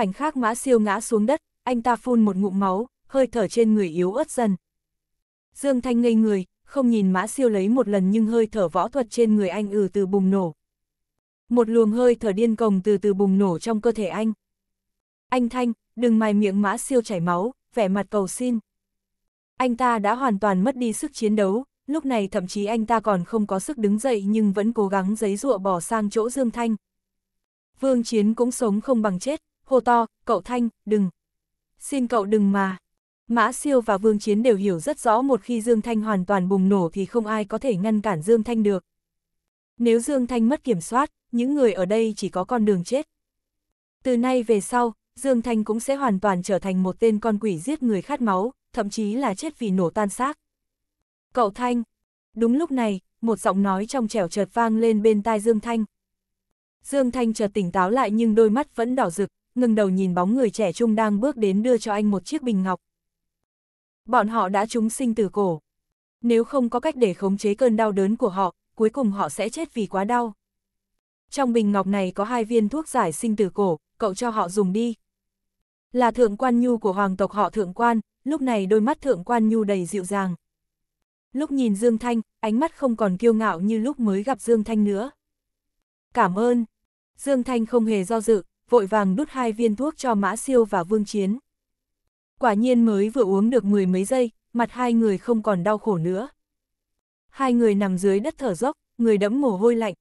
Khoảnh khắc mã siêu ngã xuống đất, anh ta phun một ngụm máu, hơi thở trên người yếu ớt dần. Dương Thanh ngây người, không nhìn mã siêu lấy một lần nhưng hơi thở võ thuật trên người anh ừ từ bùng nổ. Một luồng hơi thở điên cồng từ từ bùng nổ trong cơ thể anh. Anh Thanh, đừng mài miệng mã siêu chảy máu, vẻ mặt cầu xin. Anh ta đã hoàn toàn mất đi sức chiến đấu, lúc này thậm chí anh ta còn không có sức đứng dậy nhưng vẫn cố gắng giấy rụa bỏ sang chỗ Dương Thanh. Vương Chiến cũng sống không bằng chết, Hồ to, cậu Thanh, đừng. Xin cậu đừng mà. Mã Siêu và Vương Chiến đều hiểu rất rõ một khi Dương Thanh hoàn toàn bùng nổ thì không ai có thể ngăn cản Dương Thanh được. Nếu Dương Thanh mất kiểm soát, những người ở đây chỉ có con đường chết. Từ nay về sau, Dương Thanh cũng sẽ hoàn toàn trở thành một tên con quỷ giết người khát máu, thậm chí là chết vì nổ tan xác. Cậu Thanh! Đúng lúc này, một giọng nói trong trẻo chợt vang lên bên tai Dương Thanh. Dương Thanh chợt tỉnh táo lại nhưng đôi mắt vẫn đỏ rực, ngừng đầu nhìn bóng người trẻ trung đang bước đến đưa cho anh một chiếc bình ngọc. Bọn họ đã trúng sinh từ cổ. Nếu không có cách để khống chế cơn đau đớn của họ, cuối cùng họ sẽ chết vì quá đau. Trong bình ngọc này có hai viên thuốc giải sinh từ cổ, cậu cho họ dùng đi. Là thượng quan nhu của hoàng tộc họ thượng quan, lúc này đôi mắt thượng quan nhu đầy dịu dàng. Lúc nhìn Dương Thanh, ánh mắt không còn kiêu ngạo như lúc mới gặp Dương Thanh nữa. Cảm ơn. Dương Thanh không hề do dự, vội vàng đút hai viên thuốc cho Mã Siêu và Vương Chiến. Quả nhiên mới vừa uống được mười mấy giây, mặt hai người không còn đau khổ nữa. Hai người nằm dưới đất thở dốc, người đẫm mồ hôi lạnh.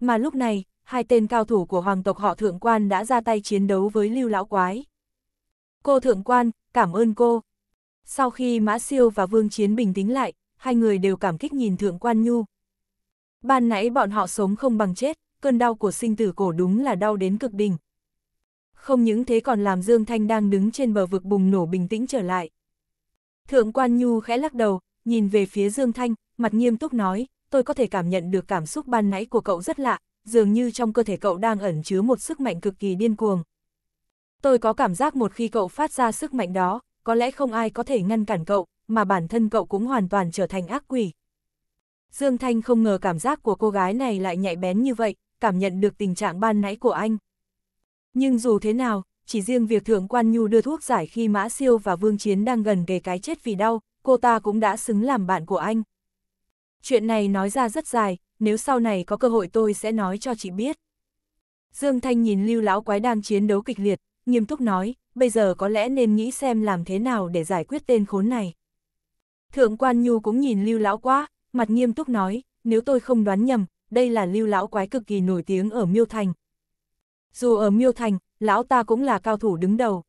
Mà lúc này, hai tên cao thủ của hoàng tộc họ thượng quan đã ra tay chiến đấu với lưu lão quái. Cô thượng quan, cảm ơn cô. Sau khi Mã Siêu và Vương Chiến bình tĩnh lại, hai người đều cảm kích nhìn thượng quan nhu. Ban nãy bọn họ sống không bằng chết, cơn đau của sinh tử cổ đúng là đau đến cực đỉnh. Không những thế còn làm Dương Thanh đang đứng trên bờ vực bùng nổ bình tĩnh trở lại. Thượng quan Nhu khẽ lắc đầu, nhìn về phía Dương Thanh, mặt nghiêm túc nói, tôi có thể cảm nhận được cảm xúc ban nãy của cậu rất lạ, dường như trong cơ thể cậu đang ẩn chứa một sức mạnh cực kỳ điên cuồng. Tôi có cảm giác một khi cậu phát ra sức mạnh đó, có lẽ không ai có thể ngăn cản cậu, mà bản thân cậu cũng hoàn toàn trở thành ác quỷ. Dương Thanh không ngờ cảm giác của cô gái này lại nhạy bén như vậy, cảm nhận được tình trạng ban nãy của anh. Nhưng dù thế nào, chỉ riêng việc Thượng Quan Nhu đưa thuốc giải khi Mã Siêu và Vương Chiến đang gần kề cái chết vì đau, cô ta cũng đã xứng làm bạn của anh. Chuyện này nói ra rất dài, nếu sau này có cơ hội tôi sẽ nói cho chị biết. Dương Thanh nhìn lưu lão quái đang chiến đấu kịch liệt, nghiêm túc nói, bây giờ có lẽ nên nghĩ xem làm thế nào để giải quyết tên khốn này. Thượng quan Nhu cũng nhìn lưu lão quá, mặt nghiêm túc nói, nếu tôi không đoán nhầm, đây là lưu lão quái cực kỳ nổi tiếng ở Miêu Thành. Dù ở Miêu Thành, lão ta cũng là cao thủ đứng đầu.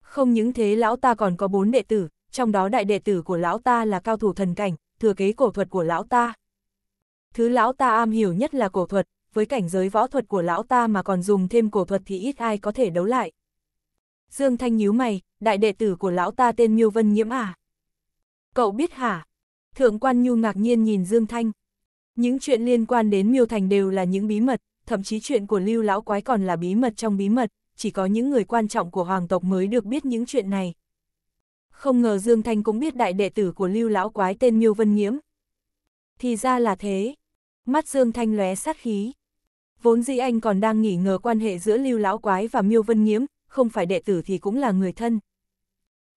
Không những thế lão ta còn có bốn đệ tử, trong đó đại đệ tử của lão ta là cao thủ thần cảnh, thừa kế cổ thuật của lão ta. Thứ lão ta am hiểu nhất là cổ thuật, với cảnh giới võ thuật của lão ta mà còn dùng thêm cổ thuật thì ít ai có thể đấu lại. Dương Thanh nhíu mày, đại đệ tử của lão ta tên Miêu Vân Nhiễm à? Cậu biết hả? Thượng quan Nhu ngạc nhiên nhìn Dương Thanh. Những chuyện liên quan đến miêu thành đều là những bí mật, thậm chí chuyện của lưu lão quái còn là bí mật trong bí mật, chỉ có những người quan trọng của hoàng tộc mới được biết những chuyện này. Không ngờ Dương Thanh cũng biết đại đệ tử của lưu lão quái tên Miêu Vân Nghiễm. Thì ra là thế. Mắt Dương Thanh lóe sát khí. Vốn dĩ anh còn đang nghỉ ngờ quan hệ giữa lưu lão quái và Miêu Vân Nghiễm, không phải đệ tử thì cũng là người thân.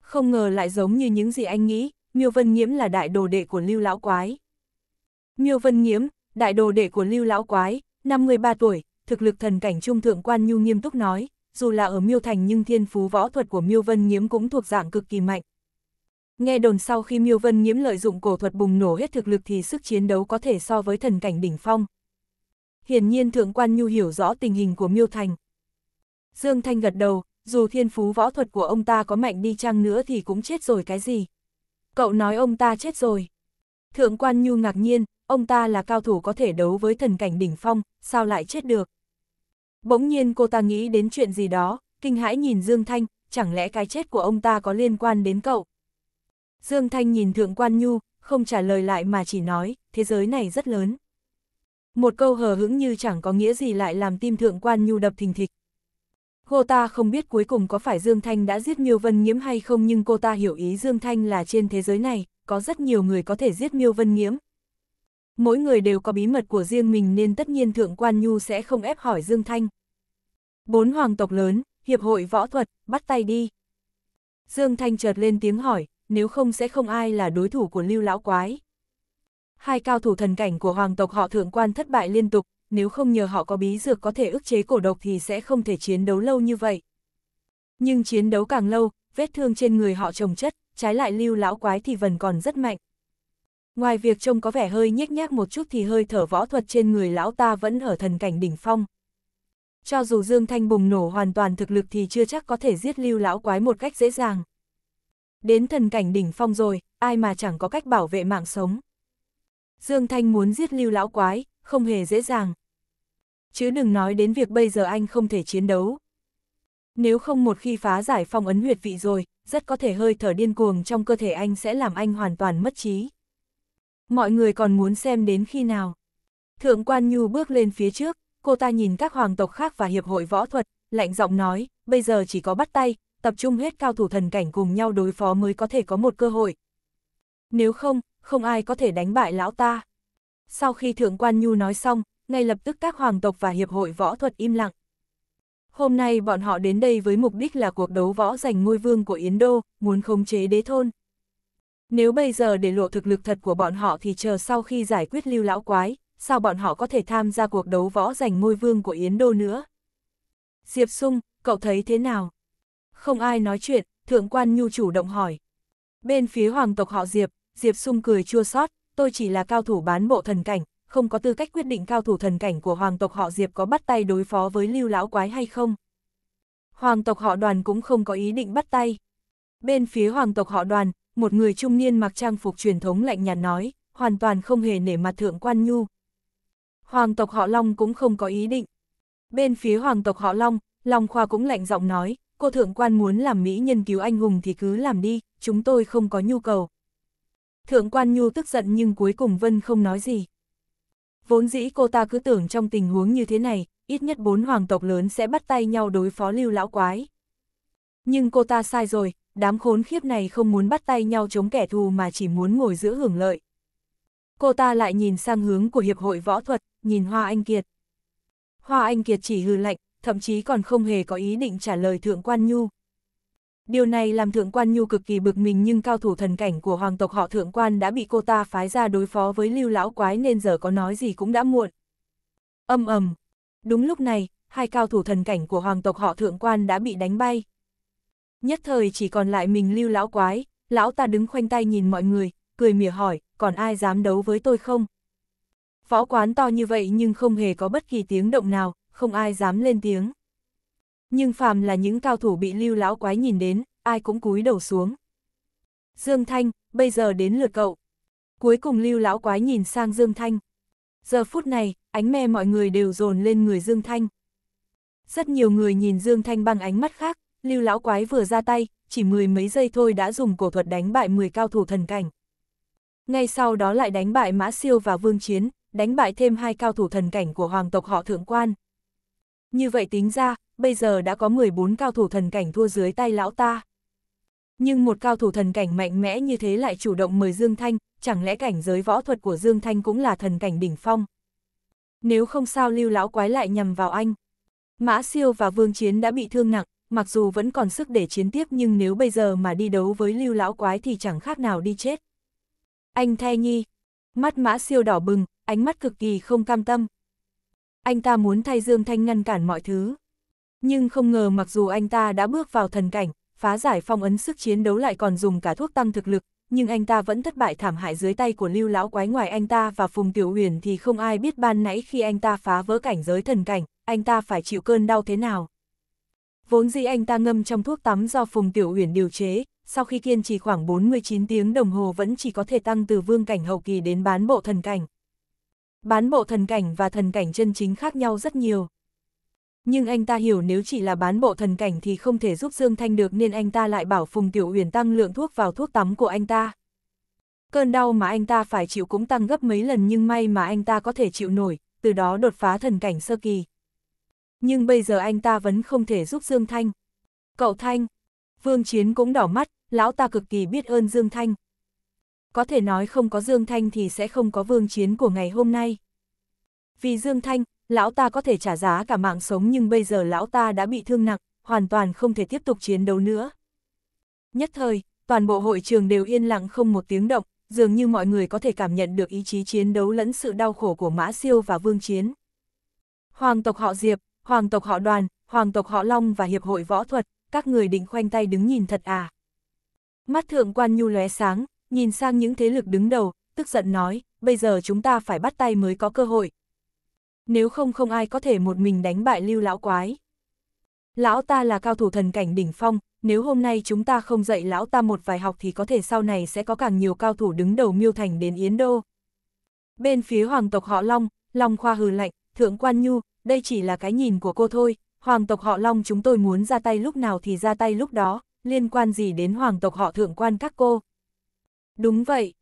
Không ngờ lại giống như những gì anh nghĩ, Miêu Vân Nghiễm là đại đồ đệ của lưu lão quái. Miêu Vân Nhiễm, đại đồ đệ của Lưu Lão Quái, năm 13 tuổi, thực lực thần cảnh trung thượng quan Nhu nghiêm túc nói, dù là ở Miêu Thành nhưng thiên phú võ thuật của Miêu Vân Nhiễm cũng thuộc dạng cực kỳ mạnh. Nghe đồn sau khi Miêu Vân Nhiễm lợi dụng cổ thuật bùng nổ hết thực lực thì sức chiến đấu có thể so với thần cảnh đỉnh phong. Hiển nhiên Thượng Quan Nhu hiểu rõ tình hình của Miêu Thành. Dương Thanh gật đầu, dù thiên phú võ thuật của ông ta có mạnh đi chăng nữa thì cũng chết rồi cái gì. Cậu nói ông ta chết rồi. Thượng Quan Nhu ngạc nhiên, ông ta là cao thủ có thể đấu với thần cảnh đỉnh phong, sao lại chết được? Bỗng nhiên cô ta nghĩ đến chuyện gì đó, kinh hãi nhìn Dương Thanh, chẳng lẽ cái chết của ông ta có liên quan đến cậu? Dương Thanh nhìn Thượng Quan Nhu, không trả lời lại mà chỉ nói, thế giới này rất lớn. Một câu hờ hững như chẳng có nghĩa gì lại làm tim Thượng Quan Nhu đập thình thịch. Cô ta không biết cuối cùng có phải Dương Thanh đã giết Miêu Vân Nghiễm hay không nhưng cô ta hiểu ý Dương Thanh là trên thế giới này, có rất nhiều người có thể giết Miêu Vân Nghiễm, Mỗi người đều có bí mật của riêng mình nên tất nhiên Thượng Quan Nhu sẽ không ép hỏi Dương Thanh. Bốn hoàng tộc lớn, Hiệp hội Võ thuật, bắt tay đi. Dương Thanh chợt lên tiếng hỏi, nếu không sẽ không ai là đối thủ của Lưu Lão Quái. Hai cao thủ thần cảnh của hoàng tộc họ Thượng Quan thất bại liên tục, nếu không nhờ họ có bí dược có thể ức chế cổ độc thì sẽ không thể chiến đấu lâu như vậy. Nhưng chiến đấu càng lâu, vết thương trên người họ trồng chất, trái lại lưu lão quái thì vẫn còn rất mạnh. Ngoài việc trông có vẻ hơi nhếch nhác một chút thì hơi thở võ thuật trên người lão ta vẫn ở thần cảnh đỉnh phong. Cho dù Dương Thanh bùng nổ hoàn toàn thực lực thì chưa chắc có thể giết lưu lão quái một cách dễ dàng. Đến thần cảnh đỉnh phong rồi, ai mà chẳng có cách bảo vệ mạng sống. Dương Thanh muốn giết lưu lão quái, không hề dễ dàng. Chứ đừng nói đến việc bây giờ anh không thể chiến đấu. Nếu không một khi phá giải phong ấn huyệt vị rồi, rất có thể hơi thở điên cuồng trong cơ thể anh sẽ làm anh hoàn toàn mất trí mọi người còn muốn xem đến khi nào. Thượng quan Nhu bước lên phía trước, cô ta nhìn các hoàng tộc khác và hiệp hội võ thuật, lạnh giọng nói, bây giờ chỉ có bắt tay, tập trung hết cao thủ thần cảnh cùng nhau đối phó mới có thể có một cơ hội. Nếu không, không ai có thể đánh bại lão ta. Sau khi Thượng quan Nhu nói xong, ngay lập tức các hoàng tộc và hiệp hội võ thuật im lặng. Hôm nay bọn họ đến đây với mục đích là cuộc đấu võ giành ngôi vương của Yến Đô, muốn khống chế đế thôn. Nếu bây giờ để lộ thực lực thật của bọn họ thì chờ sau khi giải quyết lưu lão quái, sao bọn họ có thể tham gia cuộc đấu võ giành ngôi vương của Yến Đô nữa? Diệp Sung, cậu thấy thế nào? Không ai nói chuyện, Thượng quan Nhu chủ động hỏi. Bên phía hoàng tộc họ Diệp, Diệp Sung cười chua xót, tôi chỉ là cao thủ bán bộ thần cảnh, không có tư cách quyết định cao thủ thần cảnh của hoàng tộc họ Diệp có bắt tay đối phó với lưu lão quái hay không. Hoàng tộc họ đoàn cũng không có ý định bắt tay. Bên phía hoàng tộc họ đoàn, một người trung niên mặc trang phục truyền thống lạnh nhạt nói, hoàn toàn không hề nể mặt thượng quan nhu. Hoàng tộc họ Long cũng không có ý định. Bên phía hoàng tộc họ Long, Long Khoa cũng lạnh giọng nói, cô thượng quan muốn làm mỹ nhân cứu anh hùng thì cứ làm đi, chúng tôi không có nhu cầu. Thượng quan nhu tức giận nhưng cuối cùng Vân không nói gì. Vốn dĩ cô ta cứ tưởng trong tình huống như thế này, ít nhất bốn hoàng tộc lớn sẽ bắt tay nhau đối phó lưu lão quái. Nhưng cô ta sai rồi, đám khốn khiếp này không muốn bắt tay nhau chống kẻ thù mà chỉ muốn ngồi giữa hưởng lợi. Cô ta lại nhìn sang hướng của Hiệp hội Võ thuật, nhìn Hoa Anh Kiệt. Hoa Anh Kiệt chỉ hư lạnh, thậm chí còn không hề có ý định trả lời Thượng Quan Nhu. Điều này làm Thượng Quan Nhu cực kỳ bực mình nhưng cao thủ thần cảnh của hoàng tộc họ Thượng Quan đã bị cô ta phái ra đối phó với lưu lão quái nên giờ có nói gì cũng đã muộn. Âm ầm. Đúng lúc này, hai cao thủ thần cảnh của hoàng tộc họ Thượng Quan đã bị đánh bay nhất thời chỉ còn lại mình lưu lão quái, lão ta đứng khoanh tay nhìn mọi người, cười mỉa hỏi, còn ai dám đấu với tôi không? Võ quán to như vậy nhưng không hề có bất kỳ tiếng động nào, không ai dám lên tiếng. Nhưng phàm là những cao thủ bị lưu lão quái nhìn đến, ai cũng cúi đầu xuống. Dương Thanh, bây giờ đến lượt cậu. Cuối cùng lưu lão quái nhìn sang Dương Thanh. Giờ phút này, ánh me mọi người đều dồn lên người Dương Thanh. Rất nhiều người nhìn Dương Thanh bằng ánh mắt khác, Lưu lão quái vừa ra tay, chỉ mười mấy giây thôi đã dùng cổ thuật đánh bại 10 cao thủ thần cảnh. Ngay sau đó lại đánh bại Mã Siêu và Vương Chiến, đánh bại thêm hai cao thủ thần cảnh của hoàng tộc họ Thượng Quan. Như vậy tính ra, bây giờ đã có 14 cao thủ thần cảnh thua dưới tay lão ta. Nhưng một cao thủ thần cảnh mạnh mẽ như thế lại chủ động mời Dương Thanh, chẳng lẽ cảnh giới võ thuật của Dương Thanh cũng là thần cảnh đỉnh phong? Nếu không sao lưu lão quái lại nhầm vào anh. Mã siêu và vương chiến đã bị thương nặng, mặc dù vẫn còn sức để chiến tiếp nhưng nếu bây giờ mà đi đấu với lưu lão quái thì chẳng khác nào đi chết. Anh The Nhi, mắt mã siêu đỏ bừng, ánh mắt cực kỳ không cam tâm. Anh ta muốn thay Dương Thanh ngăn cản mọi thứ. Nhưng không ngờ mặc dù anh ta đã bước vào thần cảnh, phá giải phong ấn sức chiến đấu lại còn dùng cả thuốc tăng thực lực, nhưng anh ta vẫn thất bại thảm hại dưới tay của lưu lão quái ngoài anh ta và Phùng Tiểu Huyền thì không ai biết ban nãy khi anh ta phá vỡ cảnh giới thần cảnh, anh ta phải chịu cơn đau thế nào. Vốn dĩ anh ta ngâm trong thuốc tắm do Phùng Tiểu Uyển điều chế, sau khi kiên trì khoảng 49 tiếng đồng hồ vẫn chỉ có thể tăng từ vương cảnh hậu kỳ đến bán bộ thần cảnh. Bán bộ thần cảnh và thần cảnh chân chính khác nhau rất nhiều. Nhưng anh ta hiểu nếu chỉ là bán bộ thần cảnh thì không thể giúp Dương Thanh được nên anh ta lại bảo Phùng Tiểu Uyển tăng lượng thuốc vào thuốc tắm của anh ta. Cơn đau mà anh ta phải chịu cũng tăng gấp mấy lần nhưng may mà anh ta có thể chịu nổi, từ đó đột phá thần cảnh sơ kỳ nhưng bây giờ anh ta vẫn không thể giúp Dương Thanh. Cậu Thanh, Vương Chiến cũng đỏ mắt, lão ta cực kỳ biết ơn Dương Thanh. Có thể nói không có Dương Thanh thì sẽ không có Vương Chiến của ngày hôm nay. Vì Dương Thanh, lão ta có thể trả giá cả mạng sống nhưng bây giờ lão ta đã bị thương nặng, hoàn toàn không thể tiếp tục chiến đấu nữa. Nhất thời, toàn bộ hội trường đều yên lặng không một tiếng động, dường như mọi người có thể cảm nhận được ý chí chiến đấu lẫn sự đau khổ của Mã Siêu và Vương Chiến. Hoàng tộc họ Diệp, hoàng tộc họ đoàn, hoàng tộc họ Long và hiệp hội võ thuật, các người định khoanh tay đứng nhìn thật à. Mắt thượng quan nhu lóe sáng, nhìn sang những thế lực đứng đầu, tức giận nói, bây giờ chúng ta phải bắt tay mới có cơ hội. Nếu không không ai có thể một mình đánh bại lưu lão quái. Lão ta là cao thủ thần cảnh đỉnh phong, nếu hôm nay chúng ta không dạy lão ta một vài học thì có thể sau này sẽ có càng nhiều cao thủ đứng đầu miêu thành đến Yến Đô. Bên phía hoàng tộc họ Long, Long Khoa hừ lạnh, thượng quan nhu, đây chỉ là cái nhìn của cô thôi, hoàng tộc họ Long chúng tôi muốn ra tay lúc nào thì ra tay lúc đó, liên quan gì đến hoàng tộc họ thượng quan các cô. Đúng vậy.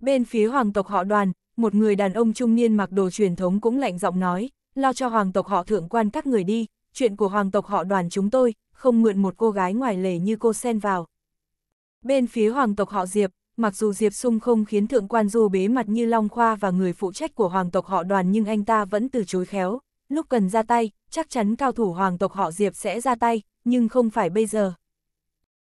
Bên phía hoàng tộc họ đoàn, một người đàn ông trung niên mặc đồ truyền thống cũng lạnh giọng nói, lo cho hoàng tộc họ thượng quan các người đi, chuyện của hoàng tộc họ đoàn chúng tôi, không mượn một cô gái ngoài lề như cô xen vào. Bên phía hoàng tộc họ Diệp, mặc dù Diệp Sung không khiến thượng quan du bế mặt như Long Khoa và người phụ trách của hoàng tộc họ đoàn nhưng anh ta vẫn từ chối khéo, lúc cần ra tay, chắc chắn cao thủ hoàng tộc họ Diệp sẽ ra tay, nhưng không phải bây giờ.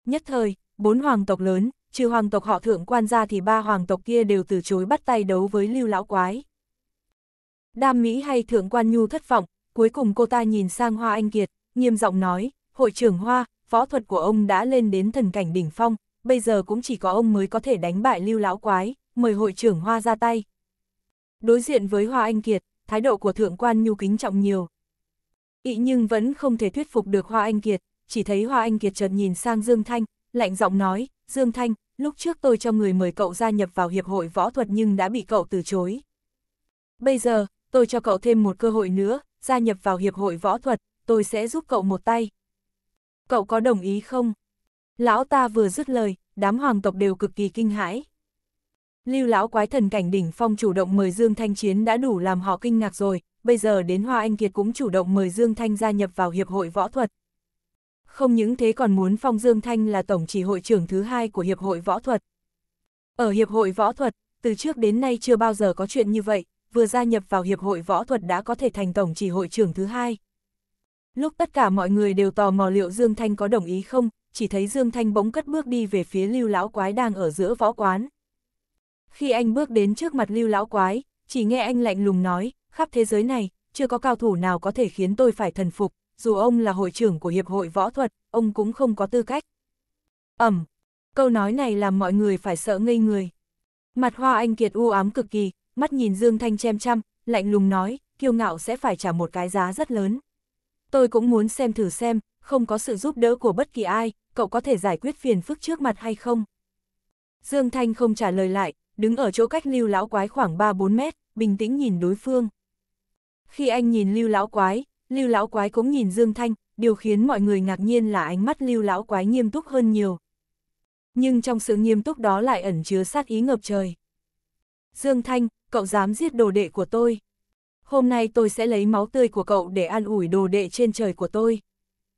Nhất thời, bốn hoàng tộc lớn, trừ hoàng tộc họ thượng quan ra thì ba hoàng tộc kia đều từ chối bắt tay đấu với lưu lão quái. Đam Mỹ hay thượng quan nhu thất vọng, cuối cùng cô ta nhìn sang Hoa Anh Kiệt, nghiêm giọng nói, hội trưởng Hoa, võ thuật của ông đã lên đến thần cảnh đỉnh phong, bây giờ cũng chỉ có ông mới có thể đánh bại lưu lão quái, mời hội trưởng Hoa ra tay. Đối diện với Hoa Anh Kiệt, thái độ của thượng quan nhu kính trọng nhiều. Ý nhưng vẫn không thể thuyết phục được Hoa Anh Kiệt, chỉ thấy Hoa Anh Kiệt chợt nhìn sang Dương Thanh, lạnh giọng nói, Dương Thanh, lúc trước tôi cho người mời cậu gia nhập vào hiệp hội võ thuật nhưng đã bị cậu từ chối. Bây giờ, tôi cho cậu thêm một cơ hội nữa, gia nhập vào hiệp hội võ thuật, tôi sẽ giúp cậu một tay. Cậu có đồng ý không? Lão ta vừa dứt lời, đám hoàng tộc đều cực kỳ kinh hãi. Lưu lão quái thần cảnh đỉnh phong chủ động mời Dương Thanh chiến đã đủ làm họ kinh ngạc rồi, bây giờ đến Hoa Anh Kiệt cũng chủ động mời Dương Thanh gia nhập vào Hiệp hội Võ thuật. Không những thế còn muốn phong Dương Thanh là tổng chỉ hội trưởng thứ hai của Hiệp hội Võ thuật. Ở Hiệp hội Võ thuật, từ trước đến nay chưa bao giờ có chuyện như vậy, vừa gia nhập vào Hiệp hội Võ thuật đã có thể thành tổng chỉ hội trưởng thứ hai. Lúc tất cả mọi người đều tò mò liệu Dương Thanh có đồng ý không, chỉ thấy Dương Thanh bỗng cất bước đi về phía lưu lão quái đang ở giữa võ quán. Khi anh bước đến trước mặt lưu lão quái, chỉ nghe anh lạnh lùng nói, khắp thế giới này, chưa có cao thủ nào có thể khiến tôi phải thần phục, dù ông là hội trưởng của Hiệp hội Võ thuật, ông cũng không có tư cách. Ẩm, câu nói này làm mọi người phải sợ ngây người. Mặt hoa anh kiệt u ám cực kỳ, mắt nhìn Dương Thanh chem chăm, lạnh lùng nói, kiêu ngạo sẽ phải trả một cái giá rất lớn. Tôi cũng muốn xem thử xem, không có sự giúp đỡ của bất kỳ ai, cậu có thể giải quyết phiền phức trước mặt hay không? Dương Thanh không trả lời lại, đứng ở chỗ cách lưu lão quái khoảng 3-4 mét, bình tĩnh nhìn đối phương. Khi anh nhìn lưu lão quái, lưu lão quái cũng nhìn Dương Thanh, điều khiến mọi người ngạc nhiên là ánh mắt lưu lão quái nghiêm túc hơn nhiều. Nhưng trong sự nghiêm túc đó lại ẩn chứa sát ý ngập trời. Dương Thanh, cậu dám giết đồ đệ của tôi. Hôm nay tôi sẽ lấy máu tươi của cậu để an ủi đồ đệ trên trời của tôi.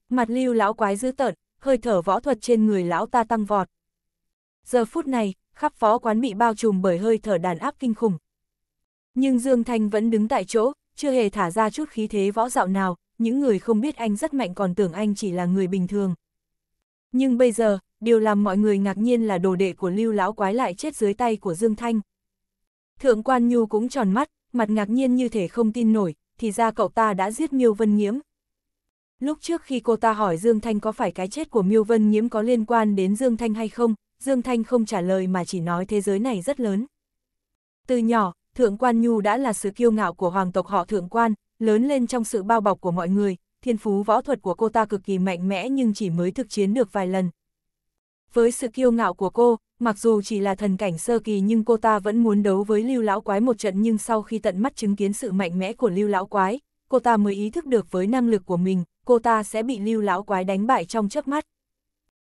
Mặt lưu lão quái dữ tợn, hơi thở võ thuật trên người lão ta tăng vọt. Giờ phút này, khắp phó quán bị bao trùm bởi hơi thở đàn áp kinh khủng. Nhưng Dương Thanh vẫn đứng tại chỗ, chưa hề thả ra chút khí thế võ dạo nào, những người không biết anh rất mạnh còn tưởng anh chỉ là người bình thường. Nhưng bây giờ, điều làm mọi người ngạc nhiên là đồ đệ của lưu lão quái lại chết dưới tay của Dương Thanh. Thượng quan Nhu cũng tròn mắt, mặt ngạc nhiên như thể không tin nổi, thì ra cậu ta đã giết Miêu Vân Nhiễm. Lúc trước khi cô ta hỏi Dương Thanh có phải cái chết của Miêu Vân Nhiễm có liên quan đến Dương Thanh hay không, Dương Thanh không trả lời mà chỉ nói thế giới này rất lớn. Từ nhỏ, Thượng Quan Nhu đã là sự kiêu ngạo của hoàng tộc họ Thượng Quan, lớn lên trong sự bao bọc của mọi người, thiên phú võ thuật của cô ta cực kỳ mạnh mẽ nhưng chỉ mới thực chiến được vài lần. Với sự kiêu ngạo của cô, mặc dù chỉ là thần cảnh sơ kỳ nhưng cô ta vẫn muốn đấu với lưu lão quái một trận nhưng sau khi tận mắt chứng kiến sự mạnh mẽ của lưu lão quái, cô ta mới ý thức được với năng lực của mình, cô ta sẽ bị lưu lão quái đánh bại trong chớp mắt.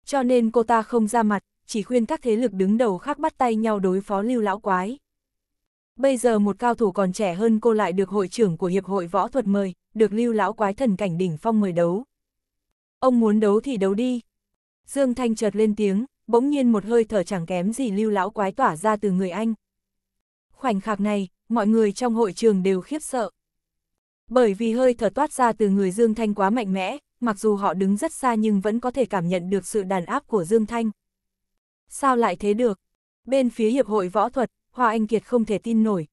Cho nên cô ta không ra mặt, chỉ khuyên các thế lực đứng đầu khác bắt tay nhau đối phó lưu lão quái. Bây giờ một cao thủ còn trẻ hơn cô lại được hội trưởng của Hiệp hội Võ thuật mời, được lưu lão quái thần cảnh đỉnh phong mời đấu. Ông muốn đấu thì đấu đi. Dương Thanh chợt lên tiếng, bỗng nhiên một hơi thở chẳng kém gì lưu lão quái tỏa ra từ người anh. Khoảnh khắc này, mọi người trong hội trường đều khiếp sợ. Bởi vì hơi thở toát ra từ người Dương Thanh quá mạnh mẽ, mặc dù họ đứng rất xa nhưng vẫn có thể cảm nhận được sự đàn áp của Dương Thanh. Sao lại thế được? Bên phía hiệp hội võ thuật, Hoa Anh Kiệt không thể tin nổi.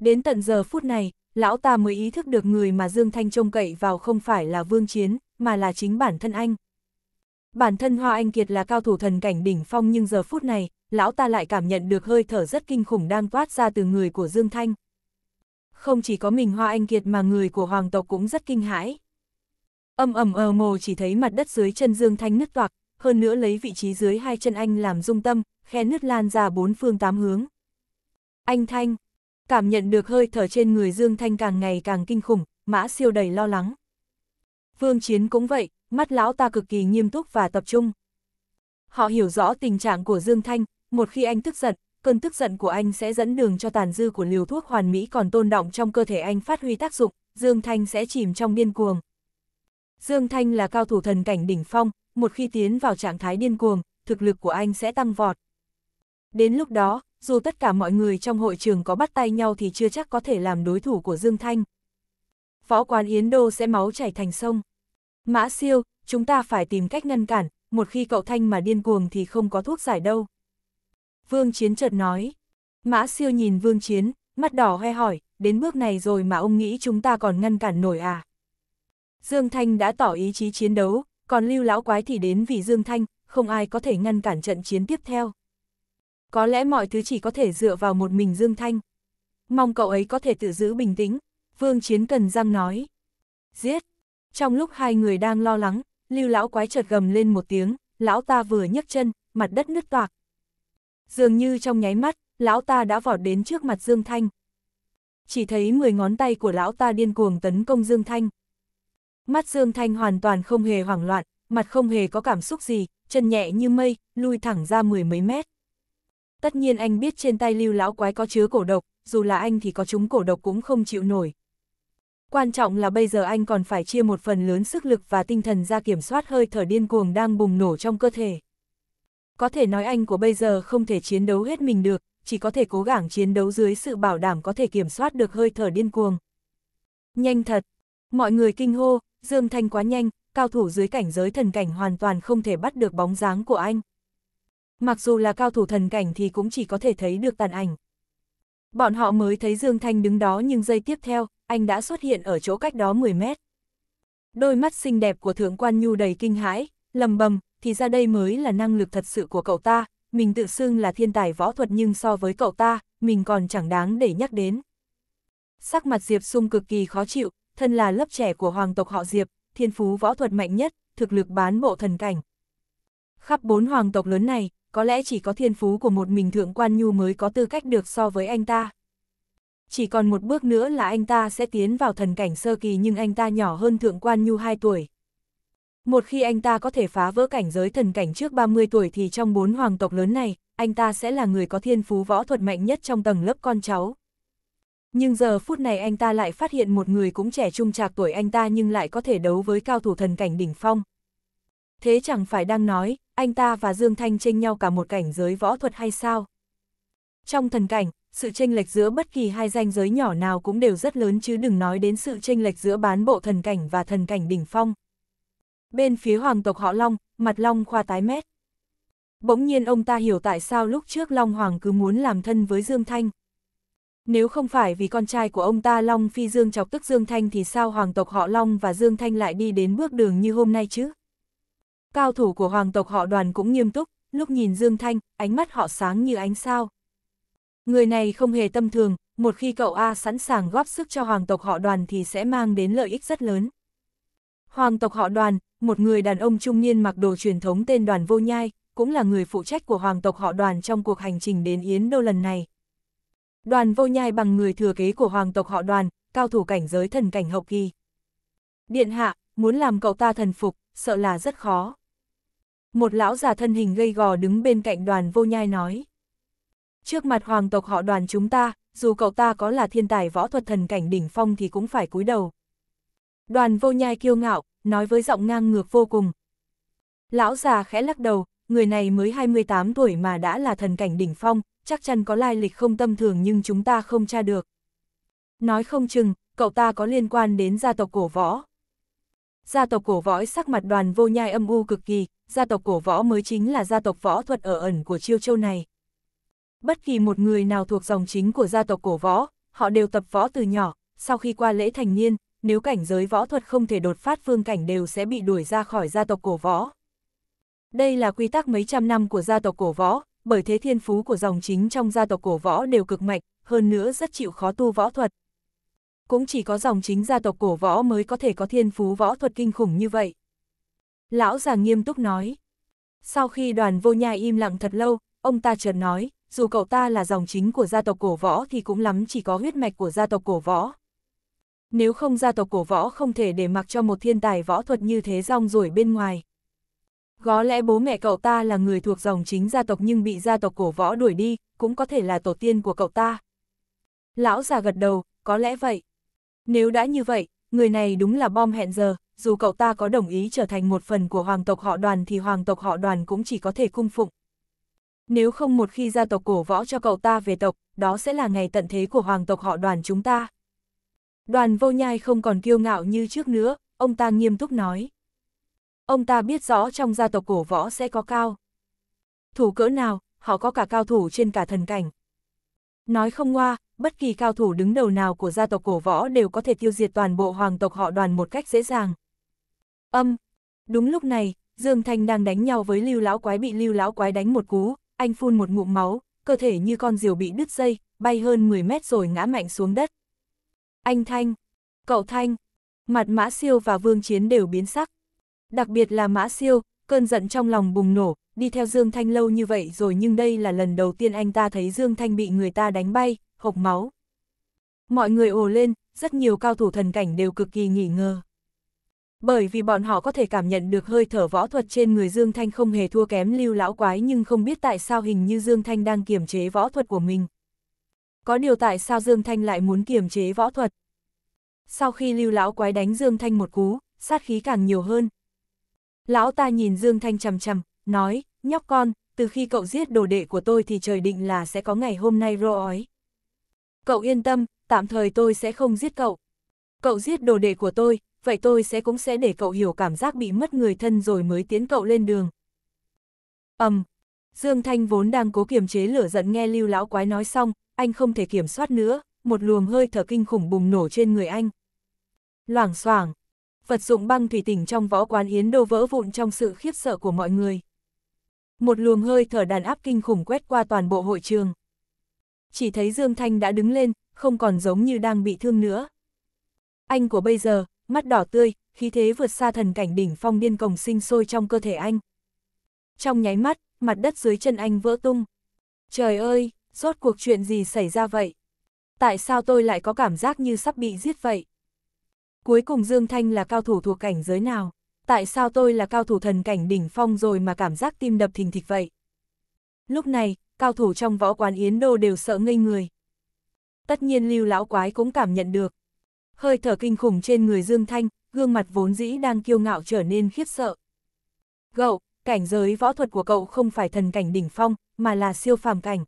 Đến tận giờ phút này, lão ta mới ý thức được người mà Dương Thanh trông cậy vào không phải là Vương Chiến, mà là chính bản thân anh. Bản thân Hoa Anh Kiệt là cao thủ thần cảnh đỉnh phong nhưng giờ phút này, lão ta lại cảm nhận được hơi thở rất kinh khủng đang toát ra từ người của Dương Thanh. Không chỉ có mình Hoa Anh Kiệt mà người của hoàng tộc cũng rất kinh hãi. Âm ầm ờ mồ chỉ thấy mặt đất dưới chân Dương Thanh nứt toạc, hơn nữa lấy vị trí dưới hai chân anh làm dung tâm, khe nứt lan ra bốn phương tám hướng. Anh Thanh, cảm nhận được hơi thở trên người Dương Thanh càng ngày càng kinh khủng, mã siêu đầy lo lắng. Vương Chiến cũng vậy, mắt lão ta cực kỳ nghiêm túc và tập trung. Họ hiểu rõ tình trạng của Dương Thanh, một khi anh tức giận, cơn tức giận của anh sẽ dẫn đường cho tàn dư của liều thuốc hoàn mỹ còn tôn động trong cơ thể anh phát huy tác dụng, Dương Thanh sẽ chìm trong điên cuồng. Dương Thanh là cao thủ thần cảnh đỉnh phong, một khi tiến vào trạng thái điên cuồng, thực lực của anh sẽ tăng vọt. Đến lúc đó, dù tất cả mọi người trong hội trường có bắt tay nhau thì chưa chắc có thể làm đối thủ của Dương Thanh. Phó quán Yến Đô sẽ máu chảy thành sông. Mã siêu, chúng ta phải tìm cách ngăn cản, một khi cậu Thanh mà điên cuồng thì không có thuốc giải đâu. Vương Chiến chợt nói. Mã siêu nhìn Vương Chiến, mắt đỏ hoe hỏi, đến bước này rồi mà ông nghĩ chúng ta còn ngăn cản nổi à? Dương Thanh đã tỏ ý chí chiến đấu, còn lưu lão quái thì đến vì Dương Thanh, không ai có thể ngăn cản trận chiến tiếp theo. Có lẽ mọi thứ chỉ có thể dựa vào một mình Dương Thanh. Mong cậu ấy có thể tự giữ bình tĩnh, Vương Chiến Cần Giang nói. Giết! Trong lúc hai người đang lo lắng, lưu lão quái chợt gầm lên một tiếng, lão ta vừa nhấc chân, mặt đất nứt toạc. Dường như trong nháy mắt, lão ta đã vọt đến trước mặt Dương Thanh. Chỉ thấy 10 ngón tay của lão ta điên cuồng tấn công Dương Thanh. Mắt Dương Thanh hoàn toàn không hề hoảng loạn, mặt không hề có cảm xúc gì, chân nhẹ như mây, lui thẳng ra mười mấy mét. Tất nhiên anh biết trên tay lưu lão quái có chứa cổ độc, dù là anh thì có chúng cổ độc cũng không chịu nổi. Quan trọng là bây giờ anh còn phải chia một phần lớn sức lực và tinh thần ra kiểm soát hơi thở điên cuồng đang bùng nổ trong cơ thể. Có thể nói anh của bây giờ không thể chiến đấu hết mình được, chỉ có thể cố gắng chiến đấu dưới sự bảo đảm có thể kiểm soát được hơi thở điên cuồng. Nhanh thật, mọi người kinh hô, Dương Thanh quá nhanh, cao thủ dưới cảnh giới thần cảnh hoàn toàn không thể bắt được bóng dáng của anh. Mặc dù là cao thủ thần cảnh thì cũng chỉ có thể thấy được tàn ảnh. Bọn họ mới thấy Dương Thanh đứng đó nhưng giây tiếp theo, anh đã xuất hiện ở chỗ cách đó 10 mét. Đôi mắt xinh đẹp của Thượng Quan Nhu đầy kinh hãi, lầm bầm, thì ra đây mới là năng lực thật sự của cậu ta, mình tự xưng là thiên tài võ thuật nhưng so với cậu ta, mình còn chẳng đáng để nhắc đến. Sắc mặt Diệp Sung cực kỳ khó chịu, thân là lớp trẻ của hoàng tộc họ Diệp, thiên phú võ thuật mạnh nhất, thực lực bán bộ thần cảnh. Khắp bốn hoàng tộc lớn này, có lẽ chỉ có thiên phú của một mình thượng quan nhu mới có tư cách được so với anh ta. Chỉ còn một bước nữa là anh ta sẽ tiến vào thần cảnh sơ kỳ nhưng anh ta nhỏ hơn thượng quan nhu 2 tuổi. Một khi anh ta có thể phá vỡ cảnh giới thần cảnh trước 30 tuổi thì trong bốn hoàng tộc lớn này, anh ta sẽ là người có thiên phú võ thuật mạnh nhất trong tầng lớp con cháu. Nhưng giờ phút này anh ta lại phát hiện một người cũng trẻ trung trạc tuổi anh ta nhưng lại có thể đấu với cao thủ thần cảnh đỉnh phong. Thế chẳng phải đang nói, anh ta và Dương Thanh chênh nhau cả một cảnh giới võ thuật hay sao? Trong thần cảnh, sự chênh lệch giữa bất kỳ hai danh giới nhỏ nào cũng đều rất lớn chứ đừng nói đến sự chênh lệch giữa bán bộ thần cảnh và thần cảnh đỉnh phong. Bên phía hoàng tộc họ Long, mặt Long khoa tái mét. Bỗng nhiên ông ta hiểu tại sao lúc trước Long Hoàng cứ muốn làm thân với Dương Thanh. Nếu không phải vì con trai của ông ta Long Phi Dương chọc tức Dương Thanh thì sao hoàng tộc họ Long và Dương Thanh lại đi đến bước đường như hôm nay chứ? Cao thủ của hoàng tộc họ đoàn cũng nghiêm túc, lúc nhìn Dương Thanh, ánh mắt họ sáng như ánh sao. Người này không hề tâm thường, một khi cậu A sẵn sàng góp sức cho hoàng tộc họ đoàn thì sẽ mang đến lợi ích rất lớn. Hoàng tộc họ đoàn, một người đàn ông trung niên mặc đồ truyền thống tên đoàn vô nhai, cũng là người phụ trách của hoàng tộc họ đoàn trong cuộc hành trình đến Yến Đô lần này. Đoàn vô nhai bằng người thừa kế của hoàng tộc họ đoàn, cao thủ cảnh giới thần cảnh hậu kỳ. Điện hạ, muốn làm cậu ta thần phục, sợ là rất khó. Một lão già thân hình gây gò đứng bên cạnh đoàn vô nhai nói. Trước mặt hoàng tộc họ đoàn chúng ta, dù cậu ta có là thiên tài võ thuật thần cảnh đỉnh phong thì cũng phải cúi đầu. Đoàn vô nhai kiêu ngạo, nói với giọng ngang ngược vô cùng. Lão già khẽ lắc đầu, người này mới 28 tuổi mà đã là thần cảnh đỉnh phong, chắc chắn có lai lịch không tâm thường nhưng chúng ta không tra được. Nói không chừng, cậu ta có liên quan đến gia tộc cổ võ. Gia tộc cổ võ sắc mặt đoàn vô nhai âm u cực kỳ, gia tộc cổ võ mới chính là gia tộc võ thuật ở ẩn của chiêu châu này. Bất kỳ một người nào thuộc dòng chính của gia tộc cổ võ, họ đều tập võ từ nhỏ, sau khi qua lễ thành niên, nếu cảnh giới võ thuật không thể đột phát phương cảnh đều sẽ bị đuổi ra khỏi gia tộc cổ võ. Đây là quy tắc mấy trăm năm của gia tộc cổ võ, bởi thế thiên phú của dòng chính trong gia tộc cổ võ đều cực mạnh, hơn nữa rất chịu khó tu võ thuật. Cũng chỉ có dòng chính gia tộc cổ võ mới có thể có thiên phú võ thuật kinh khủng như vậy. Lão già nghiêm túc nói. Sau khi đoàn vô nhai im lặng thật lâu, ông ta chợt nói, dù cậu ta là dòng chính của gia tộc cổ võ thì cũng lắm chỉ có huyết mạch của gia tộc cổ võ. Nếu không gia tộc cổ võ không thể để mặc cho một thiên tài võ thuật như thế rong rủi bên ngoài, có lẽ bố mẹ cậu ta là người thuộc dòng chính gia tộc nhưng bị gia tộc cổ võ đuổi đi, cũng có thể là tổ tiên của cậu ta. Lão già gật đầu, có lẽ vậy. Nếu đã như vậy, người này đúng là bom hẹn giờ, dù cậu ta có đồng ý trở thành một phần của hoàng tộc họ đoàn thì hoàng tộc họ đoàn cũng chỉ có thể cung phụng. Nếu không một khi gia tộc cổ võ cho cậu ta về tộc, đó sẽ là ngày tận thế của hoàng tộc họ đoàn chúng ta. Đoàn vô nhai không còn kiêu ngạo như trước nữa, ông ta nghiêm túc nói. Ông ta biết rõ trong gia tộc cổ võ sẽ có cao. Thủ cỡ nào, họ có cả cao thủ trên cả thần cảnh. Nói không ngoa, bất kỳ cao thủ đứng đầu nào của gia tộc cổ võ đều có thể tiêu diệt toàn bộ hoàng tộc họ đoàn một cách dễ dàng. Âm, đúng lúc này, Dương Thanh đang đánh nhau với lưu lão quái bị lưu lão quái đánh một cú, anh phun một ngụm máu, cơ thể như con diều bị đứt dây, bay hơn 10 mét rồi ngã mạnh xuống đất. Anh Thanh, cậu Thanh, mặt mã siêu và vương chiến đều biến sắc, Đặc biệt là Mã Siêu, cơn giận trong lòng bùng nổ, đi theo Dương Thanh lâu như vậy rồi nhưng đây là lần đầu tiên anh ta thấy Dương Thanh bị người ta đánh bay, hộc máu. Mọi người ồ lên, rất nhiều cao thủ thần cảnh đều cực kỳ nghỉ ngờ. Bởi vì bọn họ có thể cảm nhận được hơi thở võ thuật trên người Dương Thanh không hề thua kém lưu lão quái nhưng không biết tại sao hình như Dương Thanh đang kiềm chế võ thuật của mình. Có điều tại sao Dương Thanh lại muốn kiềm chế võ thuật? Sau khi lưu lão quái đánh Dương Thanh một cú, sát khí càng nhiều hơn, Lão ta nhìn Dương Thanh chầm chầm, nói, nhóc con, từ khi cậu giết đồ đệ của tôi thì trời định là sẽ có ngày hôm nay ói Cậu yên tâm, tạm thời tôi sẽ không giết cậu. Cậu giết đồ đệ của tôi, vậy tôi sẽ cũng sẽ để cậu hiểu cảm giác bị mất người thân rồi mới tiến cậu lên đường. ầm um, Dương Thanh vốn đang cố kiềm chế lửa giận nghe lưu lão quái nói xong, anh không thể kiểm soát nữa, một luồng hơi thở kinh khủng bùng nổ trên người anh. Loảng xoảng vật dụng băng thủy tỉnh trong võ quán Yến Đô vỡ vụn trong sự khiếp sợ của mọi người. Một luồng hơi thở đàn áp kinh khủng quét qua toàn bộ hội trường. Chỉ thấy Dương Thanh đã đứng lên, không còn giống như đang bị thương nữa. Anh của bây giờ, mắt đỏ tươi, khí thế vượt xa thần cảnh đỉnh phong điên cồng sinh sôi trong cơ thể anh. Trong nháy mắt, mặt đất dưới chân anh vỡ tung. Trời ơi, rốt cuộc chuyện gì xảy ra vậy? Tại sao tôi lại có cảm giác như sắp bị giết vậy? Cuối cùng Dương Thanh là cao thủ thuộc cảnh giới nào? Tại sao tôi là cao thủ thần cảnh đỉnh phong rồi mà cảm giác tim đập thình thịch vậy? Lúc này, cao thủ trong võ quán Yến Đô đều sợ ngây người. Tất nhiên lưu lão quái cũng cảm nhận được. Hơi thở kinh khủng trên người Dương Thanh, gương mặt vốn dĩ đang kiêu ngạo trở nên khiếp sợ. Cậu, cảnh giới võ thuật của cậu không phải thần cảnh đỉnh phong, mà là siêu phàm cảnh.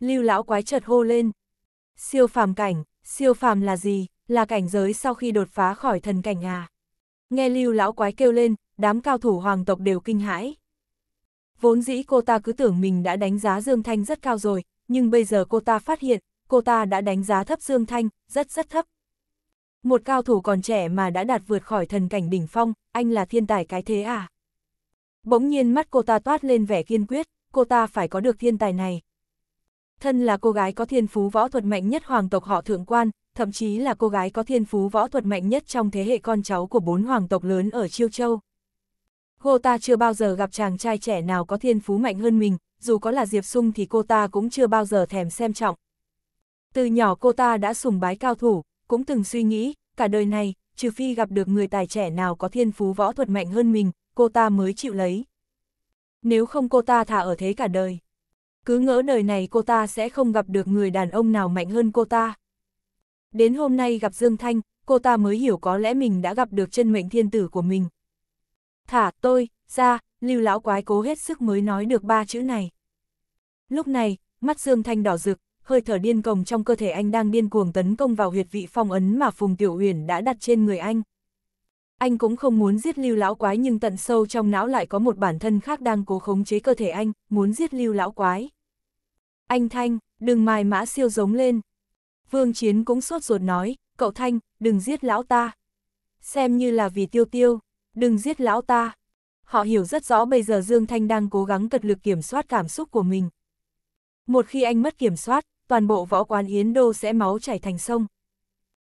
Lưu lão quái chợt hô lên. Siêu phàm cảnh, siêu phàm là gì? là cảnh giới sau khi đột phá khỏi thần cảnh à. Nghe lưu lão quái kêu lên, đám cao thủ hoàng tộc đều kinh hãi. Vốn dĩ cô ta cứ tưởng mình đã đánh giá Dương Thanh rất cao rồi, nhưng bây giờ cô ta phát hiện, cô ta đã đánh giá thấp Dương Thanh, rất rất thấp. Một cao thủ còn trẻ mà đã đạt vượt khỏi thần cảnh đỉnh phong, anh là thiên tài cái thế à? Bỗng nhiên mắt cô ta toát lên vẻ kiên quyết, cô ta phải có được thiên tài này. Thân là cô gái có thiên phú võ thuật mạnh nhất hoàng tộc họ thượng quan, thậm chí là cô gái có thiên phú võ thuật mạnh nhất trong thế hệ con cháu của bốn hoàng tộc lớn ở Chiêu Châu. Cô ta chưa bao giờ gặp chàng trai trẻ nào có thiên phú mạnh hơn mình, dù có là Diệp Sung thì cô ta cũng chưa bao giờ thèm xem trọng. Từ nhỏ cô ta đã sùng bái cao thủ, cũng từng suy nghĩ, cả đời này, trừ phi gặp được người tài trẻ nào có thiên phú võ thuật mạnh hơn mình, cô ta mới chịu lấy. Nếu không cô ta thả ở thế cả đời. Cứ ngỡ đời này cô ta sẽ không gặp được người đàn ông nào mạnh hơn cô ta. Đến hôm nay gặp Dương Thanh, cô ta mới hiểu có lẽ mình đã gặp được chân mệnh thiên tử của mình. Thả tôi, ra, lưu lão quái cố hết sức mới nói được ba chữ này. Lúc này, mắt Dương Thanh đỏ rực, hơi thở điên cồng trong cơ thể anh đang điên cuồng tấn công vào huyệt vị phong ấn mà Phùng Tiểu Uyển đã đặt trên người anh anh cũng không muốn giết lưu lão quái nhưng tận sâu trong não lại có một bản thân khác đang cố khống chế cơ thể anh, muốn giết lưu lão quái. Anh Thanh, đừng mài mã siêu giống lên. Vương Chiến cũng sốt ruột nói, cậu Thanh, đừng giết lão ta. Xem như là vì tiêu tiêu, đừng giết lão ta. Họ hiểu rất rõ bây giờ Dương Thanh đang cố gắng cật lực kiểm soát cảm xúc của mình. Một khi anh mất kiểm soát, toàn bộ võ quán Yến Đô sẽ máu chảy thành sông.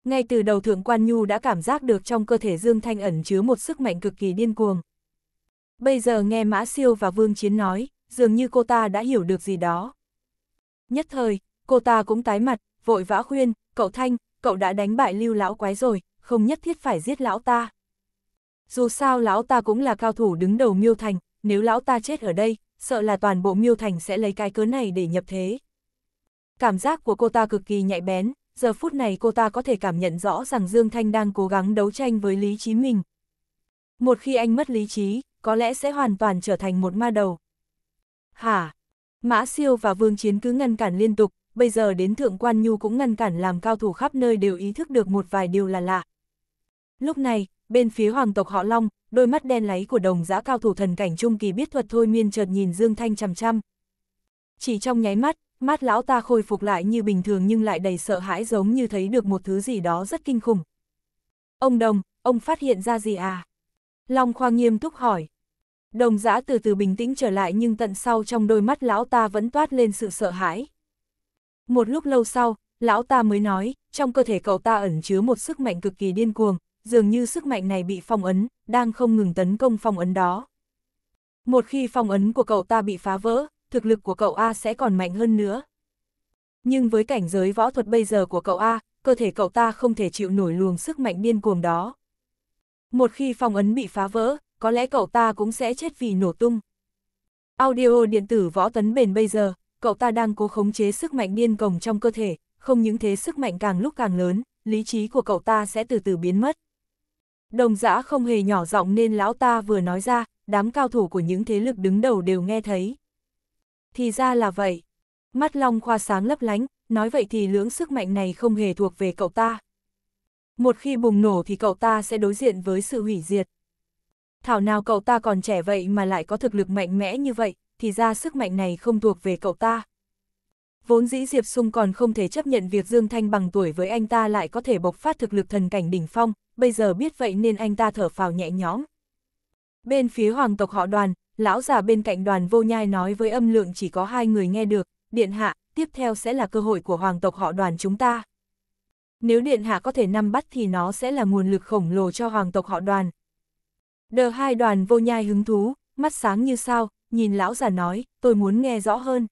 Ngay từ đầu Thượng Quan Nhu đã cảm giác được trong cơ thể Dương Thanh ẩn chứa một sức mạnh cực kỳ điên cuồng. Bây giờ nghe Mã Siêu và Vương Chiến nói, dường như cô ta đã hiểu được gì đó. Nhất thời, cô ta cũng tái mặt, vội vã khuyên, cậu Thanh, cậu đã đánh bại lưu lão quái rồi, không nhất thiết phải giết lão ta. Dù sao lão ta cũng là cao thủ đứng đầu miêu thành, nếu lão ta chết ở đây, sợ là toàn bộ miêu thành sẽ lấy cái cớ này để nhập thế. Cảm giác của cô ta cực kỳ nhạy bén, giờ phút này cô ta có thể cảm nhận rõ rằng Dương Thanh đang cố gắng đấu tranh với lý trí mình. Một khi anh mất lý trí, có lẽ sẽ hoàn toàn trở thành một ma đầu. Hả? Mã Siêu và Vương Chiến cứ ngăn cản liên tục, bây giờ đến Thượng Quan Nhu cũng ngăn cản làm cao thủ khắp nơi đều ý thức được một vài điều là lạ. Lúc này, bên phía hoàng tộc họ Long, đôi mắt đen láy của đồng giã cao thủ thần cảnh trung kỳ biết thuật thôi miên chợt nhìn Dương Thanh chằm chằm. Chỉ trong nháy mắt, Mắt lão ta khôi phục lại như bình thường nhưng lại đầy sợ hãi giống như thấy được một thứ gì đó rất kinh khủng. Ông Đồng, ông phát hiện ra gì à? Long Khoa nghiêm túc hỏi. Đồng giã từ từ bình tĩnh trở lại nhưng tận sau trong đôi mắt lão ta vẫn toát lên sự sợ hãi. Một lúc lâu sau, lão ta mới nói, trong cơ thể cậu ta ẩn chứa một sức mạnh cực kỳ điên cuồng, dường như sức mạnh này bị phong ấn, đang không ngừng tấn công phong ấn đó. Một khi phong ấn của cậu ta bị phá vỡ, thực lực của cậu A sẽ còn mạnh hơn nữa. Nhưng với cảnh giới võ thuật bây giờ của cậu A, cơ thể cậu ta không thể chịu nổi luồng sức mạnh điên cuồng đó. Một khi phong ấn bị phá vỡ, có lẽ cậu ta cũng sẽ chết vì nổ tung. Audio điện tử võ tấn bền bây giờ, cậu ta đang cố khống chế sức mạnh điên cuồng trong cơ thể, không những thế sức mạnh càng lúc càng lớn, lý trí của cậu ta sẽ từ từ biến mất. Đồng giã không hề nhỏ giọng nên lão ta vừa nói ra, đám cao thủ của những thế lực đứng đầu đều nghe thấy thì ra là vậy. Mắt Long Khoa sáng lấp lánh, nói vậy thì lưỡng sức mạnh này không hề thuộc về cậu ta. Một khi bùng nổ thì cậu ta sẽ đối diện với sự hủy diệt. Thảo nào cậu ta còn trẻ vậy mà lại có thực lực mạnh mẽ như vậy, thì ra sức mạnh này không thuộc về cậu ta. Vốn dĩ Diệp Sung còn không thể chấp nhận việc Dương Thanh bằng tuổi với anh ta lại có thể bộc phát thực lực thần cảnh đỉnh phong, bây giờ biết vậy nên anh ta thở phào nhẹ nhõm. Bên phía hoàng tộc họ đoàn, lão già bên cạnh đoàn vô nhai nói với âm lượng chỉ có hai người nghe được, điện hạ, tiếp theo sẽ là cơ hội của hoàng tộc họ đoàn chúng ta. Nếu điện hạ có thể nắm bắt thì nó sẽ là nguồn lực khổng lồ cho hoàng tộc họ đoàn. Đờ hai đoàn vô nhai hứng thú, mắt sáng như sao, nhìn lão già nói, tôi muốn nghe rõ hơn.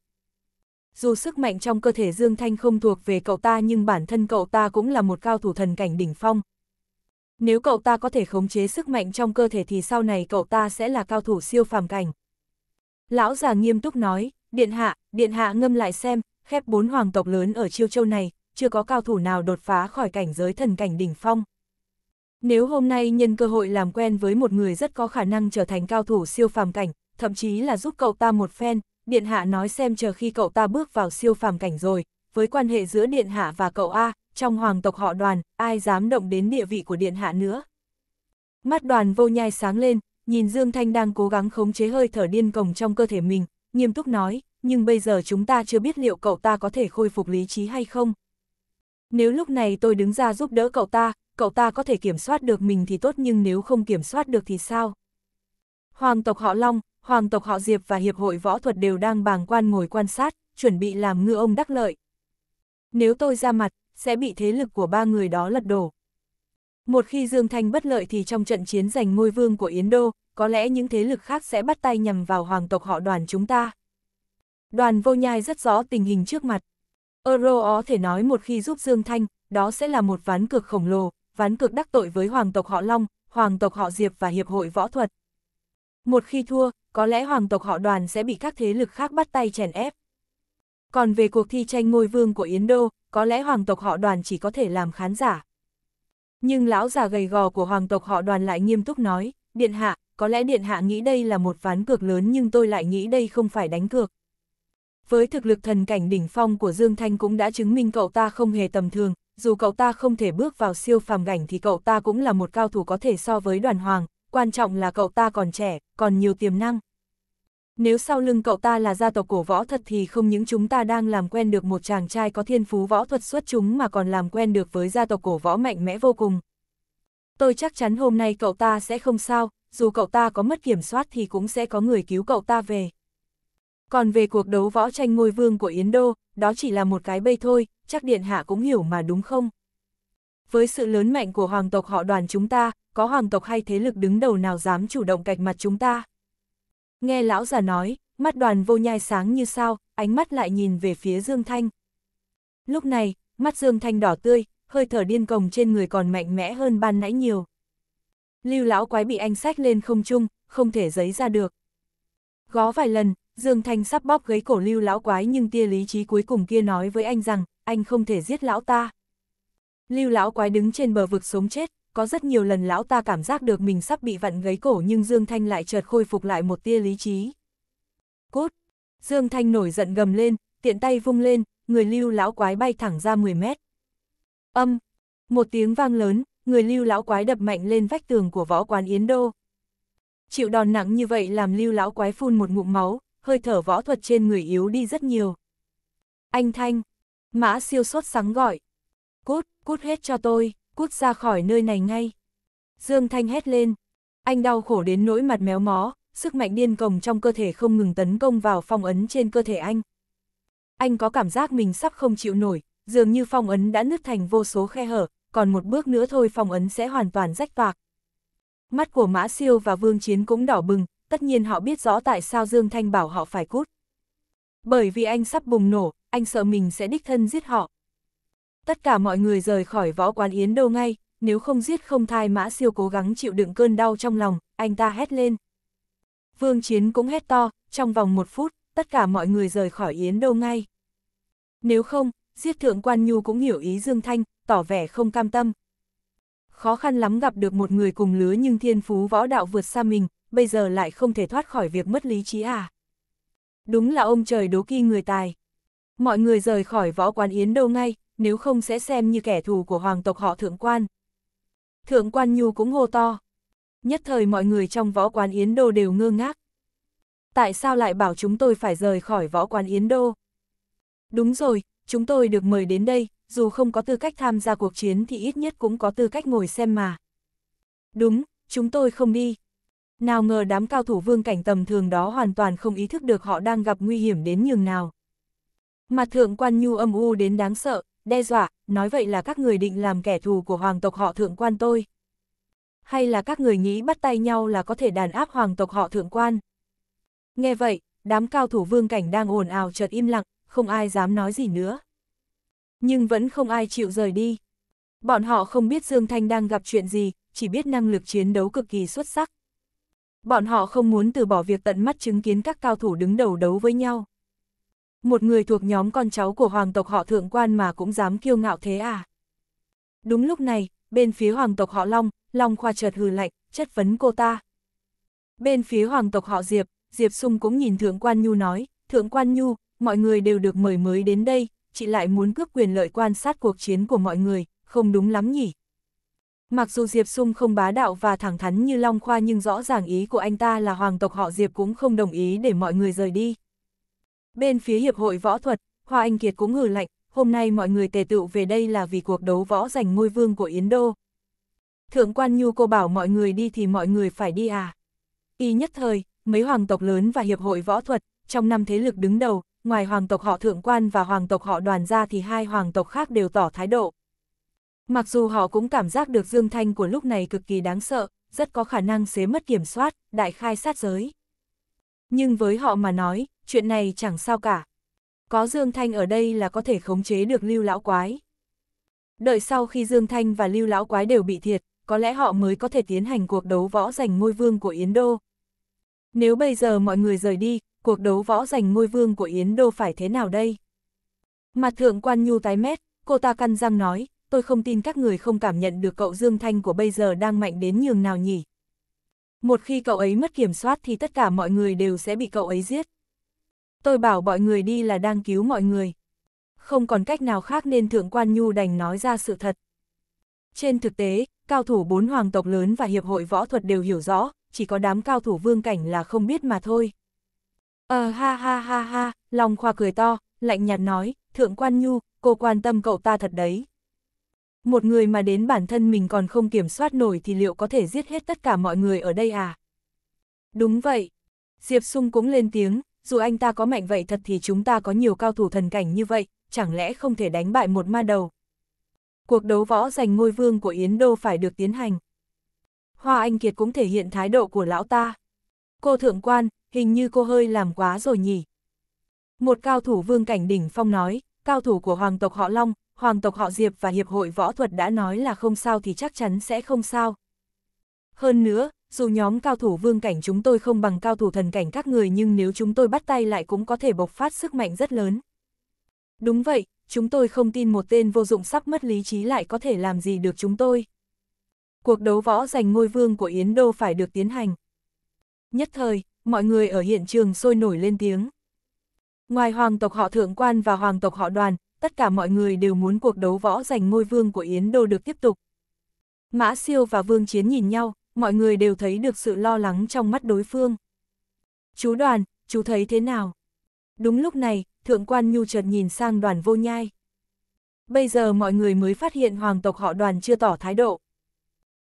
Dù sức mạnh trong cơ thể Dương Thanh không thuộc về cậu ta nhưng bản thân cậu ta cũng là một cao thủ thần cảnh đỉnh phong, nếu cậu ta có thể khống chế sức mạnh trong cơ thể thì sau này cậu ta sẽ là cao thủ siêu phàm cảnh. Lão già nghiêm túc nói, điện hạ, điện hạ ngâm lại xem, khép bốn hoàng tộc lớn ở Chiêu Châu này, chưa có cao thủ nào đột phá khỏi cảnh giới thần cảnh đỉnh phong. Nếu hôm nay nhân cơ hội làm quen với một người rất có khả năng trở thành cao thủ siêu phàm cảnh, thậm chí là giúp cậu ta một phen, điện hạ nói xem chờ khi cậu ta bước vào siêu phàm cảnh rồi, với quan hệ giữa điện hạ và cậu A, trong hoàng tộc họ đoàn, ai dám động đến địa vị của điện hạ nữa. Mắt đoàn vô nhai sáng lên, nhìn Dương Thanh đang cố gắng khống chế hơi thở điên cồng trong cơ thể mình, nghiêm túc nói, nhưng bây giờ chúng ta chưa biết liệu cậu ta có thể khôi phục lý trí hay không. Nếu lúc này tôi đứng ra giúp đỡ cậu ta, cậu ta có thể kiểm soát được mình thì tốt nhưng nếu không kiểm soát được thì sao? Hoàng tộc họ Long, Hoàng tộc họ Diệp và Hiệp hội Võ thuật đều đang bàng quan ngồi quan sát, chuẩn bị làm ngư ông đắc lợi. Nếu tôi ra mặt, sẽ bị thế lực của ba người đó lật đổ. Một khi Dương Thanh bất lợi thì trong trận chiến giành ngôi vương của Yến Đô, có lẽ những thế lực khác sẽ bắt tay nhằm vào hoàng tộc họ đoàn chúng ta. Đoàn vô nhai rất rõ tình hình trước mặt. Euro ó thể nói một khi giúp Dương Thanh, đó sẽ là một ván cược khổng lồ, ván cược đắc tội với hoàng tộc họ Long, hoàng tộc họ Diệp và hiệp hội võ thuật. Một khi thua, có lẽ hoàng tộc họ đoàn sẽ bị các thế lực khác bắt tay chèn ép. Còn về cuộc thi tranh ngôi vương của Yến Đô, có lẽ hoàng tộc họ đoàn chỉ có thể làm khán giả. Nhưng lão già gầy gò của hoàng tộc họ đoàn lại nghiêm túc nói, Điện Hạ, có lẽ Điện Hạ nghĩ đây là một ván cược lớn nhưng tôi lại nghĩ đây không phải đánh cược. Với thực lực thần cảnh đỉnh phong của Dương Thanh cũng đã chứng minh cậu ta không hề tầm thường, dù cậu ta không thể bước vào siêu phàm cảnh thì cậu ta cũng là một cao thủ có thể so với đoàn hoàng, quan trọng là cậu ta còn trẻ, còn nhiều tiềm năng. Nếu sau lưng cậu ta là gia tộc cổ võ thật thì không những chúng ta đang làm quen được một chàng trai có thiên phú võ thuật xuất chúng mà còn làm quen được với gia tộc cổ võ mạnh mẽ vô cùng. Tôi chắc chắn hôm nay cậu ta sẽ không sao, dù cậu ta có mất kiểm soát thì cũng sẽ có người cứu cậu ta về. Còn về cuộc đấu võ tranh ngôi vương của Yến Đô, đó chỉ là một cái bây thôi, chắc Điện Hạ cũng hiểu mà đúng không? Với sự lớn mạnh của hoàng tộc họ đoàn chúng ta, có hoàng tộc hay thế lực đứng đầu nào dám chủ động cạch mặt chúng ta? Nghe lão già nói, mắt đoàn vô nhai sáng như sao, ánh mắt lại nhìn về phía Dương Thanh. Lúc này, mắt Dương Thanh đỏ tươi, hơi thở điên cồng trên người còn mạnh mẽ hơn ban nãy nhiều. Lưu lão quái bị anh sách lên không trung, không thể giấy ra được. Gó vài lần, Dương Thanh sắp bóp gáy cổ lưu lão quái nhưng tia lý trí cuối cùng kia nói với anh rằng, anh không thể giết lão ta. Lưu lão quái đứng trên bờ vực sống chết, có rất nhiều lần lão ta cảm giác được mình sắp bị vặn gáy cổ nhưng Dương Thanh lại chợt khôi phục lại một tia lý trí. Cút! Dương Thanh nổi giận gầm lên, tiện tay vung lên, người lưu lão quái bay thẳng ra 10 mét. Âm! Một tiếng vang lớn, người lưu lão quái đập mạnh lên vách tường của võ quán Yến Đô. Chịu đòn nặng như vậy làm lưu lão quái phun một ngụm máu, hơi thở võ thuật trên người yếu đi rất nhiều. Anh Thanh! Mã siêu sốt sáng gọi. Cút, cút hết cho tôi cút ra khỏi nơi này ngay. Dương Thanh hét lên, anh đau khổ đến nỗi mặt méo mó, sức mạnh điên cồng trong cơ thể không ngừng tấn công vào phong ấn trên cơ thể anh. Anh có cảm giác mình sắp không chịu nổi, dường như phong ấn đã nứt thành vô số khe hở, còn một bước nữa thôi phong ấn sẽ hoàn toàn rách toạc. Mắt của Mã Siêu và Vương Chiến cũng đỏ bừng, tất nhiên họ biết rõ tại sao Dương Thanh bảo họ phải cút. Bởi vì anh sắp bùng nổ, anh sợ mình sẽ đích thân giết họ, tất cả mọi người rời khỏi võ quán Yến Đô ngay, nếu không giết không thai mã siêu cố gắng chịu đựng cơn đau trong lòng, anh ta hét lên. Vương Chiến cũng hét to, trong vòng một phút, tất cả mọi người rời khỏi Yến Đô ngay. Nếu không, giết thượng quan Nhu cũng hiểu ý Dương Thanh, tỏ vẻ không cam tâm. Khó khăn lắm gặp được một người cùng lứa nhưng thiên phú võ đạo vượt xa mình, bây giờ lại không thể thoát khỏi việc mất lý trí à. Đúng là ông trời đố kỳ người tài mọi người rời khỏi võ quán Yến đâu ngay, nếu không sẽ xem như kẻ thù của hoàng tộc họ thượng quan. Thượng quan Nhu cũng hô to. Nhất thời mọi người trong võ quán Yến Đô đều ngơ ngác. Tại sao lại bảo chúng tôi phải rời khỏi võ quán Yến Đô? Đúng rồi, chúng tôi được mời đến đây, dù không có tư cách tham gia cuộc chiến thì ít nhất cũng có tư cách ngồi xem mà. Đúng, chúng tôi không đi. Nào ngờ đám cao thủ vương cảnh tầm thường đó hoàn toàn không ý thức được họ đang gặp nguy hiểm đến nhường nào. Mà thượng quan nhu âm u đến đáng sợ, đe dọa, nói vậy là các người định làm kẻ thù của hoàng tộc họ thượng quan tôi. Hay là các người nghĩ bắt tay nhau là có thể đàn áp hoàng tộc họ thượng quan. Nghe vậy, đám cao thủ vương cảnh đang ồn ào chợt im lặng, không ai dám nói gì nữa. Nhưng vẫn không ai chịu rời đi. Bọn họ không biết Dương Thanh đang gặp chuyện gì, chỉ biết năng lực chiến đấu cực kỳ xuất sắc. Bọn họ không muốn từ bỏ việc tận mắt chứng kiến các cao thủ đứng đầu đấu với nhau một người thuộc nhóm con cháu của hoàng tộc họ thượng quan mà cũng dám kiêu ngạo thế à. Đúng lúc này, bên phía hoàng tộc họ Long, Long Khoa chợt hừ lạnh, chất vấn cô ta. Bên phía hoàng tộc họ Diệp, Diệp Sung cũng nhìn thượng quan Nhu nói, thượng quan Nhu, mọi người đều được mời mới đến đây, chị lại muốn cướp quyền lợi quan sát cuộc chiến của mọi người, không đúng lắm nhỉ. Mặc dù Diệp Sung không bá đạo và thẳng thắn như Long Khoa nhưng rõ ràng ý của anh ta là hoàng tộc họ Diệp cũng không đồng ý để mọi người rời đi. Bên phía Hiệp hội Võ thuật, Hoa Anh Kiệt cũng ngừ lạnh, hôm nay mọi người tề tựu về đây là vì cuộc đấu võ giành ngôi vương của Yến Đô. Thượng quan Nhu cô bảo mọi người đi thì mọi người phải đi à. Y nhất thời, mấy hoàng tộc lớn và Hiệp hội Võ thuật, trong năm thế lực đứng đầu, ngoài hoàng tộc họ Thượng quan và hoàng tộc họ đoàn ra thì hai hoàng tộc khác đều tỏ thái độ. Mặc dù họ cũng cảm giác được Dương Thanh của lúc này cực kỳ đáng sợ, rất có khả năng xế mất kiểm soát, đại khai sát giới. Nhưng với họ mà nói, chuyện này chẳng sao cả. Có Dương Thanh ở đây là có thể khống chế được lưu lão quái. Đợi sau khi Dương Thanh và lưu lão quái đều bị thiệt, có lẽ họ mới có thể tiến hành cuộc đấu võ giành ngôi vương của Yến Đô. Nếu bây giờ mọi người rời đi, cuộc đấu võ giành ngôi vương của Yến Đô phải thế nào đây? Mặt thượng quan nhu tái mét, cô ta căn răng nói, tôi không tin các người không cảm nhận được cậu Dương Thanh của bây giờ đang mạnh đến nhường nào nhỉ. Một khi cậu ấy mất kiểm soát thì tất cả mọi người đều sẽ bị cậu ấy giết. Tôi bảo mọi người đi là đang cứu mọi người. Không còn cách nào khác nên Thượng Quan Nhu đành nói ra sự thật. Trên thực tế, cao thủ bốn hoàng tộc lớn và hiệp hội võ thuật đều hiểu rõ, chỉ có đám cao thủ vương cảnh là không biết mà thôi. Ờ ha ha ha ha, Long Khoa cười to, lạnh nhạt nói, Thượng Quan Nhu, cô quan tâm cậu ta thật đấy. Một người mà đến bản thân mình còn không kiểm soát nổi thì liệu có thể giết hết tất cả mọi người ở đây à? Đúng vậy. Diệp Sung cũng lên tiếng, dù anh ta có mạnh vậy thật thì chúng ta có nhiều cao thủ thần cảnh như vậy, chẳng lẽ không thể đánh bại một ma đầu. Cuộc đấu võ giành ngôi vương của Yến Đô phải được tiến hành. Hoa Anh Kiệt cũng thể hiện thái độ của lão ta. Cô thượng quan, hình như cô hơi làm quá rồi nhỉ. Một cao thủ vương cảnh đỉnh phong nói, cao thủ của hoàng tộc họ Long, hoàng tộc họ Diệp và Hiệp hội Võ thuật đã nói là không sao thì chắc chắn sẽ không sao. Hơn nữa, dù nhóm cao thủ vương cảnh chúng tôi không bằng cao thủ thần cảnh các người nhưng nếu chúng tôi bắt tay lại cũng có thể bộc phát sức mạnh rất lớn. Đúng vậy, chúng tôi không tin một tên vô dụng sắp mất lý trí lại có thể làm gì được chúng tôi. Cuộc đấu võ giành ngôi vương của Yến Đô phải được tiến hành. Nhất thời, mọi người ở hiện trường sôi nổi lên tiếng. Ngoài hoàng tộc họ thượng quan và hoàng tộc họ đoàn, tất cả mọi người đều muốn cuộc đấu võ giành ngôi vương của Yến Đô được tiếp tục. Mã Siêu và Vương Chiến nhìn nhau, mọi người đều thấy được sự lo lắng trong mắt đối phương. Chú đoàn, chú thấy thế nào? Đúng lúc này, thượng quan nhu chợt nhìn sang đoàn vô nhai. Bây giờ mọi người mới phát hiện hoàng tộc họ đoàn chưa tỏ thái độ.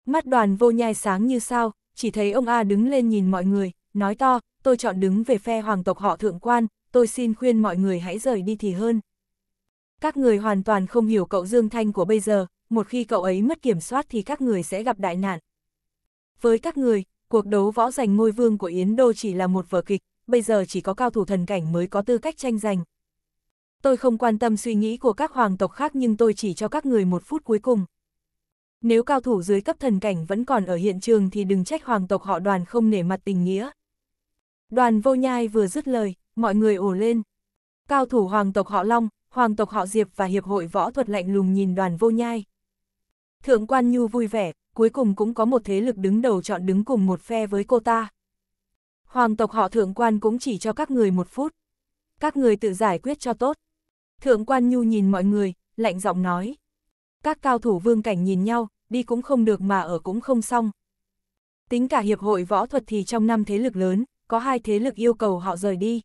Mắt đoàn vô nhai sáng như sao, chỉ thấy ông A đứng lên nhìn mọi người, nói to, tôi chọn đứng về phe hoàng tộc họ thượng quan, tôi xin khuyên mọi người hãy rời đi thì hơn. Các người hoàn toàn không hiểu cậu Dương Thanh của bây giờ, một khi cậu ấy mất kiểm soát thì các người sẽ gặp đại nạn. Với các người, cuộc đấu võ giành ngôi vương của Yến Đô chỉ là một vở kịch, bây giờ chỉ có cao thủ thần cảnh mới có tư cách tranh giành. Tôi không quan tâm suy nghĩ của các hoàng tộc khác nhưng tôi chỉ cho các người một phút cuối cùng. Nếu cao thủ dưới cấp thần cảnh vẫn còn ở hiện trường thì đừng trách hoàng tộc họ đoàn không nể mặt tình nghĩa. Đoàn vô nhai vừa dứt lời, mọi người ồ lên. Cao thủ hoàng tộc họ Long, hoàng tộc họ Diệp và Hiệp hội Võ thuật lạnh lùng nhìn đoàn vô nhai. Thượng quan Nhu vui vẻ, cuối cùng cũng có một thế lực đứng đầu chọn đứng cùng một phe với cô ta. Hoàng tộc họ thượng quan cũng chỉ cho các người một phút. Các người tự giải quyết cho tốt. Thượng quan nhu nhìn mọi người, lạnh giọng nói. Các cao thủ vương cảnh nhìn nhau, đi cũng không được mà ở cũng không xong. Tính cả hiệp hội võ thuật thì trong năm thế lực lớn, có hai thế lực yêu cầu họ rời đi.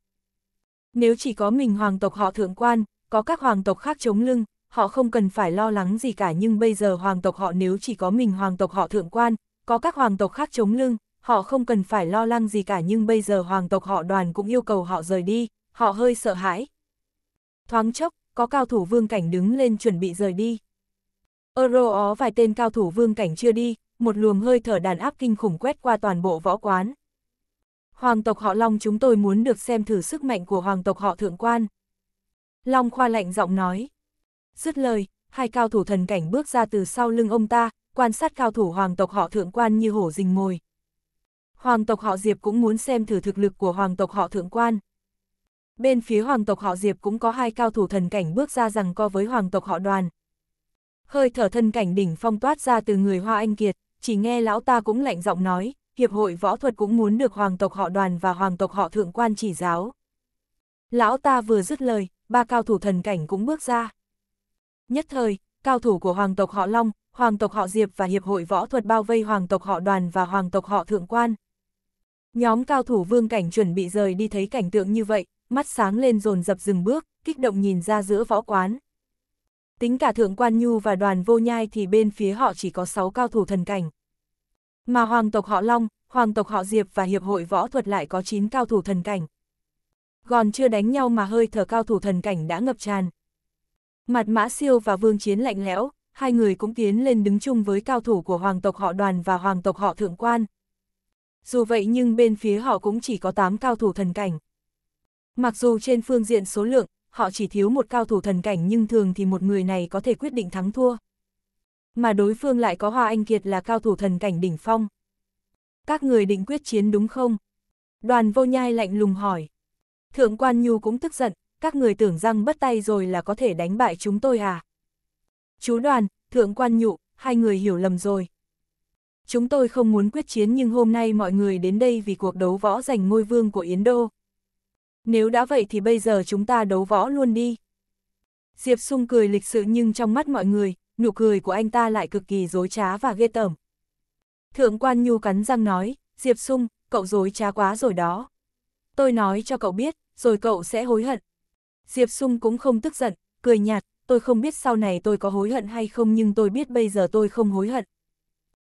Nếu chỉ có mình hoàng tộc họ thượng quan, có các hoàng tộc khác chống lưng, họ không cần phải lo lắng gì cả nhưng bây giờ hoàng tộc họ nếu chỉ có mình hoàng tộc họ thượng quan, có các hoàng tộc khác chống lưng, họ không cần phải lo lắng gì cả nhưng bây giờ hoàng tộc họ đoàn cũng yêu cầu họ rời đi, họ hơi sợ hãi. Thoáng chốc, có cao thủ vương cảnh đứng lên chuẩn bị rời đi. Euro ó vài tên cao thủ vương cảnh chưa đi, một luồng hơi thở đàn áp kinh khủng quét qua toàn bộ võ quán. Hoàng tộc họ Long chúng tôi muốn được xem thử sức mạnh của hoàng tộc họ thượng quan. Long khoa lạnh giọng nói. Dứt lời, hai cao thủ thần cảnh bước ra từ sau lưng ông ta, quan sát cao thủ hoàng tộc họ thượng quan như hổ rình mồi. Hoàng tộc họ Diệp cũng muốn xem thử thực lực của hoàng tộc họ thượng quan. Bên phía hoàng tộc họ Diệp cũng có hai cao thủ thần cảnh bước ra rằng co với hoàng tộc họ đoàn. Hơi thở thân cảnh đỉnh phong toát ra từ người Hoa Anh Kiệt, chỉ nghe lão ta cũng lạnh giọng nói, hiệp hội võ thuật cũng muốn được hoàng tộc họ đoàn và hoàng tộc họ thượng quan chỉ giáo. Lão ta vừa dứt lời, ba cao thủ thần cảnh cũng bước ra. Nhất thời, cao thủ của hoàng tộc họ Long, hoàng tộc họ Diệp và hiệp hội võ thuật bao vây hoàng tộc họ Đoàn và hoàng tộc họ Thượng Quan. Nhóm cao thủ Vương Cảnh chuẩn bị rời đi thấy cảnh tượng như vậy, mắt sáng lên dồn dập dừng bước, kích động nhìn ra giữa võ quán. Tính cả Thượng Quan Nhu và Đoàn Vô Nhai thì bên phía họ chỉ có 6 cao thủ thần cảnh. Mà hoàng tộc họ Long, hoàng tộc họ Diệp và hiệp hội võ thuật lại có 9 cao thủ thần cảnh. Gòn chưa đánh nhau mà hơi thở cao thủ thần cảnh đã ngập tràn. Mặt Mã Siêu và Vương Chiến lạnh lẽo, hai người cũng tiến lên đứng chung với cao thủ của hoàng tộc họ đoàn và hoàng tộc họ thượng quan. Dù vậy nhưng bên phía họ cũng chỉ có 8 cao thủ thần cảnh. Mặc dù trên phương diện số lượng, họ chỉ thiếu một cao thủ thần cảnh nhưng thường thì một người này có thể quyết định thắng thua. Mà đối phương lại có Hoa Anh Kiệt là cao thủ thần cảnh đỉnh phong. Các người định quyết chiến đúng không? Đoàn vô nhai lạnh lùng hỏi. Thượng quan Nhu cũng tức giận, các người tưởng rằng bất tay rồi là có thể đánh bại chúng tôi à? Chú đoàn, thượng quan nhụ, hai người hiểu lầm rồi. Chúng tôi không muốn quyết chiến nhưng hôm nay mọi người đến đây vì cuộc đấu võ giành ngôi vương của Yến Đô. Nếu đã vậy thì bây giờ chúng ta đấu võ luôn đi. Diệp sung cười lịch sự nhưng trong mắt mọi người, nụ cười của anh ta lại cực kỳ dối trá và ghê tởm. Thượng quan nhu cắn răng nói, Diệp sung, cậu dối trá quá rồi đó. Tôi nói cho cậu biết, rồi cậu sẽ hối hận. Diệp Sung cũng không tức giận, cười nhạt, tôi không biết sau này tôi có hối hận hay không nhưng tôi biết bây giờ tôi không hối hận.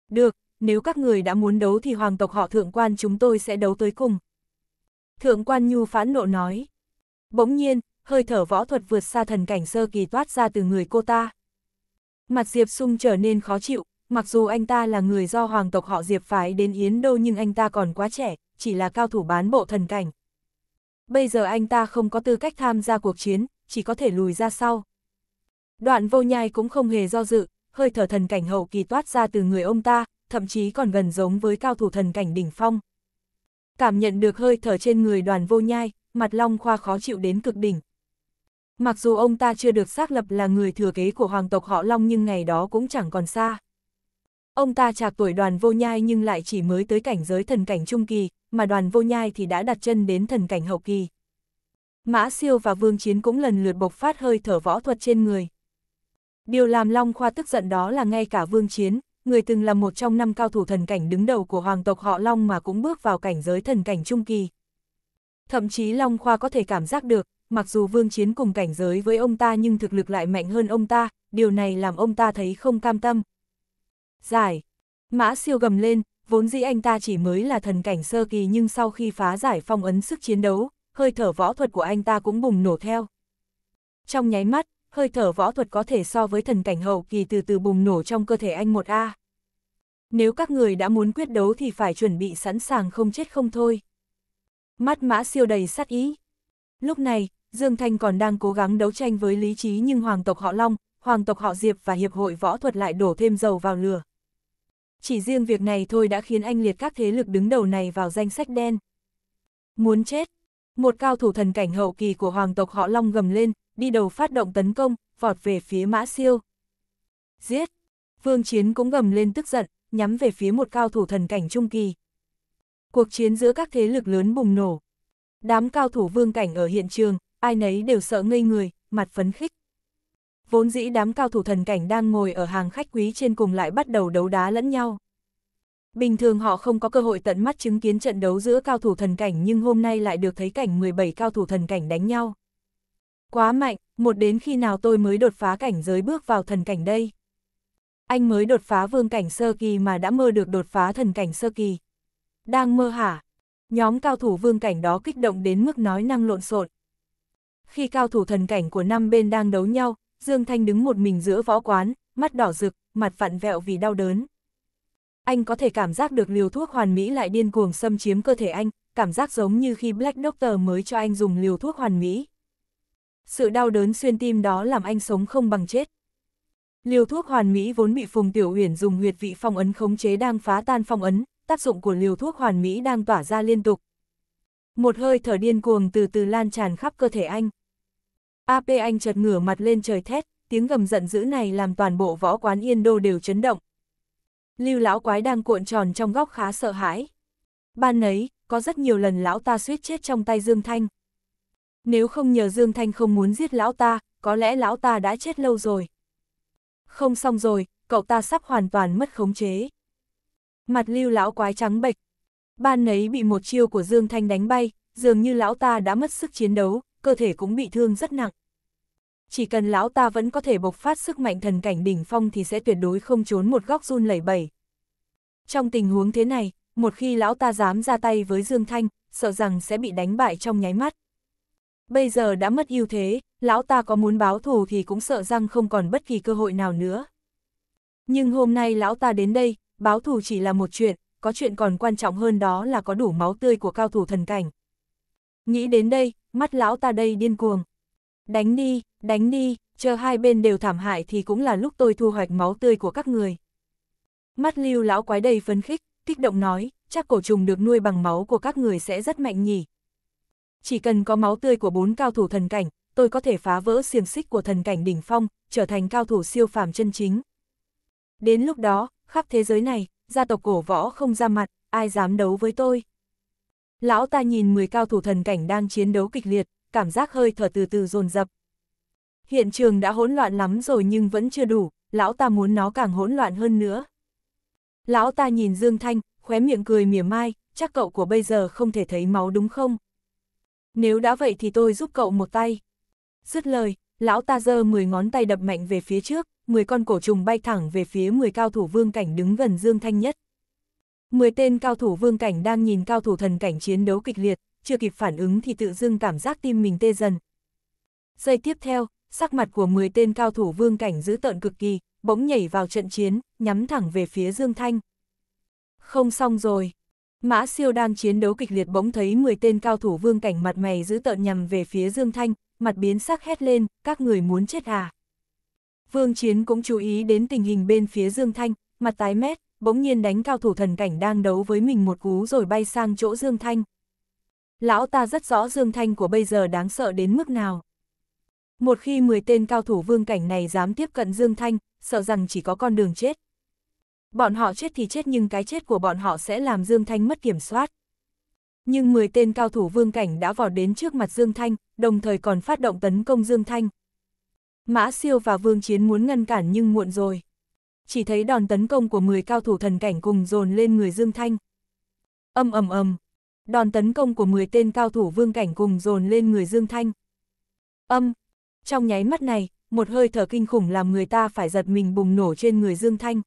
Được, nếu các người đã muốn đấu thì hoàng tộc họ thượng quan chúng tôi sẽ đấu tới cùng. Thượng quan Nhu phán nộ nói. Bỗng nhiên, hơi thở võ thuật vượt xa thần cảnh sơ kỳ toát ra từ người cô ta. Mặt Diệp Sung trở nên khó chịu, mặc dù anh ta là người do hoàng tộc họ Diệp phái đến Yến Đô nhưng anh ta còn quá trẻ, chỉ là cao thủ bán bộ thần cảnh bây giờ anh ta không có tư cách tham gia cuộc chiến, chỉ có thể lùi ra sau. Đoạn vô nhai cũng không hề do dự, hơi thở thần cảnh hậu kỳ toát ra từ người ông ta, thậm chí còn gần giống với cao thủ thần cảnh đỉnh phong. Cảm nhận được hơi thở trên người đoàn vô nhai, mặt Long Khoa khó chịu đến cực đỉnh. Mặc dù ông ta chưa được xác lập là người thừa kế của hoàng tộc họ Long nhưng ngày đó cũng chẳng còn xa. Ông ta chạc tuổi đoàn vô nhai nhưng lại chỉ mới tới cảnh giới thần cảnh trung kỳ, mà đoàn vô nhai thì đã đặt chân đến thần cảnh hậu kỳ. Mã siêu và vương chiến cũng lần lượt bộc phát hơi thở võ thuật trên người. Điều làm Long Khoa tức giận đó là ngay cả vương chiến, người từng là một trong năm cao thủ thần cảnh đứng đầu của hoàng tộc họ Long mà cũng bước vào cảnh giới thần cảnh trung kỳ. Thậm chí Long Khoa có thể cảm giác được, mặc dù vương chiến cùng cảnh giới với ông ta nhưng thực lực lại mạnh hơn ông ta, điều này làm ông ta thấy không cam tâm, giải. Mã siêu gầm lên, vốn dĩ anh ta chỉ mới là thần cảnh sơ kỳ nhưng sau khi phá giải phong ấn sức chiến đấu, hơi thở võ thuật của anh ta cũng bùng nổ theo. Trong nháy mắt, hơi thở võ thuật có thể so với thần cảnh hậu kỳ từ từ bùng nổ trong cơ thể anh một A. Nếu các người đã muốn quyết đấu thì phải chuẩn bị sẵn sàng không chết không thôi. Mắt mã siêu đầy sát ý. Lúc này, Dương Thanh còn đang cố gắng đấu tranh với lý trí nhưng hoàng tộc họ Long, hoàng tộc họ Diệp và Hiệp hội Võ thuật lại đổ thêm dầu vào lửa chỉ riêng việc này thôi đã khiến anh liệt các thế lực đứng đầu này vào danh sách đen. Muốn chết, một cao thủ thần cảnh hậu kỳ của hoàng tộc họ Long gầm lên, đi đầu phát động tấn công, vọt về phía Mã Siêu. Giết! Vương Chiến cũng gầm lên tức giận, nhắm về phía một cao thủ thần cảnh trung kỳ. Cuộc chiến giữa các thế lực lớn bùng nổ. Đám cao thủ vương cảnh ở hiện trường, ai nấy đều sợ ngây người, mặt phấn khích vốn dĩ đám cao thủ thần cảnh đang ngồi ở hàng khách quý trên cùng lại bắt đầu đấu đá lẫn nhau. Bình thường họ không có cơ hội tận mắt chứng kiến trận đấu giữa cao thủ thần cảnh nhưng hôm nay lại được thấy cảnh 17 cao thủ thần cảnh đánh nhau. Quá mạnh, một đến khi nào tôi mới đột phá cảnh giới bước vào thần cảnh đây? Anh mới đột phá vương cảnh sơ kỳ mà đã mơ được đột phá thần cảnh sơ kỳ. Đang mơ hả? Nhóm cao thủ vương cảnh đó kích động đến mức nói năng lộn xộn. Khi cao thủ thần cảnh của năm bên đang đấu nhau, Dương Thanh đứng một mình giữa võ quán, mắt đỏ rực, mặt vặn vẹo vì đau đớn. Anh có thể cảm giác được liều thuốc hoàn mỹ lại điên cuồng xâm chiếm cơ thể anh, cảm giác giống như khi Black Doctor mới cho anh dùng liều thuốc hoàn mỹ. Sự đau đớn xuyên tim đó làm anh sống không bằng chết. Liều thuốc hoàn mỹ vốn bị Phùng Tiểu Uyển dùng huyệt vị phong ấn khống chế đang phá tan phong ấn, tác dụng của liều thuốc hoàn mỹ đang tỏa ra liên tục. Một hơi thở điên cuồng từ từ lan tràn khắp cơ thể anh. AP Anh chợt ngửa mặt lên trời thét, tiếng gầm giận dữ này làm toàn bộ võ quán Yên Đô đều chấn động. Lưu lão quái đang cuộn tròn trong góc khá sợ hãi. Ban nấy có rất nhiều lần lão ta suýt chết trong tay Dương Thanh. Nếu không nhờ Dương Thanh không muốn giết lão ta, có lẽ lão ta đã chết lâu rồi. Không xong rồi, cậu ta sắp hoàn toàn mất khống chế. Mặt lưu lão quái trắng bệch. Ban nấy bị một chiêu của Dương Thanh đánh bay, dường như lão ta đã mất sức chiến đấu, cơ thể cũng bị thương rất nặng. Chỉ cần lão ta vẫn có thể bộc phát sức mạnh thần cảnh đỉnh phong thì sẽ tuyệt đối không trốn một góc run lẩy bẩy. Trong tình huống thế này, một khi lão ta dám ra tay với Dương Thanh, sợ rằng sẽ bị đánh bại trong nháy mắt. Bây giờ đã mất ưu thế, lão ta có muốn báo thù thì cũng sợ rằng không còn bất kỳ cơ hội nào nữa. Nhưng hôm nay lão ta đến đây, báo thù chỉ là một chuyện, có chuyện còn quan trọng hơn đó là có đủ máu tươi của cao thủ thần cảnh. Nghĩ đến đây, mắt lão ta đây điên cuồng. Đánh đi, đánh đi, chờ hai bên đều thảm hại thì cũng là lúc tôi thu hoạch máu tươi của các người. Mắt lưu lão quái đầy phấn khích, kích động nói, chắc cổ trùng được nuôi bằng máu của các người sẽ rất mạnh nhỉ. Chỉ cần có máu tươi của bốn cao thủ thần cảnh, tôi có thể phá vỡ xiềng xích của thần cảnh đỉnh phong, trở thành cao thủ siêu phàm chân chính. Đến lúc đó, khắp thế giới này, gia tộc cổ võ không ra mặt, ai dám đấu với tôi lão ta nhìn 10 cao thủ thần cảnh đang chiến đấu kịch liệt, cảm giác hơi thở từ từ dồn dập. Hiện trường đã hỗn loạn lắm rồi nhưng vẫn chưa đủ, lão ta muốn nó càng hỗn loạn hơn nữa. Lão ta nhìn Dương Thanh, khóe miệng cười mỉa mai, chắc cậu của bây giờ không thể thấy máu đúng không? Nếu đã vậy thì tôi giúp cậu một tay. Dứt lời, lão ta giơ 10 ngón tay đập mạnh về phía trước, 10 con cổ trùng bay thẳng về phía 10 cao thủ vương cảnh đứng gần Dương Thanh nhất. 10 tên cao thủ vương cảnh đang nhìn cao thủ thần cảnh chiến đấu kịch liệt, chưa kịp phản ứng thì tự dưng cảm giác tim mình tê dần. Giây tiếp theo, sắc mặt của 10 tên cao thủ vương cảnh giữ tợn cực kỳ, bỗng nhảy vào trận chiến, nhắm thẳng về phía Dương Thanh. Không xong rồi. Mã siêu đang chiến đấu kịch liệt bỗng thấy 10 tên cao thủ vương cảnh mặt mày giữ tợn nhằm về phía Dương Thanh, mặt biến sắc hét lên, các người muốn chết à. Vương Chiến cũng chú ý đến tình hình bên phía Dương Thanh, mặt tái mét, bỗng nhiên đánh cao thủ thần cảnh đang đấu với mình một cú rồi bay sang chỗ Dương Thanh. Lão ta rất rõ Dương Thanh của bây giờ đáng sợ đến mức nào. Một khi 10 tên cao thủ vương cảnh này dám tiếp cận Dương Thanh, sợ rằng chỉ có con đường chết. Bọn họ chết thì chết nhưng cái chết của bọn họ sẽ làm Dương Thanh mất kiểm soát. Nhưng 10 tên cao thủ vương cảnh đã vọt đến trước mặt Dương Thanh, đồng thời còn phát động tấn công Dương Thanh. Mã Siêu và Vương Chiến muốn ngăn cản nhưng muộn rồi chỉ thấy đòn tấn công của 10 cao thủ thần cảnh cùng dồn lên người Dương Thanh. Âm ầm ầm, đòn tấn công của 10 tên cao thủ vương cảnh cùng dồn lên người Dương Thanh. Âm, trong nháy mắt này, một hơi thở kinh khủng làm người ta phải giật mình bùng nổ trên người Dương Thanh.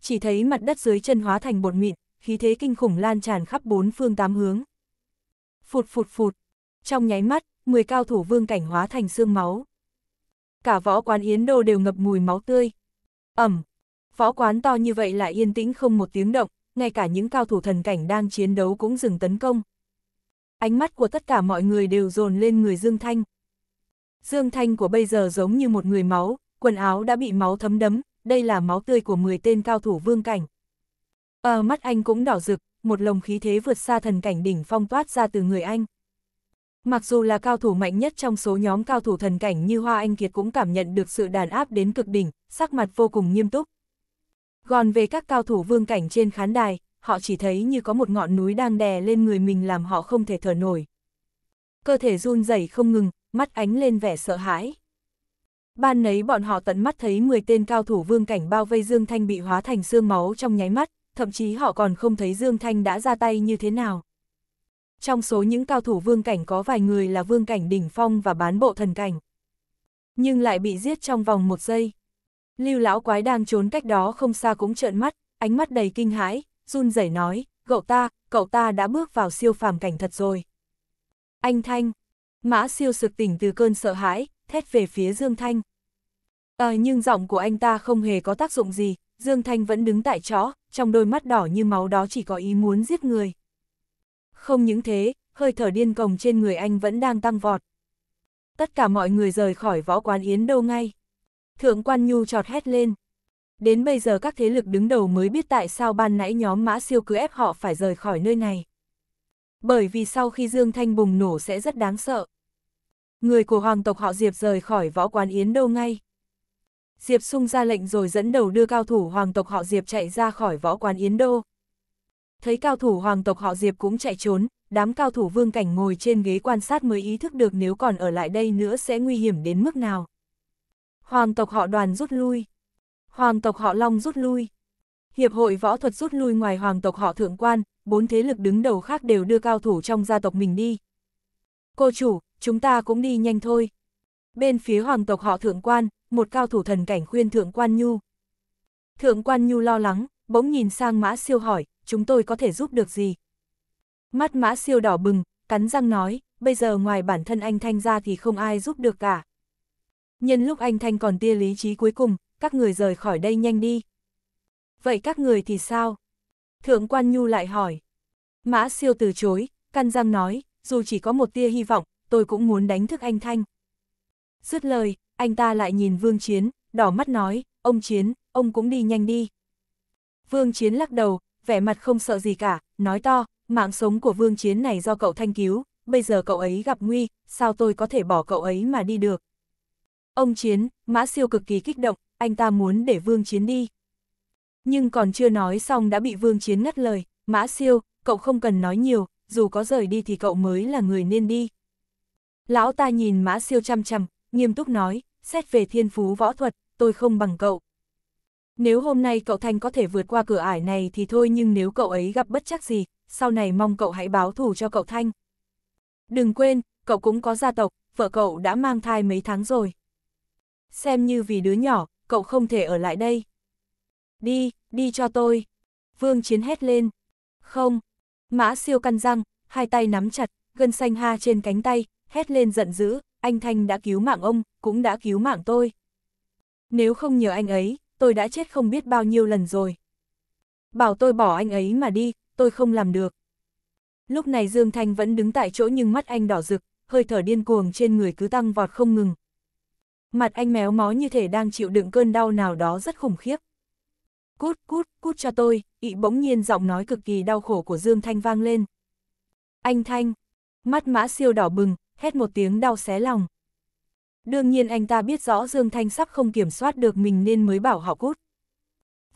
Chỉ thấy mặt đất dưới chân hóa thành bột mịn, khí thế kinh khủng lan tràn khắp bốn phương tám hướng. Phụt phụt phụt, trong nháy mắt, 10 cao thủ vương cảnh hóa thành xương máu. Cả võ quán Yến Đô đều ngập mùi máu tươi. Ẩm, võ quán to như vậy lại yên tĩnh không một tiếng động, ngay cả những cao thủ thần cảnh đang chiến đấu cũng dừng tấn công. Ánh mắt của tất cả mọi người đều dồn lên người Dương Thanh. Dương Thanh của bây giờ giống như một người máu, quần áo đã bị máu thấm đấm, đây là máu tươi của 10 tên cao thủ vương cảnh. Ờ mắt anh cũng đỏ rực, một lồng khí thế vượt xa thần cảnh đỉnh phong toát ra từ người anh. Mặc dù là cao thủ mạnh nhất trong số nhóm cao thủ thần cảnh như Hoa Anh Kiệt cũng cảm nhận được sự đàn áp đến cực đỉnh, sắc mặt vô cùng nghiêm túc. Còn về các cao thủ vương cảnh trên khán đài, họ chỉ thấy như có một ngọn núi đang đè lên người mình làm họ không thể thở nổi. Cơ thể run rẩy không ngừng, mắt ánh lên vẻ sợ hãi. Ban nấy bọn họ tận mắt thấy 10 tên cao thủ vương cảnh bao vây Dương Thanh bị hóa thành xương máu trong nháy mắt, thậm chí họ còn không thấy Dương Thanh đã ra tay như thế nào trong số những cao thủ vương cảnh có vài người là vương cảnh đỉnh phong và bán bộ thần cảnh. Nhưng lại bị giết trong vòng một giây. Lưu lão quái đang trốn cách đó không xa cũng trợn mắt, ánh mắt đầy kinh hãi, run rẩy nói, cậu ta, cậu ta đã bước vào siêu phàm cảnh thật rồi. Anh Thanh, mã siêu sực tỉnh từ cơn sợ hãi, thét về phía Dương Thanh. Ờ nhưng giọng của anh ta không hề có tác dụng gì, Dương Thanh vẫn đứng tại chỗ, trong đôi mắt đỏ như máu đó chỉ có ý muốn giết người. Không những thế, hơi thở điên cồng trên người anh vẫn đang tăng vọt. Tất cả mọi người rời khỏi võ quán Yến đâu ngay. Thượng quan Nhu trọt hét lên. Đến bây giờ các thế lực đứng đầu mới biết tại sao ban nãy nhóm mã siêu cứ ép họ phải rời khỏi nơi này. Bởi vì sau khi Dương Thanh bùng nổ sẽ rất đáng sợ. Người của hoàng tộc họ Diệp rời khỏi võ quán Yến đâu ngay. Diệp sung ra lệnh rồi dẫn đầu đưa cao thủ hoàng tộc họ Diệp chạy ra khỏi võ quán Yến Đô thấy cao thủ hoàng tộc họ Diệp cũng chạy trốn, đám cao thủ vương cảnh ngồi trên ghế quan sát mới ý thức được nếu còn ở lại đây nữa sẽ nguy hiểm đến mức nào. Hoàng tộc họ đoàn rút lui. Hoàng tộc họ Long rút lui. Hiệp hội võ thuật rút lui ngoài hoàng tộc họ thượng quan, bốn thế lực đứng đầu khác đều đưa cao thủ trong gia tộc mình đi. Cô chủ, chúng ta cũng đi nhanh thôi. Bên phía hoàng tộc họ thượng quan, một cao thủ thần cảnh khuyên thượng quan Nhu. Thượng quan Nhu lo lắng, bỗng nhìn sang mã siêu hỏi, chúng tôi có thể giúp được gì? Mắt mã siêu đỏ bừng, cắn răng nói, bây giờ ngoài bản thân anh Thanh ra thì không ai giúp được cả. Nhân lúc anh Thanh còn tia lý trí cuối cùng, các người rời khỏi đây nhanh đi. Vậy các người thì sao? Thượng quan Nhu lại hỏi. Mã siêu từ chối, căn răng nói, dù chỉ có một tia hy vọng, tôi cũng muốn đánh thức anh Thanh. Dứt lời, anh ta lại nhìn Vương Chiến, đỏ mắt nói, ông Chiến, ông cũng đi nhanh đi. Vương Chiến lắc đầu, vẻ mặt không sợ gì cả, nói to, mạng sống của vương chiến này do cậu thanh cứu, bây giờ cậu ấy gặp nguy, sao tôi có thể bỏ cậu ấy mà đi được. Ông Chiến, Mã Siêu cực kỳ kích động, anh ta muốn để Vương Chiến đi. Nhưng còn chưa nói xong đã bị Vương Chiến ngắt lời, Mã Siêu, cậu không cần nói nhiều, dù có rời đi thì cậu mới là người nên đi. Lão ta nhìn Mã Siêu chăm chăm, nghiêm túc nói, xét về thiên phú võ thuật, tôi không bằng cậu. Nếu hôm nay cậu Thanh có thể vượt qua cửa ải này thì thôi nhưng nếu cậu ấy gặp bất chắc gì, sau này mong cậu hãy báo thù cho cậu Thanh. Đừng quên, cậu cũng có gia tộc, vợ cậu đã mang thai mấy tháng rồi. Xem như vì đứa nhỏ, cậu không thể ở lại đây. Đi, đi cho tôi. Vương Chiến hét lên. Không. Mã siêu căn răng, hai tay nắm chặt, gân xanh ha trên cánh tay, hét lên giận dữ, anh Thanh đã cứu mạng ông, cũng đã cứu mạng tôi. Nếu không nhờ anh ấy, tôi đã chết không biết bao nhiêu lần rồi. Bảo tôi bỏ anh ấy mà đi, tôi không làm được. Lúc này Dương Thanh vẫn đứng tại chỗ nhưng mắt anh đỏ rực, hơi thở điên cuồng trên người cứ tăng vọt không ngừng. Mặt anh méo mó như thể đang chịu đựng cơn đau nào đó rất khủng khiếp. Cút, cút, cút cho tôi, ị bỗng nhiên giọng nói cực kỳ đau khổ của Dương Thanh vang lên. Anh Thanh, mắt mã siêu đỏ bừng, hét một tiếng đau xé lòng. Đương nhiên anh ta biết rõ Dương Thanh sắp không kiểm soát được mình nên mới bảo họ cút.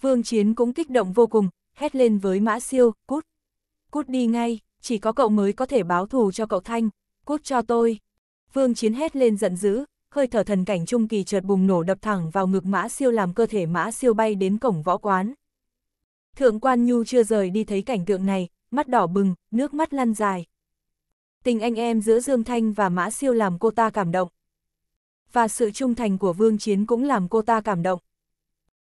Vương Chiến cũng kích động vô cùng, hét lên với Mã Siêu, cút. Cút đi ngay, chỉ có cậu mới có thể báo thù cho cậu Thanh, cút cho tôi. Vương Chiến hét lên giận dữ, hơi thở thần cảnh trung kỳ chợt bùng nổ đập thẳng vào ngực Mã Siêu làm cơ thể Mã Siêu bay đến cổng võ quán. Thượng quan Nhu chưa rời đi thấy cảnh tượng này, mắt đỏ bừng, nước mắt lăn dài. Tình anh em giữa Dương Thanh và Mã Siêu làm cô ta cảm động và sự trung thành của Vương Chiến cũng làm cô ta cảm động.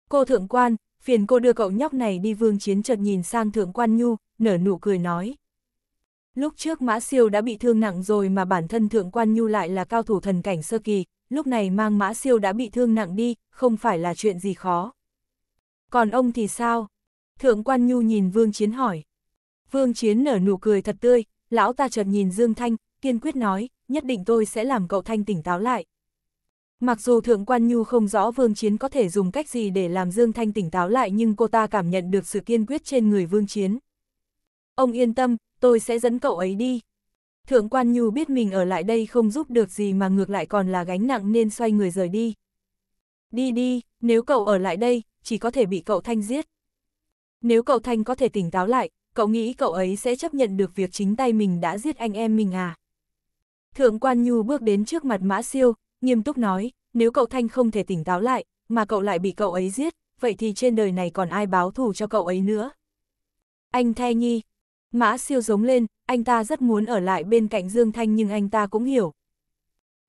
Cô thượng quan, phiền cô đưa cậu nhóc này đi Vương Chiến chợt nhìn sang thượng quan Nhu, nở nụ cười nói. Lúc trước Mã Siêu đã bị thương nặng rồi mà bản thân thượng quan Nhu lại là cao thủ thần cảnh sơ kỳ, lúc này mang Mã Siêu đã bị thương nặng đi, không phải là chuyện gì khó. Còn ông thì sao? Thượng quan Nhu nhìn Vương Chiến hỏi. Vương Chiến nở nụ cười thật tươi, lão ta chợt nhìn Dương Thanh, kiên quyết nói, nhất định tôi sẽ làm cậu Thanh tỉnh táo lại. Mặc dù Thượng Quan Nhu không rõ Vương Chiến có thể dùng cách gì để làm Dương Thanh tỉnh táo lại nhưng cô ta cảm nhận được sự kiên quyết trên người Vương Chiến. Ông yên tâm, tôi sẽ dẫn cậu ấy đi. Thượng Quan Nhu biết mình ở lại đây không giúp được gì mà ngược lại còn là gánh nặng nên xoay người rời đi. Đi đi, nếu cậu ở lại đây, chỉ có thể bị cậu Thanh giết. Nếu cậu Thanh có thể tỉnh táo lại, cậu nghĩ cậu ấy sẽ chấp nhận được việc chính tay mình đã giết anh em mình à? Thượng Quan Nhu bước đến trước mặt Mã Siêu, nghiêm túc nói, nếu cậu Thanh không thể tỉnh táo lại, mà cậu lại bị cậu ấy giết, vậy thì trên đời này còn ai báo thù cho cậu ấy nữa. Anh The Nhi, Mã siêu giống lên, anh ta rất muốn ở lại bên cạnh Dương Thanh nhưng anh ta cũng hiểu.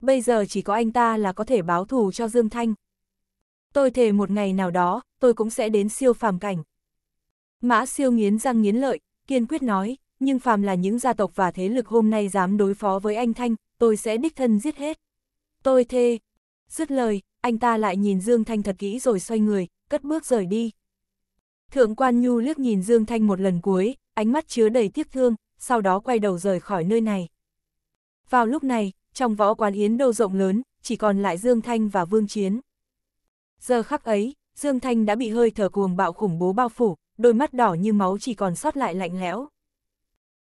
Bây giờ chỉ có anh ta là có thể báo thù cho Dương Thanh. Tôi thề một ngày nào đó, tôi cũng sẽ đến siêu phàm cảnh. Mã siêu nghiến răng nghiến lợi, kiên quyết nói, nhưng phàm là những gia tộc và thế lực hôm nay dám đối phó với anh Thanh, tôi sẽ đích thân giết hết tôi thê. Dứt lời, anh ta lại nhìn Dương Thanh thật kỹ rồi xoay người, cất bước rời đi. Thượng quan Nhu liếc nhìn Dương Thanh một lần cuối, ánh mắt chứa đầy tiếc thương, sau đó quay đầu rời khỏi nơi này. Vào lúc này, trong võ quán Yến đô rộng lớn, chỉ còn lại Dương Thanh và Vương Chiến. Giờ khắc ấy, Dương Thanh đã bị hơi thở cuồng bạo khủng bố bao phủ, đôi mắt đỏ như máu chỉ còn sót lại lạnh lẽo.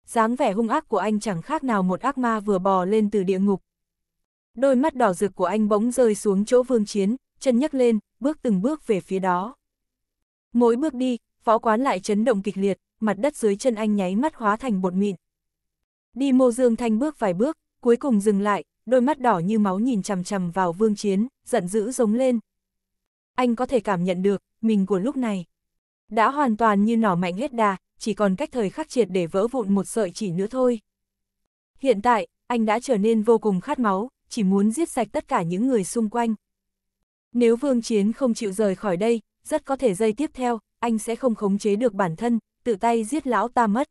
dáng vẻ hung ác của anh chẳng khác nào một ác ma vừa bò lên từ địa ngục, Đôi mắt đỏ rực của anh bỗng rơi xuống chỗ vương chiến, chân nhấc lên, bước từng bước về phía đó. Mỗi bước đi, phó quán lại chấn động kịch liệt, mặt đất dưới chân anh nháy mắt hóa thành bột mịn. Đi mô dương thanh bước vài bước, cuối cùng dừng lại, đôi mắt đỏ như máu nhìn chằm chằm vào vương chiến, giận dữ giống lên. Anh có thể cảm nhận được, mình của lúc này. Đã hoàn toàn như nỏ mạnh hết đà, chỉ còn cách thời khắc triệt để vỡ vụn một sợi chỉ nữa thôi. Hiện tại, anh đã trở nên vô cùng khát máu, chỉ muốn giết sạch tất cả những người xung quanh. Nếu Vương Chiến không chịu rời khỏi đây, rất có thể dây tiếp theo, anh sẽ không khống chế được bản thân, tự tay giết lão ta mất.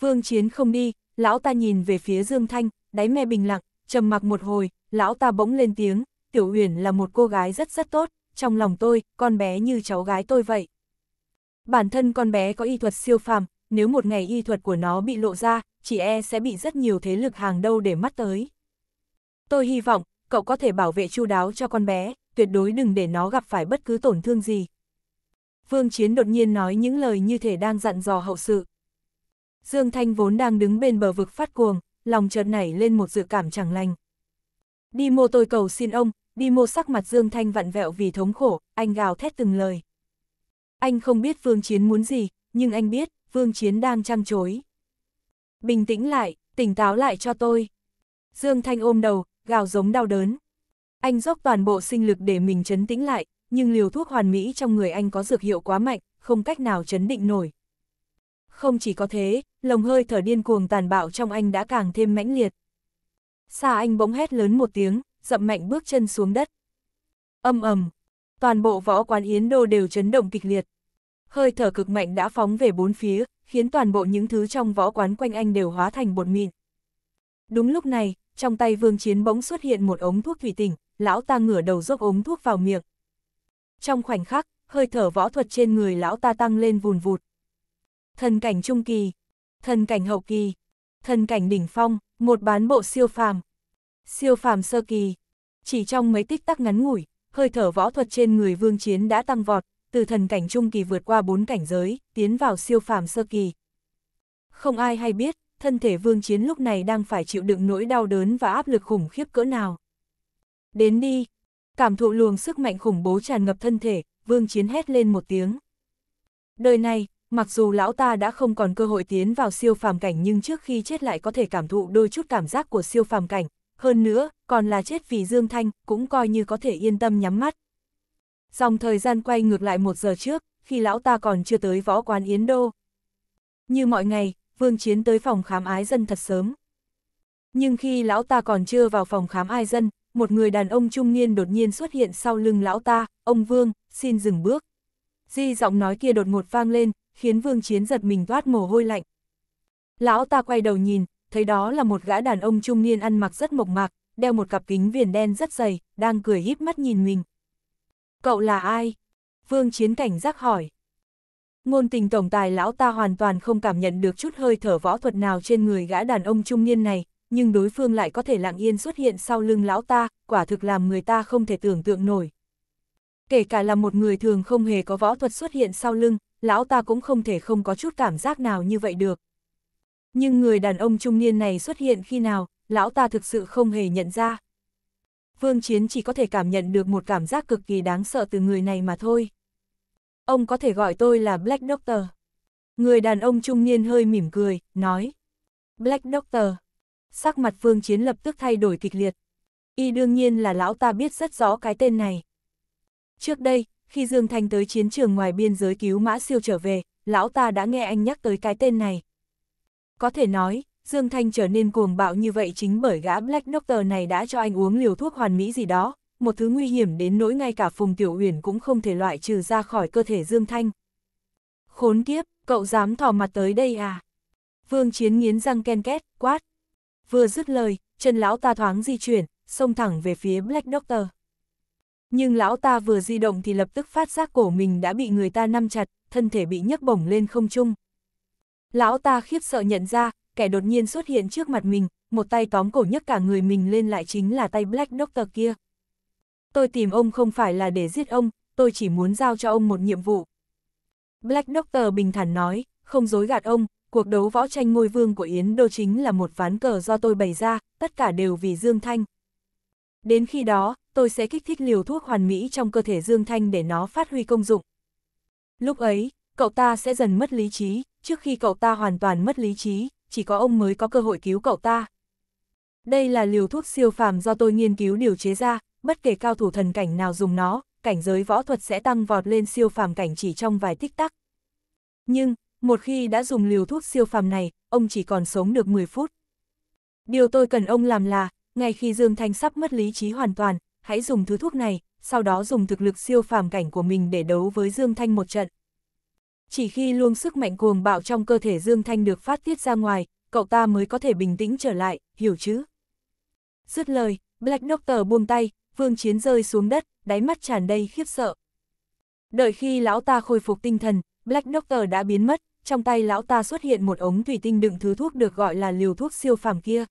Vương Chiến không đi, lão ta nhìn về phía Dương Thanh, đáy me bình lặng, trầm mặc một hồi, lão ta bỗng lên tiếng, Tiểu Huyền là một cô gái rất rất tốt, trong lòng tôi, con bé như cháu gái tôi vậy. Bản thân con bé có y thuật siêu phàm, nếu một ngày y thuật của nó bị lộ ra, chỉ e sẽ bị rất nhiều thế lực hàng đâu để mắt tới. Tôi hy vọng, cậu có thể bảo vệ chu đáo cho con bé, tuyệt đối đừng để nó gặp phải bất cứ tổn thương gì. Vương Chiến đột nhiên nói những lời như thể đang dặn dò hậu sự. Dương Thanh vốn đang đứng bên bờ vực phát cuồng, lòng chợt nảy lên một dự cảm chẳng lành. Đi mô tôi cầu xin ông, đi mô sắc mặt Dương Thanh vặn vẹo vì thống khổ, anh gào thét từng lời. Anh không biết Vương Chiến muốn gì, nhưng anh biết, Vương Chiến đang trăng chối. Bình tĩnh lại, tỉnh táo lại cho tôi. Dương Thanh ôm đầu, gào giống đau đớn. Anh dốc toàn bộ sinh lực để mình chấn tĩnh lại, nhưng liều thuốc hoàn mỹ trong người anh có dược hiệu quá mạnh, không cách nào chấn định nổi. Không chỉ có thế, lồng hơi thở điên cuồng tàn bạo trong anh đã càng thêm mãnh liệt. Xa anh bỗng hét lớn một tiếng, dậm mạnh bước chân xuống đất. Âm ầm, toàn bộ võ quán Yến Đô đều chấn động kịch liệt. Hơi thở cực mạnh đã phóng về bốn phía, khiến toàn bộ những thứ trong võ quán quanh anh đều hóa thành bột mịn. Đúng lúc này, trong tay Vương Chiến bỗng xuất hiện một ống thuốc thủy tinh, lão ta ngửa đầu dốc ống thuốc vào miệng. Trong khoảnh khắc, hơi thở võ thuật trên người lão ta tăng lên vùn vụt. Thần cảnh trung kỳ, thần cảnh hậu kỳ, thần cảnh đỉnh phong, một bán bộ siêu phàm. Siêu phàm sơ kỳ, chỉ trong mấy tích tắc ngắn ngủi, hơi thở võ thuật trên người Vương Chiến đã tăng vọt, từ thần cảnh trung kỳ vượt qua bốn cảnh giới, tiến vào siêu phàm sơ kỳ. Không ai hay biết, thân thể vương chiến lúc này đang phải chịu đựng nỗi đau đớn và áp lực khủng khiếp cỡ nào. Đến đi! Cảm thụ luồng sức mạnh khủng bố tràn ngập thân thể, vương chiến hét lên một tiếng. Đời này, mặc dù lão ta đã không còn cơ hội tiến vào siêu phàm cảnh nhưng trước khi chết lại có thể cảm thụ đôi chút cảm giác của siêu phàm cảnh. Hơn nữa, còn là chết vì Dương Thanh, cũng coi như có thể yên tâm nhắm mắt. Dòng thời gian quay ngược lại một giờ trước, khi lão ta còn chưa tới võ quán Yến Đô. Như mọi ngày, Vương Chiến tới phòng khám ái dân thật sớm. Nhưng khi lão ta còn chưa vào phòng khám ái dân, một người đàn ông trung niên đột nhiên xuất hiện sau lưng lão ta, ông Vương, xin dừng bước. Di giọng nói kia đột ngột vang lên, khiến Vương Chiến giật mình toát mồ hôi lạnh. Lão ta quay đầu nhìn, thấy đó là một gã đàn ông trung niên ăn mặc rất mộc mạc, đeo một cặp kính viền đen rất dày, đang cười híp mắt nhìn mình. Cậu là ai? Vương Chiến cảnh giác hỏi ngôn tình tổng tài lão ta hoàn toàn không cảm nhận được chút hơi thở võ thuật nào trên người gã đàn ông trung niên này, nhưng đối phương lại có thể lặng yên xuất hiện sau lưng lão ta, quả thực làm người ta không thể tưởng tượng nổi. Kể cả là một người thường không hề có võ thuật xuất hiện sau lưng, lão ta cũng không thể không có chút cảm giác nào như vậy được. Nhưng người đàn ông trung niên này xuất hiện khi nào, lão ta thực sự không hề nhận ra. Vương Chiến chỉ có thể cảm nhận được một cảm giác cực kỳ đáng sợ từ người này mà thôi. Ông có thể gọi tôi là Black Doctor. Người đàn ông trung niên hơi mỉm cười, nói. Black Doctor. Sắc mặt phương chiến lập tức thay đổi kịch liệt. Y đương nhiên là lão ta biết rất rõ cái tên này. Trước đây, khi Dương Thanh tới chiến trường ngoài biên giới cứu mã siêu trở về, lão ta đã nghe anh nhắc tới cái tên này. Có thể nói, Dương Thanh trở nên cuồng bạo như vậy chính bởi gã Black Doctor này đã cho anh uống liều thuốc hoàn mỹ gì đó, một thứ nguy hiểm đến nỗi ngay cả Phùng Tiểu Uyển cũng không thể loại trừ ra khỏi cơ thể Dương Thanh. Khốn kiếp, cậu dám thò mặt tới đây à? Vương Chiến nghiến răng ken két, quát. Vừa dứt lời, chân lão ta thoáng di chuyển, xông thẳng về phía Black Doctor. Nhưng lão ta vừa di động thì lập tức phát giác cổ mình đã bị người ta nắm chặt, thân thể bị nhấc bổng lên không trung. Lão ta khiếp sợ nhận ra, kẻ đột nhiên xuất hiện trước mặt mình, một tay tóm cổ nhấc cả người mình lên lại chính là tay Black Doctor kia tôi tìm ông không phải là để giết ông, tôi chỉ muốn giao cho ông một nhiệm vụ. Black Doctor bình thản nói, không dối gạt ông, cuộc đấu võ tranh ngôi vương của Yến Đô chính là một ván cờ do tôi bày ra, tất cả đều vì Dương Thanh. Đến khi đó, tôi sẽ kích thích liều thuốc hoàn mỹ trong cơ thể Dương Thanh để nó phát huy công dụng. Lúc ấy, cậu ta sẽ dần mất lý trí, trước khi cậu ta hoàn toàn mất lý trí, chỉ có ông mới có cơ hội cứu cậu ta. Đây là liều thuốc siêu phàm do tôi nghiên cứu điều chế ra, bất kể cao thủ thần cảnh nào dùng nó, cảnh giới võ thuật sẽ tăng vọt lên siêu phàm cảnh chỉ trong vài tích tắc. Nhưng, một khi đã dùng liều thuốc siêu phàm này, ông chỉ còn sống được 10 phút. Điều tôi cần ông làm là, ngay khi Dương Thanh sắp mất lý trí hoàn toàn, hãy dùng thứ thuốc này, sau đó dùng thực lực siêu phàm cảnh của mình để đấu với Dương Thanh một trận. Chỉ khi luông sức mạnh cuồng bạo trong cơ thể Dương Thanh được phát tiết ra ngoài, cậu ta mới có thể bình tĩnh trở lại, hiểu chứ? Dứt lời, Black Doctor buông tay, vương chiến rơi xuống đất, đáy mắt tràn đầy khiếp sợ. Đợi khi lão ta khôi phục tinh thần, Black Doctor đã biến mất, trong tay lão ta xuất hiện một ống thủy tinh đựng thứ thuốc được gọi là liều thuốc siêu phàm kia.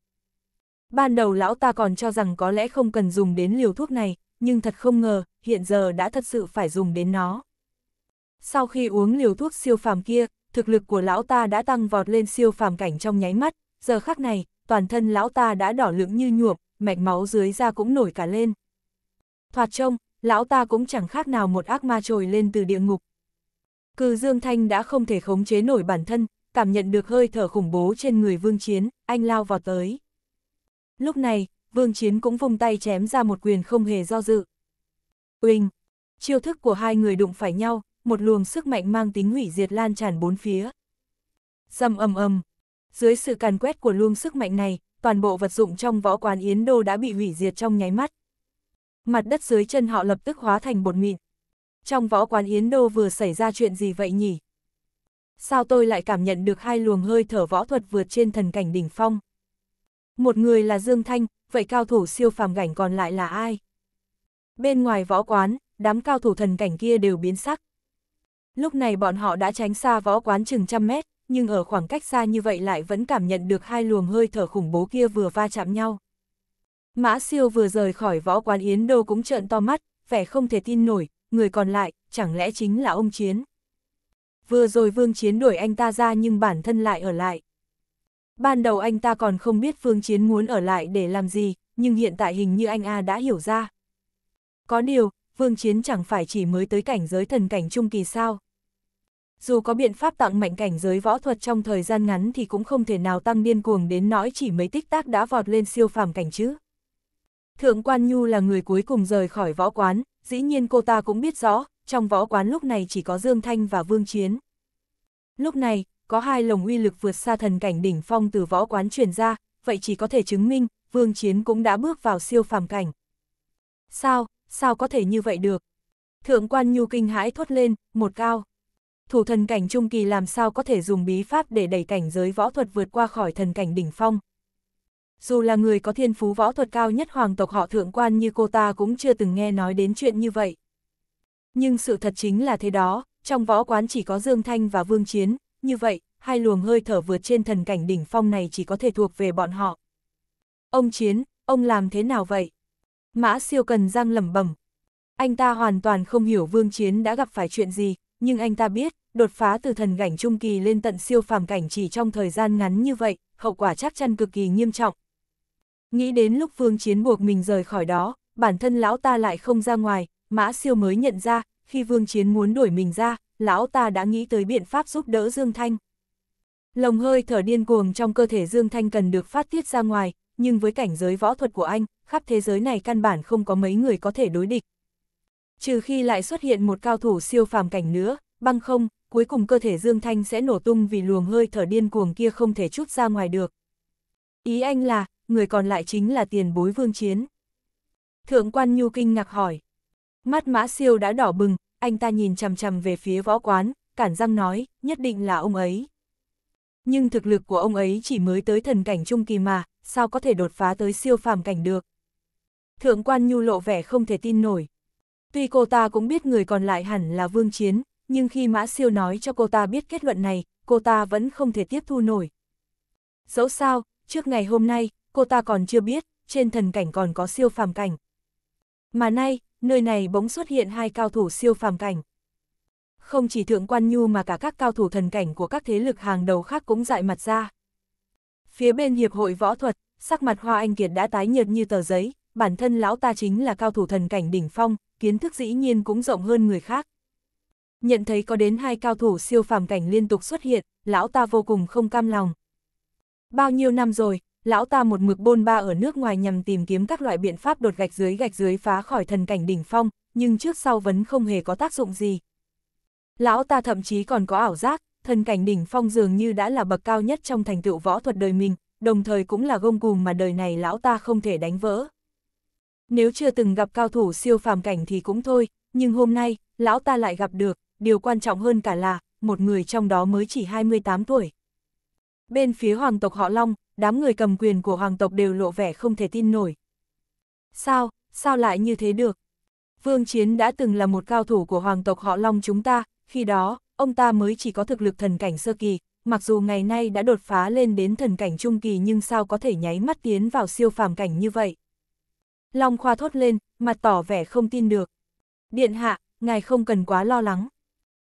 Ban đầu lão ta còn cho rằng có lẽ không cần dùng đến liều thuốc này, nhưng thật không ngờ, hiện giờ đã thật sự phải dùng đến nó. Sau khi uống liều thuốc siêu phàm kia, thực lực của lão ta đã tăng vọt lên siêu phàm cảnh trong nháy mắt, giờ khắc này, toàn thân lão ta đã đỏ lưỡng như nhuộm, mạch máu dưới da cũng nổi cả lên thoạt trông, lão ta cũng chẳng khác nào một ác ma trồi lên từ địa ngục. Cừ Dương Thanh đã không thể khống chế nổi bản thân, cảm nhận được hơi thở khủng bố trên người Vương Chiến, anh lao vào tới. Lúc này, Vương Chiến cũng vùng tay chém ra một quyền không hề do dự. Uỳnh! Chiêu thức của hai người đụng phải nhau, một luồng sức mạnh mang tính hủy diệt lan tràn bốn phía. Dầm ầm ầm. Dưới sự càn quét của luồng sức mạnh này, toàn bộ vật dụng trong võ quán Yến Đô đã bị hủy diệt trong nháy mắt, mặt đất dưới chân họ lập tức hóa thành bột mịn. Trong võ quán Yến Đô vừa xảy ra chuyện gì vậy nhỉ? Sao tôi lại cảm nhận được hai luồng hơi thở võ thuật vượt trên thần cảnh đỉnh phong? Một người là Dương Thanh, vậy cao thủ siêu phàm cảnh còn lại là ai? Bên ngoài võ quán, đám cao thủ thần cảnh kia đều biến sắc. Lúc này bọn họ đã tránh xa võ quán chừng trăm mét, nhưng ở khoảng cách xa như vậy lại vẫn cảm nhận được hai luồng hơi thở khủng bố kia vừa va chạm nhau. Mã siêu vừa rời khỏi võ quán Yến Đô cũng trợn to mắt, vẻ không thể tin nổi, người còn lại, chẳng lẽ chính là ông Chiến. Vừa rồi Vương Chiến đuổi anh ta ra nhưng bản thân lại ở lại. Ban đầu anh ta còn không biết Vương Chiến muốn ở lại để làm gì, nhưng hiện tại hình như anh A đã hiểu ra. Có điều, Vương Chiến chẳng phải chỉ mới tới cảnh giới thần cảnh trung kỳ sao. Dù có biện pháp tặng mạnh cảnh giới võ thuật trong thời gian ngắn thì cũng không thể nào tăng điên cuồng đến nỗi chỉ mấy tích tác đã vọt lên siêu phàm cảnh chứ. Thượng quan Nhu là người cuối cùng rời khỏi võ quán, dĩ nhiên cô ta cũng biết rõ, trong võ quán lúc này chỉ có Dương Thanh và Vương Chiến. Lúc này, có hai lồng uy lực vượt xa thần cảnh đỉnh phong từ võ quán truyền ra, vậy chỉ có thể chứng minh, Vương Chiến cũng đã bước vào siêu phàm cảnh. Sao, sao có thể như vậy được? Thượng quan Nhu kinh hãi thốt lên, một cao. Thủ thần cảnh trung kỳ làm sao có thể dùng bí pháp để đẩy cảnh giới võ thuật vượt qua khỏi thần cảnh đỉnh phong, dù là người có thiên phú võ thuật cao nhất hoàng tộc họ thượng quan như cô ta cũng chưa từng nghe nói đến chuyện như vậy. Nhưng sự thật chính là thế đó, trong võ quán chỉ có Dương Thanh và Vương Chiến, như vậy, hai luồng hơi thở vượt trên thần cảnh đỉnh phong này chỉ có thể thuộc về bọn họ. Ông Chiến, ông làm thế nào vậy? Mã siêu cần giang lẩm bẩm. Anh ta hoàn toàn không hiểu Vương Chiến đã gặp phải chuyện gì, nhưng anh ta biết, đột phá từ thần cảnh trung kỳ lên tận siêu phàm cảnh chỉ trong thời gian ngắn như vậy, hậu quả chắc chắn cực kỳ nghiêm trọng, Nghĩ đến lúc Vương Chiến buộc mình rời khỏi đó, bản thân lão ta lại không ra ngoài, Mã Siêu mới nhận ra, khi Vương Chiến muốn đuổi mình ra, lão ta đã nghĩ tới biện pháp giúp đỡ Dương Thanh. Lồng hơi thở điên cuồng trong cơ thể Dương Thanh cần được phát tiết ra ngoài, nhưng với cảnh giới võ thuật của anh, khắp thế giới này căn bản không có mấy người có thể đối địch. Trừ khi lại xuất hiện một cao thủ siêu phàm cảnh nữa, băng không, cuối cùng cơ thể Dương Thanh sẽ nổ tung vì luồng hơi thở điên cuồng kia không thể chút ra ngoài được. Ý anh là, người còn lại chính là tiền bối vương chiến. Thượng quan Nhu kinh ngạc hỏi. Mắt mã siêu đã đỏ bừng, anh ta nhìn chằm chằm về phía võ quán, cản răng nói, nhất định là ông ấy. Nhưng thực lực của ông ấy chỉ mới tới thần cảnh trung kỳ mà, sao có thể đột phá tới siêu phàm cảnh được. Thượng quan Nhu lộ vẻ không thể tin nổi. Tuy cô ta cũng biết người còn lại hẳn là vương chiến, nhưng khi mã siêu nói cho cô ta biết kết luận này, cô ta vẫn không thể tiếp thu nổi. Dẫu sao, trước ngày hôm nay, cô ta còn chưa biết, trên thần cảnh còn có siêu phàm cảnh. Mà nay, nơi này bỗng xuất hiện hai cao thủ siêu phàm cảnh. Không chỉ Thượng Quan Nhu mà cả các cao thủ thần cảnh của các thế lực hàng đầu khác cũng dại mặt ra. Phía bên Hiệp hội Võ thuật, sắc mặt Hoa Anh Kiệt đã tái nhợt như tờ giấy, bản thân lão ta chính là cao thủ thần cảnh đỉnh phong, kiến thức dĩ nhiên cũng rộng hơn người khác. Nhận thấy có đến hai cao thủ siêu phàm cảnh liên tục xuất hiện, lão ta vô cùng không cam lòng. Bao nhiêu năm rồi, lão ta một mực bôn ba ở nước ngoài nhằm tìm kiếm các loại biện pháp đột gạch dưới gạch dưới phá khỏi thần cảnh đỉnh phong, nhưng trước sau vẫn không hề có tác dụng gì. Lão ta thậm chí còn có ảo giác, thần cảnh đỉnh phong dường như đã là bậc cao nhất trong thành tựu võ thuật đời mình, đồng thời cũng là gông cùm mà đời này lão ta không thể đánh vỡ. Nếu chưa từng gặp cao thủ siêu phàm cảnh thì cũng thôi, nhưng hôm nay, lão ta lại gặp được, điều quan trọng hơn cả là, một người trong đó mới chỉ 28 tuổi. Bên phía hoàng tộc họ Long, đám người cầm quyền của hoàng tộc đều lộ vẻ không thể tin nổi. Sao, sao lại như thế được? Vương Chiến đã từng là một cao thủ của hoàng tộc họ Long chúng ta, khi đó, ông ta mới chỉ có thực lực thần cảnh sơ kỳ, mặc dù ngày nay đã đột phá lên đến thần cảnh trung kỳ nhưng sao có thể nháy mắt tiến vào siêu phàm cảnh như vậy. Long Khoa thốt lên, mặt tỏ vẻ không tin được. Điện hạ, ngài không cần quá lo lắng.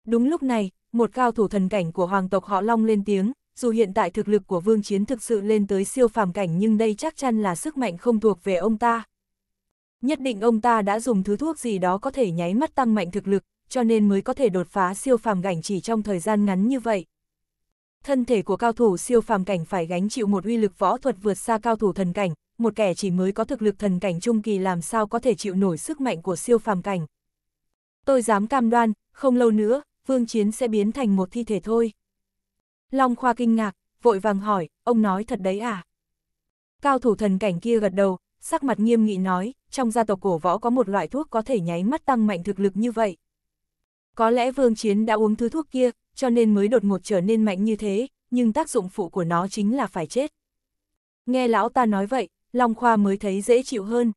Đúng lúc này, một cao thủ thần cảnh của hoàng tộc họ Long lên tiếng, dù hiện tại thực lực của Vương Chiến thực sự lên tới siêu phàm cảnh nhưng đây chắc chắn là sức mạnh không thuộc về ông ta. Nhất định ông ta đã dùng thứ thuốc gì đó có thể nháy mắt tăng mạnh thực lực, cho nên mới có thể đột phá siêu phàm cảnh chỉ trong thời gian ngắn như vậy. Thân thể của cao thủ siêu phàm cảnh phải gánh chịu một uy lực võ thuật vượt xa cao thủ thần cảnh, một kẻ chỉ mới có thực lực thần cảnh trung kỳ làm sao có thể chịu nổi sức mạnh của siêu phàm cảnh. Tôi dám cam đoan, không lâu nữa, Vương Chiến sẽ biến thành một thi thể thôi. Long Khoa kinh ngạc, vội vàng hỏi, ông nói thật đấy à? Cao thủ thần cảnh kia gật đầu, sắc mặt nghiêm nghị nói, trong gia tộc cổ võ có một loại thuốc có thể nháy mắt tăng mạnh thực lực như vậy. Có lẽ Vương Chiến đã uống thứ thuốc kia, cho nên mới đột ngột trở nên mạnh như thế, nhưng tác dụng phụ của nó chính là phải chết. Nghe lão ta nói vậy, Long Khoa mới thấy dễ chịu hơn.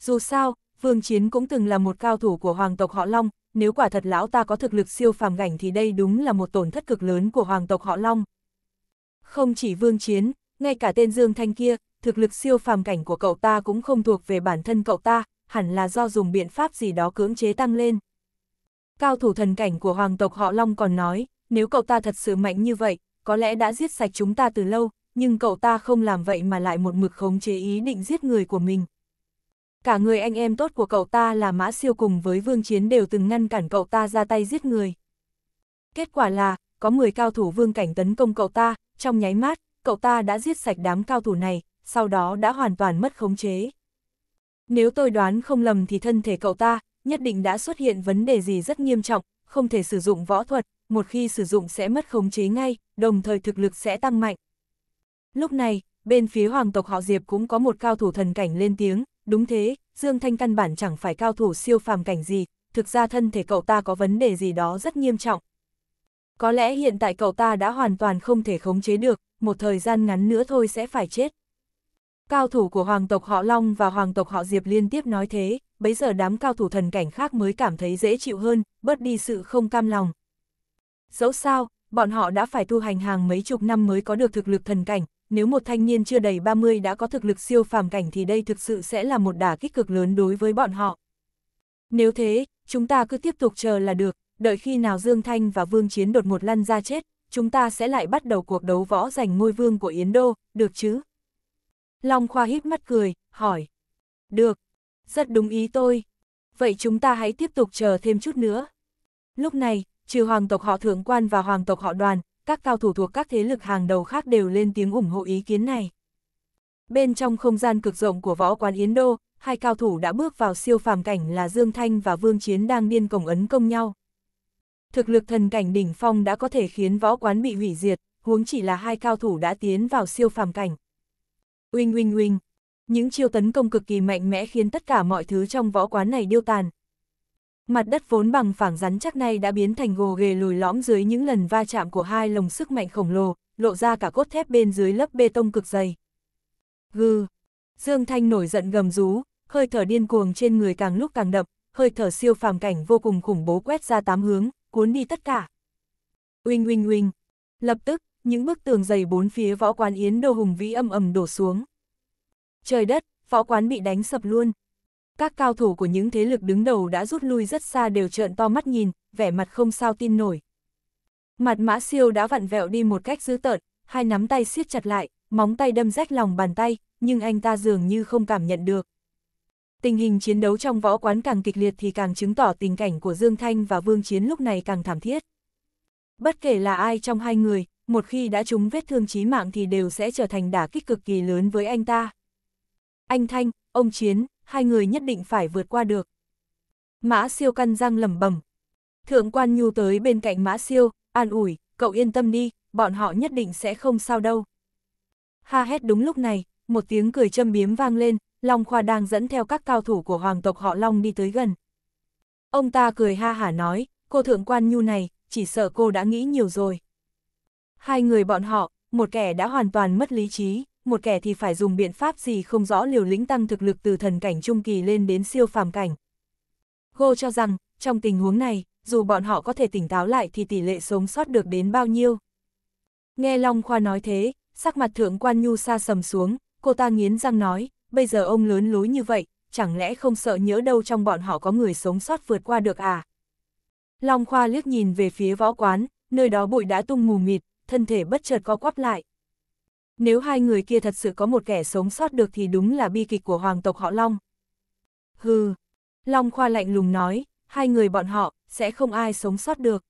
Dù sao, Vương Chiến cũng từng là một cao thủ của hoàng tộc họ Long, nếu quả thật lão ta có thực lực siêu phàm cảnh thì đây đúng là một tổn thất cực lớn của hoàng tộc họ Long. Không chỉ Vương Chiến, ngay cả tên Dương Thanh kia, thực lực siêu phàm cảnh của cậu ta cũng không thuộc về bản thân cậu ta, hẳn là do dùng biện pháp gì đó cưỡng chế tăng lên. Cao thủ thần cảnh của hoàng tộc họ Long còn nói, nếu cậu ta thật sự mạnh như vậy, có lẽ đã giết sạch chúng ta từ lâu, nhưng cậu ta không làm vậy mà lại một mực khống chế ý định giết người của mình cả người anh em tốt của cậu ta là Mã Siêu cùng với Vương Chiến đều từng ngăn cản cậu ta ra tay giết người. Kết quả là, có 10 cao thủ Vương Cảnh tấn công cậu ta, trong nháy mắt, cậu ta đã giết sạch đám cao thủ này, sau đó đã hoàn toàn mất khống chế. Nếu tôi đoán không lầm thì thân thể cậu ta nhất định đã xuất hiện vấn đề gì rất nghiêm trọng, không thể sử dụng võ thuật, một khi sử dụng sẽ mất khống chế ngay, đồng thời thực lực sẽ tăng mạnh. Lúc này, bên phía hoàng tộc họ Diệp cũng có một cao thủ thần cảnh lên tiếng, Đúng thế, Dương Thanh căn bản chẳng phải cao thủ siêu phàm cảnh gì, thực ra thân thể cậu ta có vấn đề gì đó rất nghiêm trọng. Có lẽ hiện tại cậu ta đã hoàn toàn không thể khống chế được, một thời gian ngắn nữa thôi sẽ phải chết. Cao thủ của hoàng tộc họ Long và hoàng tộc họ Diệp liên tiếp nói thế, bấy giờ đám cao thủ thần cảnh khác mới cảm thấy dễ chịu hơn, bớt đi sự không cam lòng. Dẫu sao, bọn họ đã phải tu hành hàng mấy chục năm mới có được thực lực thần cảnh, nếu một thanh niên chưa đầy 30 đã có thực lực siêu phàm cảnh thì đây thực sự sẽ là một đả kích cực lớn đối với bọn họ. Nếu thế, chúng ta cứ tiếp tục chờ là được, đợi khi nào Dương Thanh và Vương Chiến đột một lăn ra chết, chúng ta sẽ lại bắt đầu cuộc đấu võ giành ngôi vương của Yến Đô, được chứ? Long Khoa híp mắt cười, hỏi. Được, rất đúng ý tôi. Vậy chúng ta hãy tiếp tục chờ thêm chút nữa. Lúc này, trừ hoàng tộc họ thượng quan và hoàng tộc họ đoàn, các cao thủ thuộc các thế lực hàng đầu khác đều lên tiếng ủng hộ ý kiến này. Bên trong không gian cực rộng của võ quán Yến Đô, hai cao thủ đã bước vào siêu phàm cảnh là Dương Thanh và Vương Chiến đang điên cổng ấn công nhau. Thực lực thần cảnh đỉnh phong đã có thể khiến võ quán bị hủy diệt, huống chỉ là hai cao thủ đã tiến vào siêu phàm cảnh. Uinh uinh uinh, những chiêu tấn công cực kỳ mạnh mẽ khiến tất cả mọi thứ trong võ quán này điêu tàn, Mặt đất vốn bằng phẳng rắn chắc này đã biến thành gồ ghề lùi lõm dưới những lần va chạm của hai lồng sức mạnh khổng lồ, lộ ra cả cốt thép bên dưới lớp bê tông cực dày. Gừ! Dương Thanh nổi giận gầm rú, hơi thở điên cuồng trên người càng lúc càng đậm, hơi thở siêu phàm cảnh vô cùng khủng bố quét ra tám hướng, cuốn đi tất cả. Uinh uinh uinh! Lập tức, những bức tường dày bốn phía võ quán Yến Đô Hùng Vĩ âm ầm đổ xuống. Trời đất, võ quán bị đánh sập luôn, các cao thủ của những thế lực đứng đầu đã rút lui rất xa đều trợn to mắt nhìn, vẻ mặt không sao tin nổi. Mặt mã siêu đã vặn vẹo đi một cách dữ tợn, hai nắm tay siết chặt lại, móng tay đâm rách lòng bàn tay, nhưng anh ta dường như không cảm nhận được. Tình hình chiến đấu trong võ quán càng kịch liệt thì càng chứng tỏ tình cảnh của Dương Thanh và Vương Chiến lúc này càng thảm thiết. Bất kể là ai trong hai người, một khi đã trúng vết thương chí mạng thì đều sẽ trở thành đả kích cực kỳ lớn với anh ta. Anh Thanh, ông Chiến, hai người nhất định phải vượt qua được. Mã siêu căn răng lầm bẩm Thượng quan nhu tới bên cạnh mã siêu, an ủi, cậu yên tâm đi, bọn họ nhất định sẽ không sao đâu. Ha hét đúng lúc này, một tiếng cười châm biếm vang lên, Long Khoa đang dẫn theo các cao thủ của hoàng tộc họ Long đi tới gần. Ông ta cười ha hả nói, cô thượng quan nhu này, chỉ sợ cô đã nghĩ nhiều rồi. Hai người bọn họ, một kẻ đã hoàn toàn mất lý trí, một kẻ thì phải dùng biện pháp gì không rõ liều lĩnh tăng thực lực từ thần cảnh trung kỳ lên đến siêu phàm cảnh. Go cho rằng, trong tình huống này, dù bọn họ có thể tỉnh táo lại thì tỷ lệ sống sót được đến bao nhiêu. Nghe Long Khoa nói thế, sắc mặt thượng quan nhu sa sầm xuống, cô ta nghiến răng nói, bây giờ ông lớn lối như vậy, chẳng lẽ không sợ nhỡ đâu trong bọn họ có người sống sót vượt qua được à? Long Khoa liếc nhìn về phía võ quán, nơi đó bụi đã tung mù mịt, thân thể bất chợt co quắp lại. Nếu hai người kia thật sự có một kẻ sống sót được thì đúng là bi kịch của hoàng tộc họ Long. Hừ, Long Khoa lạnh lùng nói, hai người bọn họ, sẽ không ai sống sót được.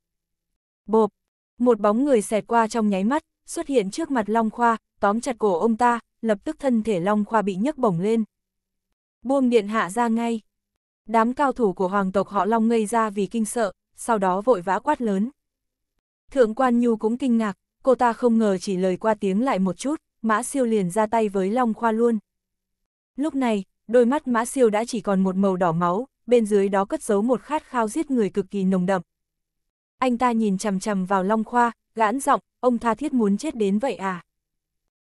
Bộp, một bóng người xẹt qua trong nháy mắt, xuất hiện trước mặt Long Khoa, tóm chặt cổ ông ta, lập tức thân thể Long Khoa bị nhấc bổng lên. Buông điện hạ ra ngay. Đám cao thủ của hoàng tộc họ Long ngây ra vì kinh sợ, sau đó vội vã quát lớn. Thượng quan Nhu cũng kinh ngạc, cô ta không ngờ chỉ lời qua tiếng lại một chút, Mã Siêu liền ra tay với Long Khoa luôn. Lúc này, đôi mắt Mã Siêu đã chỉ còn một màu đỏ máu, bên dưới đó cất giấu một khát khao giết người cực kỳ nồng đậm. Anh ta nhìn chằm chằm vào Long Khoa, gãn giọng, ông tha thiết muốn chết đến vậy à?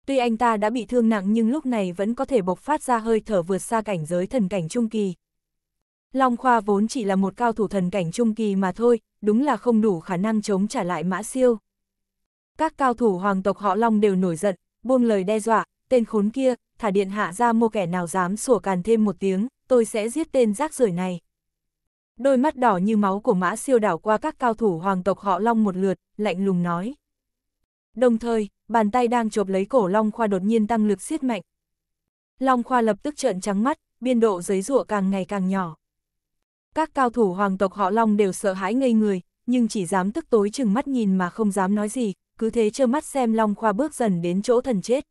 Tuy anh ta đã bị thương nặng nhưng lúc này vẫn có thể bộc phát ra hơi thở vượt xa cảnh giới thần cảnh trung kỳ. Long Khoa vốn chỉ là một cao thủ thần cảnh trung kỳ mà thôi, đúng là không đủ khả năng chống trả lại Mã Siêu các cao thủ hoàng tộc họ Long đều nổi giận, buông lời đe dọa, tên khốn kia, thả điện hạ ra mua kẻ nào dám sủa càn thêm một tiếng, tôi sẽ giết tên rác rưởi này. Đôi mắt đỏ như máu của mã siêu đảo qua các cao thủ hoàng tộc họ Long một lượt, lạnh lùng nói. Đồng thời, bàn tay đang chộp lấy cổ Long Khoa đột nhiên tăng lực siết mạnh. Long Khoa lập tức trợn trắng mắt, biên độ giấy rụa càng ngày càng nhỏ. Các cao thủ hoàng tộc họ Long đều sợ hãi ngây người, nhưng chỉ dám tức tối chừng mắt nhìn mà không dám nói gì, cứ thế trơ mắt xem Long Khoa bước dần đến chỗ thần chết.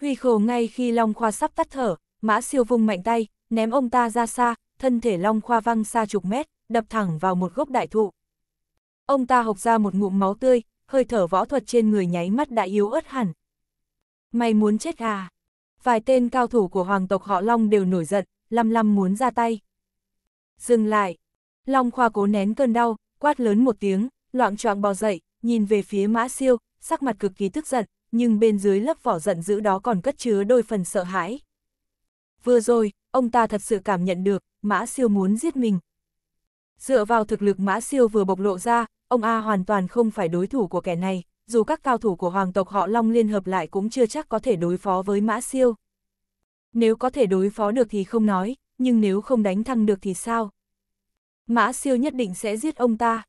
Huy khổ ngay khi Long Khoa sắp tắt thở, mã siêu vung mạnh tay, ném ông ta ra xa, thân thể Long Khoa văng xa chục mét, đập thẳng vào một gốc đại thụ. Ông ta hộc ra một ngụm máu tươi, hơi thở võ thuật trên người nháy mắt đã yếu ớt hẳn. Mày muốn chết à? Vài tên cao thủ của hoàng tộc họ Long đều nổi giận, lăm lăm muốn ra tay. Dừng lại. Long Khoa cố nén cơn đau, quát lớn một tiếng, loạn choạng bò dậy, nhìn về phía mã siêu, sắc mặt cực kỳ tức giận, nhưng bên dưới lớp vỏ giận dữ đó còn cất chứa đôi phần sợ hãi. Vừa rồi, ông ta thật sự cảm nhận được, mã siêu muốn giết mình. Dựa vào thực lực mã siêu vừa bộc lộ ra, ông A hoàn toàn không phải đối thủ của kẻ này, dù các cao thủ của hoàng tộc họ Long liên hợp lại cũng chưa chắc có thể đối phó với mã siêu. Nếu có thể đối phó được thì không nói, nhưng nếu không đánh thăng được thì sao? Mã siêu nhất định sẽ giết ông ta.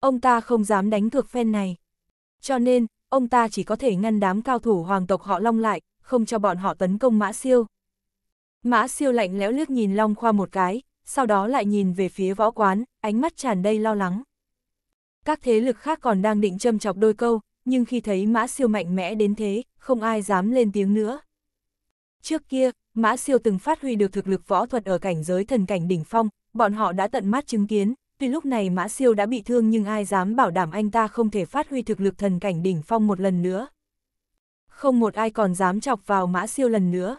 Ông ta không dám đánh cược phen này. Cho nên, ông ta chỉ có thể ngăn đám cao thủ hoàng tộc họ Long lại, không cho bọn họ tấn công Mã Siêu. Mã Siêu lạnh lẽo liếc nhìn Long Khoa một cái, sau đó lại nhìn về phía võ quán, ánh mắt tràn đầy lo lắng. Các thế lực khác còn đang định châm chọc đôi câu, nhưng khi thấy Mã Siêu mạnh mẽ đến thế, không ai dám lên tiếng nữa. Trước kia, Mã Siêu từng phát huy được thực lực võ thuật ở cảnh giới thần cảnh đỉnh phong, bọn họ đã tận mắt chứng kiến, Tuy lúc này Mã Siêu đã bị thương nhưng ai dám bảo đảm anh ta không thể phát huy thực lực thần cảnh đỉnh phong một lần nữa. Không một ai còn dám chọc vào Mã Siêu lần nữa.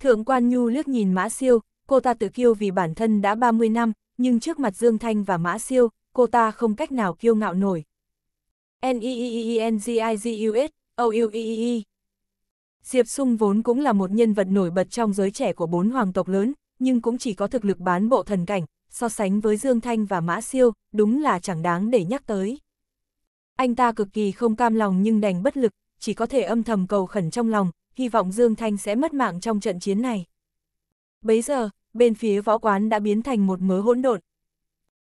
Thượng quan Nhu liếc nhìn Mã Siêu, cô ta tự kiêu vì bản thân đã 30 năm, nhưng trước mặt Dương Thanh và Mã Siêu, cô ta không cách nào kiêu ngạo nổi. N-E-E-E-N-G-I-G-U-S, u s o u e e Diệp Sung vốn cũng là một nhân vật nổi bật trong giới trẻ của bốn hoàng tộc lớn, nhưng cũng chỉ có thực lực bán bộ thần cảnh, so sánh với Dương Thanh và Mã Siêu, đúng là chẳng đáng để nhắc tới. Anh ta cực kỳ không cam lòng nhưng đành bất lực, chỉ có thể âm thầm cầu khẩn trong lòng, hy vọng Dương Thanh sẽ mất mạng trong trận chiến này. Bấy giờ, bên phía võ quán đã biến thành một mớ hỗn độn.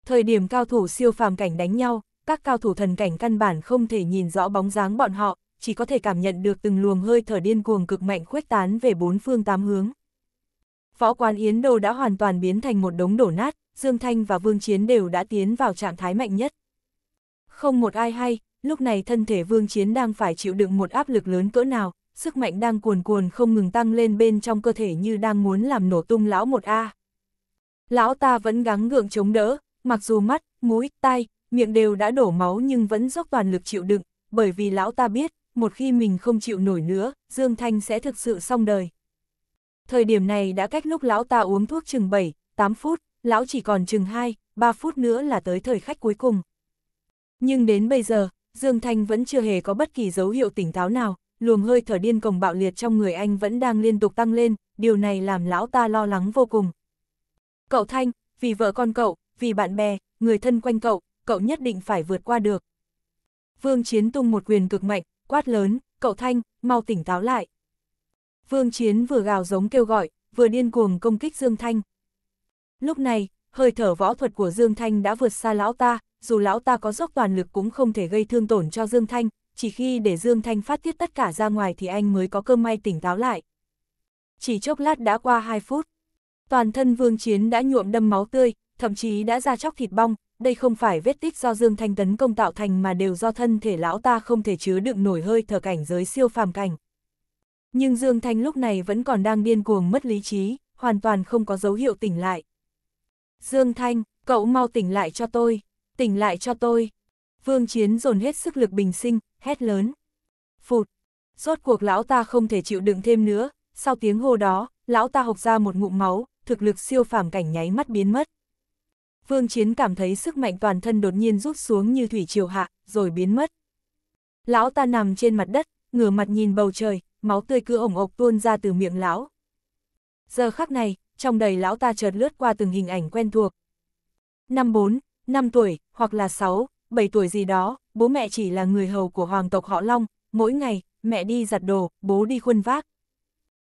Thời điểm cao thủ siêu phàm cảnh đánh nhau, các cao thủ thần cảnh căn bản không thể nhìn rõ bóng dáng bọn họ, chỉ có thể cảm nhận được từng luồng hơi thở điên cuồng cực mạnh khuếch tán về bốn phương tám hướng. Võ quán Yến Đô đã hoàn toàn biến thành một đống đổ nát, Dương Thanh và Vương Chiến đều đã tiến vào trạng thái mạnh nhất. Không một ai hay, lúc này thân thể Vương Chiến đang phải chịu đựng một áp lực lớn cỡ nào, sức mạnh đang cuồn cuồn không ngừng tăng lên bên trong cơ thể như đang muốn làm nổ tung lão một A. Lão ta vẫn gắng gượng chống đỡ, mặc dù mắt, mũi, tai, miệng đều đã đổ máu nhưng vẫn dốc toàn lực chịu đựng, bởi vì lão ta biết, một khi mình không chịu nổi nữa, Dương Thanh sẽ thực sự xong đời. Thời điểm này đã cách lúc lão ta uống thuốc chừng 7, 8 phút, lão chỉ còn chừng 2, 3 phút nữa là tới thời khách cuối cùng. Nhưng đến bây giờ, Dương Thanh vẫn chưa hề có bất kỳ dấu hiệu tỉnh táo nào, luồng hơi thở điên cồng bạo liệt trong người anh vẫn đang liên tục tăng lên, điều này làm lão ta lo lắng vô cùng. Cậu Thanh, vì vợ con cậu, vì bạn bè, người thân quanh cậu, cậu nhất định phải vượt qua được. Vương Chiến tung một quyền cực mạnh, quát lớn, cậu Thanh, mau tỉnh táo lại. Vương Chiến vừa gào giống kêu gọi, vừa điên cuồng công kích Dương Thanh, Lúc này, hơi thở võ thuật của Dương Thanh đã vượt xa lão ta, dù lão ta có dốc toàn lực cũng không thể gây thương tổn cho Dương Thanh, chỉ khi để Dương Thanh phát tiết tất cả ra ngoài thì anh mới có cơ may tỉnh táo lại. Chỉ chốc lát đã qua 2 phút, toàn thân Vương Chiến đã nhuộm đâm máu tươi, thậm chí đã ra chóc thịt bong, đây không phải vết tích do Dương Thanh tấn công tạo thành mà đều do thân thể lão ta không thể chứa đựng nổi hơi thở cảnh giới siêu phàm cảnh. Nhưng Dương Thanh lúc này vẫn còn đang điên cuồng mất lý trí, hoàn toàn không có dấu hiệu tỉnh lại. Dương Thanh, cậu mau tỉnh lại cho tôi, tỉnh lại cho tôi. Vương Chiến dồn hết sức lực bình sinh, hét lớn. Phụt, rốt cuộc lão ta không thể chịu đựng thêm nữa, sau tiếng hô đó, lão ta hộc ra một ngụm máu, thực lực siêu phàm cảnh nháy mắt biến mất. Vương Chiến cảm thấy sức mạnh toàn thân đột nhiên rút xuống như thủy triều hạ, rồi biến mất. Lão ta nằm trên mặt đất, ngửa mặt nhìn bầu trời, máu tươi cứ ổng ộc tuôn ra từ miệng lão. Giờ khắc này, trong đầy lão ta chợt lướt qua từng hình ảnh quen thuộc. Năm 4, 5 tuổi, hoặc là 6, 7 tuổi gì đó, bố mẹ chỉ là người hầu của hoàng tộc họ Long, mỗi ngày, mẹ đi giặt đồ, bố đi khuân vác.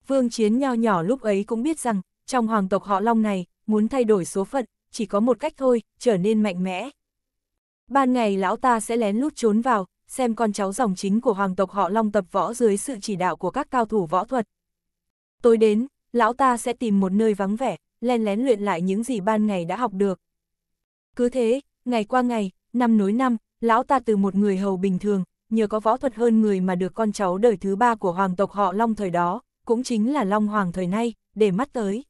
Vương Chiến nho nhỏ lúc ấy cũng biết rằng, trong hoàng tộc họ Long này, muốn thay đổi số phận, chỉ có một cách thôi, trở nên mạnh mẽ. Ban ngày lão ta sẽ lén lút trốn vào, xem con cháu dòng chính của hoàng tộc họ Long tập võ dưới sự chỉ đạo của các cao thủ võ thuật. Tối đến, lão ta sẽ tìm một nơi vắng vẻ, len lén luyện lại những gì ban ngày đã học được. Cứ thế, ngày qua ngày, năm nối năm, lão ta từ một người hầu bình thường, nhờ có võ thuật hơn người mà được con cháu đời thứ ba của hoàng tộc họ Long thời đó, cũng chính là Long Hoàng thời nay, để mắt tới.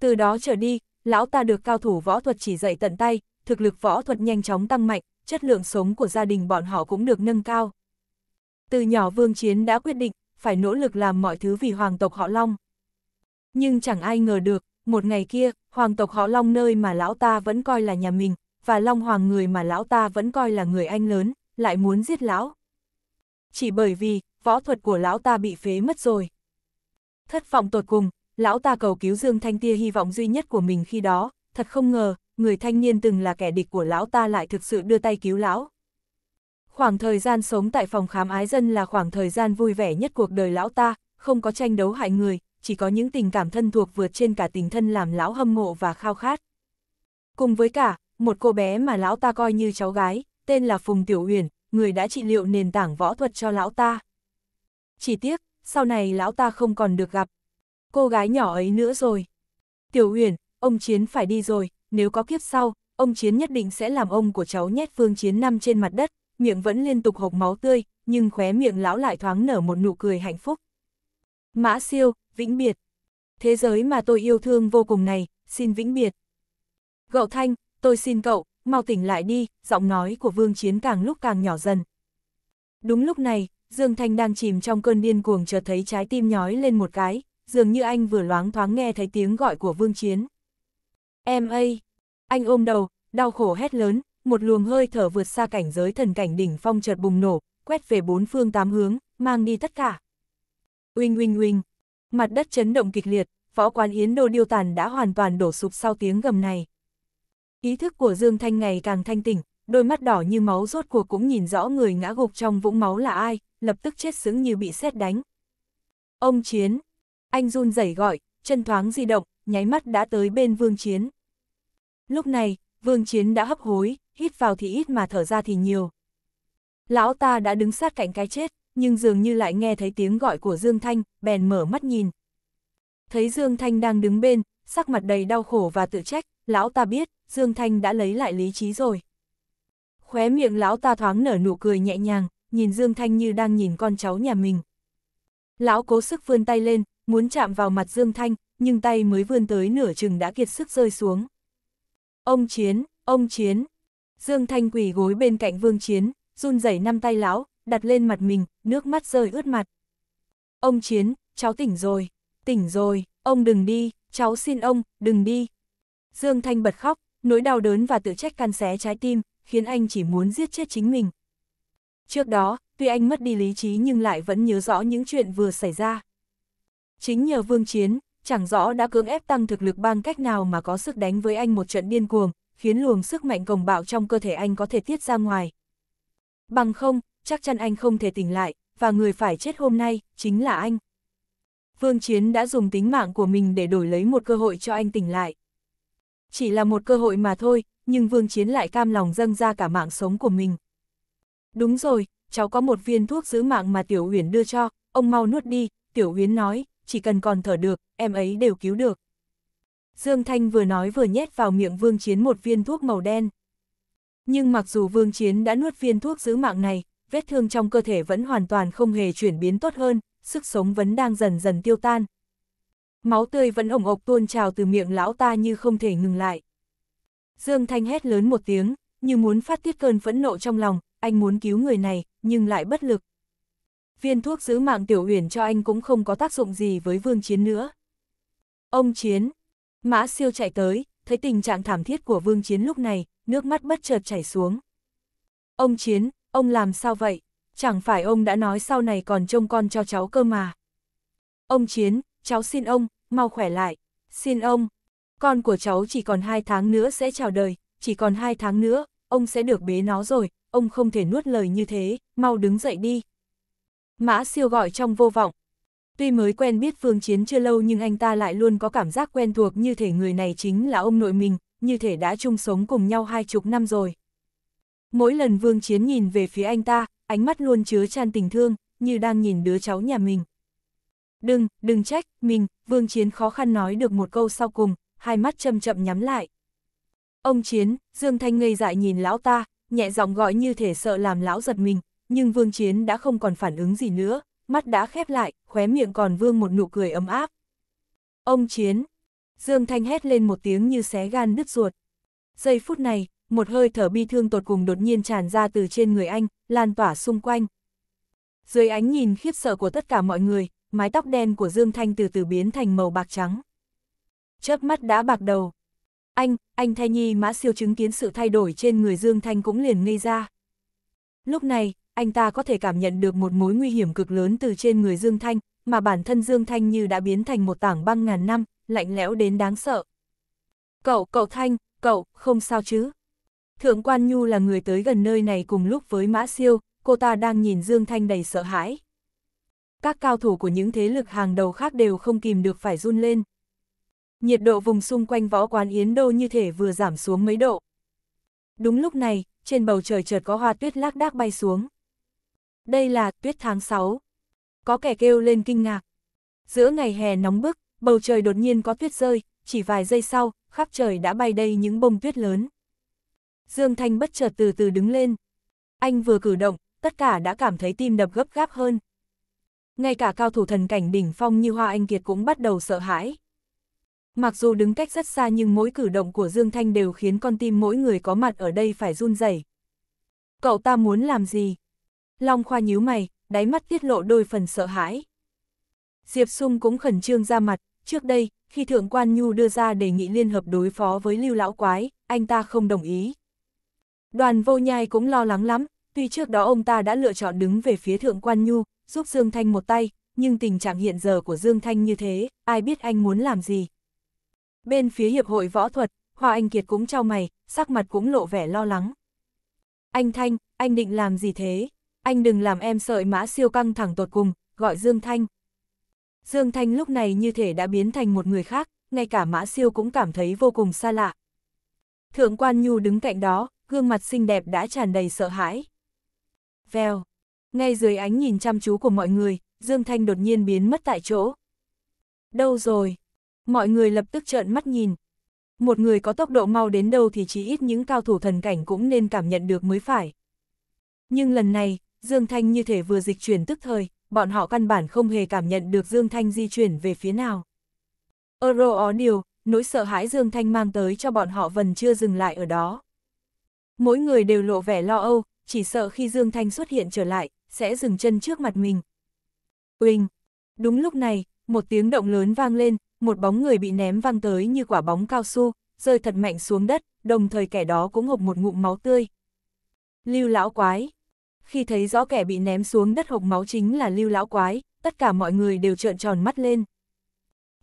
Từ đó trở đi, lão ta được cao thủ võ thuật chỉ dạy tận tay, thực lực võ thuật nhanh chóng tăng mạnh, chất lượng sống của gia đình bọn họ cũng được nâng cao. Từ nhỏ Vương Chiến đã quyết định, phải nỗ lực làm mọi thứ vì hoàng tộc họ Long. Nhưng chẳng ai ngờ được, một ngày kia, hoàng tộc họ Long nơi mà lão ta vẫn coi là nhà mình, và Long Hoàng người mà lão ta vẫn coi là người anh lớn, lại muốn giết lão. Chỉ bởi vì, võ thuật của lão ta bị phế mất rồi. Thất vọng tột cùng, lão ta cầu cứu Dương Thanh Tia hy vọng duy nhất của mình khi đó, thật không ngờ, người thanh niên từng là kẻ địch của lão ta lại thực sự đưa tay cứu lão. Khoảng thời gian sống tại phòng khám ái dân là khoảng thời gian vui vẻ nhất cuộc đời lão ta, không có tranh đấu hại người, chỉ có những tình cảm thân thuộc vượt trên cả tình thân làm lão hâm mộ và khao khát. Cùng với cả, một cô bé mà lão ta coi như cháu gái, tên là Phùng Tiểu Uyển, người đã trị liệu nền tảng võ thuật cho lão ta. Chỉ tiếc, sau này lão ta không còn được gặp. Cô gái nhỏ ấy nữa rồi. Tiểu Uyển, ông Chiến phải đi rồi, nếu có kiếp sau, ông Chiến nhất định sẽ làm ông của cháu nhét Phương Chiến nằm trên mặt đất, miệng vẫn liên tục hộc máu tươi, nhưng khóe miệng lão lại thoáng nở một nụ cười hạnh phúc. Mã siêu, vĩnh biệt. Thế giới mà tôi yêu thương vô cùng này, xin vĩnh biệt. Gậu Thanh, tôi xin cậu, mau tỉnh lại đi, giọng nói của Vương Chiến càng lúc càng nhỏ dần. Đúng lúc này, Dương Thanh đang chìm trong cơn điên cuồng chợt thấy trái tim nhói lên một cái, dường như anh vừa loáng thoáng nghe thấy tiếng gọi của Vương Chiến. Em ơi! Anh ôm đầu, đau khổ hét lớn, một luồng hơi thở vượt xa cảnh giới thần cảnh đỉnh phong chợt bùng nổ, quét về bốn phương tám hướng, mang đi tất cả. Uinh uinh uinh, mặt đất chấn động kịch liệt, võ quán Yến Đô Điêu Tàn đã hoàn toàn đổ sụp sau tiếng gầm này. Ý thức của Dương Thanh ngày càng thanh tỉnh, đôi mắt đỏ như máu rốt cuộc cũng nhìn rõ người ngã gục trong vũng máu là ai, lập tức chết sững như bị xét đánh. Ông Chiến, anh run rẩy gọi, chân thoáng di động, nháy mắt đã tới bên Vương Chiến. Lúc này, Vương Chiến đã hấp hối, hít vào thì ít mà thở ra thì nhiều. Lão ta đã đứng sát cạnh cái chết, nhưng dường như lại nghe thấy tiếng gọi của Dương Thanh, bèn mở mắt nhìn. Thấy Dương Thanh đang đứng bên, sắc mặt đầy đau khổ và tự trách, lão ta biết, Dương Thanh đã lấy lại lý trí rồi. Khóe miệng lão ta thoáng nở nụ cười nhẹ nhàng, nhìn Dương Thanh như đang nhìn con cháu nhà mình. Lão cố sức vươn tay lên, muốn chạm vào mặt Dương Thanh, nhưng tay mới vươn tới nửa chừng đã kiệt sức rơi xuống. Ông Chiến, ông Chiến. Dương Thanh quỳ gối bên cạnh Vương Chiến, run rẩy năm tay lão, đặt lên mặt mình, nước mắt rơi ướt mặt. Ông Chiến, cháu tỉnh rồi, tỉnh rồi, ông đừng đi, cháu xin ông, đừng đi. Dương Thanh bật khóc, nỗi đau đớn và tự trách căn xé trái tim, khiến anh chỉ muốn giết chết chính mình. Trước đó, tuy anh mất đi lý trí nhưng lại vẫn nhớ rõ những chuyện vừa xảy ra. Chính nhờ Vương Chiến, chẳng rõ đã cưỡng ép tăng thực lực bằng cách nào mà có sức đánh với anh một trận điên cuồng, khiến luồng sức mạnh gồng bạo trong cơ thể anh có thể tiết ra ngoài. Bằng không, chắc chắn anh không thể tỉnh lại, và người phải chết hôm nay, chính là anh. Vương Chiến đã dùng tính mạng của mình để đổi lấy một cơ hội cho anh tỉnh lại. Chỉ là một cơ hội mà thôi, nhưng Vương Chiến lại cam lòng dâng ra cả mạng sống của mình. Đúng rồi, cháu có một viên thuốc giữ mạng mà Tiểu Uyển đưa cho, ông mau nuốt đi, Tiểu Uyển nói, chỉ cần còn thở được, em ấy đều cứu được. Dương Thanh vừa nói vừa nhét vào miệng Vương Chiến một viên thuốc màu đen. Nhưng mặc dù Vương Chiến đã nuốt viên thuốc giữ mạng này, vết thương trong cơ thể vẫn hoàn toàn không hề chuyển biến tốt hơn, sức sống vẫn đang dần dần tiêu tan. Máu tươi vẫn ổng ộc tuôn trào từ miệng lão ta như không thể ngừng lại. Dương Thanh hét lớn một tiếng, như muốn phát tiết cơn phẫn nộ trong lòng, anh muốn cứu người này, nhưng lại bất lực. Viên thuốc giữ mạng tiểu uyển cho anh cũng không có tác dụng gì với vương chiến nữa. Ông Chiến, mã siêu chạy tới, thấy tình trạng thảm thiết của vương chiến lúc này, nước mắt bất chợt chảy xuống. Ông Chiến, Ông làm sao vậy? Chẳng phải ông đã nói sau này còn trông con cho cháu cơ mà. Ông Chiến, cháu xin ông, mau khỏe lại. Xin ông, con của cháu chỉ còn hai tháng nữa sẽ chào đời, chỉ còn hai tháng nữa, ông sẽ được bế nó rồi, ông không thể nuốt lời như thế, mau đứng dậy đi. Mã siêu gọi trong vô vọng. Tuy mới quen biết Phương Chiến chưa lâu nhưng anh ta lại luôn có cảm giác quen thuộc như thể người này chính là ông nội mình, như thể đã chung sống cùng nhau hai chục năm rồi. Mỗi lần Vương Chiến nhìn về phía anh ta, ánh mắt luôn chứa chan tình thương, như đang nhìn đứa cháu nhà mình. Đừng, đừng trách, mình, Vương Chiến khó khăn nói được một câu sau cùng, hai mắt chậm chậm nhắm lại. Ông Chiến, Dương Thanh ngây dại nhìn lão ta, nhẹ giọng gọi như thể sợ làm lão giật mình, nhưng Vương Chiến đã không còn phản ứng gì nữa, mắt đã khép lại, khóe miệng còn vương một nụ cười ấm áp. Ông Chiến, Dương Thanh hét lên một tiếng như xé gan đứt ruột. Giây phút này, một hơi thở bi thương tột cùng đột nhiên tràn ra từ trên người anh, lan tỏa xung quanh. Dưới ánh nhìn khiếp sợ của tất cả mọi người, mái tóc đen của Dương Thanh từ từ biến thành màu bạc trắng. Chớp mắt đã bạc đầu. Anh, anh Thay Nhi Mã Siêu chứng kiến sự thay đổi trên người Dương Thanh cũng liền ngây ra. Lúc này, anh ta có thể cảm nhận được một mối nguy hiểm cực lớn từ trên người Dương Thanh, mà bản thân Dương Thanh như đã biến thành một tảng băng ngàn năm, lạnh lẽo đến đáng sợ. Cậu, cậu Thanh, cậu, không sao chứ? Thượng quan Nhu là người tới gần nơi này cùng lúc với Mã Siêu, cô ta đang nhìn Dương Thanh đầy sợ hãi. Các cao thủ của những thế lực hàng đầu khác đều không kìm được phải run lên. Nhiệt độ vùng xung quanh võ quán Yến Đô như thể vừa giảm xuống mấy độ. Đúng lúc này, trên bầu trời chợt có hoa tuyết lác đác bay xuống. Đây là tuyết tháng 6. Có kẻ kêu lên kinh ngạc. Giữa ngày hè nóng bức, bầu trời đột nhiên có tuyết rơi, chỉ vài giây sau, khắp trời đã bay đầy những bông tuyết lớn. Dương Thanh bất chợt từ từ đứng lên. Anh vừa cử động, tất cả đã cảm thấy tim đập gấp gáp hơn. Ngay cả cao thủ thần cảnh đỉnh phong như Hoa Anh Kiệt cũng bắt đầu sợ hãi. Mặc dù đứng cách rất xa nhưng mỗi cử động của Dương Thanh đều khiến con tim mỗi người có mặt ở đây phải run rẩy. Cậu ta muốn làm gì? Long Khoa nhíu mày, đáy mắt tiết lộ đôi phần sợ hãi. Diệp Sung cũng khẩn trương ra mặt, trước đây, khi Thượng Quan Nhu đưa ra đề nghị liên hợp đối phó với Lưu Lão Quái, anh ta không đồng ý. Đoàn vô nhai cũng lo lắng lắm, tuy trước đó ông ta đã lựa chọn đứng về phía thượng quan nhu, giúp Dương Thanh một tay, nhưng tình trạng hiện giờ của Dương Thanh như thế, ai biết anh muốn làm gì. Bên phía Hiệp hội Võ thuật, Hoa Anh Kiệt cũng trao mày, sắc mặt cũng lộ vẻ lo lắng. Anh Thanh, anh định làm gì thế? Anh đừng làm em sợi mã siêu căng thẳng tột cùng, gọi Dương Thanh. Dương Thanh lúc này như thể đã biến thành một người khác, ngay cả mã siêu cũng cảm thấy vô cùng xa lạ. Thượng quan Nhu đứng cạnh đó, gương mặt xinh đẹp đã tràn đầy sợ hãi. Vèo, ngay dưới ánh nhìn chăm chú của mọi người, Dương Thanh đột nhiên biến mất tại chỗ. Đâu rồi? Mọi người lập tức trợn mắt nhìn. Một người có tốc độ mau đến đâu thì chỉ ít những cao thủ thần cảnh cũng nên cảm nhận được mới phải. Nhưng lần này, Dương Thanh như thể vừa dịch chuyển tức thời, bọn họ căn bản không hề cảm nhận được Dương Thanh di chuyển về phía nào. ơ rô ó điều, nỗi sợ hãi Dương Thanh mang tới cho bọn họ vẫn chưa dừng lại ở đó. Mỗi người đều lộ vẻ lo âu, chỉ sợ khi Dương Thanh xuất hiện trở lại, sẽ dừng chân trước mặt mình. Uỳnh! Đúng lúc này, một tiếng động lớn vang lên, một bóng người bị ném văng tới như quả bóng cao su, rơi thật mạnh xuống đất, đồng thời kẻ đó cũng hộc một ngụm máu tươi. Lưu lão quái! Khi thấy rõ kẻ bị ném xuống đất hộc máu chính là lưu lão quái, tất cả mọi người đều trợn tròn mắt lên.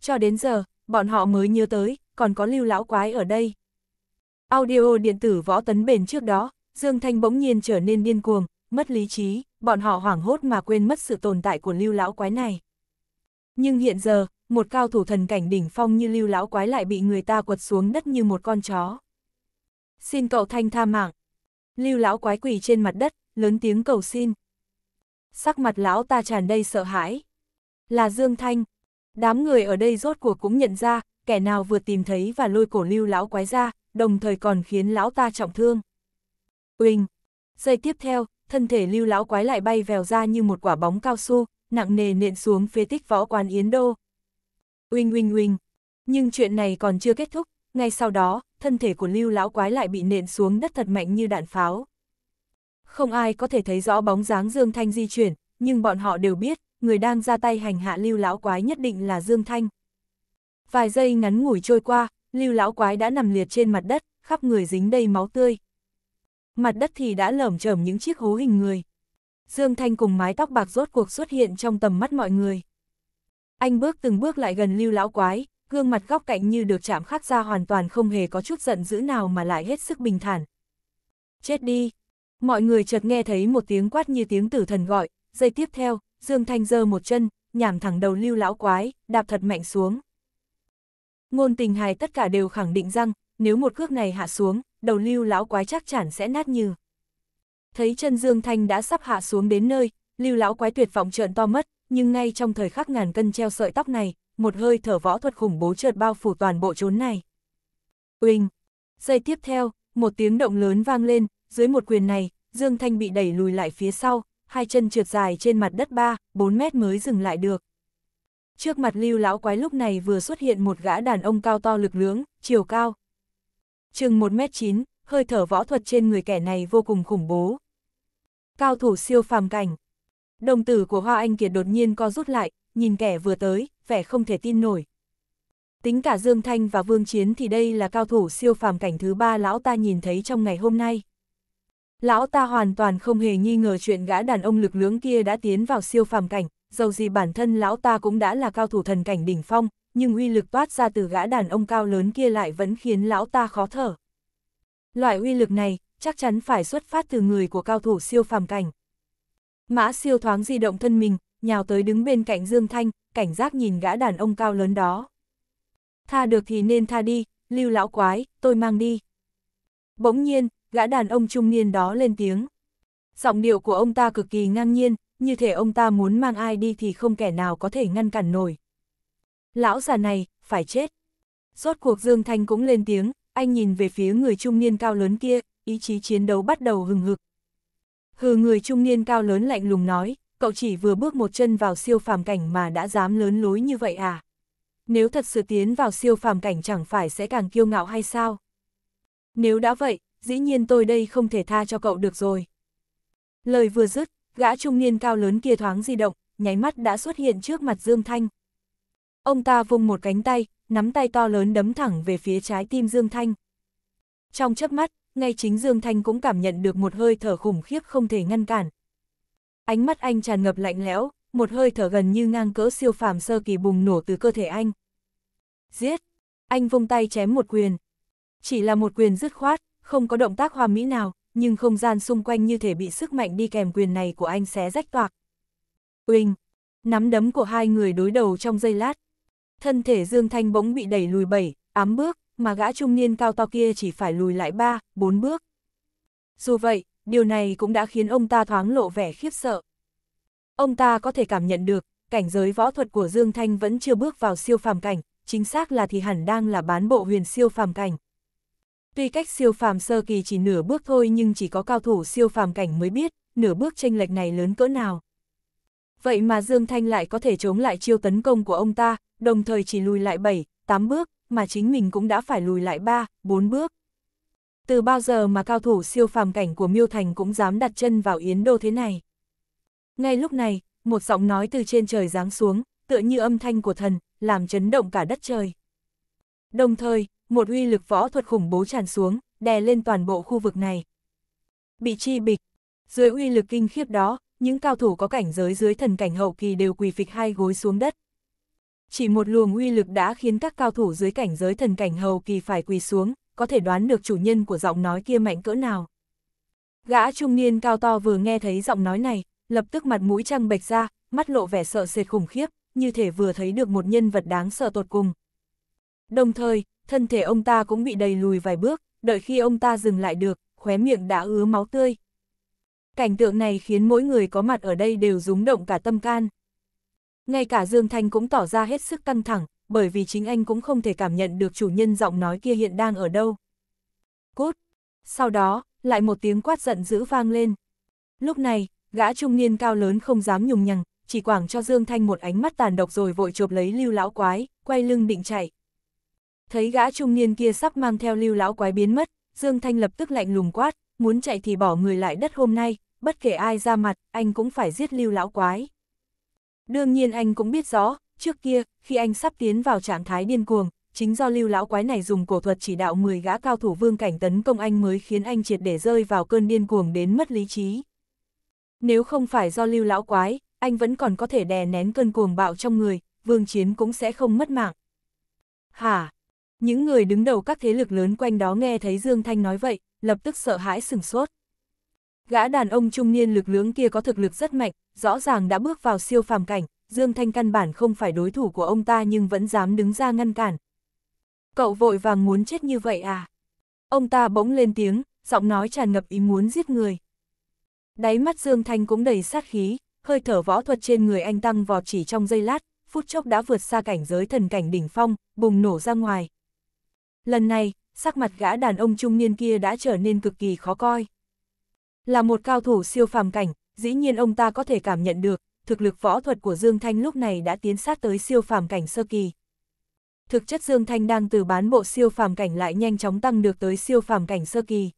Cho đến giờ, bọn họ mới nhớ tới, còn có lưu lão quái ở đây. Audio điện tử võ tấn bền trước đó, Dương Thanh bỗng nhiên trở nên điên cuồng, mất lý trí, bọn họ hoảng hốt mà quên mất sự tồn tại của lưu lão quái này. Nhưng hiện giờ, một cao thủ thần cảnh đỉnh phong như lưu lão quái lại bị người ta quật xuống đất như một con chó. Xin cậu Thanh tha mạng. Lưu lão quái quỳ trên mặt đất, lớn tiếng cầu xin. Sắc mặt lão ta tràn đầy sợ hãi. Là Dương Thanh. Đám người ở đây rốt cuộc cũng nhận ra, kẻ nào vừa tìm thấy và lôi cổ lưu lão quái ra, đồng thời còn khiến lão ta trọng thương. Uỳnh! Giây tiếp theo, thân thể lưu lão quái lại bay vèo ra như một quả bóng cao su, nặng nề nện xuống phía tích võ quán Yến Đô. Uỳnh uỳnh uỳnh! Nhưng chuyện này còn chưa kết thúc, ngay sau đó, thân thể của lưu lão quái lại bị nện xuống đất thật mạnh như đạn pháo. Không ai có thể thấy rõ bóng dáng Dương Thanh di chuyển, nhưng bọn họ đều biết, người đang ra tay hành hạ lưu lão quái nhất định là Dương Thanh. Vài giây ngắn ngủi trôi qua, lưu lão quái đã nằm liệt trên mặt đất, khắp người dính đầy máu tươi. Mặt đất thì đã lởm chởm những chiếc hố hình người. Dương Thanh cùng mái tóc bạc rốt cuộc xuất hiện trong tầm mắt mọi người. Anh bước từng bước lại gần lưu lão quái, gương mặt góc cạnh như được chạm khắc ra hoàn toàn không hề có chút giận dữ nào mà lại hết sức bình thản. Chết đi! Mọi người chợt nghe thấy một tiếng quát như tiếng tử thần gọi, giây tiếp theo, Dương Thanh giơ một chân, nhảm thẳng đầu lưu lão quái, đạp thật mạnh xuống. Ngôn tình hài tất cả đều khẳng định rằng, nếu một cước này hạ xuống, đầu lưu lão quái chắc chắn sẽ nát như. Thấy chân Dương Thanh đã sắp hạ xuống đến nơi, lưu lão quái tuyệt vọng trợn to mất, nhưng ngay trong thời khắc ngàn cân treo sợi tóc này, một hơi thở võ thuật khủng bố chợt bao phủ toàn bộ chốn này. Uỳnh! Giây tiếp theo, một tiếng động lớn vang lên, dưới một quyền này, Dương Thanh bị đẩy lùi lại phía sau, hai chân trượt dài trên mặt đất 3, 4 mét mới dừng lại được. Trước mặt lưu lão quái lúc này vừa xuất hiện một gã đàn ông cao to lực lưỡng, chiều cao. Chừng 1m9, hơi thở võ thuật trên người kẻ này vô cùng khủng bố. Cao thủ siêu phàm cảnh. Đồng tử của Hoa Anh Kiệt đột nhiên co rút lại, nhìn kẻ vừa tới, vẻ không thể tin nổi. Tính cả Dương Thanh và Vương Chiến thì đây là cao thủ siêu phàm cảnh thứ ba lão ta nhìn thấy trong ngày hôm nay. Lão ta hoàn toàn không hề nghi ngờ chuyện gã đàn ông lực lưỡng kia đã tiến vào siêu phàm cảnh, dầu gì bản thân lão ta cũng đã là cao thủ thần cảnh đỉnh phong, nhưng uy lực toát ra từ gã đàn ông cao lớn kia lại vẫn khiến lão ta khó thở. Loại uy lực này, chắc chắn phải xuất phát từ người của cao thủ siêu phàm cảnh. Mã siêu thoáng di động thân mình, nhào tới đứng bên cạnh Dương Thanh, cảnh giác nhìn gã đàn ông cao lớn đó. Tha được thì nên tha đi, lưu lão quái, tôi mang đi. Bỗng nhiên, gã đàn ông trung niên đó lên tiếng. Giọng điệu của ông ta cực kỳ ngang nhiên, như thể ông ta muốn mang ai đi thì không kẻ nào có thể ngăn cản nổi. Lão già này, phải chết. Rốt cuộc Dương Thanh cũng lên tiếng, anh nhìn về phía người trung niên cao lớn kia, ý chí chiến đấu bắt đầu hừng hực. Hừ người trung niên cao lớn lạnh lùng nói, cậu chỉ vừa bước một chân vào siêu phàm cảnh mà đã dám lớn lối như vậy à? Nếu thật sự tiến vào siêu phàm cảnh chẳng phải sẽ càng kiêu ngạo hay sao? Nếu đã vậy, dĩ nhiên tôi đây không thể tha cho cậu được rồi. Lời vừa dứt, gã trung niên cao lớn kia thoáng di động, nháy mắt đã xuất hiện trước mặt Dương Thanh. Ông ta vung một cánh tay, nắm tay to lớn đấm thẳng về phía trái tim Dương Thanh. Trong chớp mắt, ngay chính Dương Thanh cũng cảm nhận được một hơi thở khủng khiếp không thể ngăn cản. Ánh mắt anh tràn ngập lạnh lẽo, một hơi thở gần như ngang cỡ siêu phàm sơ kỳ bùng nổ từ cơ thể anh. Giết! Anh vung tay chém một quyền. Chỉ là một quyền dứt khoát, không có động tác hoa mỹ nào, nhưng không gian xung quanh như thể bị sức mạnh đi kèm quyền này của anh xé rách toạc. Uỳnh! Nắm đấm của hai người đối đầu trong giây lát. Thân thể Dương Thanh bỗng bị đẩy lùi bảy, ám bước, mà gã trung niên cao to kia chỉ phải lùi lại ba, bốn bước. Dù vậy, điều này cũng đã khiến ông ta thoáng lộ vẻ khiếp sợ. Ông ta có thể cảm nhận được, cảnh giới võ thuật của Dương Thanh vẫn chưa bước vào siêu phàm cảnh, chính xác là thì hẳn đang là bán bộ huyền siêu phàm cảnh. Tuy cách siêu phàm sơ kỳ chỉ nửa bước thôi nhưng chỉ có cao thủ siêu phàm cảnh mới biết, nửa bước tranh lệch này lớn cỡ nào. Vậy mà Dương Thanh lại có thể chống lại chiêu tấn công của ông ta, đồng thời chỉ lùi lại 7, 8 bước, mà chính mình cũng đã phải lùi lại 3, 4 bước. Từ bao giờ mà cao thủ siêu phàm cảnh của Miêu Thành cũng dám đặt chân vào Yến Đô thế này? Ngay lúc này, một giọng nói từ trên trời giáng xuống, tựa như âm thanh của thần, làm chấn động cả đất trời. Đồng thời, một uy lực võ thuật khủng bố tràn xuống, đè lên toàn bộ khu vực này. Bị chi bịch, dưới uy lực kinh khiếp đó, những cao thủ có cảnh giới dưới thần cảnh hậu kỳ đều quỳ phịch hai gối xuống đất. Chỉ một luồng uy lực đã khiến các cao thủ dưới cảnh giới thần cảnh hậu kỳ phải quỳ xuống, có thể đoán được chủ nhân của giọng nói kia mạnh cỡ nào. Gã trung niên cao to vừa nghe thấy giọng nói này, lập tức mặt mũi trăng bệch ra, mắt lộ vẻ sợ sệt khủng khiếp, như thể vừa thấy được một nhân vật đáng sợ tột cùng. Đồng thời, thân thể ông ta cũng bị đầy lùi vài bước, đợi khi ông ta dừng lại được, khóe miệng đã ứa máu tươi. Cảnh tượng này khiến mỗi người có mặt ở đây đều rúng động cả tâm can. Ngay cả Dương Thanh cũng tỏ ra hết sức căng thẳng, bởi vì chính anh cũng không thể cảm nhận được chủ nhân giọng nói kia hiện đang ở đâu. Cút! Sau đó, lại một tiếng quát giận dữ vang lên. Lúc này, gã trung niên cao lớn không dám nhùng nhằng, chỉ quảng cho Dương Thanh một ánh mắt tàn độc rồi vội chộp lấy lưu lão quái, quay lưng định chạy. Thấy gã trung niên kia sắp mang theo lưu lão quái biến mất, Dương Thanh lập tức lạnh lùng quát, muốn chạy thì bỏ người lại đất hôm nay, bất kể ai ra mặt, anh cũng phải giết lưu lão quái. Đương nhiên anh cũng biết rõ, trước kia, khi anh sắp tiến vào trạng thái điên cuồng, chính do lưu lão quái này dùng cổ thuật chỉ đạo 10 gã cao thủ vương cảnh tấn công anh mới khiến anh triệt để rơi vào cơn điên cuồng đến mất lý trí. Nếu không phải do lưu lão quái, anh vẫn còn có thể đè nén cơn cuồng bạo trong người, vương chiến cũng sẽ không mất mạng. Hả, những người đứng đầu các thế lực lớn quanh đó nghe thấy Dương Thanh nói vậy, lập tức sợ hãi sừng sốt. Gã đàn ông trung niên lực lưỡng kia có thực lực rất mạnh, rõ ràng đã bước vào siêu phàm cảnh, Dương Thanh căn bản không phải đối thủ của ông ta nhưng vẫn dám đứng ra ngăn cản. Cậu vội vàng muốn chết như vậy à? Ông ta bỗng lên tiếng, giọng nói tràn ngập ý muốn giết người. Đáy mắt Dương Thanh cũng đầy sát khí, hơi thở võ thuật trên người anh tăng vọt chỉ trong giây lát, phút chốc đã vượt xa cảnh giới thần cảnh đỉnh phong, bùng nổ ra ngoài, Lần này, sắc mặt gã đàn ông trung niên kia đã trở nên cực kỳ khó coi. Là một cao thủ siêu phàm cảnh, dĩ nhiên ông ta có thể cảm nhận được, thực lực võ thuật của Dương Thanh lúc này đã tiến sát tới siêu phàm cảnh sơ kỳ. Thực chất Dương Thanh đang từ bán bộ siêu phàm cảnh lại nhanh chóng tăng được tới siêu phàm cảnh sơ kỳ.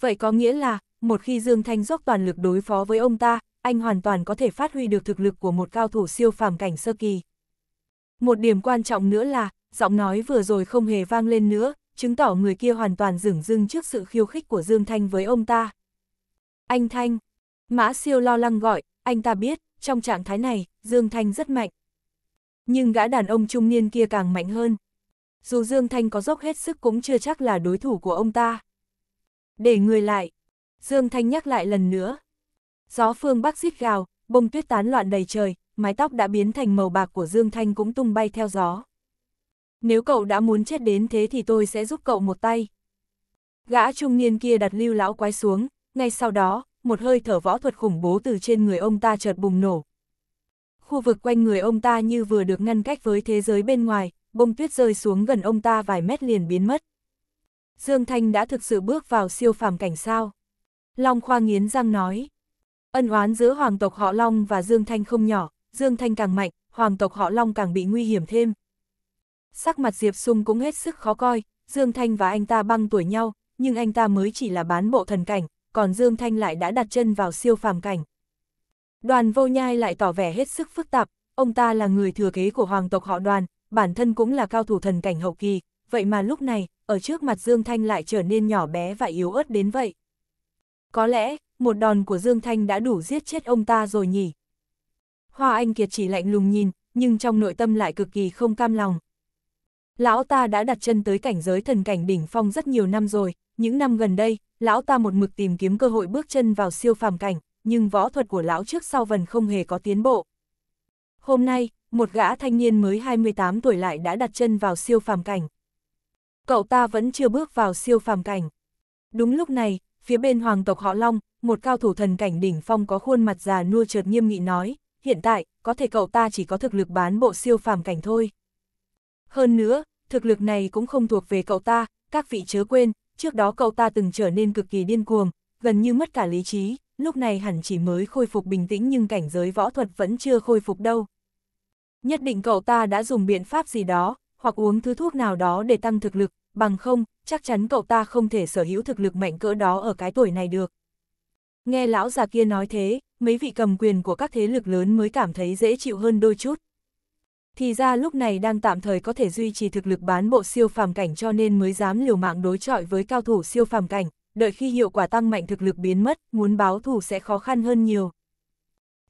Vậy có nghĩa là, một khi Dương Thanh dốc toàn lực đối phó với ông ta, anh hoàn toàn có thể phát huy được thực lực của một cao thủ siêu phàm cảnh sơ kỳ. Một điểm quan trọng nữa là, giọng nói vừa rồi không hề vang lên nữa, chứng tỏ người kia hoàn toàn dửng dưng trước sự khiêu khích của Dương Thanh với ông ta. Anh Thanh, Mã siêu lo lắng gọi, anh ta biết, trong trạng thái này, Dương Thanh rất mạnh. Nhưng gã đàn ông trung niên kia càng mạnh hơn. Dù Dương Thanh có dốc hết sức cũng chưa chắc là đối thủ của ông ta. Để người lại, Dương Thanh nhắc lại lần nữa. Gió phương bắc rít gào, bông tuyết tán loạn đầy trời, mái tóc đã biến thành màu bạc của Dương Thanh cũng tung bay theo gió. Nếu cậu đã muốn chết đến thế thì tôi sẽ giúp cậu một tay. Gã trung niên kia đặt lưu lão quái xuống, ngay sau đó, một hơi thở võ thuật khủng bố từ trên người ông ta chợt bùng nổ. Khu vực quanh người ông ta như vừa được ngăn cách với thế giới bên ngoài, bông tuyết rơi xuống gần ông ta vài mét liền biến mất. Dương Thanh đã thực sự bước vào siêu phàm cảnh sao. Long Khoa nghiến răng nói. Ân oán giữa hoàng tộc họ Long và Dương Thanh không nhỏ, Dương Thanh càng mạnh, hoàng tộc họ Long càng bị nguy hiểm thêm. Sắc mặt Diệp Sung cũng hết sức khó coi, Dương Thanh và anh ta băng tuổi nhau, nhưng anh ta mới chỉ là bán bộ thần cảnh, còn Dương Thanh lại đã đặt chân vào siêu phàm cảnh. Đoàn vô nhai lại tỏ vẻ hết sức phức tạp, ông ta là người thừa kế của hoàng tộc họ đoàn, bản thân cũng là cao thủ thần cảnh hậu kỳ, vậy mà lúc này, ở trước mặt Dương Thanh lại trở nên nhỏ bé và yếu ớt đến vậy. Có lẽ, một đòn của Dương Thanh đã đủ giết chết ông ta rồi nhỉ. Hoa Anh Kiệt chỉ lạnh lùng nhìn, nhưng trong nội tâm lại cực kỳ không cam lòng, lão ta đã đặt chân tới cảnh giới thần cảnh đỉnh phong rất nhiều năm rồi, những năm gần đây, lão ta một mực tìm kiếm cơ hội bước chân vào siêu phàm cảnh, nhưng võ thuật của lão trước sau vần không hề có tiến bộ. Hôm nay, một gã thanh niên mới 28 tuổi lại đã đặt chân vào siêu phàm cảnh. Cậu ta vẫn chưa bước vào siêu phàm cảnh. Đúng lúc này, phía bên hoàng tộc họ Long, một cao thủ thần cảnh đỉnh phong có khuôn mặt già nua chợt nghiêm nghị nói, hiện tại, có thể cậu ta chỉ có thực lực bán bộ siêu phàm cảnh thôi. Hơn nữa, thực lực này cũng không thuộc về cậu ta, các vị chớ quên, trước đó cậu ta từng trở nên cực kỳ điên cuồng, gần như mất cả lý trí, lúc này hẳn chỉ mới khôi phục bình tĩnh nhưng cảnh giới võ thuật vẫn chưa khôi phục đâu. Nhất định cậu ta đã dùng biện pháp gì đó, hoặc uống thứ thuốc nào đó để tăng thực lực, bằng không, chắc chắn cậu ta không thể sở hữu thực lực mạnh cỡ đó ở cái tuổi này được. Nghe lão già kia nói thế, mấy vị cầm quyền của các thế lực lớn mới cảm thấy dễ chịu hơn đôi chút. Thì ra lúc này đang tạm thời có thể duy trì thực lực bán bộ siêu phàm cảnh cho nên mới dám liều mạng đối chọi với cao thủ siêu phàm cảnh, đợi khi hiệu quả tăng mạnh thực lực biến mất, muốn báo thù sẽ khó khăn hơn nhiều.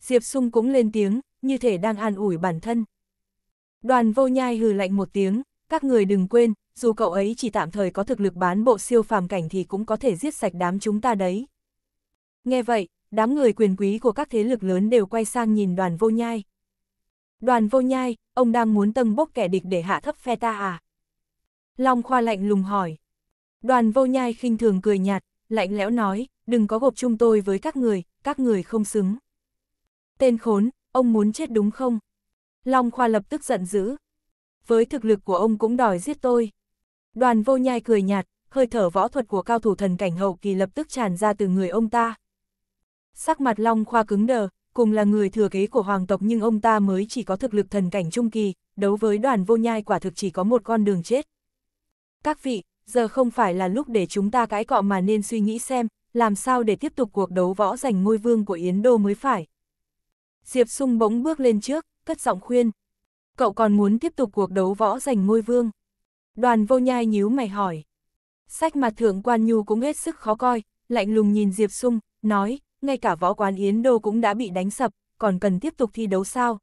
Diệp Sung cũng lên tiếng, như thể đang an ủi bản thân. Đoàn vô nhai hừ lạnh một tiếng, các người đừng quên, dù cậu ấy chỉ tạm thời có thực lực bán bộ siêu phàm cảnh thì cũng có thể giết sạch đám chúng ta đấy. Nghe vậy, đám người quyền quý của các thế lực lớn đều quay sang nhìn đoàn vô nhai. Đoàn vô nhai, ông đang muốn tâng bốc kẻ địch để hạ thấp phe ta à? Long Khoa lạnh lùng hỏi. Đoàn vô nhai khinh thường cười nhạt, lạnh lẽo nói, đừng có gộp chung tôi với các người, các người không xứng. Tên khốn, ông muốn chết đúng không? Long Khoa lập tức giận dữ. Với thực lực của ông cũng đòi giết tôi. Đoàn vô nhai cười nhạt, hơi thở võ thuật của cao thủ thần cảnh hậu kỳ lập tức tràn ra từ người ông ta. Sắc mặt Long Khoa cứng đờ, cùng là người thừa kế của hoàng tộc nhưng ông ta mới chỉ có thực lực thần cảnh trung kỳ, đấu với đoàn vô nhai quả thực chỉ có một con đường chết. Các vị, giờ không phải là lúc để chúng ta cãi cọ mà nên suy nghĩ xem, làm sao để tiếp tục cuộc đấu võ giành ngôi vương của Yến Đô mới phải. Diệp Sung bỗng bước lên trước, cất giọng khuyên. Cậu còn muốn tiếp tục cuộc đấu võ giành ngôi vương. Đoàn vô nhai nhíu mày hỏi. Sách mà thượng quan nhu cũng hết sức khó coi, lạnh lùng nhìn Diệp Sung, nói, ngay cả võ quán Yến Đô cũng đã bị đánh sập, còn cần tiếp tục thi đấu sao.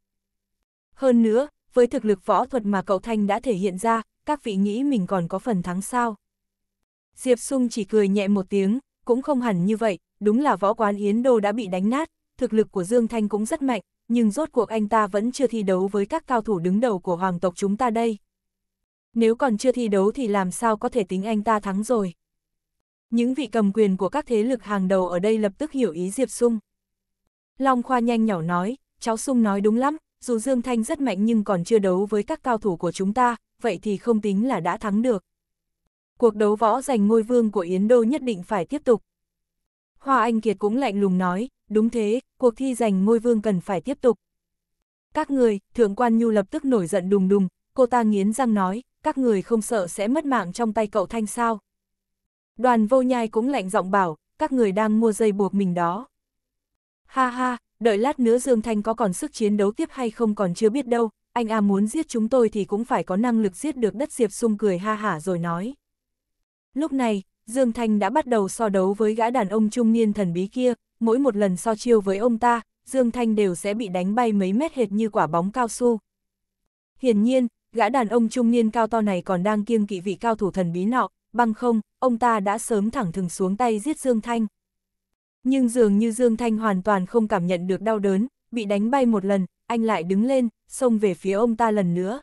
Hơn nữa, với thực lực võ thuật mà cậu Thanh đã thể hiện ra, các vị nghĩ mình còn có phần thắng sao. Diệp Sung chỉ cười nhẹ một tiếng, cũng không hẳn như vậy, đúng là võ quán Yến Đô đã bị đánh nát, thực lực của Dương Thanh cũng rất mạnh, nhưng rốt cuộc anh ta vẫn chưa thi đấu với các cao thủ đứng đầu của hoàng tộc chúng ta đây. Nếu còn chưa thi đấu thì làm sao có thể tính anh ta thắng rồi. Những vị cầm quyền của các thế lực hàng đầu ở đây lập tức hiểu ý Diệp Sung. Long Khoa nhanh nhỏ nói, cháu Sung nói đúng lắm, dù Dương Thanh rất mạnh nhưng còn chưa đấu với các cao thủ của chúng ta, vậy thì không tính là đã thắng được. Cuộc đấu võ giành ngôi vương của Yến Đô nhất định phải tiếp tục. Hoa Anh Kiệt cũng lạnh lùng nói, đúng thế, cuộc thi giành ngôi vương cần phải tiếp tục. Các người, Thượng Quan Nhu lập tức nổi giận đùng đùng, cô ta nghiến răng nói, các người không sợ sẽ mất mạng trong tay cậu Thanh sao. Đoàn vô nhai cũng lạnh giọng bảo, các người đang mua dây buộc mình đó. Ha ha, đợi lát nữa Dương Thanh có còn sức chiến đấu tiếp hay không còn chưa biết đâu, anh a muốn giết chúng tôi thì cũng phải có năng lực giết được đất diệp sung cười ha hả rồi nói. Lúc này, Dương Thanh đã bắt đầu so đấu với gã đàn ông trung niên thần bí kia, mỗi một lần so chiêu với ông ta, Dương Thanh đều sẽ bị đánh bay mấy mét hệt như quả bóng cao su. Hiển nhiên, gã đàn ông trung niên cao to này còn đang kiêng kỵ vị cao thủ thần bí nọ, băng không, ông ta đã sớm thẳng thừng xuống tay giết Dương Thanh. Nhưng dường như Dương Thanh hoàn toàn không cảm nhận được đau đớn, bị đánh bay một lần, anh lại đứng lên, xông về phía ông ta lần nữa.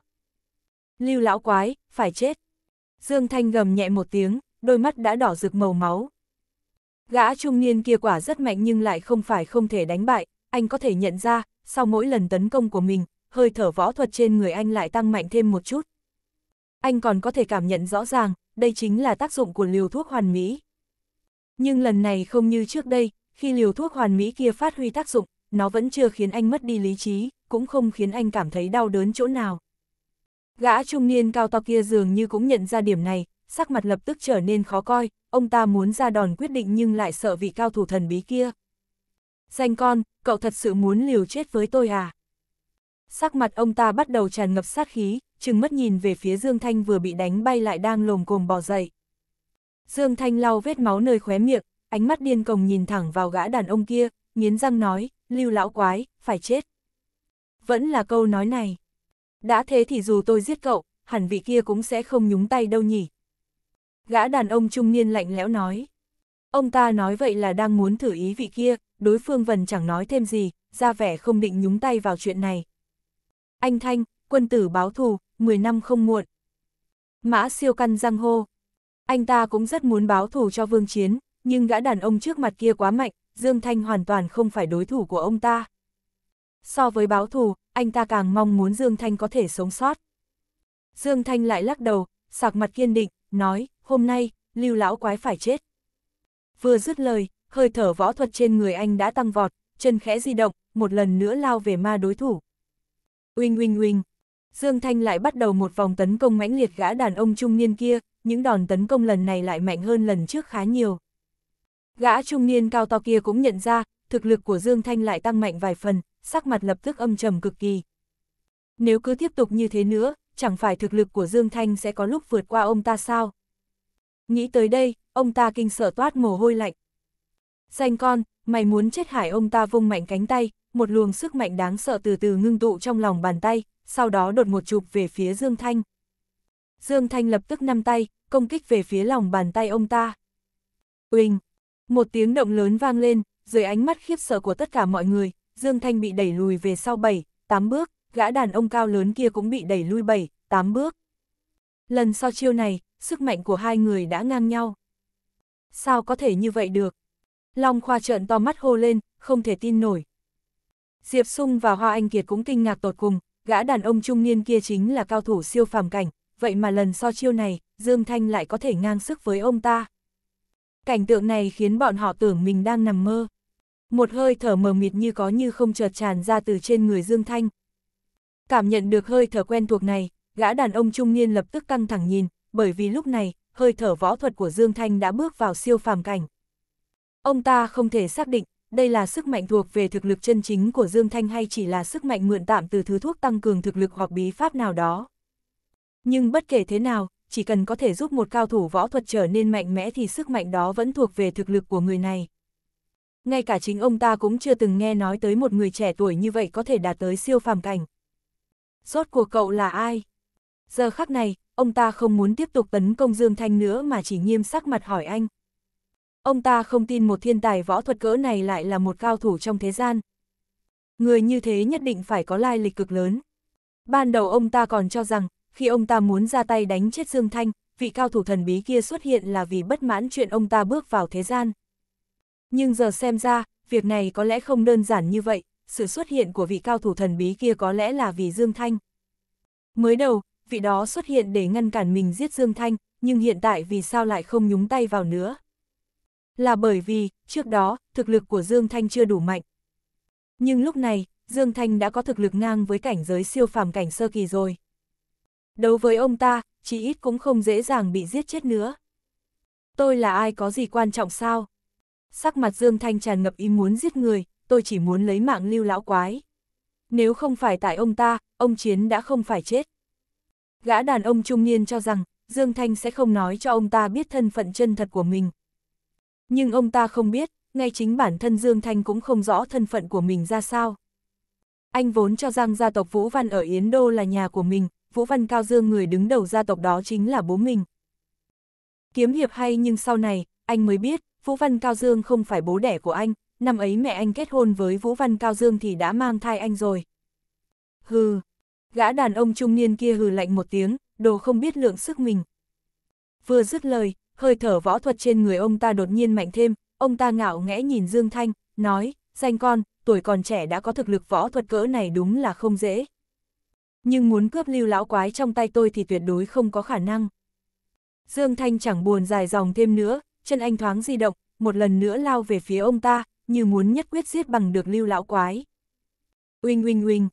Lưu lão quái, phải chết. Dương Thanh gầm nhẹ một tiếng, đôi mắt đã đỏ rực màu máu. Gã trung niên kia quả rất mạnh nhưng lại không phải không thể đánh bại, anh có thể nhận ra, sau mỗi lần tấn công của mình, hơi thở võ thuật trên người anh lại tăng mạnh thêm một chút. Anh còn có thể cảm nhận rõ ràng, đây chính là tác dụng của liều thuốc hoàn mỹ. Nhưng lần này không như trước đây, khi liều thuốc hoàn mỹ kia phát huy tác dụng, nó vẫn chưa khiến anh mất đi lý trí, cũng không khiến anh cảm thấy đau đớn chỗ nào. Gã trung niên cao to kia dường như cũng nhận ra điểm này, sắc mặt lập tức trở nên khó coi, ông ta muốn ra đòn quyết định nhưng lại sợ vị cao thủ thần bí kia. Danh con, cậu thật sự muốn liều chết với tôi à? Sắc mặt ông ta bắt đầu tràn ngập sát khí, chừng mất nhìn về phía Dương Thanh vừa bị đánh bay lại đang lồm cồm bò dậy. Dương Thanh lau vết máu nơi khóe miệng, ánh mắt điên cồng nhìn thẳng vào gã đàn ông kia, nghiến răng nói, lưu lão quái, phải chết. Vẫn là câu nói này. Đã thế thì dù tôi giết cậu, hẳn vị kia cũng sẽ không nhúng tay đâu nhỉ. Gã đàn ông trung niên lạnh lẽo nói. Ông ta nói vậy là đang muốn thử ý vị kia, đối phương vần chẳng nói thêm gì, ra vẻ không định nhúng tay vào chuyện này. Anh Thanh, quân tử báo thù, 10 năm không muộn. Mã siêu căn răng hô. Anh ta cũng rất muốn báo thù cho Vương Chiến, nhưng gã đàn ông trước mặt kia quá mạnh, Dương Thanh hoàn toàn không phải đối thủ của ông ta. So với báo thù, anh ta càng mong muốn Dương Thanh có thể sống sót. Dương Thanh lại lắc đầu, sạc mặt kiên định, nói, hôm nay, lưu lão quái phải chết. Vừa dứt lời, hơi thở võ thuật trên người anh đã tăng vọt, chân khẽ di động, một lần nữa lao về ma đối thủ. Uinh uinh uinh, Dương Thanh lại bắt đầu một vòng tấn công mãnh liệt gã đàn ông trung niên kia, những đòn tấn công lần này lại mạnh hơn lần trước khá nhiều. Gã trung niên cao to kia cũng nhận ra, thực lực của Dương Thanh lại tăng mạnh vài phần, sắc mặt lập tức âm trầm cực kỳ. Nếu cứ tiếp tục như thế nữa, chẳng phải thực lực của Dương Thanh sẽ có lúc vượt qua ông ta sao? Nghĩ tới đây, ông ta kinh sợ toát mồ hôi lạnh. Danh con, mày muốn chết hải ông ta vung mạnh cánh tay, một luồng sức mạnh đáng sợ từ từ ngưng tụ trong lòng bàn tay, sau đó đột một chụp về phía Dương Thanh. Dương Thanh lập tức nắm tay, công kích về phía lòng bàn tay ông ta. Uỳnh! Một tiếng động lớn vang lên, dưới ánh mắt khiếp sợ của tất cả mọi người, Dương Thanh bị đẩy lùi về sau 7, 8 bước, gã đàn ông cao lớn kia cũng bị đẩy lui 7, 8 bước. Lần sau chiêu này, sức mạnh của hai người đã ngang nhau. Sao có thể như vậy được? Long Khoa trợn to mắt hô lên, không thể tin nổi. Diệp Sung và Hoa Anh Kiệt cũng kinh ngạc tột cùng, gã đàn ông trung niên kia chính là cao thủ siêu phàm cảnh, vậy mà lần so chiêu này, Dương Thanh lại có thể ngang sức với ông ta. Cảnh tượng này khiến bọn họ tưởng mình đang nằm mơ. Một hơi thở mờ mịt như có như không chợt tràn ra từ trên người Dương Thanh. Cảm nhận được hơi thở quen thuộc này, gã đàn ông trung niên lập tức căng thẳng nhìn, bởi vì lúc này, hơi thở võ thuật của Dương Thanh đã bước vào siêu phàm cảnh. Ông ta không thể xác định đây là sức mạnh thuộc về thực lực chân chính của Dương Thanh hay chỉ là sức mạnh mượn tạm từ thứ thuốc tăng cường thực lực hoặc bí pháp nào đó. Nhưng bất kể thế nào, chỉ cần có thể giúp một cao thủ võ thuật trở nên mạnh mẽ thì sức mạnh đó vẫn thuộc về thực lực của người này. Ngay cả chính ông ta cũng chưa từng nghe nói tới một người trẻ tuổi như vậy có thể đạt tới siêu phàm cảnh. Rốt của cậu là ai? Giờ khắc này, ông ta không muốn tiếp tục tấn công Dương Thanh nữa mà chỉ nghiêm sắc mặt hỏi anh, ông ta không tin một thiên tài võ thuật cỡ này lại là một cao thủ trong thế gian. Người như thế nhất định phải có lai lịch cực lớn. Ban đầu ông ta còn cho rằng, khi ông ta muốn ra tay đánh chết Dương Thanh, vị cao thủ thần bí kia xuất hiện là vì bất mãn chuyện ông ta bước vào thế gian. Nhưng giờ xem ra, việc này có lẽ không đơn giản như vậy, sự xuất hiện của vị cao thủ thần bí kia có lẽ là vì Dương Thanh. Mới đầu, vị đó xuất hiện để ngăn cản mình giết Dương Thanh, nhưng hiện tại vì sao lại không nhúng tay vào nữa. Là bởi vì, trước đó, thực lực của Dương Thanh chưa đủ mạnh. Nhưng lúc này, Dương Thanh đã có thực lực ngang với cảnh giới siêu phàm cảnh sơ kỳ rồi. Đối với ông ta, chỉ ít cũng không dễ dàng bị giết chết nữa. Tôi là ai có gì quan trọng sao? Sắc mặt Dương Thanh tràn ngập ý muốn giết người, tôi chỉ muốn lấy mạng lưu lão quái. Nếu không phải tại ông ta, ông Chiến đã không phải chết. Gã đàn ông trung niên cho rằng, Dương Thanh sẽ không nói cho ông ta biết thân phận chân thật của mình, nhưng ông ta không biết, ngay chính bản thân Dương Thanh cũng không rõ thân phận của mình ra sao. Anh vốn cho rằng gia tộc Vũ Văn ở Yến Đô là nhà của mình, Vũ Văn Cao Dương người đứng đầu gia tộc đó chính là bố mình. Kiếm hiệp hay nhưng sau này, anh mới biết, Vũ Văn Cao Dương không phải bố đẻ của anh, năm ấy mẹ anh kết hôn với Vũ Văn Cao Dương thì đã mang thai anh rồi. Hừ, gã đàn ông trung niên kia hừ lạnh một tiếng, đồ không biết lượng sức mình. Vừa dứt lời, hơi thở võ thuật trên người ông ta đột nhiên mạnh thêm, ông ta ngạo nghẽ nhìn Dương Thanh, nói, danh con, tuổi còn trẻ đã có thực lực võ thuật cỡ này đúng là không dễ. Nhưng muốn cướp lưu lão quái trong tay tôi thì tuyệt đối không có khả năng. Dương Thanh chẳng buồn dài dòng thêm nữa, chân anh thoáng di động, một lần nữa lao về phía ông ta, như muốn nhất quyết giết bằng được lưu lão quái. Uinh uinh uinh,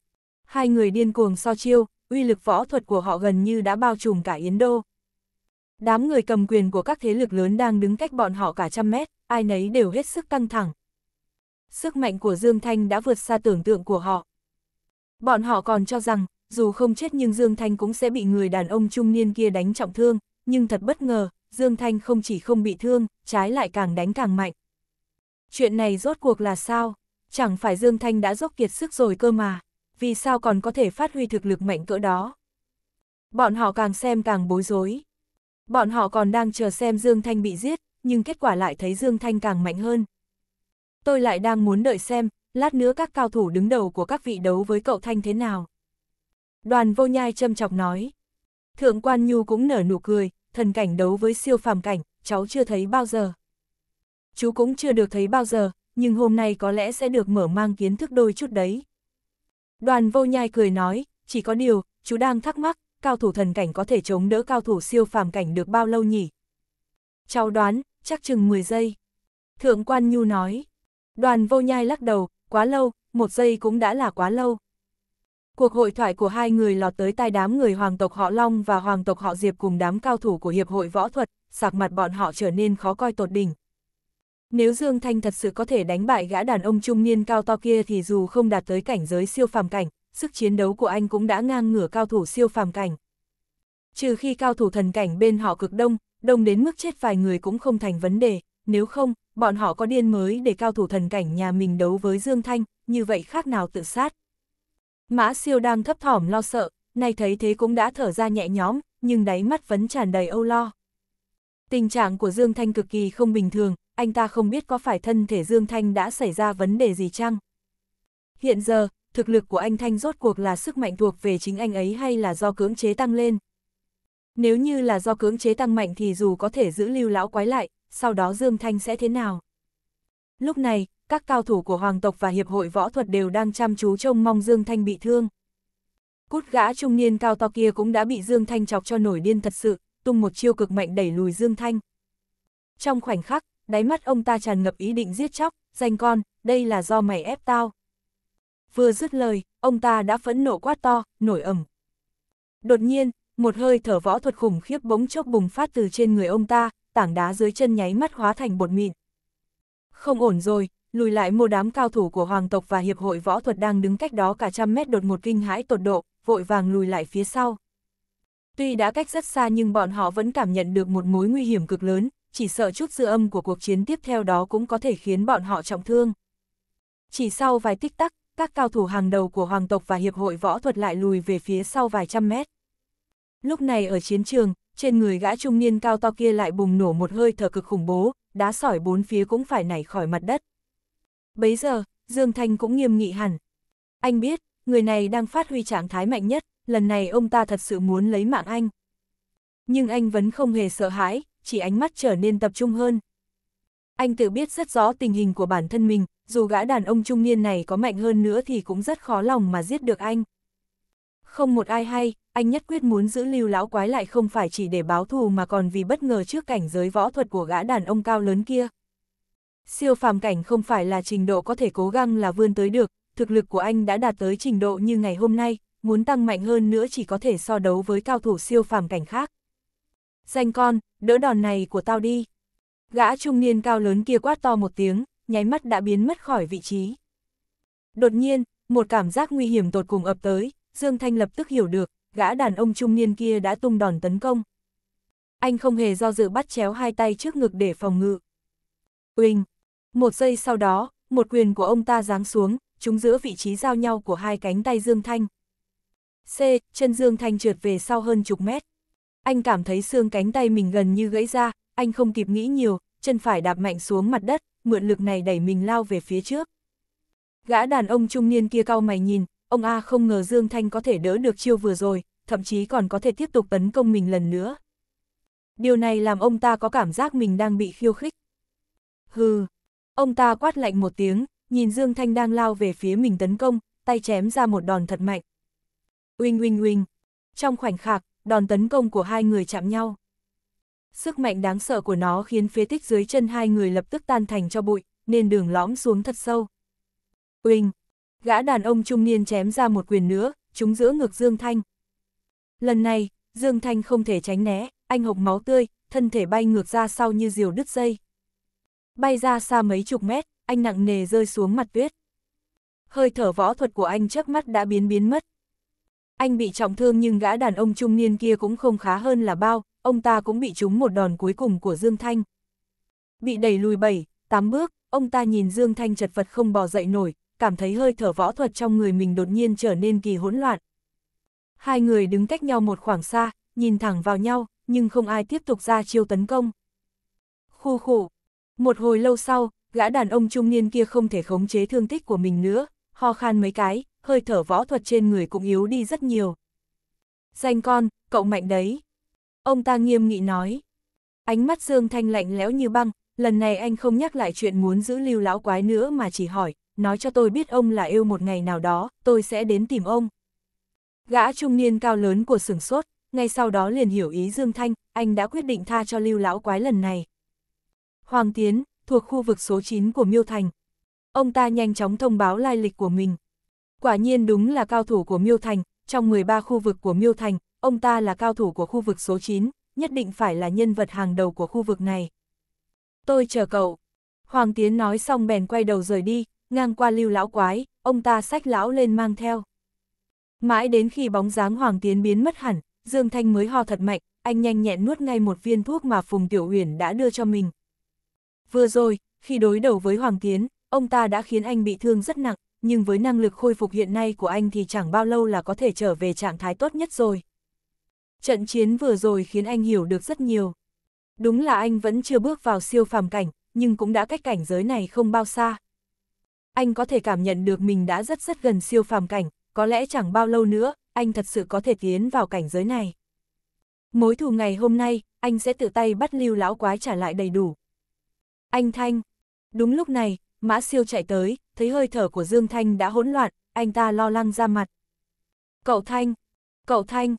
hai người điên cuồng so chiêu, uy lực võ thuật của họ gần như đã bao trùm cả Yến Đô. Đám người cầm quyền của các thế lực lớn đang đứng cách bọn họ cả trăm mét, ai nấy đều hết sức căng thẳng. Sức mạnh của Dương Thanh đã vượt xa tưởng tượng của họ. Bọn họ còn cho rằng, dù không chết nhưng Dương Thanh cũng sẽ bị người đàn ông trung niên kia đánh trọng thương, nhưng thật bất ngờ, Dương Thanh không chỉ không bị thương, trái lại càng đánh càng mạnh. Chuyện này rốt cuộc là sao? Chẳng phải Dương Thanh đã dốc kiệt sức rồi cơ mà, vì sao còn có thể phát huy thực lực mạnh cỡ đó? Bọn họ càng xem càng bối rối. Bọn họ còn đang chờ xem Dương Thanh bị giết, nhưng kết quả lại thấy Dương Thanh càng mạnh hơn. Tôi lại đang muốn đợi xem, lát nữa các cao thủ đứng đầu của các vị đấu với cậu Thanh thế nào. Đoàn vô nhai châm chọc nói. Thượng quan Nhu cũng nở nụ cười, thần cảnh đấu với siêu phàm cảnh, cháu chưa thấy bao giờ. Chú cũng chưa được thấy bao giờ, nhưng hôm nay có lẽ sẽ được mở mang kiến thức đôi chút đấy. Đoàn vô nhai cười nói, chỉ có điều, chú đang thắc mắc, cao thủ thần cảnh có thể chống đỡ cao thủ siêu phàm cảnh được bao lâu nhỉ? Cháu đoán, chắc chừng 10 giây. Thượng quan Nhu nói. Đoàn vô nhai lắc đầu, quá lâu, một giây cũng đã là quá lâu. Cuộc hội thoại của hai người lọt tới tai đám người hoàng tộc họ Long và hoàng tộc họ Diệp cùng đám cao thủ của Hiệp hội Võ thuật, sạc mặt bọn họ trở nên khó coi tột đỉnh. Nếu Dương Thanh thật sự có thể đánh bại gã đàn ông trung niên cao to kia thì dù không đạt tới cảnh giới siêu phàm cảnh, sức chiến đấu của anh cũng đã ngang ngửa cao thủ siêu phàm cảnh. Trừ khi cao thủ thần cảnh bên họ cực đông, đông đến mức chết vài người cũng không thành vấn đề, nếu không, bọn họ có điên mới để cao thủ thần cảnh nhà mình đấu với Dương Thanh, như vậy khác nào tự sát. Mã siêu đang thấp thỏm lo sợ, nay thấy thế cũng đã thở ra nhẹ nhõm, nhưng đáy mắt vẫn tràn đầy âu lo. Tình trạng của Dương Thanh cực kỳ không bình thường, anh ta không biết có phải thân thể Dương Thanh đã xảy ra vấn đề gì chăng? Hiện giờ, thực lực của anh Thanh rốt cuộc là sức mạnh thuộc về chính anh ấy hay là do cưỡng chế tăng lên. Nếu như là do cưỡng chế tăng mạnh thì dù có thể giữ lưu lão quái lại, sau đó Dương Thanh sẽ thế nào? Lúc này, các cao thủ của Hoàng tộc và Hiệp hội Võ thuật đều đang chăm chú trông mong Dương Thanh bị thương. Cút gã trung niên cao to kia cũng đã bị Dương Thanh chọc cho nổi điên thật sự, tung một chiêu cực mạnh đẩy lùi Dương Thanh. Trong khoảnh khắc, đáy mắt ông ta tràn ngập ý định giết chóc, danh con, đây là do mày ép tao vừa dứt lời, ông ta đã phẫn nộ quát to, nổi ẩm. Đột nhiên, một hơi thở võ thuật khủng khiếp bỗng chốc bùng phát từ trên người ông ta, tảng đá dưới chân nháy mắt hóa thành bột mịn. Không ổn rồi, lùi lại một đám cao thủ của hoàng tộc và hiệp hội võ thuật đang đứng cách đó cả trăm mét đột một kinh hãi tột độ, vội vàng lùi lại phía sau. Tuy đã cách rất xa nhưng bọn họ vẫn cảm nhận được một mối nguy hiểm cực lớn, chỉ sợ chút dư âm của cuộc chiến tiếp theo đó cũng có thể khiến bọn họ trọng thương. Chỉ sau vài tích tắc, các cao thủ hàng đầu của Hoàng tộc và Hiệp hội võ thuật lại lùi về phía sau vài trăm mét. Lúc này ở chiến trường, trên người gã trung niên cao to kia lại bùng nổ một hơi thở cực khủng bố, đá sỏi bốn phía cũng phải nảy khỏi mặt đất. Bấy giờ, Dương Thanh cũng nghiêm nghị hẳn. Anh biết, người này đang phát huy trạng thái mạnh nhất, lần này ông ta thật sự muốn lấy mạng anh. Nhưng anh vẫn không hề sợ hãi, chỉ ánh mắt trở nên tập trung hơn. Anh tự biết rất rõ tình hình của bản thân mình, dù gã đàn ông trung niên này có mạnh hơn nữa thì cũng rất khó lòng mà giết được anh. Không một ai hay, anh nhất quyết muốn giữ lưu lão quái lại không phải chỉ để báo thù mà còn vì bất ngờ trước cảnh giới võ thuật của gã đàn ông cao lớn kia. Siêu phàm cảnh không phải là trình độ có thể cố gắng là vươn tới được, thực lực của anh đã đạt tới trình độ như ngày hôm nay, muốn tăng mạnh hơn nữa chỉ có thể so đấu với cao thủ siêu phàm cảnh khác. Danh con, đỡ đòn này của tao đi. Gã trung niên cao lớn kia quát to một tiếng, nháy mắt đã biến mất khỏi vị trí. Đột nhiên, một cảm giác nguy hiểm tột cùng ập tới, Dương Thanh lập tức hiểu được, gã đàn ông trung niên kia đã tung đòn tấn công. Anh không hề do dự bắt chéo hai tay trước ngực để phòng ngự. Uỳnh! Một giây sau đó, một quyền của ông ta giáng xuống, chúng giữa vị trí giao nhau của hai cánh tay Dương Thanh. C. Chân Dương Thanh trượt về sau hơn chục mét. Anh cảm thấy xương cánh tay mình gần như gãy ra, anh không kịp nghĩ nhiều, chân phải đạp mạnh xuống mặt đất, mượn lực này đẩy mình lao về phía trước. Gã đàn ông trung niên kia cau mày nhìn, ông A không ngờ Dương Thanh có thể đỡ được chiêu vừa rồi, thậm chí còn có thể tiếp tục tấn công mình lần nữa. Điều này làm ông ta có cảm giác mình đang bị khiêu khích. Hừ, ông ta quát lạnh một tiếng, nhìn Dương Thanh đang lao về phía mình tấn công, tay chém ra một đòn thật mạnh. Uinh uinh uinh, trong khoảnh khắc, đòn tấn công của hai người chạm nhau. Sức mạnh đáng sợ của nó khiến phế tích dưới chân hai người lập tức tan thành cho bụi, nên đường lõm xuống thật sâu. Uỳnh! Gã đàn ông trung niên chém ra một quyền nữa, chúng giữa ngực Dương Thanh. Lần này, Dương Thanh không thể tránh né, anh hộc máu tươi, thân thể bay ngược ra sau như diều đứt dây. Bay ra xa mấy chục mét, anh nặng nề rơi xuống mặt tuyết. Hơi thở võ thuật của anh chớp mắt đã biến biến mất. Anh bị trọng thương nhưng gã đàn ông trung niên kia cũng không khá hơn là bao, ông ta cũng bị trúng một đòn cuối cùng của Dương Thanh. Bị đẩy lùi bảy tám bước, ông ta nhìn Dương Thanh chật vật không bỏ dậy nổi, cảm thấy hơi thở võ thuật trong người mình đột nhiên trở nên kỳ hỗn loạn. Hai người đứng cách nhau một khoảng xa, nhìn thẳng vào nhau, nhưng không ai tiếp tục ra chiêu tấn công. Khu khủ. Một hồi lâu sau, gã đàn ông trung niên kia không thể khống chế thương tích của mình nữa, ho khan mấy cái, hơi thở võ thuật trên người cũng yếu đi rất nhiều. Danh con, cậu mạnh đấy. Ông ta nghiêm nghị nói. Ánh mắt Dương Thanh lạnh lẽo như băng, lần này anh không nhắc lại chuyện muốn giữ lưu lão quái nữa mà chỉ hỏi, nói cho tôi biết ông là yêu một ngày nào đó, tôi sẽ đến tìm ông. Gã trung niên cao lớn của sửng sốt, ngay sau đó liền hiểu ý Dương Thanh, anh đã quyết định tha cho lưu lão quái lần này. Hoàng Tiến, thuộc khu vực số 9 của Miêu Thành. Ông ta nhanh chóng thông báo lai lịch của mình. Quả nhiên đúng là cao thủ của Miêu Thành, trong 13 khu vực của Miêu Thành, ông ta là cao thủ của khu vực số 9, nhất định phải là nhân vật hàng đầu của khu vực này. Tôi chờ cậu. Hoàng Tiến nói xong bèn quay đầu rời đi, ngang qua lưu lão quái, ông ta sách lão lên mang theo. Mãi đến khi bóng dáng Hoàng Tiến biến mất hẳn, Dương Thanh mới ho thật mạnh, anh nhanh nhẹn nuốt ngay một viên thuốc mà Phùng Tiểu Uyển đã đưa cho mình. Vừa rồi, khi đối đầu với Hoàng Tiến, ông ta đã khiến anh bị thương rất nặng, nhưng với năng lực khôi phục hiện nay của anh thì chẳng bao lâu là có thể trở về trạng thái tốt nhất rồi trận chiến vừa rồi khiến anh hiểu được rất nhiều. Đúng là anh vẫn chưa bước vào siêu phàm cảnh, nhưng cũng đã cách cảnh giới này không bao xa. Anh có thể cảm nhận được mình đã rất rất gần siêu phàm cảnh, có lẽ chẳng bao lâu nữa, anh thật sự có thể tiến vào cảnh giới này. Mối thù ngày hôm nay, anh sẽ tự tay bắt lưu lão quái trả lại đầy đủ. Anh Thanh. Đúng lúc này, mã siêu chạy tới, thấy hơi thở của Dương Thanh đã hỗn loạn, anh ta lo lắng ra mặt. Cậu Thanh. Cậu Thanh,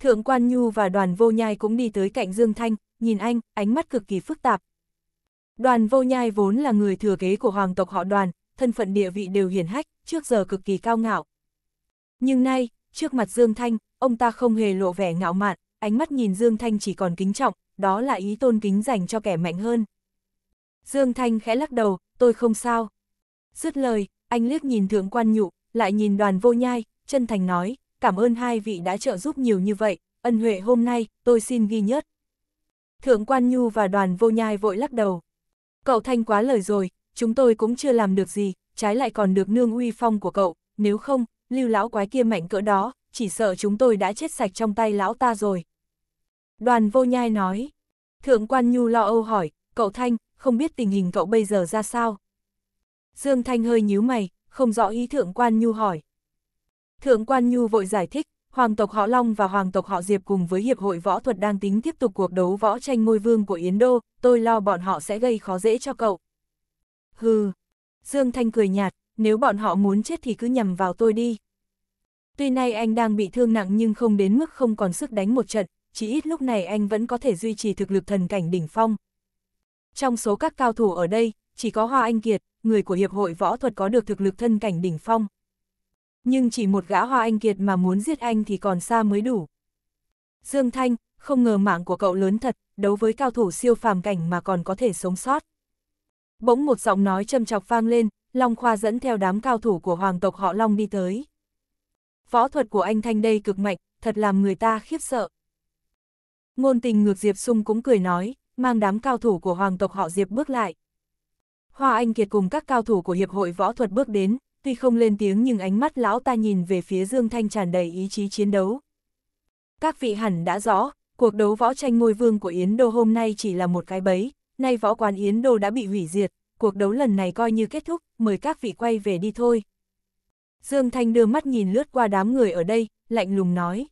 Thượng Quan Nhu và đoàn vô nhai cũng đi tới cạnh Dương Thanh, nhìn anh, ánh mắt cực kỳ phức tạp. Đoàn vô nhai vốn là người thừa kế của hoàng tộc họ đoàn, thân phận địa vị đều hiển hách, trước giờ cực kỳ cao ngạo. Nhưng nay, trước mặt Dương Thanh, ông ta không hề lộ vẻ ngạo mạn, ánh mắt nhìn Dương Thanh chỉ còn kính trọng, đó là ý tôn kính dành cho kẻ mạnh hơn. Dương Thanh khẽ lắc đầu, tôi không sao. Dứt lời, anh liếc nhìn thượng quan nhụ, lại nhìn đoàn vô nhai, chân thành nói, cảm ơn hai vị đã trợ giúp nhiều như vậy, ân huệ hôm nay, tôi xin ghi nhất. Thượng quan Nhu và đoàn vô nhai vội lắc đầu. Cậu thanh quá lời rồi, chúng tôi cũng chưa làm được gì, trái lại còn được nương uy phong của cậu, nếu không, lưu lão quái kia mạnh cỡ đó, chỉ sợ chúng tôi đã chết sạch trong tay lão ta rồi. Đoàn vô nhai nói, thượng quan Nhu lo âu hỏi, cậu Thanh, không biết tình hình cậu bây giờ ra sao? Dương Thanh hơi nhíu mày, không rõ ý thượng quan Nhu hỏi. Thượng quan Nhu vội giải thích, hoàng tộc họ Long và hoàng tộc họ Diệp cùng với hiệp hội võ thuật đang tính tiếp tục cuộc đấu võ tranh ngôi vương của Yến Đô, tôi lo bọn họ sẽ gây khó dễ cho cậu. Hừ, Dương Thanh cười nhạt, nếu bọn họ muốn chết thì cứ nhầm vào tôi đi. Tuy nay anh đang bị thương nặng nhưng không đến mức không còn sức đánh một trận, chỉ ít lúc này anh vẫn có thể duy trì thực lực thần cảnh đỉnh phong. Trong số các cao thủ ở đây, chỉ có Hoa Anh Kiệt, người của Hiệp hội Võ thuật có được thực lực thân cảnh đỉnh phong. Nhưng chỉ một gã hoa anh kiệt mà muốn giết anh thì còn xa mới đủ. Dương Thanh, không ngờ mạng của cậu lớn thật, đấu với cao thủ siêu phàm cảnh mà còn có thể sống sót. Bỗng một giọng nói châm chọc vang lên, Long Khoa dẫn theo đám cao thủ của hoàng tộc họ Long đi tới. Võ thuật của anh Thanh đây cực mạnh, thật làm người ta khiếp sợ. Ngôn tình ngược Diệp Sung cũng cười nói, mang đám cao thủ của hoàng tộc họ Diệp bước lại. Hoa Anh Kiệt cùng các cao thủ của Hiệp hội Võ thuật bước đến, tuy không lên tiếng nhưng ánh mắt lão ta nhìn về phía Dương Thanh tràn đầy ý chí chiến đấu. Các vị hẳn đã rõ, cuộc đấu võ tranh ngôi vương của Yến Đô hôm nay chỉ là một cái bẫy, nay võ quán Yến Đô đã bị hủy diệt, cuộc đấu lần này coi như kết thúc, mời các vị quay về đi thôi. Dương Thanh đưa mắt nhìn lướt qua đám người ở đây, lạnh lùng nói.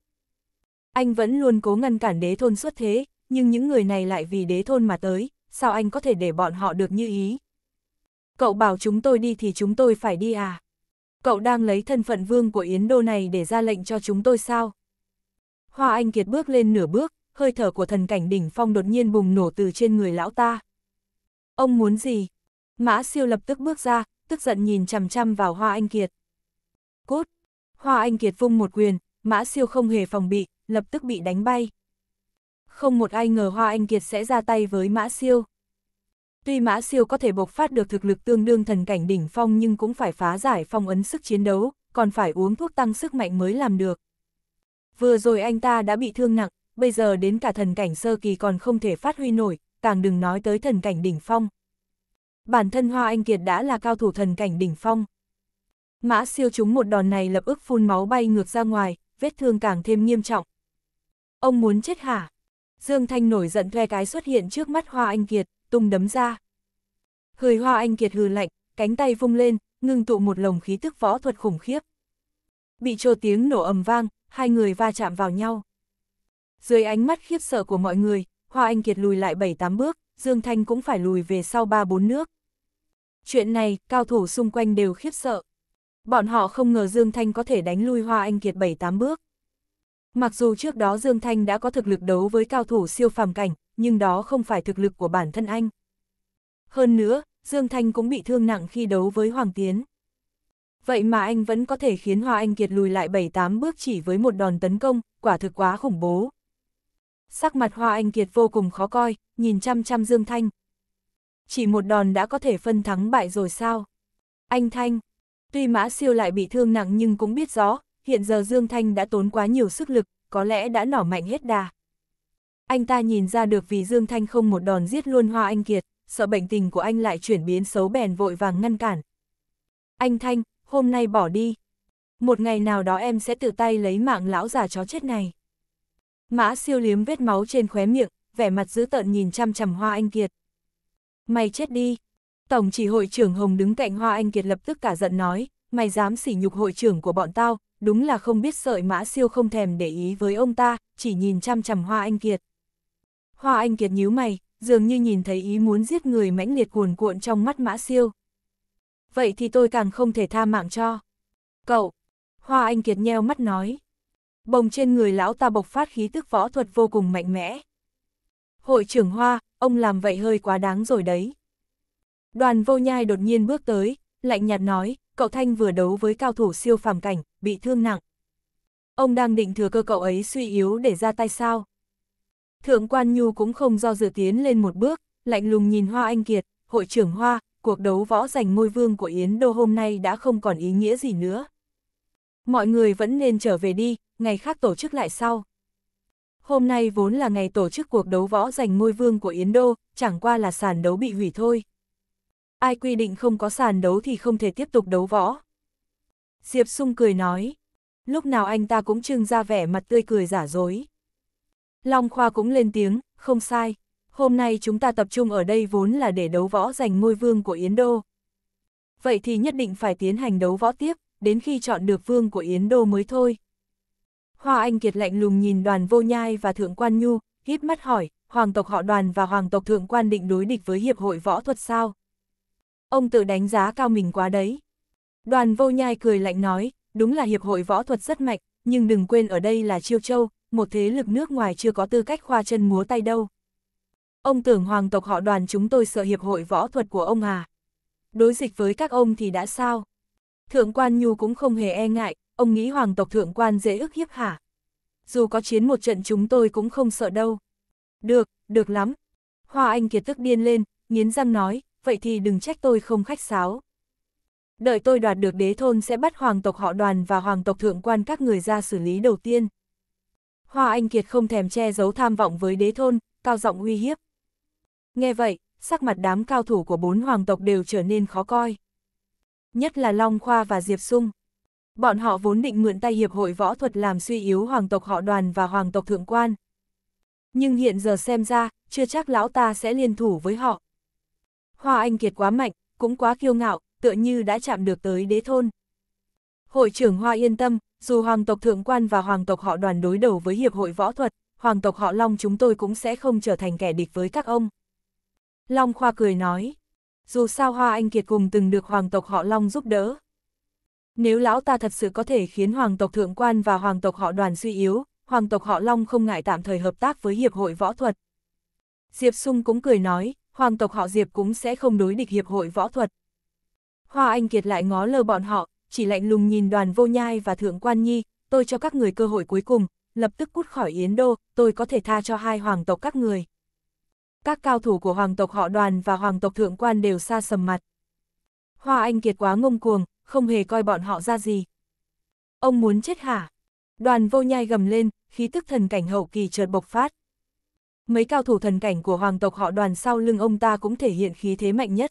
Anh vẫn luôn cố ngăn cản đế thôn xuất thế, nhưng những người này lại vì đế thôn mà tới, sao anh có thể để bọn họ được như ý? cậu bảo chúng tôi đi thì chúng tôi phải đi à? Cậu đang lấy thân phận vương của Yến Đô này để ra lệnh cho chúng tôi sao? Hoa Anh Kiệt bước lên nửa bước, hơi thở của thần cảnh đỉnh phong đột nhiên bùng nổ từ trên người lão ta. Ông muốn gì? Mã siêu lập tức bước ra, tức giận nhìn chằm chằm vào Hoa Anh Kiệt. Cốt! Hoa Anh Kiệt vung một quyền, mã siêu không hề phòng bị, lập tức bị đánh bay. Không một ai ngờ Hoa Anh Kiệt sẽ ra tay với mã siêu. Tuy Mã Siêu có thể bộc phát được thực lực tương đương thần cảnh đỉnh phong nhưng cũng phải phá giải phong ấn sức chiến đấu, còn phải uống thuốc tăng sức mạnh mới làm được. Vừa rồi anh ta đã bị thương nặng, bây giờ đến cả thần cảnh sơ kỳ còn không thể phát huy nổi, càng đừng nói tới thần cảnh đỉnh phong. Bản thân Hoa Anh Kiệt đã là cao thủ thần cảnh đỉnh phong. Mã siêu chúng một đòn này lập ức phun máu bay ngược ra ngoài, vết thương càng thêm nghiêm trọng. Ông muốn chết hả? Dương Thanh nổi giận thuê cái xuất hiện trước mắt Hoa Anh Kiệt tung đấm ra. Hười hoa anh kiệt hừ lạnh, cánh tay vung lên, ngưng tụ một lồng khí tức võ thuật khủng khiếp. Bị trô tiếng nổ ầm vang, hai người va chạm vào nhau. Dưới ánh mắt khiếp sợ của mọi người, Hoa Anh Kiệt lùi lại 7-8 bước, Dương Thanh cũng phải lùi về sau 3-4 nước. Chuyện này, cao thủ xung quanh đều khiếp sợ. Bọn họ không ngờ Dương Thanh có thể đánh lui Hoa Anh Kiệt 7-8 bước. Mặc dù trước đó Dương Thanh đã có thực lực đấu với cao thủ siêu phàm cảnh, nhưng đó không phải thực lực của bản thân anh. Hơn nữa, Dương Thanh cũng bị thương nặng khi đấu với Hoàng Tiến. Vậy mà anh vẫn có thể khiến Hoa Anh Kiệt lùi lại 7-8 bước chỉ với một đòn tấn công, quả thực quá khủng bố. Sắc mặt Hoa Anh Kiệt vô cùng khó coi, nhìn chăm chăm Dương Thanh. Chỉ một đòn đã có thể phân thắng bại rồi sao? Anh Thanh, tuy Mã Siêu lại bị thương nặng nhưng cũng biết rõ, hiện giờ Dương Thanh đã tốn quá nhiều sức lực, có lẽ đã nỏ mạnh hết đà. Anh ta nhìn ra được vì Dương Thanh không một đòn giết luôn Hoa Anh Kiệt, sợ bệnh tình của anh lại chuyển biến xấu bèn vội vàng ngăn cản. Anh Thanh, hôm nay bỏ đi. Một ngày nào đó em sẽ tự tay lấy mạng lão già chó chết này. Mã siêu liếm vết máu trên khóe miệng, vẻ mặt dữ tợn nhìn chăm chằm Hoa Anh Kiệt. Mày chết đi. Tổng chỉ hội trưởng Hồng đứng cạnh Hoa Anh Kiệt lập tức cả giận nói, mày dám sỉ nhục hội trưởng của bọn tao, đúng là không biết sợi mã siêu không thèm để ý với ông ta, chỉ nhìn chăm chằm Hoa Anh Kiệt. Hoa Anh Kiệt nhíu mày, dường như nhìn thấy ý muốn giết người mãnh liệt cuồn cuộn trong mắt Mã Siêu. Vậy thì tôi càng không thể tha mạng cho. Cậu, Hoa Anh Kiệt nheo mắt nói. Bồng trên người lão ta bộc phát khí tức võ thuật vô cùng mạnh mẽ. Hội trưởng Hoa, ông làm vậy hơi quá đáng rồi đấy. Đoàn vô nhai đột nhiên bước tới, lạnh nhạt nói, cậu Thanh vừa đấu với cao thủ siêu phàm cảnh, bị thương nặng. Ông đang định thừa cơ cậu ấy suy yếu để ra tay sao? Thượng quan Nhu cũng không do dự tiến lên một bước, lạnh lùng nhìn Hoa Anh Kiệt, hội trưởng Hoa, cuộc đấu võ giành ngôi vương của Yến Đô hôm nay đã không còn ý nghĩa gì nữa. Mọi người vẫn nên trở về đi, ngày khác tổ chức lại sau. Hôm nay vốn là ngày tổ chức cuộc đấu võ giành ngôi vương của Yến Đô, chẳng qua là sàn đấu bị hủy thôi. Ai quy định không có sàn đấu thì không thể tiếp tục đấu võ. Diệp Sung cười nói, lúc nào anh ta cũng trưng ra vẻ mặt tươi cười giả dối. Long Khoa cũng lên tiếng, không sai, hôm nay chúng ta tập trung ở đây vốn là để đấu võ giành ngôi vương của Yến Đô. Vậy thì nhất định phải tiến hành đấu võ tiếp, đến khi chọn được vương của Yến Đô mới thôi. Hoa Anh Kiệt lạnh lùng nhìn đoàn vô nhai và thượng quan nhu, híp mắt hỏi, hoàng tộc họ đoàn và hoàng tộc thượng quan định đối địch với hiệp hội võ thuật sao? Ông tự đánh giá cao mình quá đấy. Đoàn vô nhai cười lạnh nói, đúng là hiệp hội võ thuật rất mạnh, nhưng đừng quên ở đây là chiêu châu, một thế lực nước ngoài chưa có tư cách khoa chân múa tay đâu. Ông tưởng hoàng tộc họ đoàn chúng tôi sợ hiệp hội võ thuật của ông à. Đối dịch với các ông thì đã sao? Thượng quan Nhu cũng không hề e ngại, ông nghĩ hoàng tộc thượng quan dễ ức hiếp hả? Dù có chiến một trận chúng tôi cũng không sợ đâu. Được, được lắm. Hoa Anh Kiệt tức điên lên, nghiến răng nói, vậy thì đừng trách tôi không khách sáo. Đợi tôi đoạt được đế thôn sẽ bắt hoàng tộc họ đoàn và hoàng tộc thượng quan các người ra xử lý đầu tiên. Hoa Anh Kiệt không thèm che giấu tham vọng với đế thôn, cao giọng uy hiếp. Nghe vậy, sắc mặt đám cao thủ của bốn hoàng tộc đều trở nên khó coi. Nhất là Long Khoa và Diệp Sung. Bọn họ vốn định mượn tay Hiệp hội Võ thuật làm suy yếu hoàng tộc họ đoàn và hoàng tộc thượng quan. Nhưng hiện giờ xem ra, chưa chắc lão ta sẽ liên thủ với họ. Hoa Anh Kiệt quá mạnh, cũng quá kiêu ngạo, tựa như đã chạm được tới đế thôn. Hội trưởng Hoa yên tâm, dù hoàng tộc thượng quan và hoàng tộc họ đoàn đối đầu với hiệp hội võ thuật, hoàng tộc họ Long chúng tôi cũng sẽ không trở thành kẻ địch với các ông. Long Khoa cười nói, dù sao Hoa Anh Kiệt cùng từng được hoàng tộc họ Long giúp đỡ. Nếu lão ta thật sự có thể khiến hoàng tộc thượng quan và hoàng tộc họ đoàn suy yếu, hoàng tộc họ Long không ngại tạm thời hợp tác với hiệp hội võ thuật. Diệp Sung cũng cười nói, hoàng tộc họ Diệp cũng sẽ không đối địch hiệp hội võ thuật. Hoa Anh Kiệt lại ngó lơ bọn họ, chỉ lạnh lùng nhìn đoàn vô nhai và thượng quan nhi, tôi cho các người cơ hội cuối cùng, lập tức cút khỏi Yến Đô, tôi có thể tha cho hai hoàng tộc các người. Các cao thủ của hoàng tộc họ đoàn và hoàng tộc thượng quan đều xa sầm mặt. Hoa Anh Kiệt quá ngông cuồng, không hề coi bọn họ ra gì. Ông muốn chết hả? Đoàn vô nhai gầm lên, khí tức thần cảnh hậu kỳ chợt bộc phát. Mấy cao thủ thần cảnh của hoàng tộc họ đoàn sau lưng ông ta cũng thể hiện khí thế mạnh nhất.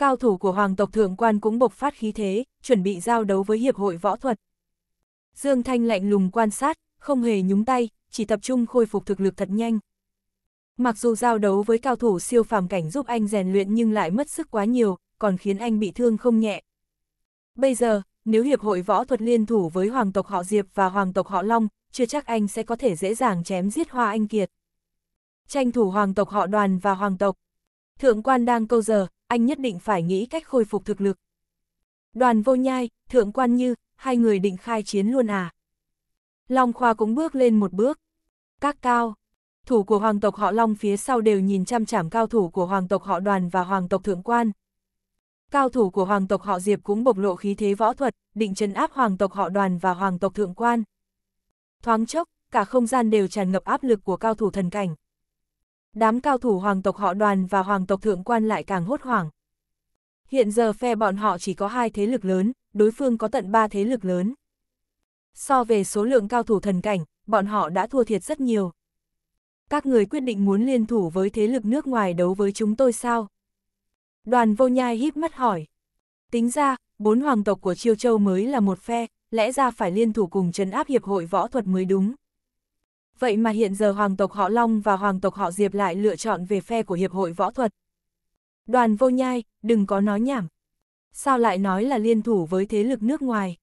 Cao thủ của hoàng tộc thượng quan cũng bộc phát khí thế, chuẩn bị giao đấu với hiệp hội võ thuật. Dương Thanh lạnh lùng quan sát, không hề nhúng tay, chỉ tập trung khôi phục thực lực thật nhanh. Mặc dù giao đấu với cao thủ siêu phàm cảnh giúp anh rèn luyện nhưng lại mất sức quá nhiều, còn khiến anh bị thương không nhẹ. Bây giờ, nếu hiệp hội võ thuật liên thủ với hoàng tộc họ Diệp và hoàng tộc họ Long, chưa chắc anh sẽ có thể dễ dàng chém giết Hoa Anh Kiệt. Tranh thủ hoàng tộc họ đoàn và hoàng tộc. Thượng quan đang câu giờ, anh nhất định phải nghĩ cách khôi phục thực lực. Đoàn vô nhai, thượng quan như, hai người định khai chiến luôn à. Long Khoa cũng bước lên một bước. Các cao, thủ của hoàng tộc họ Long phía sau đều nhìn chăm chảm cao thủ của hoàng tộc họ đoàn và hoàng tộc thượng quan. Cao thủ của hoàng tộc họ Diệp cũng bộc lộ khí thế võ thuật, định chấn áp hoàng tộc họ đoàn và hoàng tộc thượng quan. Thoáng chốc, cả không gian đều tràn ngập áp lực của cao thủ thần cảnh. Đám cao thủ hoàng tộc họ đoàn và hoàng tộc thượng quan lại càng hốt hoảng. Hiện giờ phe bọn họ chỉ có hai thế lực lớn, đối phương có tận ba thế lực lớn. So về số lượng cao thủ thần cảnh, bọn họ đã thua thiệt rất nhiều. Các người quyết định muốn liên thủ với thế lực nước ngoài đấu với chúng tôi sao? Đoàn vô nhai híp mắt hỏi. Tính ra, bốn hoàng tộc của Chiêu Châu mới là một phe, lẽ ra phải liên thủ cùng trấn áp hiệp hội võ thuật mới đúng vậy mà hiện giờ hoàng tộc họ Long và hoàng tộc họ Diệp lại lựa chọn về phe của Hiệp hội Võ thuật. Đoàn vô nhai, đừng có nói nhảm. Sao lại nói là liên thủ với thế lực nước ngoài?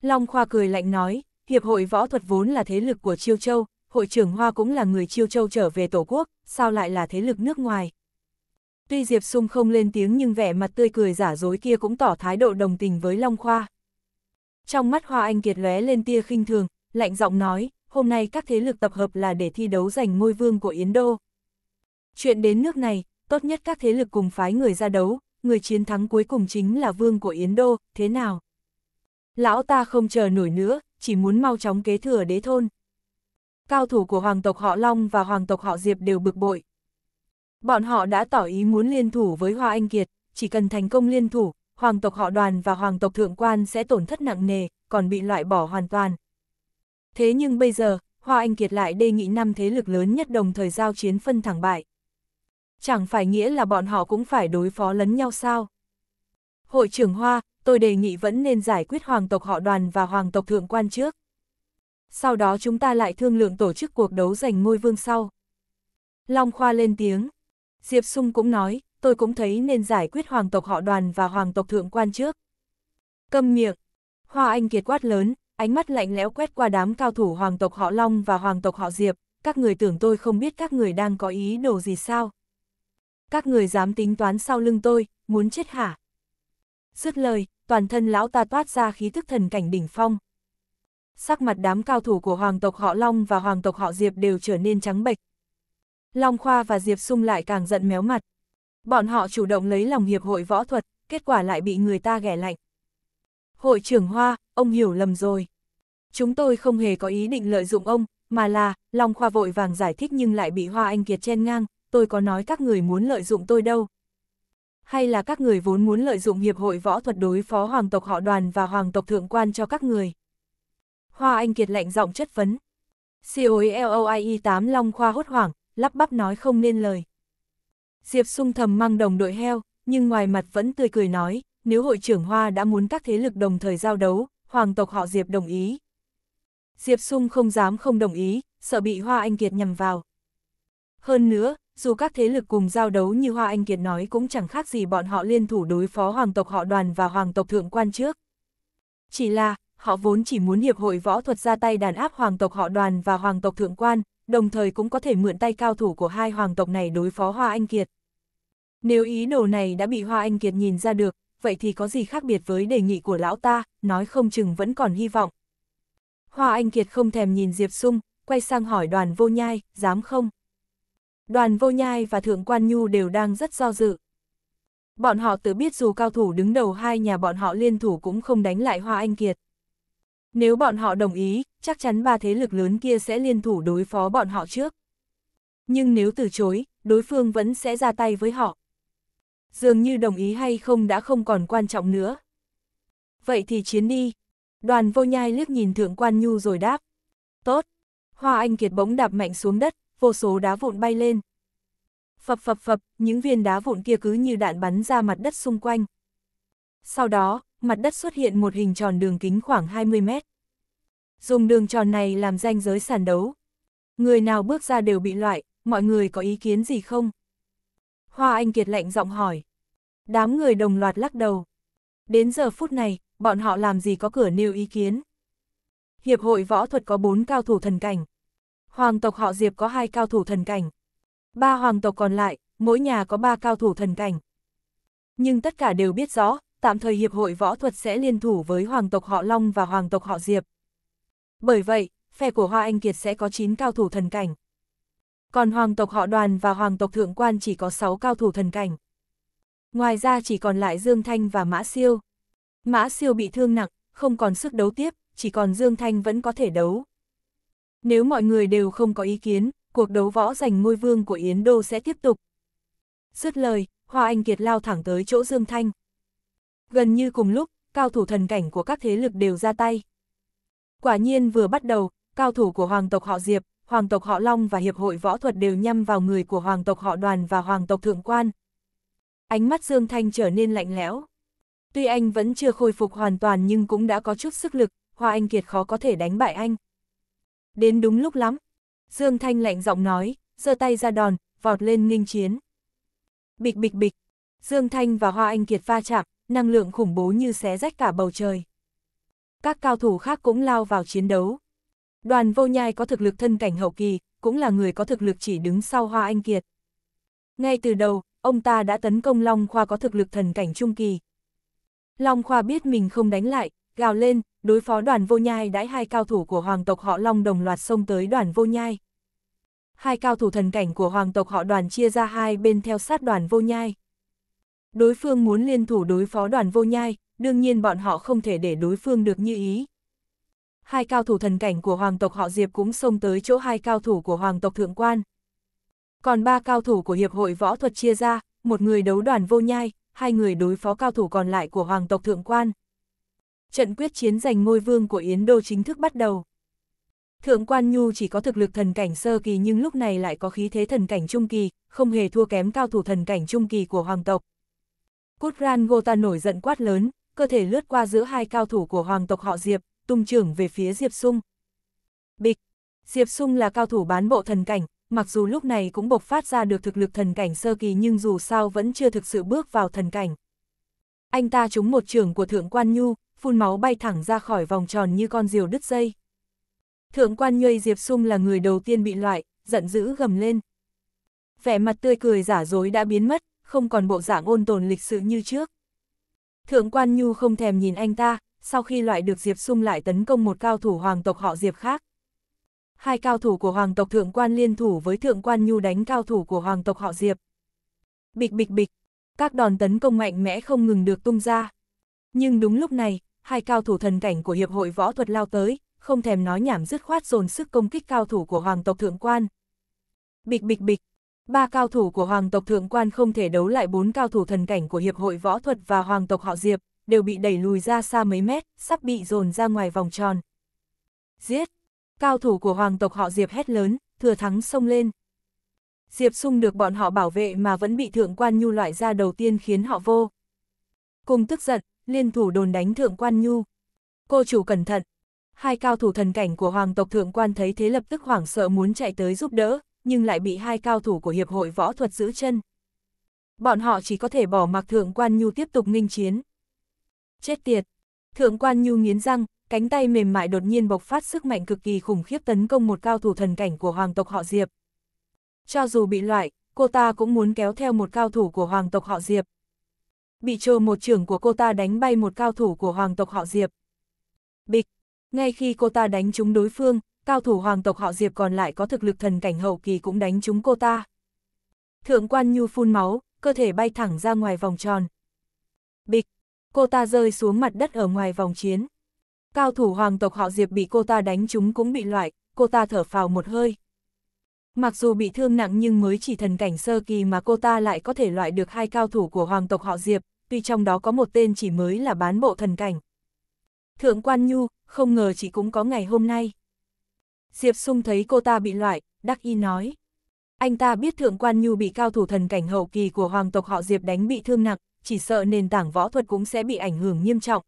Long Khoa cười lạnh nói, Hiệp hội Võ thuật vốn là thế lực của Chiêu Châu, hội trưởng Hoa cũng là người Chiêu Châu trở về Tổ quốc, sao lại là thế lực nước ngoài? Tuy Diệp Sung không lên tiếng nhưng vẻ mặt tươi cười giả dối kia cũng tỏ thái độ đồng tình với Long Khoa. Trong mắt Hoa Anh Kiệt lóe lên tia khinh thường, lạnh giọng nói, hôm nay các thế lực tập hợp là để thi đấu giành ngôi vương của Yến Đô. Chuyện đến nước này, tốt nhất các thế lực cùng phái người ra đấu, người chiến thắng cuối cùng chính là vương của Yến Đô, thế nào? Lão ta không chờ nổi nữa, chỉ muốn mau chóng kế thừa đế thôn. Cao thủ của hoàng tộc họ Long và hoàng tộc họ Diệp đều bực bội. Bọn họ đã tỏ ý muốn liên thủ với Hoa Anh Kiệt, chỉ cần thành công liên thủ, hoàng tộc họ đoàn và hoàng tộc thượng quan sẽ tổn thất nặng nề, còn bị loại bỏ hoàn toàn. Thế nhưng bây giờ, Hoa Anh Kiệt lại đề nghị năm thế lực lớn nhất đồng thời giao chiến phân thẳng bại. Chẳng phải nghĩa là bọn họ cũng phải đối phó lẫn nhau sao? Hội trưởng Hoa, tôi đề nghị vẫn nên giải quyết hoàng tộc họ đoàn và hoàng tộc thượng quan trước. Sau đó chúng ta lại thương lượng tổ chức cuộc đấu giành ngôi vương sau. Long Khoa lên tiếng. Diệp Sung cũng nói, tôi cũng thấy nên giải quyết hoàng tộc họ đoàn và hoàng tộc thượng quan trước. Câm miệng. Hoa Anh Kiệt quát lớn, ánh mắt lạnh lẽo quét qua đám cao thủ hoàng tộc họ Long và hoàng tộc họ Diệp, các người tưởng tôi không biết các người đang có ý đồ gì sao. Các người dám tính toán sau lưng tôi, muốn chết hả? Dứt lời, toàn thân lão ta toát ra khí thức thần cảnh đỉnh phong. Sắc mặt đám cao thủ của hoàng tộc họ Long và hoàng tộc họ Diệp đều trở nên trắng bệch. Long Khoa và Diệp Sung lại càng giận méo mặt. Bọn họ chủ động lấy lòng hiệp hội võ thuật, kết quả lại bị người ta ghẻ lạnh. Hội trưởng Hoa, ông hiểu lầm rồi chúng tôi không hề có ý định lợi dụng ông, mà là, Long Khoa vội vàng giải thích nhưng lại bị Hoa Anh Kiệt chen ngang, tôi có nói các người muốn lợi dụng tôi đâu. Hay là các người vốn muốn lợi dụng Hiệp hội Võ thuật đối phó Hoàng tộc họ đoàn và Hoàng tộc Thượng quan cho các người. Hoa Anh Kiệt lạnh giọng chất vấn. COELOIE 8 Long Khoa hốt hoảng, lắp bắp nói không nên lời. Diệp sung thầm mang đồng đội heo, nhưng ngoài mặt vẫn tươi cười nói, nếu hội trưởng Hoa đã muốn các thế lực đồng thời giao đấu, hoàng tộc họ Diệp đồng ý, Diệp Sung không dám không đồng ý, sợ bị Hoa Anh Kiệt nhầm vào. Hơn nữa, dù các thế lực cùng giao đấu như Hoa Anh Kiệt nói cũng chẳng khác gì bọn họ liên thủ đối phó hoàng tộc họ đoàn và hoàng tộc thượng quan trước. Chỉ là, họ vốn chỉ muốn hiệp hội võ thuật ra tay đàn áp hoàng tộc họ đoàn và hoàng tộc thượng quan, đồng thời cũng có thể mượn tay cao thủ của hai hoàng tộc này đối phó Hoa Anh Kiệt. Nếu ý đồ này đã bị Hoa Anh Kiệt nhìn ra được, vậy thì có gì khác biệt với đề nghị của lão ta, nói không chừng vẫn còn hy vọng, Hoa Anh Kiệt không thèm nhìn Diệp Sung, quay sang hỏi đoàn vô nhai, dám không? Đoàn vô nhai và Thượng Quan Nhu đều đang rất do dự. Bọn họ tự biết dù cao thủ đứng đầu hai nhà bọn họ liên thủ cũng không đánh lại Hoa Anh Kiệt. Nếu bọn họ đồng ý, chắc chắn ba thế lực lớn kia sẽ liên thủ đối phó bọn họ trước. Nhưng nếu từ chối, đối phương vẫn sẽ ra tay với họ. Dường như đồng ý hay không đã không còn quan trọng nữa. Vậy thì chiến đi, Đoàn vô nhai liếc nhìn thượng quan nhu rồi đáp. Tốt. Hoa anh kiệt bỗng đạp mạnh xuống đất, vô số đá vụn bay lên. Phập phập phập, những viên đá vụn kia cứ như đạn bắn ra mặt đất xung quanh. Sau đó, mặt đất xuất hiện một hình tròn đường kính khoảng 20 mét. Dùng đường tròn này làm ranh giới sàn đấu. Người nào bước ra đều bị loại, mọi người có ý kiến gì không? Hoa Anh Kiệt lạnh giọng hỏi. Đám người đồng loạt lắc đầu. Đến giờ phút này, bọn họ làm gì có cửa nêu ý kiến. Hiệp hội võ thuật có bốn cao thủ thần cảnh. Hoàng tộc họ Diệp có hai cao thủ thần cảnh. Ba hoàng tộc còn lại, mỗi nhà có ba cao thủ thần cảnh. Nhưng tất cả đều biết rõ, tạm thời Hiệp hội võ thuật sẽ liên thủ với hoàng tộc họ Long và hoàng tộc họ Diệp. Bởi vậy, phe của Hoa Anh Kiệt sẽ có 9 cao thủ thần cảnh. Còn hoàng tộc họ đoàn và hoàng tộc thượng quan chỉ có 6 cao thủ thần cảnh. Ngoài ra chỉ còn lại Dương Thanh và Mã Siêu. Mã siêu bị thương nặng, không còn sức đấu tiếp, chỉ còn Dương Thanh vẫn có thể đấu. Nếu mọi người đều không có ý kiến, cuộc đấu võ giành ngôi vương của Yến Đô sẽ tiếp tục. Dứt lời, Hoa Anh Kiệt lao thẳng tới chỗ Dương Thanh. Gần như cùng lúc, cao thủ thần cảnh của các thế lực đều ra tay. Quả nhiên vừa bắt đầu, cao thủ của hoàng tộc họ Diệp, hoàng tộc họ Long và hiệp hội võ thuật đều nhắm vào người của hoàng tộc họ Đoàn và hoàng tộc Thượng Quan. Ánh mắt Dương Thanh trở nên lạnh lẽo. Tuy anh vẫn chưa khôi phục hoàn toàn nhưng cũng đã có chút sức lực, Hoa Anh Kiệt khó có thể đánh bại anh. Đến đúng lúc lắm. Dương Thanh lạnh giọng nói, giơ tay ra đòn, vọt lên nghênh chiến. Bịch bịch bịch, Dương Thanh và Hoa Anh Kiệt va chạm, năng lượng khủng bố như xé rách cả bầu trời. Các cao thủ khác cũng lao vào chiến đấu. Đoàn vô nhai có thực lực thân cảnh hậu kỳ, cũng là người có thực lực chỉ đứng sau Hoa Anh Kiệt. Ngay từ đầu, ông ta đã tấn công Long Khoa có thực lực thần cảnh trung kỳ, Long Khoa biết mình không đánh lại, gào lên, đối phó đoàn vô nhai đãi hai cao thủ của hoàng tộc họ Long đồng loạt xông tới đoàn vô nhai. Hai cao thủ thần cảnh của hoàng tộc họ đoàn chia ra hai bên theo sát đoàn vô nhai. Đối phương muốn liên thủ đối phó đoàn vô nhai, đương nhiên bọn họ không thể để đối phương được như ý. Hai cao thủ thần cảnh của hoàng tộc họ Diệp cũng xông tới chỗ hai cao thủ của hoàng tộc thượng quan. Còn ba cao thủ của Hiệp hội Võ thuật chia ra, một người đấu đoàn vô nhai, hai người đối phó cao thủ còn lại của hoàng tộc thượng quan. Trận quyết chiến giành ngôi vương của Yến Đô chính thức bắt đầu. Thượng quan Nhu chỉ có thực lực thần cảnh sơ kỳ nhưng lúc này lại có khí thế thần cảnh trung kỳ, không hề thua kém cao thủ thần cảnh trung kỳ của hoàng tộc. cốt ran Kutran ta nổi giận quát lớn, cơ thể lướt qua giữa hai cao thủ của hoàng tộc họ Diệp, tung trưởng về phía Diệp Sung. Bịch! Diệp Sung là cao thủ bán bộ thần cảnh, mặc dù lúc này cũng bộc phát ra được thực lực thần cảnh sơ kỳ nhưng dù sao vẫn chưa thực sự bước vào thần cảnh. Anh ta trúng một trường của Thượng Quan Nhu, phun máu bay thẳng ra khỏi vòng tròn như con diều đứt dây. Thượng Quan Nhuây Diệp Sung là người đầu tiên bị loại, giận dữ gầm lên. Vẻ mặt tươi cười giả dối đã biến mất, không còn bộ dạng ôn tồn lịch sự như trước. Thượng Quan Nhu không thèm nhìn anh ta, sau khi loại được Diệp Sung lại tấn công một cao thủ hoàng tộc họ Diệp khác hai cao thủ của hoàng tộc thượng quan liên thủ với thượng quan nhu đánh cao thủ của hoàng tộc họ Diệp. Bịch bịch bịch, các đòn tấn công mạnh mẽ không ngừng được tung ra. Nhưng đúng lúc này, hai cao thủ thần cảnh của Hiệp hội Võ thuật lao tới, không thèm nói nhảm dứt khoát dồn sức công kích cao thủ của hoàng tộc thượng quan. Bịch bịch bịch, ba cao thủ của hoàng tộc thượng quan không thể đấu lại bốn cao thủ thần cảnh của Hiệp hội Võ thuật và hoàng tộc họ Diệp, đều bị đẩy lùi ra xa mấy mét, sắp bị dồn ra ngoài vòng tròn. Giết! Cao thủ của hoàng tộc họ Diệp hét lớn, thừa thắng xông lên. Diệp sung được bọn họ bảo vệ mà vẫn bị thượng quan nhu loại ra đầu tiên khiến họ vô. Cùng tức giận, liên thủ đồn đánh thượng quan nhu. Cô chủ cẩn thận. Hai cao thủ thần cảnh của hoàng tộc thượng quan thấy thế lập tức hoảng sợ muốn chạy tới giúp đỡ, nhưng lại bị hai cao thủ của hiệp hội võ thuật giữ chân. Bọn họ chỉ có thể bỏ mặc thượng quan nhu tiếp tục nghinh chiến. Chết tiệt! Thượng quan nhu nghiến răng, cánh tay mềm mại đột nhiên bộc phát sức mạnh cực kỳ khủng khiếp tấn công một cao thủ thần cảnh của hoàng tộc họ Diệp. Cho dù bị loại, cô ta cũng muốn kéo theo một cao thủ của hoàng tộc họ Diệp. Bị trồ một trưởng của cô ta đánh bay một cao thủ của hoàng tộc họ Diệp. Bịch, ngay khi cô ta đánh trúng đối phương, cao thủ hoàng tộc họ Diệp còn lại có thực lực thần cảnh hậu kỳ cũng đánh trúng cô ta. Thượng quan Nhu phun máu, cơ thể bay thẳng ra ngoài vòng tròn. Bịch, cô ta rơi xuống mặt đất ở ngoài vòng chiến. Cao thủ hoàng tộc họ Diệp bị cô ta đánh chúng cũng bị loại, cô ta thở phào một hơi. Mặc dù bị thương nặng nhưng mới chỉ thần cảnh sơ kỳ mà cô ta lại có thể loại được hai cao thủ của hoàng tộc họ Diệp, tuy trong đó có một tên chỉ mới là bán bộ thần cảnh. Thượng quan Nhu, không ngờ chị cũng có ngày hôm nay. Diệp Sung thấy cô ta bị loại, đắc y nói. Anh ta biết Thượng quan Nhu bị cao thủ thần cảnh hậu kỳ của hoàng tộc họ Diệp đánh bị thương nặng, chỉ sợ nền tảng võ thuật cũng sẽ bị ảnh hưởng nghiêm trọng,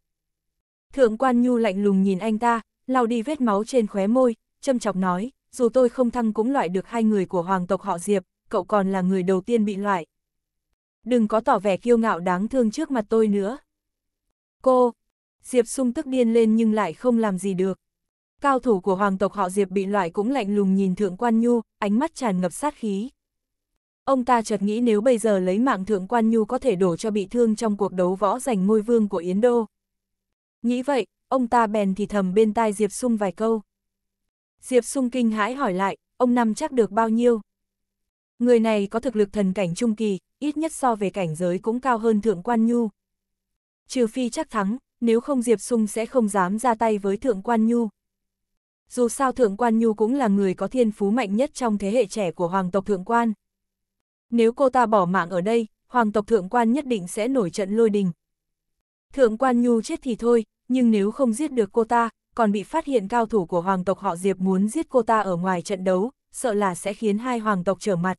Thượng quan Nhu lạnh lùng nhìn anh ta, lau đi vết máu trên khóe môi, châm chọc nói, dù tôi không thăng cũng loại được hai người của hoàng tộc họ Diệp, cậu còn là người đầu tiên bị loại. Đừng có tỏ vẻ kiêu ngạo đáng thương trước mặt tôi nữa. Cô, Diệp sung tức điên lên nhưng lại không làm gì được. Cao thủ của hoàng tộc họ Diệp bị loại cũng lạnh lùng nhìn thượng quan Nhu, ánh mắt tràn ngập sát khí. Ông ta chợt nghĩ nếu bây giờ lấy mạng thượng quan Nhu có thể đổ cho bị thương trong cuộc đấu võ giành ngôi vương của Yến Đô. Nghĩ vậy, ông ta bèn thì thầm bên tai Diệp Sung vài câu. Diệp Sung kinh hãi hỏi lại, ông năm chắc được bao nhiêu? Người này có thực lực thần cảnh trung kỳ, ít nhất so về cảnh giới cũng cao hơn Thượng Quan Nhu. Trừ phi chắc thắng, nếu không Diệp Sung sẽ không dám ra tay với Thượng Quan Nhu. Dù sao Thượng Quan Nhu cũng là người có thiên phú mạnh nhất trong thế hệ trẻ của Hoàng tộc Thượng Quan. Nếu cô ta bỏ mạng ở đây, Hoàng tộc Thượng Quan nhất định sẽ nổi trận lôi đình. Thượng Quan Nhu chết thì thôi, nhưng nếu không giết được cô ta, còn bị phát hiện cao thủ của hoàng tộc họ Diệp muốn giết cô ta ở ngoài trận đấu, sợ là sẽ khiến hai hoàng tộc trở mặt.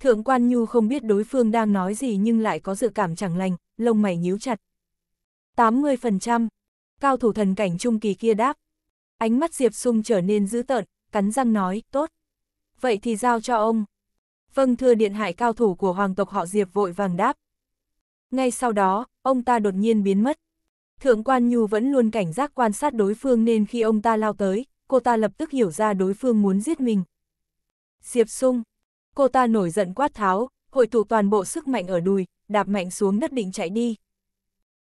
Thượng quan Nhu không biết đối phương đang nói gì nhưng lại có dự cảm chẳng lành, lông mày nhíu chặt. 80% Cao thủ thần cảnh trung kỳ kia đáp. Ánh mắt Diệp Sung trở nên dữ tợn, cắn răng nói, tốt. Vậy thì giao cho ông. Vâng thưa điện hại cao thủ của hoàng tộc họ Diệp vội vàng đáp. Ngay sau đó, ông ta đột nhiên biến mất. Thượng quan Nhu vẫn luôn cảnh giác quan sát đối phương nên khi ông ta lao tới, cô ta lập tức hiểu ra đối phương muốn giết mình. Diệp sung, cô ta nổi giận quát tháo, hội tụ toàn bộ sức mạnh ở đùi, đạp mạnh xuống đất định chạy đi.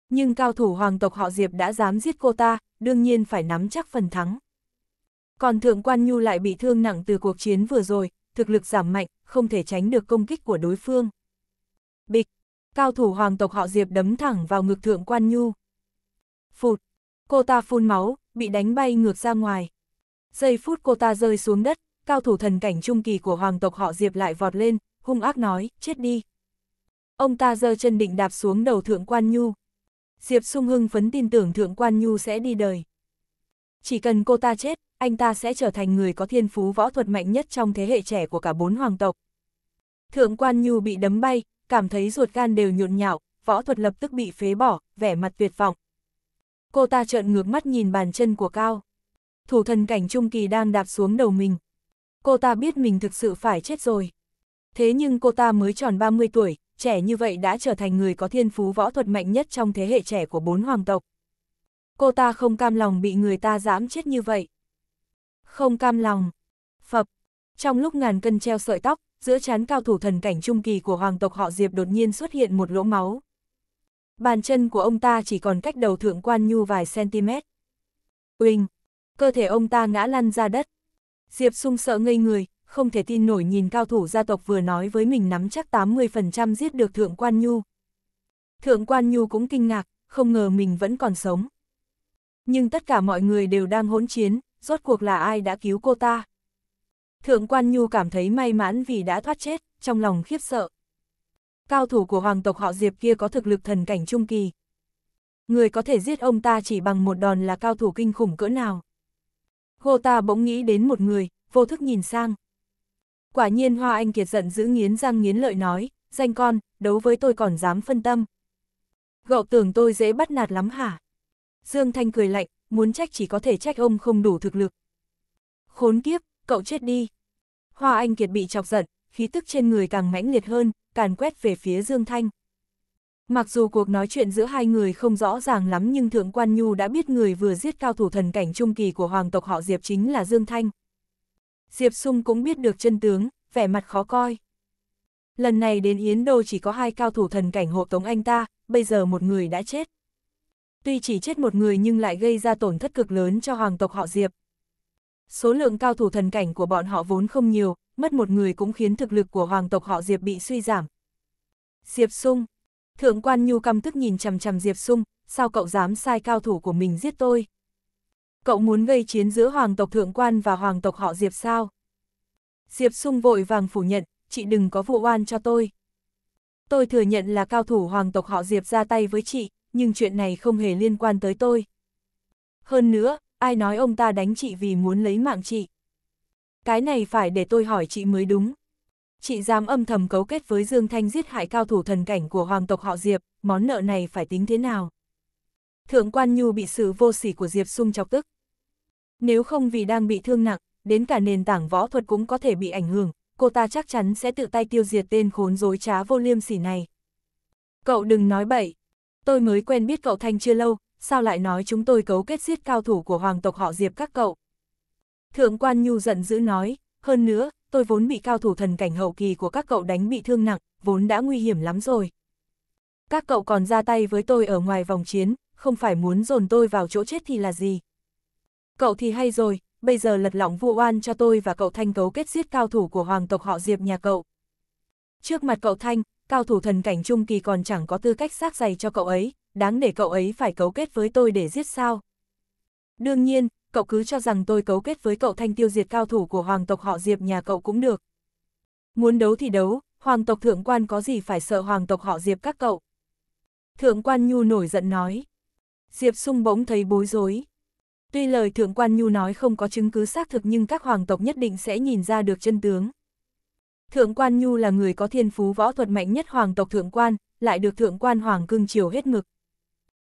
Nhưng cao thủ hoàng tộc họ Diệp đã dám giết cô ta, đương nhiên phải nắm chắc phần thắng. Còn thượng quan Nhu lại bị thương nặng từ cuộc chiến vừa rồi, thực lực giảm mạnh, không thể tránh được công kích của đối phương. Bịch, cao thủ hoàng tộc họ Diệp đấm thẳng vào ngực thượng quan Nhu. Phụt! Cô ta phun máu, bị đánh bay ngược ra ngoài. Giây phút cô ta rơi xuống đất, cao thủ thần cảnh trung kỳ của hoàng tộc họ Diệp lại vọt lên, hung ác nói, chết đi. Ông ta giơ chân định đạp xuống đầu thượng quan nhu. Diệp sung hưng phấn tin tưởng thượng quan nhu sẽ đi đời. Chỉ cần cô ta chết, anh ta sẽ trở thành người có thiên phú võ thuật mạnh nhất trong thế hệ trẻ của cả bốn hoàng tộc. Thượng quan nhu bị đấm bay, cảm thấy ruột gan đều nhộn nhạo, võ thuật lập tức bị phế bỏ, vẻ mặt tuyệt vọng cô ta trợn ngược mắt nhìn bàn chân của Cao. Thủ thần cảnh trung kỳ đang đạp xuống đầu mình. Cô ta biết mình thực sự phải chết rồi. Thế nhưng cô ta mới tròn 30 tuổi, trẻ như vậy đã trở thành người có thiên phú võ thuật mạnh nhất trong thế hệ trẻ của bốn hoàng tộc. Cô ta không cam lòng bị người ta dám chết như vậy. Không cam lòng. Phập. Trong lúc ngàn cân treo sợi tóc, giữa chán cao thủ thần cảnh trung kỳ của hoàng tộc họ Diệp đột nhiên xuất hiện một lỗ máu. Bàn chân của ông ta chỉ còn cách đầu thượng quan nhu vài cm. Uỳnh! Cơ thể ông ta ngã lăn ra đất. Diệp sung sợ ngây người, không thể tin nổi nhìn cao thủ gia tộc vừa nói với mình nắm chắc 80% giết được thượng quan nhu. Thượng quan nhu cũng kinh ngạc, không ngờ mình vẫn còn sống. Nhưng tất cả mọi người đều đang hỗn chiến, rốt cuộc là ai đã cứu cô ta? Thượng quan nhu cảm thấy may mắn vì đã thoát chết, trong lòng khiếp sợ cao thủ của hoàng tộc họ Diệp kia có thực lực thần cảnh trung kỳ. Người có thể giết ông ta chỉ bằng một đòn là cao thủ kinh khủng cỡ nào. Cô ta bỗng nghĩ đến một người, vô thức nhìn sang. Quả nhiên Hoa Anh Kiệt giận giữ nghiến răng nghiến lợi nói, danh con, đấu với tôi còn dám phân tâm. Gậu tưởng tôi dễ bắt nạt lắm hả? Dương Thanh cười lạnh, muốn trách chỉ có thể trách ông không đủ thực lực. Khốn kiếp, cậu chết đi. Hoa Anh Kiệt bị chọc giận, khí tức trên người càng mãnh liệt hơn, càn quét về phía Dương Thanh. Mặc dù cuộc nói chuyện giữa hai người không rõ ràng lắm nhưng Thượng Quan Nhu đã biết người vừa giết cao thủ thần cảnh trung kỳ của hoàng tộc họ Diệp chính là Dương Thanh. Diệp Sung cũng biết được chân tướng, vẻ mặt khó coi. Lần này đến Yến Đô chỉ có hai cao thủ thần cảnh hộ tống anh ta, bây giờ một người đã chết. Tuy chỉ chết một người nhưng lại gây ra tổn thất cực lớn cho hoàng tộc họ Diệp. Số lượng cao thủ thần cảnh của bọn họ vốn không nhiều, mất một người cũng khiến thực lực của hoàng tộc họ Diệp bị suy giảm. Diệp Sung Thượng quan Nhu căm tức nhìn chằm chằm Diệp Sung, sao cậu dám sai cao thủ của mình giết tôi? Cậu muốn gây chiến giữa hoàng tộc thượng quan và hoàng tộc họ Diệp sao? Diệp Sung vội vàng phủ nhận, chị đừng có vụ oan cho tôi. Tôi thừa nhận là cao thủ hoàng tộc họ Diệp ra tay với chị, nhưng chuyện này không hề liên quan tới tôi. Hơn nữa, ai nói ông ta đánh chị vì muốn lấy mạng chị? cái này phải để tôi hỏi chị mới đúng. Chị dám âm thầm cấu kết với Dương Thanh giết hại cao thủ thần cảnh của hoàng tộc họ Diệp, món nợ này phải tính thế nào? Thượng quan Nhu bị sự vô sỉ của Diệp Sung chọc tức. Nếu không vì đang bị thương nặng, đến cả nền tảng võ thuật cũng có thể bị ảnh hưởng, cô ta chắc chắn sẽ tự tay tiêu diệt tên khốn dối trá vô liêm sỉ này. Cậu đừng nói bậy, tôi mới quen biết cậu Thanh chưa lâu, sao lại nói chúng tôi cấu kết giết cao thủ của hoàng tộc họ Diệp các cậu? Thượng quan Nhu giận dữ nói, hơn nữa, tôi vốn bị cao thủ thần cảnh hậu kỳ của các cậu đánh bị thương nặng, vốn đã nguy hiểm lắm rồi. Các cậu còn ra tay với tôi ở ngoài vòng chiến, không phải muốn dồn tôi vào chỗ chết thì là gì. Cậu thì hay rồi, bây giờ lật lọng vụ oan cho tôi và cậu Thanh cấu kết giết cao thủ của hoàng tộc họ Diệp nhà cậu. Trước mặt cậu Thanh, cao thủ thần cảnh trung kỳ còn chẳng có tư cách xác giày cho cậu ấy, đáng để cậu ấy phải cấu kết với tôi để giết sao. Đương nhiên, cậu cứ cho rằng tôi cấu kết với cậu thanh tiêu diệt cao thủ của hoàng tộc họ Diệp nhà cậu cũng được. Muốn đấu thì đấu, hoàng tộc thượng quan có gì phải sợ hoàng tộc họ Diệp các cậu. Thượng quan Nhu nổi giận nói. Diệp sung bỗng thấy bối rối. Tuy lời thượng quan Nhu nói không có chứng cứ xác thực nhưng các hoàng tộc nhất định sẽ nhìn ra được chân tướng. Thượng quan Nhu là người có thiên phú võ thuật mạnh nhất hoàng tộc thượng quan, lại được thượng quan hoàng cưng chiều hết mực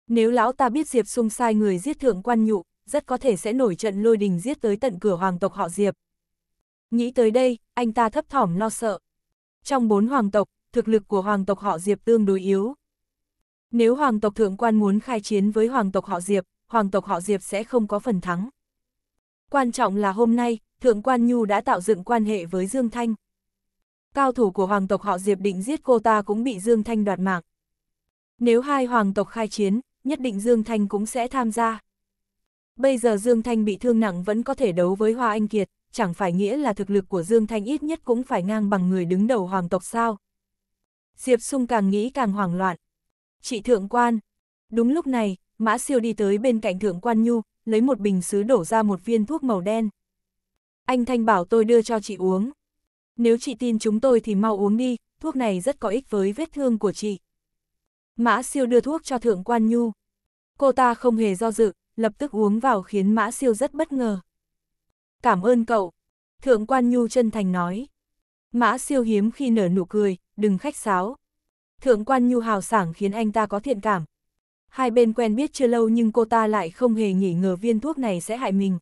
Nếu lão ta biết Diệp sung sai người giết thượng quan nhu rất có thể sẽ nổi trận lôi đình giết tới tận cửa hoàng tộc họ Diệp. Nghĩ tới đây, anh ta thấp thỏm lo sợ. Trong bốn hoàng tộc, thực lực của hoàng tộc họ Diệp tương đối yếu. Nếu hoàng tộc thượng quan muốn khai chiến với hoàng tộc họ Diệp, hoàng tộc họ Diệp sẽ không có phần thắng. Quan trọng là hôm nay, thượng quan Nhu đã tạo dựng quan hệ với Dương Thanh. Cao thủ của hoàng tộc họ Diệp định giết cô ta cũng bị Dương Thanh đoạt mạng. Nếu hai hoàng tộc khai chiến, nhất định Dương Thanh cũng sẽ tham gia. Bây giờ Dương Thanh bị thương nặng vẫn có thể đấu với Hoa Anh Kiệt, chẳng phải nghĩa là thực lực của Dương Thanh ít nhất cũng phải ngang bằng người đứng đầu hoàng tộc sao. Diệp Sung càng nghĩ càng hoảng loạn. Chị Thượng Quan. Đúng lúc này, Mã Siêu đi tới bên cạnh Thượng Quan Nhu, lấy một bình xứ đổ ra một viên thuốc màu đen. Anh Thanh bảo tôi đưa cho chị uống. Nếu chị tin chúng tôi thì mau uống đi, thuốc này rất có ích với vết thương của chị. Mã Siêu đưa thuốc cho Thượng Quan Nhu. Cô ta không hề do dự, lập tức uống vào khiến Mã Siêu rất bất ngờ. Cảm ơn cậu, Thượng Quan Nhu chân thành nói. Mã Siêu hiếm khi nở nụ cười, đừng khách sáo. Thượng Quan Nhu hào sảng khiến anh ta có thiện cảm. Hai bên quen biết chưa lâu nhưng cô ta lại không hề nghĩ ngờ viên thuốc này sẽ hại mình.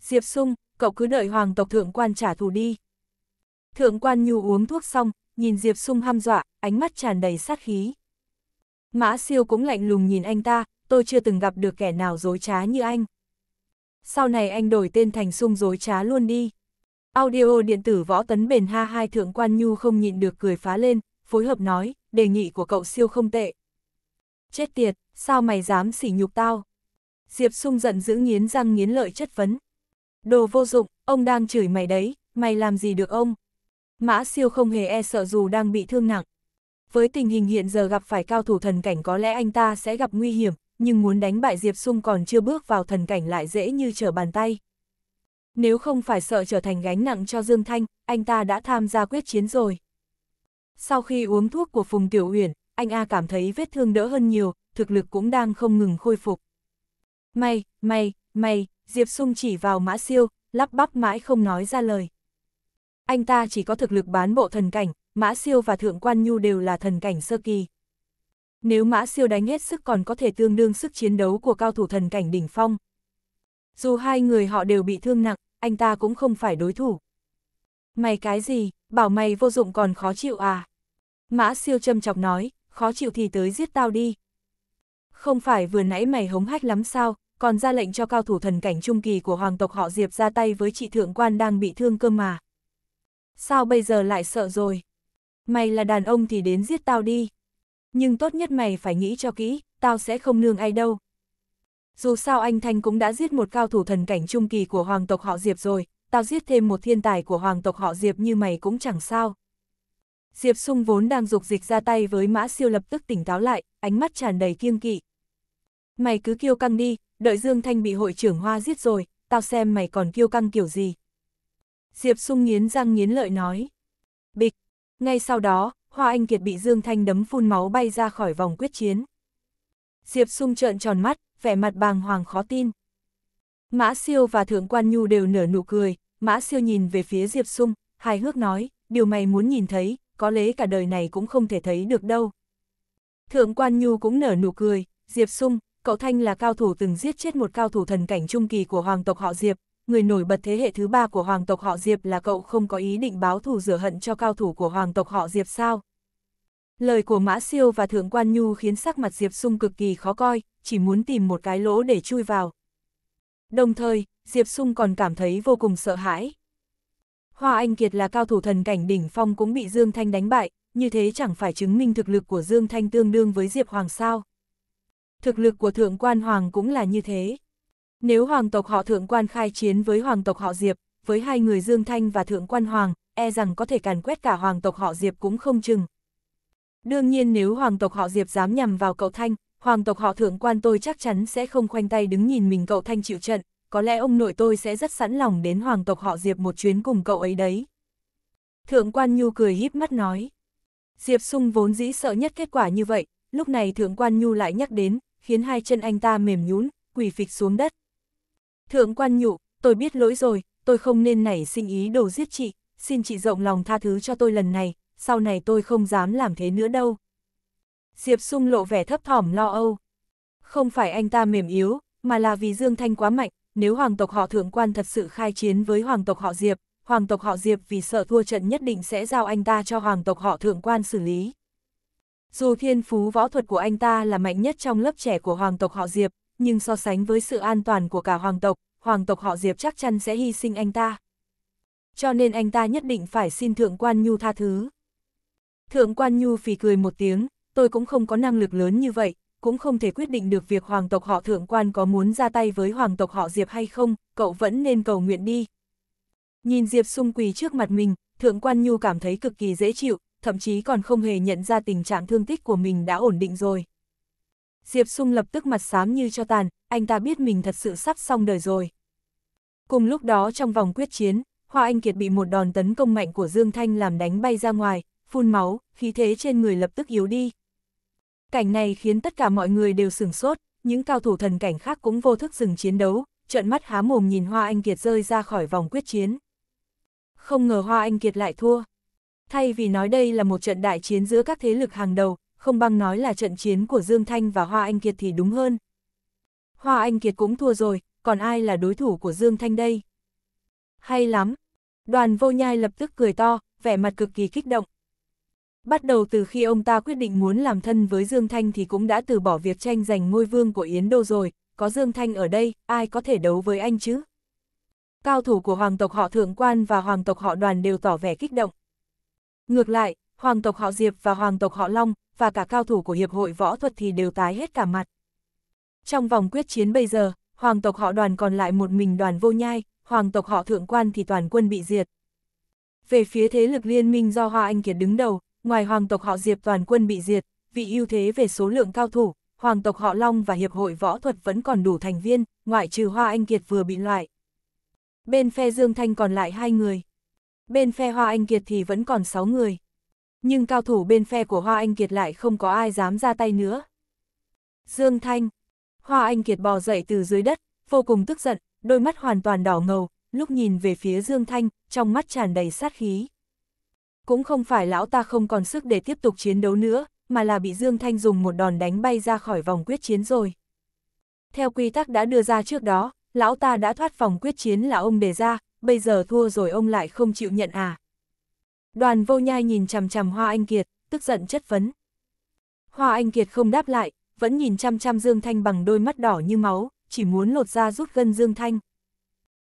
Diệp Sung, cậu cứ đợi hoàng tộc Thượng Quan trả thù đi. Thượng Quan Nhu uống thuốc xong, nhìn Diệp Sung ham dọa, ánh mắt tràn đầy sát khí. Mã siêu cũng lạnh lùng nhìn anh ta, tôi chưa từng gặp được kẻ nào dối trá như anh. Sau này anh đổi tên thành sung dối trá luôn đi. Audio điện tử võ tấn bền ha hai thượng quan nhu không nhịn được cười phá lên, phối hợp nói, đề nghị của cậu siêu không tệ. Chết tiệt, sao mày dám sỉ nhục tao? Diệp sung giận giữ nghiến răng nghiến lợi chất vấn. Đồ vô dụng, ông đang chửi mày đấy, mày làm gì được ông? Mã siêu không hề e sợ dù đang bị thương nặng. Với tình hình hiện giờ gặp phải cao thủ thần cảnh có lẽ anh ta sẽ gặp nguy hiểm, nhưng muốn đánh bại Diệp Sung còn chưa bước vào thần cảnh lại dễ như trở bàn tay. Nếu không phải sợ trở thành gánh nặng cho Dương Thanh, anh ta đã tham gia quyết chiến rồi. Sau khi uống thuốc của Phùng Tiểu Uyển, anh A cảm thấy vết thương đỡ hơn nhiều, thực lực cũng đang không ngừng khôi phục. May, may, may, Diệp Sung chỉ vào mã siêu, lắp bắp mãi không nói ra lời. Anh ta chỉ có thực lực bán bộ thần cảnh, mã siêu và thượng quan nhu đều là thần cảnh sơ kỳ. Nếu mã siêu đánh hết sức còn có thể tương đương sức chiến đấu của cao thủ thần cảnh đỉnh phong. Dù hai người họ đều bị thương nặng, anh ta cũng không phải đối thủ. Mày cái gì, bảo mày vô dụng còn khó chịu à? Mã siêu châm chọc nói, khó chịu thì tới giết tao đi. Không phải vừa nãy mày hống hách lắm sao, còn ra lệnh cho cao thủ thần cảnh trung kỳ của hoàng tộc họ Diệp ra tay với chị thượng quan đang bị thương cơ mà. Sao bây giờ lại sợ rồi? Mày là đàn ông thì đến giết tao đi nhưng tốt nhất mày phải nghĩ cho kỹ, tao sẽ không nương ai đâu. Dù sao anh Thanh cũng đã giết một cao thủ thần cảnh trung kỳ của hoàng tộc họ Diệp rồi, tao giết thêm một thiên tài của hoàng tộc họ Diệp như mày cũng chẳng sao. Diệp sung vốn đang dục dịch ra tay với mã siêu lập tức tỉnh táo lại, ánh mắt tràn đầy kiêng kỵ. Mày cứ kiêu căng đi, đợi Dương Thanh bị hội trưởng Hoa giết rồi, tao xem mày còn kiêu căng kiểu gì. Diệp sung nghiến răng nghiến lợi nói. Bịch, ngay sau đó, Hoa Anh Kiệt bị Dương Thanh đấm phun máu bay ra khỏi vòng quyết chiến. Diệp sung trợn tròn mắt, vẻ mặt bàng hoàng khó tin. Mã Siêu và Thượng Quan Nhu đều nở nụ cười, Mã Siêu nhìn về phía Diệp sung, hài hước nói, điều mày muốn nhìn thấy, có lẽ cả đời này cũng không thể thấy được đâu. Thượng Quan Nhu cũng nở nụ cười, Diệp sung, cậu Thanh là cao thủ từng giết chết một cao thủ thần cảnh trung kỳ của hoàng tộc họ Diệp, người nổi bật thế hệ thứ ba của hoàng tộc họ Diệp là cậu không có ý định báo thù rửa hận cho cao thủ của hoàng tộc họ Diệp sao? Lời của Mã Siêu và Thượng Quan Nhu khiến sắc mặt Diệp Sung cực kỳ khó coi, chỉ muốn tìm một cái lỗ để chui vào. Đồng thời, Diệp Sung còn cảm thấy vô cùng sợ hãi. Hoa Anh Kiệt là cao thủ thần cảnh đỉnh phong cũng bị Dương Thanh đánh bại, như thế chẳng phải chứng minh thực lực của Dương Thanh tương đương với Diệp Hoàng sao. Thực lực của Thượng Quan Hoàng cũng là như thế. Nếu Hoàng tộc họ Thượng Quan khai chiến với Hoàng tộc họ Diệp, với hai người Dương Thanh và Thượng Quan Hoàng, e rằng có thể càn quét cả Hoàng tộc họ Diệp cũng không chừng, Đương nhiên nếu hoàng tộc họ Diệp dám nhằm vào cậu Thanh, hoàng tộc họ thượng quan tôi chắc chắn sẽ không khoanh tay đứng nhìn mình cậu Thanh chịu trận, có lẽ ông nội tôi sẽ rất sẵn lòng đến hoàng tộc họ Diệp một chuyến cùng cậu ấy đấy. Thượng quan Nhu cười híp mắt nói. Diệp sung vốn dĩ sợ nhất kết quả như vậy, lúc này thượng quan Nhu lại nhắc đến, khiến hai chân anh ta mềm nhún, quỳ phịch xuống đất. Thượng quan nhu, tôi biết lỗi rồi, tôi không nên nảy sinh ý đồ giết chị, xin chị rộng lòng tha thứ cho tôi lần này, sau này tôi không dám làm thế nữa đâu. Diệp Sung lộ vẻ thấp thỏm lo âu. Không phải anh ta mềm yếu, mà là vì Dương Thanh quá mạnh, nếu hoàng tộc họ thượng quan thật sự khai chiến với hoàng tộc họ Diệp, hoàng tộc họ Diệp vì sợ thua trận nhất định sẽ giao anh ta cho hoàng tộc họ thượng quan xử lý. Dù thiên phú võ thuật của anh ta là mạnh nhất trong lớp trẻ của hoàng tộc họ Diệp, nhưng so sánh với sự an toàn của cả hoàng tộc, hoàng tộc họ Diệp chắc chắn sẽ hy sinh anh ta. Cho nên anh ta nhất định phải xin thượng quan nhu tha thứ. Thượng quan Nhu phì cười một tiếng, tôi cũng không có năng lực lớn như vậy, cũng không thể quyết định được việc hoàng tộc họ thượng quan có muốn ra tay với hoàng tộc họ Diệp hay không, cậu vẫn nên cầu nguyện đi. Nhìn Diệp sung quỳ trước mặt mình, thượng quan Nhu cảm thấy cực kỳ dễ chịu, thậm chí còn không hề nhận ra tình trạng thương tích của mình đã ổn định rồi. Diệp sung lập tức mặt xám như cho tàn, anh ta biết mình thật sự sắp xong đời rồi. Cùng lúc đó trong vòng quyết chiến, Hoa Anh Kiệt bị một đòn tấn công mạnh của Dương Thanh làm đánh bay ra ngoài, phun máu, khí thế trên người lập tức yếu đi. Cảnh này khiến tất cả mọi người đều sửng sốt, những cao thủ thần cảnh khác cũng vô thức dừng chiến đấu, trợn mắt há mồm nhìn Hoa Anh Kiệt rơi ra khỏi vòng quyết chiến. Không ngờ Hoa Anh Kiệt lại thua. Thay vì nói đây là một trận đại chiến giữa các thế lực hàng đầu, không bằng nói là trận chiến của Dương Thanh và Hoa Anh Kiệt thì đúng hơn. Hoa Anh Kiệt cũng thua rồi, còn ai là đối thủ của Dương Thanh đây? Hay lắm! Đoàn vô nhai lập tức cười to, vẻ mặt cực kỳ kích động. Bắt đầu từ khi ông ta quyết định muốn làm thân với Dương Thanh thì cũng đã từ bỏ việc tranh giành ngôi vương của Yến Đô rồi, có Dương Thanh ở đây, ai có thể đấu với anh chứ? Cao thủ của hoàng tộc họ Thượng Quan và hoàng tộc họ Đoàn đều tỏ vẻ kích động. Ngược lại, hoàng tộc họ Diệp và hoàng tộc họ Long, và cả cao thủ của Hiệp hội Võ thuật thì đều tái hết cả mặt. Trong vòng quyết chiến bây giờ, hoàng tộc họ Đoàn còn lại một mình Đoàn Vô Nhai, hoàng tộc họ Thượng Quan thì toàn quân bị diệt. Về phía thế lực liên minh do Hoa Anh Kiệt đứng đầu, ngoài hoàng tộc họ Diệp toàn quân bị diệt, vì ưu thế về số lượng cao thủ, hoàng tộc họ Long và Hiệp hội Võ thuật vẫn còn đủ thành viên, ngoại trừ Hoa Anh Kiệt vừa bị loại. Bên phe Dương Thanh còn lại hai người. Bên phe Hoa Anh Kiệt thì vẫn còn 6 người. Nhưng cao thủ bên phe của Hoa Anh Kiệt lại không có ai dám ra tay nữa. Dương Thanh. Hoa Anh Kiệt bò dậy từ dưới đất, vô cùng tức giận, đôi mắt hoàn toàn đỏ ngầu, lúc nhìn về phía Dương Thanh, trong mắt tràn đầy sát khí cũng không phải lão ta không còn sức để tiếp tục chiến đấu nữa, mà là bị Dương Thanh dùng một đòn đánh bay ra khỏi vòng quyết chiến rồi. Theo quy tắc đã đưa ra trước đó, lão ta đã thoát vòng quyết chiến là ông đề ra, bây giờ thua rồi ông lại không chịu nhận à. Đoàn vô nhai nhìn chằm chằm Hoa Anh Kiệt, tức giận chất vấn. Hoa Anh Kiệt không đáp lại, vẫn nhìn chăm chăm Dương Thanh bằng đôi mắt đỏ như máu, chỉ muốn lột ra rút gân Dương Thanh.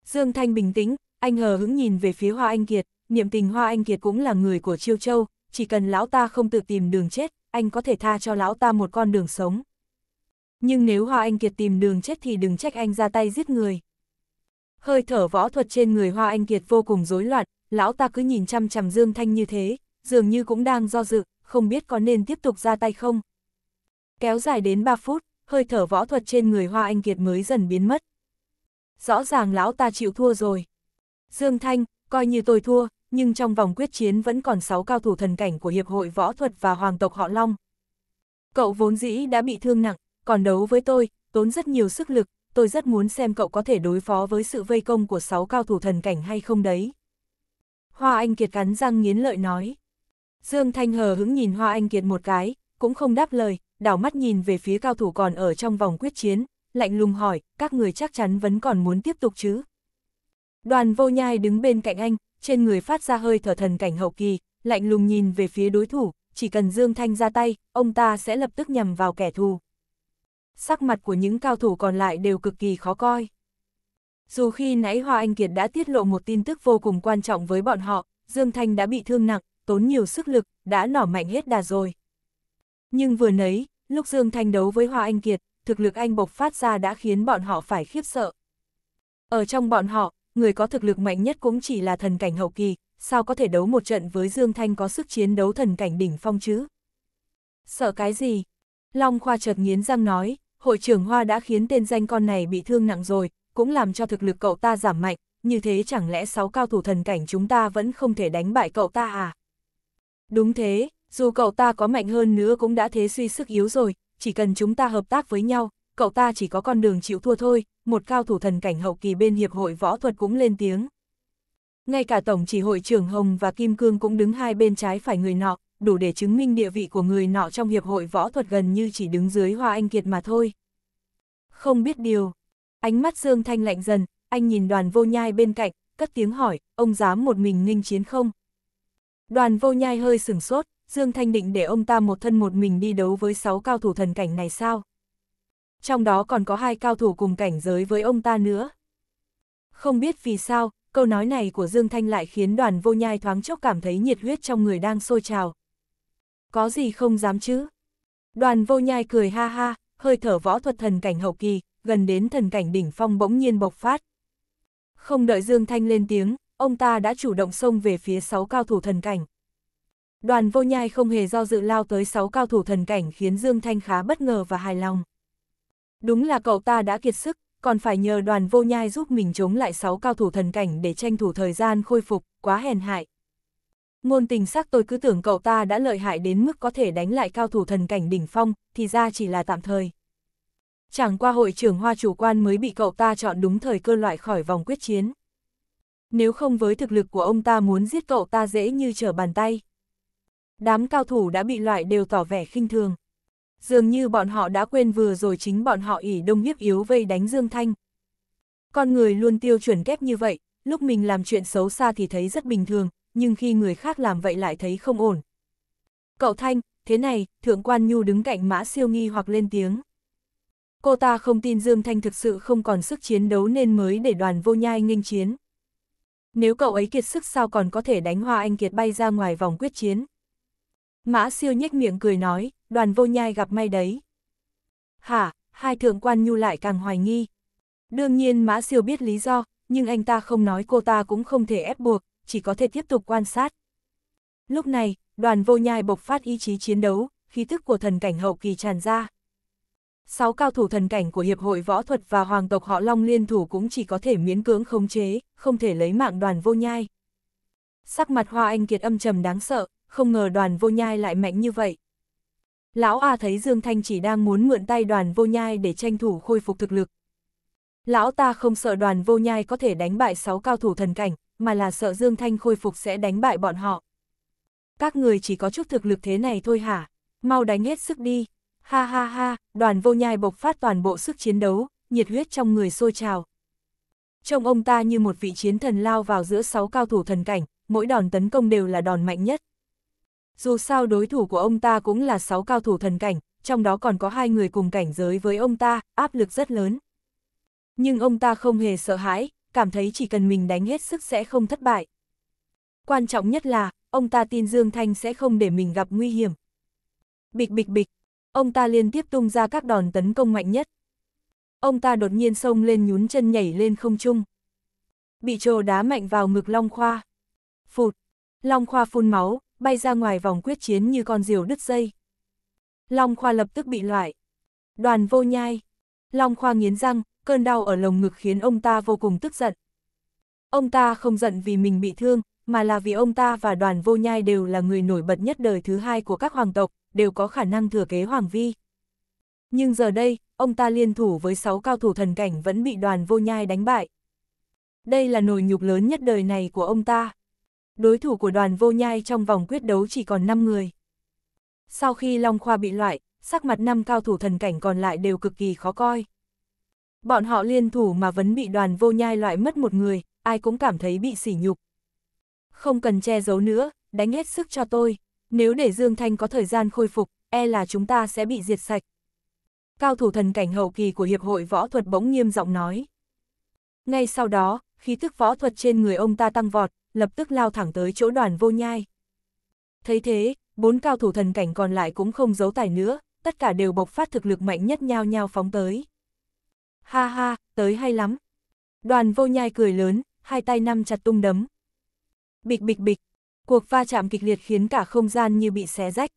Dương Thanh bình tĩnh, anh hờ hững nhìn về phía Hoa Anh Kiệt, niệm tình Hoa Anh Kiệt cũng là người của Chiêu Châu, chỉ cần lão ta không tự tìm đường chết, anh có thể tha cho lão ta một con đường sống. Nhưng nếu Hoa Anh Kiệt tìm đường chết thì đừng trách anh ra tay giết người. Hơi thở võ thuật trên người Hoa Anh Kiệt vô cùng rối loạn, lão ta cứ nhìn chăm chằm Dương Thanh như thế, dường như cũng đang do dự, không biết có nên tiếp tục ra tay không. Kéo dài đến 3 phút, hơi thở võ thuật trên người Hoa Anh Kiệt mới dần biến mất. Rõ ràng lão ta chịu thua rồi. Dương Thanh, coi như tôi thua, nhưng trong vòng quyết chiến vẫn còn 6 cao thủ thần cảnh của Hiệp hội Võ thuật và Hoàng tộc họ Long. Cậu vốn dĩ đã bị thương nặng, còn đấu với tôi, tốn rất nhiều sức lực, tôi rất muốn xem cậu có thể đối phó với sự vây công của 6 cao thủ thần cảnh hay không đấy. Hoa Anh Kiệt cắn răng nghiến lợi nói. Dương Thanh hờ hững nhìn Hoa Anh Kiệt một cái, cũng không đáp lời, đảo mắt nhìn về phía cao thủ còn ở trong vòng quyết chiến, lạnh lùng hỏi, các người chắc chắn vẫn còn muốn tiếp tục chứ. Đoàn vô nhai đứng bên cạnh anh, trên người phát ra hơi thở thần cảnh hậu kỳ, lạnh lùng nhìn về phía đối thủ, chỉ cần Dương Thanh ra tay, ông ta sẽ lập tức nhằm vào kẻ thù. Sắc mặt của những cao thủ còn lại đều cực kỳ khó coi. Dù khi nãy Hoa Anh Kiệt đã tiết lộ một tin tức vô cùng quan trọng với bọn họ, Dương Thanh đã bị thương nặng, tốn nhiều sức lực, đã nỏ mạnh hết đà rồi. Nhưng vừa nấy, lúc Dương Thanh đấu với Hoa Anh Kiệt, thực lực anh bộc phát ra đã khiến bọn họ phải khiếp sợ. Ở trong bọn họ, người có thực lực mạnh nhất cũng chỉ là thần cảnh hậu kỳ, sao có thể đấu một trận với Dương Thanh có sức chiến đấu thần cảnh đỉnh phong chứ? Sợ cái gì? Long Khoa chợt nghiến răng nói, hội trưởng Hoa đã khiến tên danh con này bị thương nặng rồi, cũng làm cho thực lực cậu ta giảm mạnh, như thế chẳng lẽ sáu cao thủ thần cảnh chúng ta vẫn không thể đánh bại cậu ta à? Đúng thế, dù cậu ta có mạnh hơn nữa cũng đã thế suy sức yếu rồi, chỉ cần chúng ta hợp tác với nhau, cậu ta chỉ có con đường chịu thua thôi, một cao thủ thần cảnh hậu kỳ bên Hiệp hội Võ thuật cũng lên tiếng. Ngay cả Tổng chỉ hội trưởng Hồng và Kim Cương cũng đứng hai bên trái phải người nọ, đủ để chứng minh địa vị của người nọ trong Hiệp hội Võ thuật gần như chỉ đứng dưới Hoa Anh Kiệt mà thôi. Không biết điều. Ánh mắt Dương Thanh lạnh dần, anh nhìn đoàn vô nhai bên cạnh, cất tiếng hỏi, ông dám một mình nghinh chiến không? Đoàn vô nhai hơi sửng sốt, Dương Thanh định để ông ta một thân một mình đi đấu với sáu cao thủ thần cảnh này sao? trong đó còn có hai cao thủ cùng cảnh giới với ông ta nữa. Không biết vì sao, câu nói này của Dương Thanh lại khiến đoàn vô nhai thoáng chốc cảm thấy nhiệt huyết trong người đang sôi trào. Có gì không dám chứ? Đoàn vô nhai cười ha ha, hơi thở võ thuật thần cảnh hậu kỳ, gần đến thần cảnh đỉnh phong bỗng nhiên bộc phát. Không đợi Dương Thanh lên tiếng, ông ta đã chủ động xông về phía sáu cao thủ thần cảnh. Đoàn vô nhai không hề do dự lao tới sáu cao thủ thần cảnh khiến Dương Thanh khá bất ngờ và hài lòng. Đúng là cậu ta đã kiệt sức, còn phải nhờ đoàn vô nhai giúp mình chống lại 6 cao thủ thần cảnh để tranh thủ thời gian khôi phục, quá hèn hại. Ngôn tình sắc tôi cứ tưởng cậu ta đã lợi hại đến mức có thể đánh lại cao thủ thần cảnh đỉnh phong, thì ra chỉ là tạm thời. Chẳng qua hội trưởng hoa chủ quan mới bị cậu ta chọn đúng thời cơ loại khỏi vòng quyết chiến. Nếu không với thực lực của ông ta muốn giết cậu ta dễ như trở bàn tay. Đám cao thủ đã bị loại đều tỏ vẻ khinh thường dường như bọn họ đã quên vừa rồi chính bọn họ ỉ đông hiếp yếu vây đánh Dương Thanh. Con người luôn tiêu chuẩn kép như vậy, lúc mình làm chuyện xấu xa thì thấy rất bình thường, nhưng khi người khác làm vậy lại thấy không ổn. Cậu Thanh, thế này, Thượng Quan Nhu đứng cạnh mã siêu nghi hoặc lên tiếng. Cô ta không tin Dương Thanh thực sự không còn sức chiến đấu nên mới để đoàn vô nhai nghênh chiến. Nếu cậu ấy kiệt sức sao còn có thể đánh Hoa Anh Kiệt bay ra ngoài vòng quyết chiến. Mã siêu nhếch miệng cười nói, đoàn vô nhai gặp may đấy. Hả, hai thượng quan nhu lại càng hoài nghi. Đương nhiên Mã Siêu biết lý do, nhưng anh ta không nói cô ta cũng không thể ép buộc, chỉ có thể tiếp tục quan sát. Lúc này, đoàn vô nhai bộc phát ý chí chiến đấu, khí thức của thần cảnh hậu kỳ tràn ra. Sáu cao thủ thần cảnh của Hiệp hội Võ thuật và Hoàng tộc họ Long liên thủ cũng chỉ có thể miễn cưỡng khống chế, không thể lấy mạng đoàn vô nhai. Sắc mặt Hoa Anh Kiệt âm trầm đáng sợ, không ngờ đoàn vô nhai lại mạnh như vậy. Lão A thấy Dương Thanh chỉ đang muốn mượn tay đoàn vô nhai để tranh thủ khôi phục thực lực. Lão ta không sợ đoàn vô nhai có thể đánh bại 6 cao thủ thần cảnh, mà là sợ Dương Thanh khôi phục sẽ đánh bại bọn họ. Các người chỉ có chút thực lực thế này thôi hả? Mau đánh hết sức đi. Ha ha ha, đoàn vô nhai bộc phát toàn bộ sức chiến đấu, nhiệt huyết trong người sôi trào. Trông ông ta như một vị chiến thần lao vào giữa 6 cao thủ thần cảnh, mỗi đòn tấn công đều là đòn mạnh nhất. Dù sao đối thủ của ông ta cũng là 6 cao thủ thần cảnh, trong đó còn có hai người cùng cảnh giới với ông ta, áp lực rất lớn. Nhưng ông ta không hề sợ hãi, cảm thấy chỉ cần mình đánh hết sức sẽ không thất bại. Quan trọng nhất là, ông ta tin Dương Thanh sẽ không để mình gặp nguy hiểm. Bịch bịch bịch, ông ta liên tiếp tung ra các đòn tấn công mạnh nhất. Ông ta đột nhiên sông lên nhún chân nhảy lên không trung. Bị trồ đá mạnh vào ngực Long Khoa. Phụt, Long Khoa phun máu, bay ra ngoài vòng quyết chiến như con diều đứt dây. Long Khoa lập tức bị loại. Đoàn vô nhai. Long Khoa nghiến răng, cơn đau ở lồng ngực khiến ông ta vô cùng tức giận. Ông ta không giận vì mình bị thương, mà là vì ông ta và đoàn vô nhai đều là người nổi bật nhất đời thứ hai của các hoàng tộc, đều có khả năng thừa kế hoàng vi. Nhưng giờ đây, ông ta liên thủ với sáu cao thủ thần cảnh vẫn bị đoàn vô nhai đánh bại. Đây là nồi nhục lớn nhất đời này của ông ta đối thủ của đoàn vô nhai trong vòng quyết đấu chỉ còn 5 người. Sau khi Long Khoa bị loại, sắc mặt năm cao thủ thần cảnh còn lại đều cực kỳ khó coi. Bọn họ liên thủ mà vẫn bị đoàn vô nhai loại mất một người, ai cũng cảm thấy bị sỉ nhục. Không cần che giấu nữa, đánh hết sức cho tôi, nếu để Dương Thanh có thời gian khôi phục, e là chúng ta sẽ bị diệt sạch. Cao thủ thần cảnh hậu kỳ của Hiệp hội Võ thuật bỗng nghiêm giọng nói. Ngay sau đó, khí thức võ thuật trên người ông ta tăng vọt, lập tức lao thẳng tới chỗ đoàn vô nhai. Thấy thế, bốn cao thủ thần cảnh còn lại cũng không giấu tài nữa, tất cả đều bộc phát thực lực mạnh nhất nhao nhao phóng tới. Ha ha, tới hay lắm. Đoàn vô nhai cười lớn, hai tay nắm chặt tung đấm. Bịch bịch bịch, cuộc va chạm kịch liệt khiến cả không gian như bị xé rách.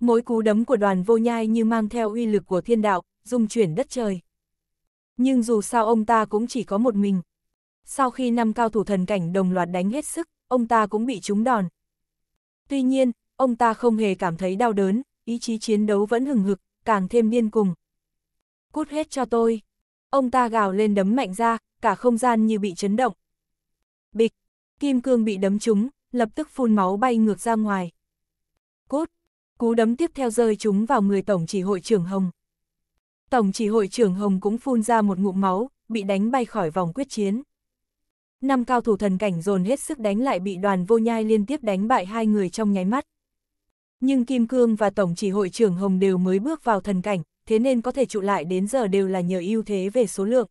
Mỗi cú đấm của đoàn vô nhai như mang theo uy lực của thiên đạo, dung chuyển đất trời. Nhưng dù sao ông ta cũng chỉ có một mình, sau khi năm cao thủ thần cảnh đồng loạt đánh hết sức, ông ta cũng bị trúng đòn. Tuy nhiên, ông ta không hề cảm thấy đau đớn, ý chí chiến đấu vẫn hừng hực, càng thêm điên cùng. Cút hết cho tôi. Ông ta gào lên đấm mạnh ra, cả không gian như bị chấn động. Bịch, kim cương bị đấm trúng, lập tức phun máu bay ngược ra ngoài. Cút, cú đấm tiếp theo rơi chúng vào người Tổng chỉ hội trưởng Hồng. Tổng chỉ hội trưởng Hồng cũng phun ra một ngụm máu, bị đánh bay khỏi vòng quyết chiến. Năm cao thủ thần cảnh dồn hết sức đánh lại bị đoàn vô nhai liên tiếp đánh bại hai người trong nháy mắt. Nhưng Kim Cương và Tổng chỉ hội trưởng Hồng đều mới bước vào thần cảnh, thế nên có thể trụ lại đến giờ đều là nhờ ưu thế về số lượng.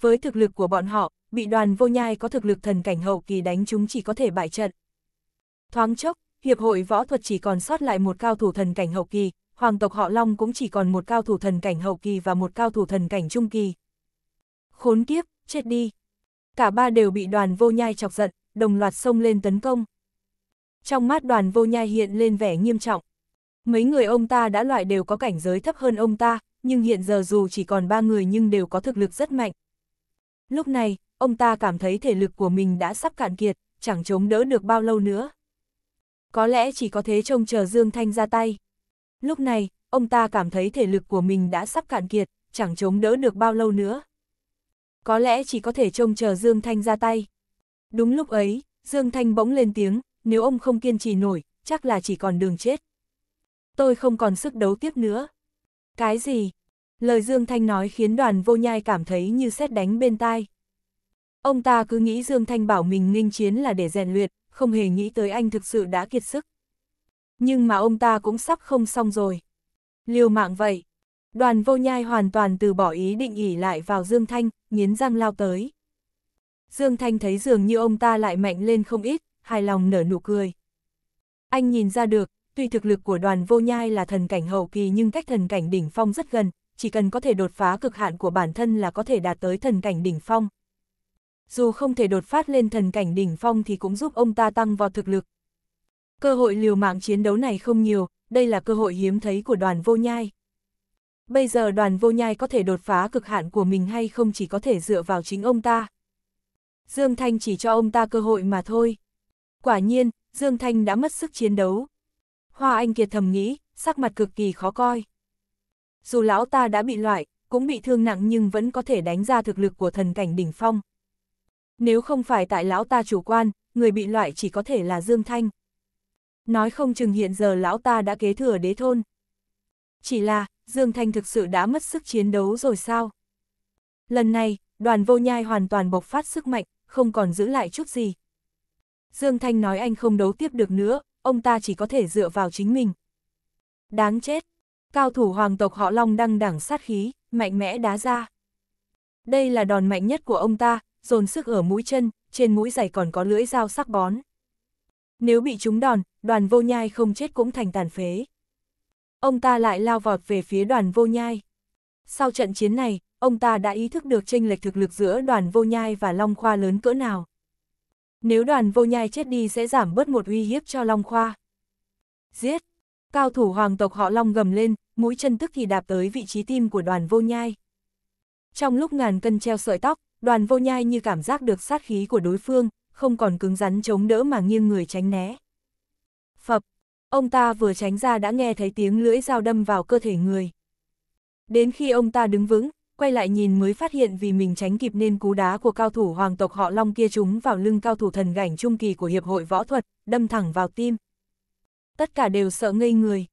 Với thực lực của bọn họ, bị đoàn vô nhai có thực lực thần cảnh hậu kỳ đánh chúng chỉ có thể bại trận. Thoáng chốc, Hiệp hội võ thuật chỉ còn sót lại một cao thủ thần cảnh hậu kỳ, hoàng tộc họ Long cũng chỉ còn một cao thủ thần cảnh hậu kỳ và một cao thủ thần cảnh trung kỳ. Khốn kiếp, chết đi, cả ba đều bị đoàn vô nhai chọc giận, đồng loạt xông lên tấn công. Trong mắt đoàn vô nhai hiện lên vẻ nghiêm trọng. Mấy người ông ta đã loại đều có cảnh giới thấp hơn ông ta, nhưng hiện giờ dù chỉ còn ba người nhưng đều có thực lực rất mạnh. Lúc này, ông ta cảm thấy thể lực của mình đã sắp cạn kiệt, chẳng chống đỡ được bao lâu nữa. Có lẽ chỉ có thế trông chờ Dương Thanh ra tay. Lúc này, ông ta cảm thấy thể lực của mình đã sắp cạn kiệt, chẳng chống đỡ được bao lâu nữa có lẽ chỉ có thể trông chờ Dương Thanh ra tay. Đúng lúc ấy, Dương Thanh bỗng lên tiếng, nếu ông không kiên trì nổi, chắc là chỉ còn đường chết. Tôi không còn sức đấu tiếp nữa. Cái gì? Lời Dương Thanh nói khiến đoàn vô nhai cảm thấy như xét đánh bên tai. Ông ta cứ nghĩ Dương Thanh bảo mình nghinh chiến là để rèn luyện, không hề nghĩ tới anh thực sự đã kiệt sức. Nhưng mà ông ta cũng sắp không xong rồi. Liều mạng vậy. Đoàn vô nhai hoàn toàn từ bỏ ý định ỉ lại vào Dương Thanh, nghiến răng lao tới. Dương Thanh thấy dường như ông ta lại mạnh lên không ít, hài lòng nở nụ cười. Anh nhìn ra được, tuy thực lực của đoàn vô nhai là thần cảnh hậu kỳ nhưng cách thần cảnh đỉnh phong rất gần, chỉ cần có thể đột phá cực hạn của bản thân là có thể đạt tới thần cảnh đỉnh phong. Dù không thể đột phát lên thần cảnh đỉnh phong thì cũng giúp ông ta tăng vào thực lực. Cơ hội liều mạng chiến đấu này không nhiều, đây là cơ hội hiếm thấy của đoàn vô nhai. Bây giờ đoàn vô nhai có thể đột phá cực hạn của mình hay không chỉ có thể dựa vào chính ông ta. Dương Thanh chỉ cho ông ta cơ hội mà thôi. Quả nhiên, Dương Thanh đã mất sức chiến đấu. Hoa Anh Kiệt thầm nghĩ, sắc mặt cực kỳ khó coi. Dù lão ta đã bị loại, cũng bị thương nặng nhưng vẫn có thể đánh ra thực lực của thần cảnh đỉnh phong. Nếu không phải tại lão ta chủ quan, người bị loại chỉ có thể là Dương Thanh. Nói không chừng hiện giờ lão ta đã kế thừa đế thôn. Chỉ là, Dương Thanh thực sự đã mất sức chiến đấu rồi sao? Lần này, đoàn vô nhai hoàn toàn bộc phát sức mạnh, không còn giữ lại chút gì. Dương Thanh nói anh không đấu tiếp được nữa, ông ta chỉ có thể dựa vào chính mình. Đáng chết! Cao thủ hoàng tộc họ Long đang đẳng sát khí, mạnh mẽ đá ra. Đây là đòn mạnh nhất của ông ta, dồn sức ở mũi chân, trên mũi giày còn có lưỡi dao sắc bón. Nếu bị trúng đòn, đoàn vô nhai không chết cũng thành tàn phế. Ông ta lại lao vọt về phía đoàn vô nhai. Sau trận chiến này, ông ta đã ý thức được tranh lệch thực lực giữa đoàn vô nhai và Long Khoa lớn cỡ nào. Nếu đoàn vô nhai chết đi sẽ giảm bớt một uy hiếp cho Long Khoa. Giết! Cao thủ hoàng tộc họ Long gầm lên, mũi chân tức thì đạp tới vị trí tim của đoàn vô nhai. Trong lúc ngàn cân treo sợi tóc, đoàn vô nhai như cảm giác được sát khí của đối phương, không còn cứng rắn chống đỡ mà nghiêng người tránh né. Phập, Ông ta vừa tránh ra đã nghe thấy tiếng lưỡi dao đâm vào cơ thể người. Đến khi ông ta đứng vững, quay lại nhìn mới phát hiện vì mình tránh kịp nên cú đá của cao thủ hoàng tộc họ Long kia trúng vào lưng cao thủ thần gảnh trung kỳ của Hiệp hội Võ thuật, đâm thẳng vào tim. Tất cả đều sợ ngây người.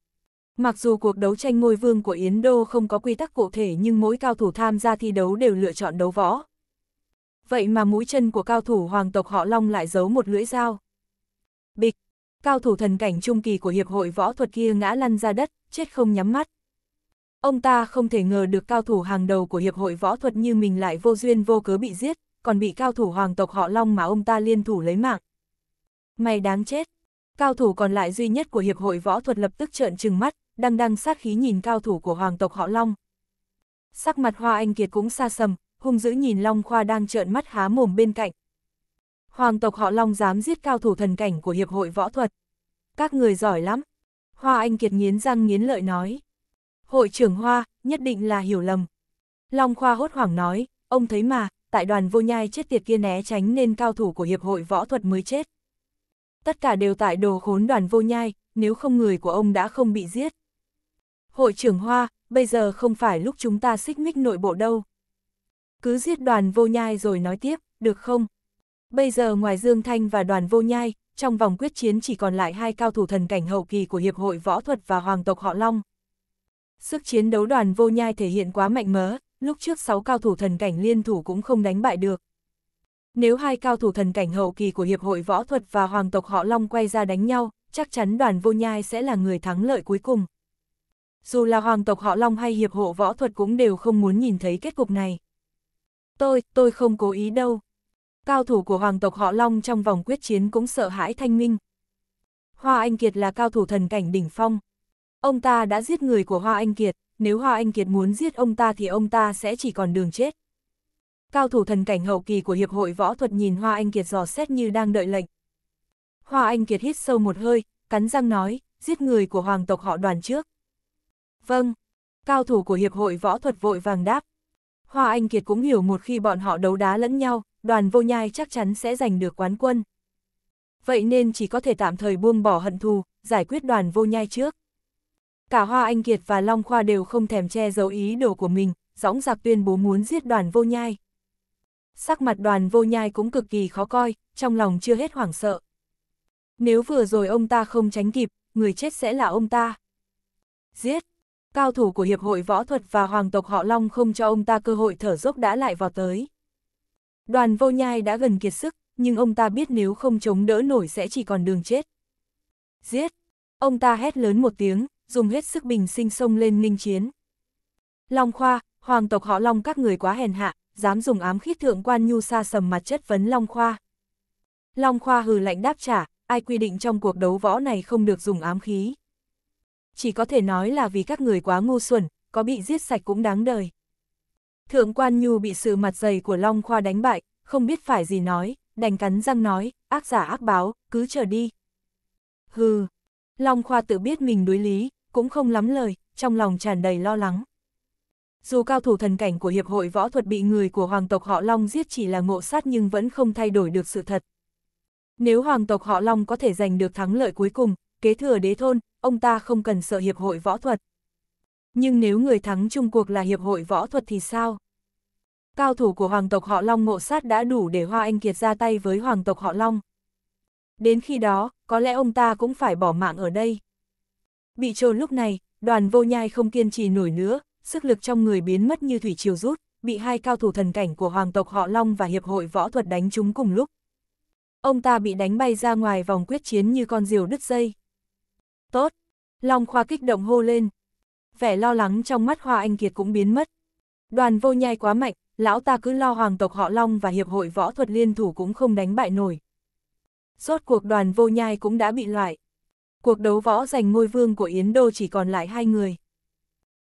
Mặc dù cuộc đấu tranh ngôi vương của Yến Đô không có quy tắc cụ thể nhưng mỗi cao thủ tham gia thi đấu đều lựa chọn đấu võ. Vậy mà mũi chân của cao thủ hoàng tộc họ Long lại giấu một lưỡi dao. Bịch, cao thủ thần cảnh trung kỳ của hiệp hội võ thuật kia ngã lăn ra đất, chết không nhắm mắt. Ông ta không thể ngờ được cao thủ hàng đầu của hiệp hội võ thuật như mình lại vô duyên vô cớ bị giết, còn bị cao thủ hoàng tộc họ Long mà ông ta liên thủ lấy mạng. Mày đáng chết. Cao thủ còn lại duy nhất của hiệp hội võ thuật lập tức trợn trừng mắt, đang đang sát khí nhìn cao thủ của hoàng tộc họ Long. Sắc mặt Hoa Anh Kiệt cũng xa sầm, hung dữ nhìn Long Khoa đang trợn mắt há mồm bên cạnh, Hoàng tộc họ Long dám giết cao thủ thần cảnh của Hiệp hội Võ thuật. Các người giỏi lắm. Hoa Anh Kiệt nghiến răng nghiến lợi nói. Hội trưởng Hoa, nhất định là hiểu lầm. Long Khoa hốt hoảng nói, ông thấy mà, tại đoàn vô nhai chết tiệt kia né tránh nên cao thủ của Hiệp hội Võ thuật mới chết. Tất cả đều tại đồ khốn đoàn vô nhai, nếu không người của ông đã không bị giết. Hội trưởng Hoa, bây giờ không phải lúc chúng ta xích mích nội bộ đâu. Cứ giết đoàn vô nhai rồi nói tiếp, được không? Bây giờ ngoài Dương Thanh và đoàn vô nhai, trong vòng quyết chiến chỉ còn lại hai cao thủ thần cảnh hậu kỳ của Hiệp hội Võ thuật và Hoàng tộc Họ Long. Sức chiến đấu đoàn vô nhai thể hiện quá mạnh mớ, lúc trước sáu cao thủ thần cảnh liên thủ cũng không đánh bại được. Nếu hai cao thủ thần cảnh hậu kỳ của Hiệp hội Võ thuật và Hoàng tộc Họ Long quay ra đánh nhau, chắc chắn đoàn vô nhai sẽ là người thắng lợi cuối cùng. Dù là Hoàng tộc Họ Long hay Hiệp hộ Võ thuật cũng đều không muốn nhìn thấy kết cục này. Tôi, tôi không cố ý đâu, cao thủ của hoàng tộc họ Long trong vòng quyết chiến cũng sợ hãi Thanh Minh. Hoa Anh Kiệt là cao thủ thần cảnh đỉnh phong. Ông ta đã giết người của Hoa Anh Kiệt, nếu Hoa Anh Kiệt muốn giết ông ta thì ông ta sẽ chỉ còn đường chết. Cao thủ thần cảnh hậu kỳ của Hiệp hội Võ thuật nhìn Hoa Anh Kiệt dò xét như đang đợi lệnh. Hoa Anh Kiệt hít sâu một hơi, cắn răng nói, giết người của hoàng tộc họ đoàn trước. Vâng, cao thủ của Hiệp hội Võ thuật vội vàng đáp. Hoa Anh Kiệt cũng hiểu một khi bọn họ đấu đá lẫn nhau, đoàn vô nhai chắc chắn sẽ giành được quán quân. Vậy nên chỉ có thể tạm thời buông bỏ hận thù, giải quyết đoàn vô nhai trước. Cả Hoa Anh Kiệt và Long Khoa đều không thèm che giấu ý đồ của mình, dõng dạc tuyên bố muốn giết đoàn vô nhai. Sắc mặt đoàn vô nhai cũng cực kỳ khó coi, trong lòng chưa hết hoảng sợ. Nếu vừa rồi ông ta không tránh kịp, người chết sẽ là ông ta. Giết! Cao thủ của Hiệp hội Võ thuật và Hoàng tộc họ Long không cho ông ta cơ hội thở dốc đã lại vào tới. Đoàn vô nhai đã gần kiệt sức, nhưng ông ta biết nếu không chống đỡ nổi sẽ chỉ còn đường chết. Giết! Ông ta hét lớn một tiếng, dùng hết sức bình sinh sông lên ninh chiến. Long Khoa, hoàng tộc họ Long các người quá hèn hạ, dám dùng ám khít thượng quan nhu sa sầm mặt chất vấn Long Khoa. Long Khoa hừ lạnh đáp trả, ai quy định trong cuộc đấu võ này không được dùng ám khí. Chỉ có thể nói là vì các người quá ngu xuẩn, có bị giết sạch cũng đáng đời. Thượng quan nhu bị sự mặt dày của Long Khoa đánh bại, không biết phải gì nói, đành cắn răng nói, ác giả ác báo, cứ chờ đi. Hừ, Long Khoa tự biết mình đối lý, cũng không lắm lời, trong lòng tràn đầy lo lắng. Dù cao thủ thần cảnh của Hiệp hội Võ thuật bị người của Hoàng tộc họ Long giết chỉ là ngộ sát nhưng vẫn không thay đổi được sự thật. Nếu Hoàng tộc họ Long có thể giành được thắng lợi cuối cùng, kế thừa đế thôn, ông ta không cần sợ Hiệp hội Võ thuật nhưng nếu người thắng chung cuộc là hiệp hội võ thuật thì sao? Cao thủ của hoàng tộc họ Long ngộ sát đã đủ để Hoa Anh Kiệt ra tay với hoàng tộc họ Long. Đến khi đó, có lẽ ông ta cũng phải bỏ mạng ở đây. Bị trồn lúc này, đoàn vô nhai không kiên trì nổi nữa, sức lực trong người biến mất như thủy triều rút, bị hai cao thủ thần cảnh của hoàng tộc họ Long và hiệp hội võ thuật đánh chúng cùng lúc. Ông ta bị đánh bay ra ngoài vòng quyết chiến như con diều đứt dây. Tốt! Long Khoa kích động hô lên, vẻ lo lắng trong mắt Hoa Anh Kiệt cũng biến mất. Đoàn vô nhai quá mạnh, lão ta cứ lo hoàng tộc họ Long và hiệp hội võ thuật liên thủ cũng không đánh bại nổi. Rốt cuộc đoàn vô nhai cũng đã bị loại. Cuộc đấu võ giành ngôi vương của Yến Đô chỉ còn lại hai người.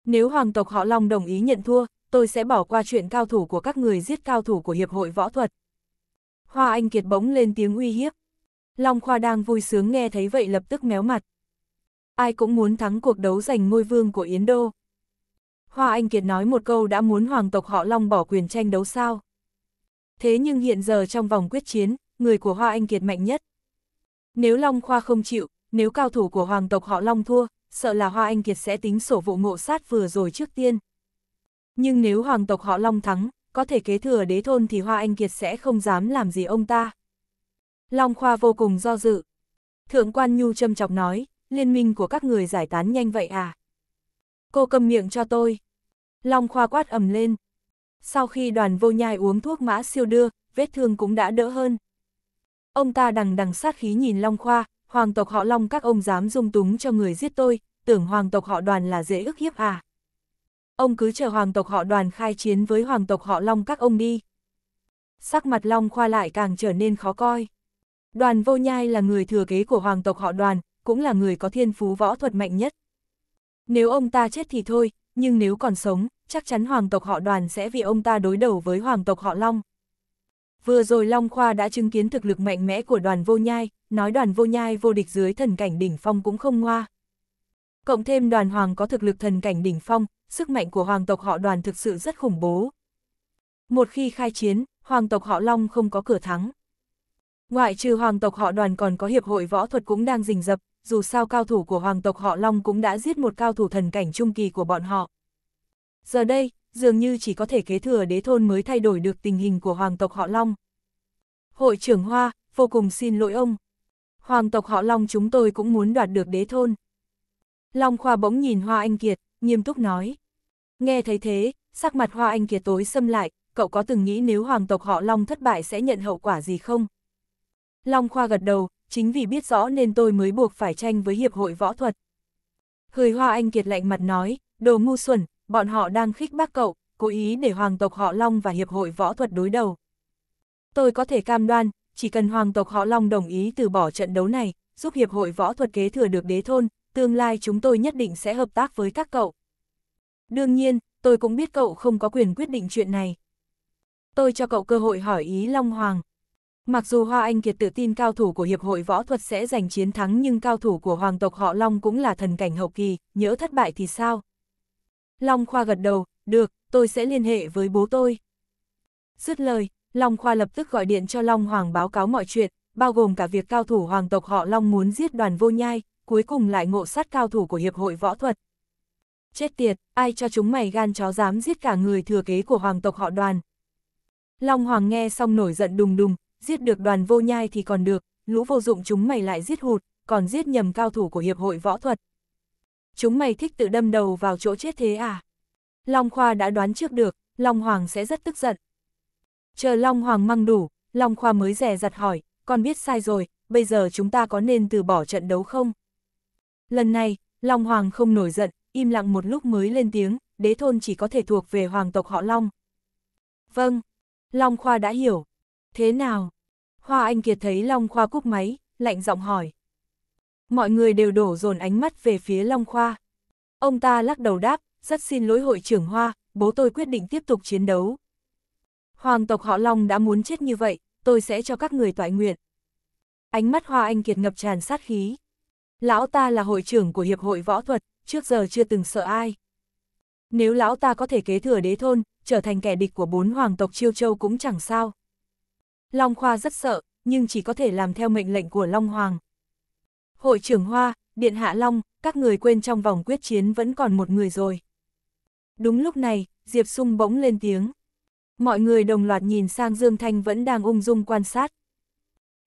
Nếu hoàng tộc họ Long đồng ý nhận thua, tôi sẽ bỏ qua chuyện cao thủ của các người giết cao thủ của hiệp hội võ thuật. Hoa Anh Kiệt bỗng lên tiếng uy hiếp. Long Khoa đang vui sướng nghe thấy vậy lập tức méo mặt ai cũng muốn thắng cuộc đấu giành ngôi vương của Yến Đô. Hoa Anh Kiệt nói một câu đã muốn hoàng tộc họ Long bỏ quyền tranh đấu sao. Thế nhưng hiện giờ trong vòng quyết chiến, người của Hoa Anh Kiệt mạnh nhất. Nếu Long Khoa không chịu, nếu cao thủ của hoàng tộc họ Long thua, sợ là Hoa Anh Kiệt sẽ tính sổ vụ ngộ sát vừa rồi trước tiên. Nhưng nếu hoàng tộc họ Long thắng, có thể kế thừa đế thôn thì Hoa Anh Kiệt sẽ không dám làm gì ông ta. Long Khoa vô cùng do dự. Thượng quan Nhu châm chọc nói, liên minh của các người giải tán nhanh vậy à? Cô cầm miệng cho tôi. Long Khoa quát ầm lên. Sau khi đoàn vô nhai uống thuốc mã siêu đưa, vết thương cũng đã đỡ hơn. Ông ta đằng đằng sát khí nhìn Long Khoa, hoàng tộc họ Long các ông dám dung túng cho người giết tôi, tưởng hoàng tộc họ đoàn là dễ ức hiếp à. Ông cứ chờ hoàng tộc họ đoàn khai chiến với hoàng tộc họ Long các ông đi. Sắc mặt Long Khoa lại càng trở nên khó coi. Đoàn vô nhai là người thừa kế của hoàng tộc họ đoàn, cũng là người có thiên phú võ thuật mạnh nhất. Nếu ông ta chết thì thôi, nhưng nếu còn sống, chắc chắn hoàng tộc họ đoàn sẽ vì ông ta đối đầu với hoàng tộc họ Long. Vừa rồi Long Khoa đã chứng kiến thực lực mạnh mẽ của đoàn vô nhai, nói đoàn vô nhai vô địch dưới thần cảnh đỉnh phong cũng không ngoa. Cộng thêm đoàn hoàng có thực lực thần cảnh đỉnh phong, sức mạnh của hoàng tộc họ đoàn thực sự rất khủng bố. Một khi khai chiến, hoàng tộc họ Long không có cửa thắng. Ngoại trừ hoàng tộc họ đoàn còn có hiệp hội võ thuật cũng đang rình rập, dù sao cao thủ của hoàng tộc họ Long cũng đã giết một cao thủ thần cảnh trung kỳ của bọn họ. Giờ đây, dường như chỉ có thể kế thừa đế thôn mới thay đổi được tình hình của hoàng tộc họ Long. Hội trưởng Hoa, vô cùng xin lỗi ông. Hoàng tộc họ Long chúng tôi cũng muốn đoạt được đế thôn. Long Khoa bỗng nhìn Hoa Anh Kiệt, nghiêm túc nói. Nghe thấy thế, sắc mặt Hoa Anh Kiệt tối xâm lại, cậu có từng nghĩ nếu hoàng tộc họ Long thất bại sẽ nhận hậu quả gì không? Long Khoa gật đầu, chính vì biết rõ nên tôi mới buộc phải tranh với Hiệp hội Võ thuật. Hười Hoa Anh Kiệt lạnh mặt nói, đồ ngu xuẩn, bọn họ đang khích bác cậu, cố ý để Hoàng tộc họ Long và Hiệp hội Võ thuật đối đầu. Tôi có thể cam đoan, chỉ cần Hoàng tộc họ Long đồng ý từ bỏ trận đấu này, giúp Hiệp hội Võ thuật kế thừa được đế thôn, tương lai chúng tôi nhất định sẽ hợp tác với các cậu. Đương nhiên, tôi cũng biết cậu không có quyền quyết định chuyện này. Tôi cho cậu cơ hội hỏi ý Long Hoàng, Mặc dù Hoa Anh Kiệt tự tin cao thủ của Hiệp hội Võ thuật sẽ giành chiến thắng nhưng cao thủ của Hoàng tộc họ Long cũng là thần cảnh hậu kỳ, nhỡ thất bại thì sao? Long Khoa gật đầu, được, tôi sẽ liên hệ với bố tôi. Dứt lời, Long Khoa lập tức gọi điện cho Long Hoàng báo cáo mọi chuyện, bao gồm cả việc cao thủ Hoàng tộc họ Long muốn giết đoàn vô nhai, cuối cùng lại ngộ sát cao thủ của Hiệp hội Võ thuật. Chết tiệt, ai cho chúng mày gan chó dám giết cả người thừa kế của Hoàng tộc họ đoàn. Long Hoàng nghe xong nổi giận đùng đùng, giết được đoàn vô nhai thì còn được, lũ vô dụng chúng mày lại giết hụt, còn giết nhầm cao thủ của Hiệp hội Võ thuật. Chúng mày thích tự đâm đầu vào chỗ chết thế à? Long Khoa đã đoán trước được, Long Hoàng sẽ rất tức giận. Chờ Long Hoàng măng đủ, Long Khoa mới rè giặt hỏi, con biết sai rồi, bây giờ chúng ta có nên từ bỏ trận đấu không? Lần này, Long Hoàng không nổi giận, im lặng một lúc mới lên tiếng, đế thôn chỉ có thể thuộc về hoàng tộc họ Long. Vâng, Long Khoa đã hiểu, Thế nào? Hoa Anh Kiệt thấy Long Khoa cúp máy, lạnh giọng hỏi. Mọi người đều đổ dồn ánh mắt về phía Long Khoa. Ông ta lắc đầu đáp, rất xin lỗi hội trưởng Hoa, bố tôi quyết định tiếp tục chiến đấu. Hoàng tộc họ Long đã muốn chết như vậy, tôi sẽ cho các người toại nguyện. Ánh mắt Hoa Anh Kiệt ngập tràn sát khí. Lão ta là hội trưởng của Hiệp hội Võ thuật, trước giờ chưa từng sợ ai. Nếu lão ta có thể kế thừa đế thôn, trở thành kẻ địch của bốn hoàng tộc Chiêu Châu cũng chẳng sao. Long Khoa rất sợ, nhưng chỉ có thể làm theo mệnh lệnh của Long Hoàng. Hội trưởng Hoa, Điện Hạ Long, các người quên trong vòng quyết chiến vẫn còn một người rồi. Đúng lúc này, Diệp Sung bỗng lên tiếng. Mọi người đồng loạt nhìn sang Dương Thanh vẫn đang ung dung quan sát.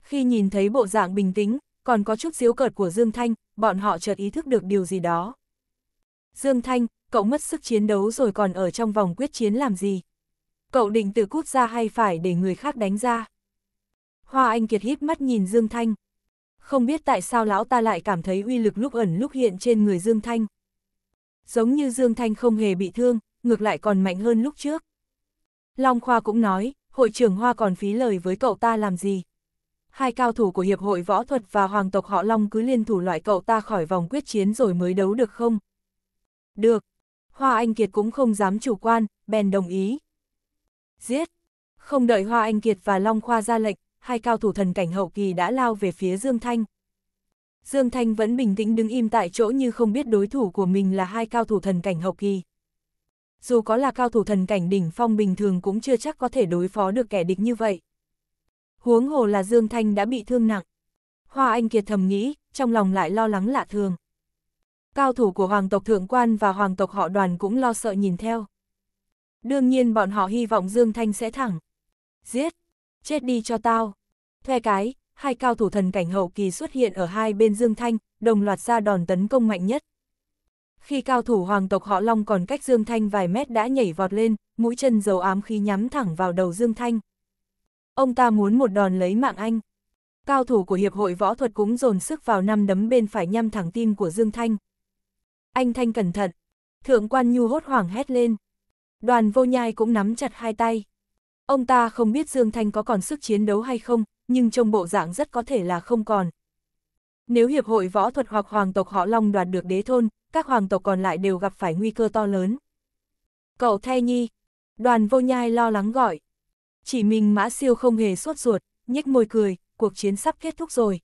Khi nhìn thấy bộ dạng bình tĩnh, còn có chút xíu cợt của Dương Thanh, bọn họ chợt ý thức được điều gì đó. Dương Thanh, cậu mất sức chiến đấu rồi còn ở trong vòng quyết chiến làm gì? cậu định tự cút ra hay phải để người khác đánh ra? Hoa Anh Kiệt híp mắt nhìn Dương Thanh. Không biết tại sao lão ta lại cảm thấy uy lực lúc ẩn lúc hiện trên người Dương Thanh. Giống như Dương Thanh không hề bị thương, ngược lại còn mạnh hơn lúc trước. Long Khoa cũng nói, hội trưởng Hoa còn phí lời với cậu ta làm gì? Hai cao thủ của Hiệp hội Võ thuật và Hoàng tộc họ Long cứ liên thủ loại cậu ta khỏi vòng quyết chiến rồi mới đấu được không? Được. Hoa Anh Kiệt cũng không dám chủ quan, bèn đồng ý giết. Không đợi Hoa Anh Kiệt và Long Khoa ra lệnh, hai cao thủ thần cảnh hậu kỳ đã lao về phía Dương Thanh. Dương Thanh vẫn bình tĩnh đứng im tại chỗ như không biết đối thủ của mình là hai cao thủ thần cảnh hậu kỳ. Dù có là cao thủ thần cảnh đỉnh phong bình thường cũng chưa chắc có thể đối phó được kẻ địch như vậy. Huống hồ là Dương Thanh đã bị thương nặng. Hoa Anh Kiệt thầm nghĩ, trong lòng lại lo lắng lạ thường. Cao thủ của hoàng tộc thượng quan và hoàng tộc họ đoàn cũng lo sợ nhìn theo. Đương nhiên bọn họ hy vọng Dương Thanh sẽ thẳng. Giết! Chết đi cho tao! Thuê cái, hai cao thủ thần cảnh hậu kỳ xuất hiện ở hai bên Dương Thanh, đồng loạt ra đòn tấn công mạnh nhất. Khi cao thủ hoàng tộc họ Long còn cách Dương Thanh vài mét đã nhảy vọt lên, mũi chân dầu ám khí nhắm thẳng vào đầu Dương Thanh. Ông ta muốn một đòn lấy mạng anh. Cao thủ của Hiệp hội Võ thuật cũng dồn sức vào năm đấm bên phải nhắm thẳng tim của Dương Thanh. Anh Thanh cẩn thận. Thượng quan Nhu hốt hoảng hét lên. Đoàn vô nhai cũng nắm chặt hai tay. Ông ta không biết Dương Thanh có còn sức chiến đấu hay không, nhưng trông bộ dạng rất có thể là không còn. Nếu Hiệp hội Võ thuật hoặc Hoàng tộc họ Long đoạt được đế thôn, các hoàng tộc còn lại đều gặp phải nguy cơ to lớn. Cậu Thay Nhi, đoàn vô nhai lo lắng gọi. Chỉ mình Mã Siêu không hề suốt ruột, nhếch môi cười, cuộc chiến sắp kết thúc rồi.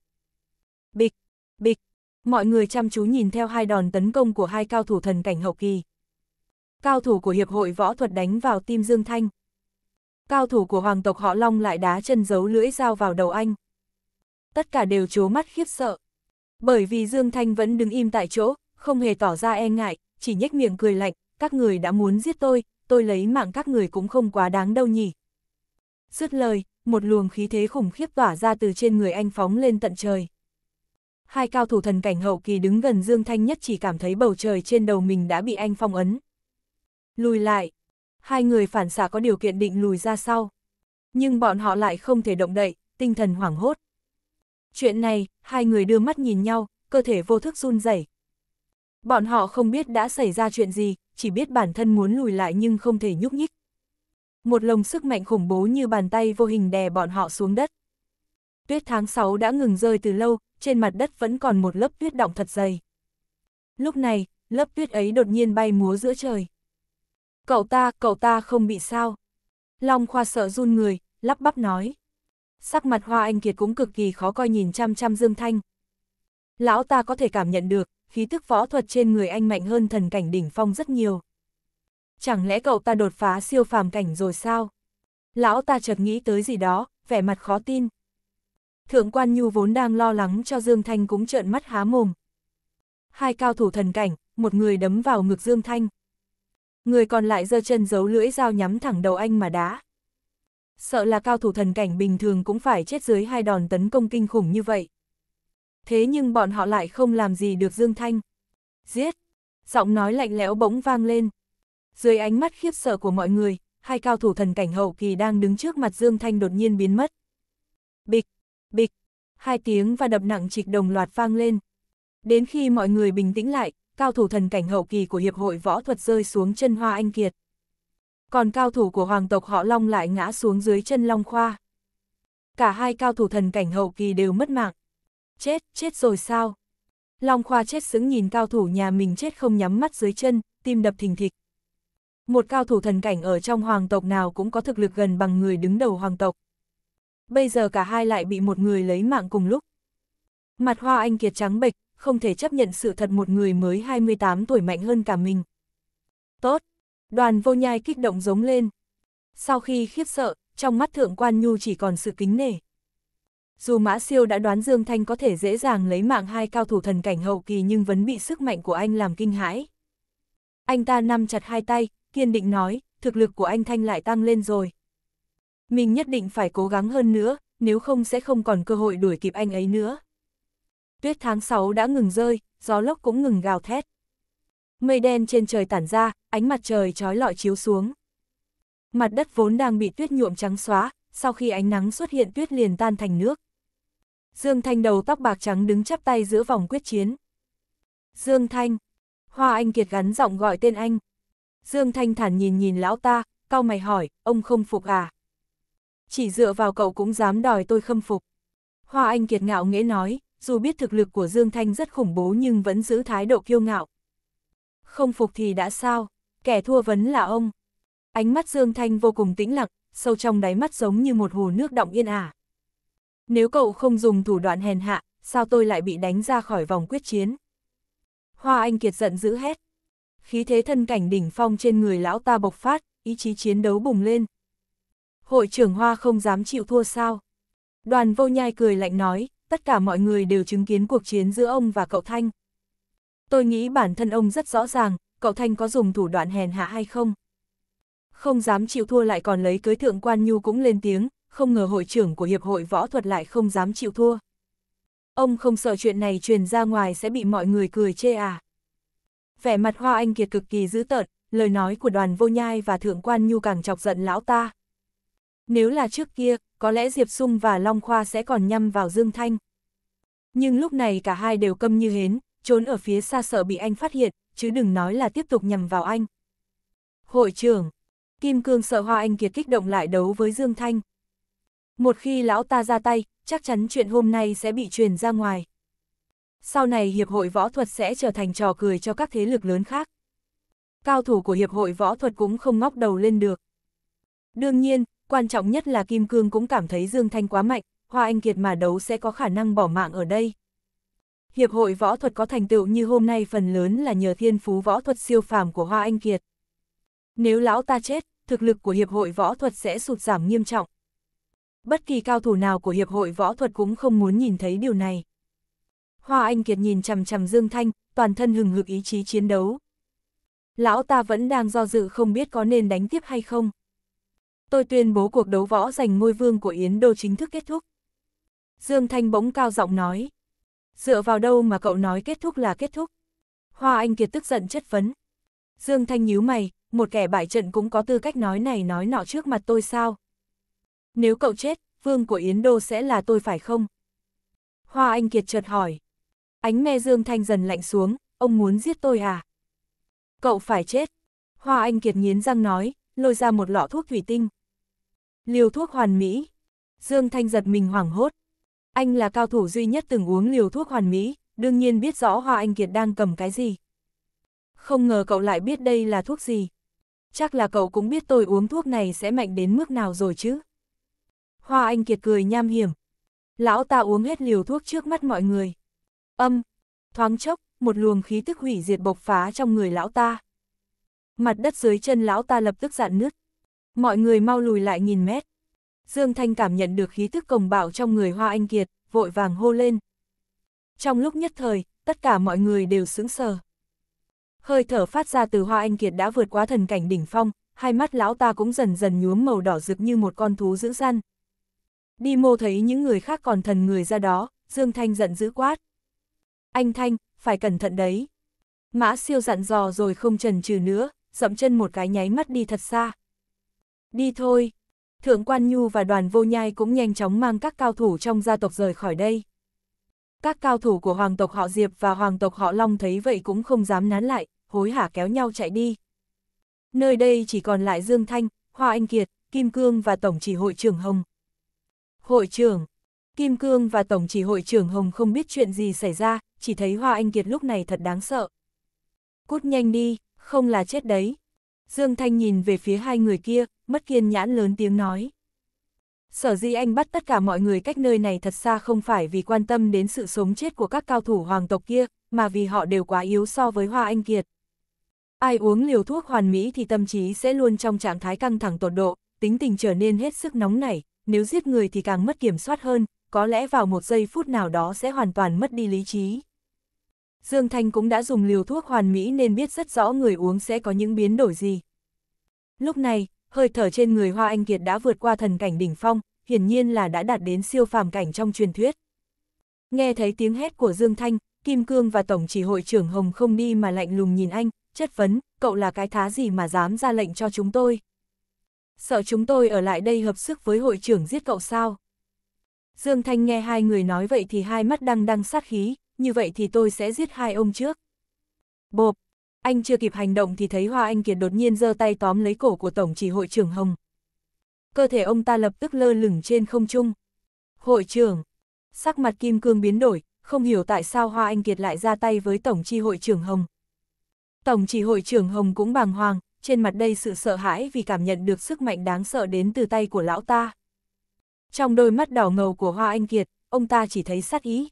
Bịch, bịch, mọi người chăm chú nhìn theo hai đòn tấn công của hai cao thủ thần cảnh hậu kỳ. Cao thủ của Hiệp hội Võ thuật đánh vào tim Dương Thanh. Cao thủ của Hoàng tộc họ Long lại đá chân giấu lưỡi dao vào đầu anh. Tất cả đều chố mắt khiếp sợ. Bởi vì Dương Thanh vẫn đứng im tại chỗ, không hề tỏ ra e ngại, chỉ nhếch miệng cười lạnh, các người đã muốn giết tôi, tôi lấy mạng các người cũng không quá đáng đâu nhỉ. Dứt lời, một luồng khí thế khủng khiếp tỏa ra từ trên người anh phóng lên tận trời. Hai cao thủ thần cảnh hậu kỳ đứng gần Dương Thanh nhất chỉ cảm thấy bầu trời trên đầu mình đã bị anh phong ấn. Lùi lại. Hai người phản xạ có điều kiện định lùi ra sau. Nhưng bọn họ lại không thể động đậy, tinh thần hoảng hốt. Chuyện này, hai người đưa mắt nhìn nhau, cơ thể vô thức run rẩy. Bọn họ không biết đã xảy ra chuyện gì, chỉ biết bản thân muốn lùi lại nhưng không thể nhúc nhích. Một lồng sức mạnh khủng bố như bàn tay vô hình đè bọn họ xuống đất. Tuyết tháng 6 đã ngừng rơi từ lâu, trên mặt đất vẫn còn một lớp tuyết động thật dày. Lúc này, lớp tuyết ấy đột nhiên bay múa giữa trời. Cậu ta, cậu ta không bị sao. Long Khoa sợ run người, lắp bắp nói. Sắc mặt Hoa Anh Kiệt cũng cực kỳ khó coi nhìn chăm chăm Dương Thanh. Lão ta có thể cảm nhận được, khí tức võ thuật trên người anh mạnh hơn thần cảnh đỉnh phong rất nhiều. Chẳng lẽ cậu ta đột phá siêu phàm cảnh rồi sao? Lão ta chợt nghĩ tới gì đó, vẻ mặt khó tin. Thượng quan Nhu vốn đang lo lắng cho Dương Thanh cũng trợn mắt há mồm. Hai cao thủ thần cảnh, một người đấm vào ngực Dương Thanh người còn lại giơ chân giấu lưỡi dao nhắm thẳng đầu anh mà đá. Sợ là cao thủ thần cảnh bình thường cũng phải chết dưới hai đòn tấn công kinh khủng như vậy. Thế nhưng bọn họ lại không làm gì được Dương Thanh. Giết! Giọng nói lạnh lẽo bỗng vang lên. Dưới ánh mắt khiếp sợ của mọi người, hai cao thủ thần cảnh hậu kỳ đang đứng trước mặt Dương Thanh đột nhiên biến mất. Bịch! Bịch! Hai tiếng và đập nặng trịch đồng loạt vang lên. Đến khi mọi người bình tĩnh lại, cao thủ thần cảnh hậu kỳ của Hiệp hội Võ thuật rơi xuống chân Hoa Anh Kiệt. Còn cao thủ của Hoàng tộc họ Long lại ngã xuống dưới chân Long Khoa. Cả hai cao thủ thần cảnh hậu kỳ đều mất mạng. Chết, chết rồi sao? Long Khoa chết xứng nhìn cao thủ nhà mình chết không nhắm mắt dưới chân, tim đập thình thịch. Một cao thủ thần cảnh ở trong hoàng tộc nào cũng có thực lực gần bằng người đứng đầu hoàng tộc. Bây giờ cả hai lại bị một người lấy mạng cùng lúc. Mặt hoa anh kiệt trắng bệch, không thể chấp nhận sự thật một người mới 28 tuổi mạnh hơn cả mình. Tốt! Đoàn vô nhai kích động giống lên. Sau khi khiếp sợ, trong mắt thượng quan nhu chỉ còn sự kính nể. Dù Mã Siêu đã đoán Dương Thanh có thể dễ dàng lấy mạng hai cao thủ thần cảnh hậu kỳ nhưng vẫn bị sức mạnh của anh làm kinh hãi. Anh ta nắm chặt hai tay, kiên định nói, thực lực của anh Thanh lại tăng lên rồi. Mình nhất định phải cố gắng hơn nữa, nếu không sẽ không còn cơ hội đuổi kịp anh ấy nữa. Tuyết tháng 6 đã ngừng rơi, gió lốc cũng ngừng gào thét. Mây đen trên trời tản ra, ánh mặt trời trói lọi chiếu xuống. Mặt đất vốn đang bị tuyết nhuộm trắng xóa, sau khi ánh nắng xuất hiện tuyết liền tan thành nước. Dương Thanh đầu tóc bạc trắng đứng chắp tay giữa vòng quyết chiến. Dương Thanh, Hoa Anh Kiệt gắn giọng gọi tên anh. Dương Thanh thản nhìn nhìn lão ta, cau mày hỏi, ông không phục à? Chỉ dựa vào cậu cũng dám đòi tôi khâm phục. Hoa Anh Kiệt ngạo nghễ nói, dù biết thực lực của Dương Thanh rất khủng bố nhưng vẫn giữ thái độ kiêu ngạo. Không phục thì đã sao, kẻ thua vấn là ông. Ánh mắt Dương Thanh vô cùng tĩnh lặng, sâu trong đáy mắt giống như một hồ nước động yên ả. Nếu cậu không dùng thủ đoạn hèn hạ, sao tôi lại bị đánh ra khỏi vòng quyết chiến? Hoa Anh Kiệt giận dữ hét. Khí thế thân cảnh đỉnh phong trên người lão ta bộc phát, ý chí chiến đấu bùng lên. Hội trưởng Hoa không dám chịu thua sao? Đoàn vô nhai cười lạnh nói, tất cả mọi người đều chứng kiến cuộc chiến giữa ông và cậu Thanh. Tôi nghĩ bản thân ông rất rõ ràng, cậu Thanh có dùng thủ đoạn hèn hạ hay không. Không dám chịu thua lại còn lấy cưới thượng quan nhu cũng lên tiếng, không ngờ hội trưởng của Hiệp hội Võ thuật lại không dám chịu thua. Ông không sợ chuyện này truyền ra ngoài sẽ bị mọi người cười chê à. Vẻ mặt Hoa Anh Kiệt cực kỳ dữ tợn, lời nói của đoàn vô nhai và thượng quan nhu càng chọc giận lão ta. Nếu là trước kia, có lẽ Diệp Sung và Long Khoa sẽ còn nhằm vào Dương Thanh. Nhưng lúc này cả hai đều câm như hến, trốn ở phía xa sợ bị anh phát hiện, chứ đừng nói là tiếp tục nhằm vào anh. Hội trưởng, Kim Cương sợ Hoa Anh Kiệt kích động lại đấu với Dương Thanh. Một khi lão ta ra tay, chắc chắn chuyện hôm nay sẽ bị truyền ra ngoài. Sau này Hiệp hội Võ thuật sẽ trở thành trò cười cho các thế lực lớn khác. Cao thủ của Hiệp hội Võ thuật cũng không ngóc đầu lên được. Đương nhiên, quan trọng nhất là Kim Cương cũng cảm thấy Dương Thanh quá mạnh, Hoa Anh Kiệt mà đấu sẽ có khả năng bỏ mạng ở đây. Hiệp hội võ thuật có thành tựu như hôm nay phần lớn là nhờ thiên phú võ thuật siêu phàm của Hoa Anh Kiệt. Nếu lão ta chết, thực lực của hiệp hội võ thuật sẽ sụt giảm nghiêm trọng. Bất kỳ cao thủ nào của hiệp hội võ thuật cũng không muốn nhìn thấy điều này. Hoa Anh Kiệt nhìn chằm chằm Dương Thanh, toàn thân hừng hực ý chí chiến đấu. Lão ta vẫn đang do dự không biết có nên đánh tiếp hay không. Tôi tuyên bố cuộc đấu võ giành ngôi vương của Yến Đô chính thức kết thúc. Dương Thanh bỗng cao giọng nói. Dựa vào đâu mà cậu nói kết thúc là kết thúc? Hoa Anh Kiệt tức giận chất vấn. Dương Thanh nhíu mày, một kẻ bại trận cũng có tư cách nói này nói nọ trước mặt tôi sao? Nếu cậu chết, vương của Yến Đô sẽ là tôi phải không? Hoa Anh Kiệt chợt hỏi. Ánh me Dương Thanh dần lạnh xuống, ông muốn giết tôi à? Cậu phải chết. Hoa Anh Kiệt nghiến răng nói, lôi ra một lọ thuốc thủy tinh. Liều thuốc hoàn mỹ. Dương Thanh giật mình hoảng hốt. Anh là cao thủ duy nhất từng uống liều thuốc hoàn mỹ, đương nhiên biết rõ Hoa Anh Kiệt đang cầm cái gì. Không ngờ cậu lại biết đây là thuốc gì. Chắc là cậu cũng biết tôi uống thuốc này sẽ mạnh đến mức nào rồi chứ. Hoa Anh Kiệt cười nham hiểm. Lão ta uống hết liều thuốc trước mắt mọi người. Âm, thoáng chốc, một luồng khí tức hủy diệt bộc phá trong người lão ta. Mặt đất dưới chân lão ta lập tức dạn nứt. Mọi người mau lùi lại nghìn mét. Dương Thanh cảm nhận được khí thức cồng bạo trong người Hoa Anh Kiệt, vội vàng hô lên. Trong lúc nhất thời, tất cả mọi người đều sững sờ. Hơi thở phát ra từ Hoa Anh Kiệt đã vượt quá thần cảnh đỉnh phong, hai mắt lão ta cũng dần dần nhuốm màu đỏ rực như một con thú dữ săn. Đi mô thấy những người khác còn thần người ra đó, Dương Thanh giận dữ quát. Anh Thanh, phải cẩn thận đấy. Mã siêu dặn dò rồi không trần trừ nữa, dậm chân một cái nháy mắt đi thật xa. Đi thôi. Thượng quan Nhu và đoàn vô nhai cũng nhanh chóng mang các cao thủ trong gia tộc rời khỏi đây. Các cao thủ của hoàng tộc họ Diệp và hoàng tộc họ Long thấy vậy cũng không dám nán lại, hối hả kéo nhau chạy đi. Nơi đây chỉ còn lại Dương Thanh, Hoa Anh Kiệt, Kim Cương và Tổng chỉ hội trưởng Hồng. Hội trưởng, Kim Cương và Tổng chỉ hội trưởng Hồng không biết chuyện gì xảy ra, chỉ thấy Hoa Anh Kiệt lúc này thật đáng sợ. Cút nhanh đi, không là chết đấy. Dương Thanh nhìn về phía hai người kia, mất kiên nhãn lớn tiếng nói. Sở Di anh bắt tất cả mọi người cách nơi này thật xa không phải vì quan tâm đến sự sống chết của các cao thủ hoàng tộc kia, mà vì họ đều quá yếu so với Hoa Anh Kiệt. Ai uống liều thuốc hoàn mỹ thì tâm trí sẽ luôn trong trạng thái căng thẳng tột độ, tính tình trở nên hết sức nóng nảy, nếu giết người thì càng mất kiểm soát hơn, có lẽ vào một giây phút nào đó sẽ hoàn toàn mất đi lý trí. Dương Thanh cũng đã dùng liều thuốc hoàn mỹ nên biết rất rõ người uống sẽ có những biến đổi gì. Lúc này, hơi thở trên người Hoa Anh Kiệt đã vượt qua thần cảnh đỉnh phong, hiển nhiên là đã đạt đến siêu phàm cảnh trong truyền thuyết. Nghe thấy tiếng hét của Dương Thanh, Kim Cương và Tổng chỉ hội trưởng Hồng không đi mà lạnh lùng nhìn anh, chất vấn, cậu là cái thá gì mà dám ra lệnh cho chúng tôi. Sợ chúng tôi ở lại đây hợp sức với hội trưởng giết cậu sao? Dương Thanh nghe hai người nói vậy thì hai mắt đang đang sát khí, như vậy thì tôi sẽ giết hai ông trước. Bộp, anh chưa kịp hành động thì thấy Hoa Anh Kiệt đột nhiên giơ tay tóm lấy cổ của Tổng chỉ hội trưởng Hồng. Cơ thể ông ta lập tức lơ lửng trên không trung. Hội trưởng, sắc mặt Kim Cương biến đổi, không hiểu tại sao Hoa Anh Kiệt lại ra tay với Tổng chi hội trưởng Hồng. Tổng chỉ hội trưởng Hồng cũng bàng hoàng, trên mặt đây sự sợ hãi vì cảm nhận được sức mạnh đáng sợ đến từ tay của lão ta. Trong đôi mắt đỏ ngầu của Hoa Anh Kiệt, ông ta chỉ thấy sát ý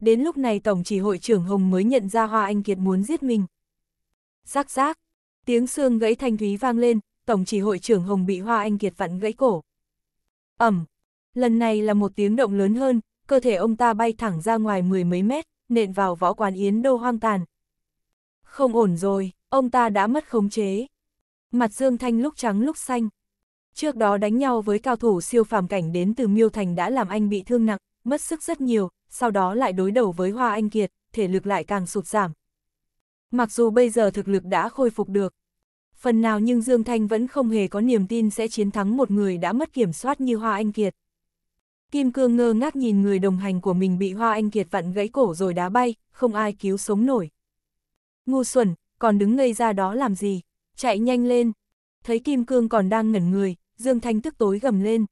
đến lúc này Tổng chỉ hội trưởng Hồng mới nhận ra Hoa Anh Kiệt muốn giết mình. rắc rác, tiếng xương gãy thanh thúy vang lên, Tổng chỉ hội trưởng Hồng bị Hoa Anh Kiệt vặn gãy cổ. Ẩm, lần này là một tiếng động lớn hơn, cơ thể ông ta bay thẳng ra ngoài mười mấy mét, nện vào võ quán Yến Đô hoang tàn. Không ổn rồi, ông ta đã mất khống chế. Mặt Dương Thanh lúc trắng lúc xanh. Trước đó đánh nhau với cao thủ siêu phàm cảnh đến từ Miêu Thành đã làm anh bị thương nặng, mất sức rất nhiều, sau đó lại đối đầu với Hoa Anh Kiệt, thể lực lại càng sụt giảm. Mặc dù bây giờ thực lực đã khôi phục được, phần nào nhưng Dương Thanh vẫn không hề có niềm tin sẽ chiến thắng một người đã mất kiểm soát như Hoa Anh Kiệt. Kim Cương ngơ ngác nhìn người đồng hành của mình bị Hoa Anh Kiệt vặn gãy cổ rồi đá bay, không ai cứu sống nổi. Ngu xuẩn, còn đứng ngây ra đó làm gì? Chạy nhanh lên. Thấy Kim Cương còn đang ngẩn người, Dương Thanh tức tối gầm lên,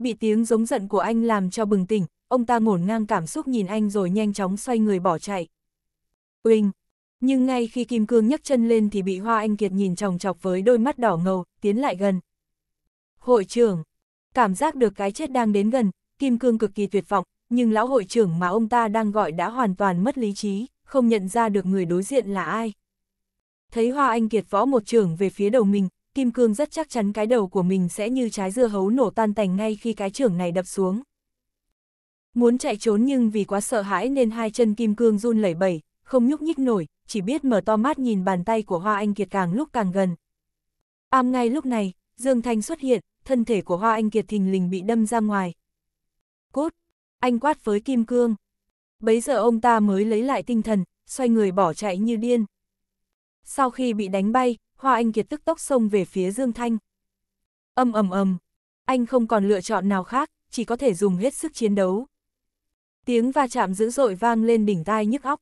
Bị tiếng giống giận của anh làm cho bừng tỉnh, ông ta ngổn ngang cảm xúc nhìn anh rồi nhanh chóng xoay người bỏ chạy. Uỳnh! Nhưng ngay khi Kim Cương nhấc chân lên thì bị Hoa Anh Kiệt nhìn chòng chọc với đôi mắt đỏ ngầu, tiến lại gần. Hội trưởng! Cảm giác được cái chết đang đến gần, Kim Cương cực kỳ tuyệt vọng, nhưng lão hội trưởng mà ông ta đang gọi đã hoàn toàn mất lý trí, không nhận ra được người đối diện là ai. Thấy Hoa Anh Kiệt võ một trưởng về phía đầu mình, Kim Cương rất chắc chắn cái đầu của mình sẽ như trái dưa hấu nổ tan tành ngay khi cái trưởng này đập xuống. Muốn chạy trốn nhưng vì quá sợ hãi nên hai chân Kim Cương run lẩy bẩy, không nhúc nhích nổi, chỉ biết mở to mắt nhìn bàn tay của Hoa Anh Kiệt càng lúc càng gần. Am ngay lúc này, Dương Thanh xuất hiện, thân thể của Hoa Anh Kiệt thình lình bị đâm ra ngoài. Cốt! Anh quát với Kim Cương. Bấy giờ ông ta mới lấy lại tinh thần, xoay người bỏ chạy như điên. Sau khi bị đánh bay, Hoa Anh Kiệt tức tốc xông về phía Dương Thanh. Âm ầm ầm, anh không còn lựa chọn nào khác, chỉ có thể dùng hết sức chiến đấu. Tiếng va chạm dữ dội vang lên đỉnh tai nhức óc.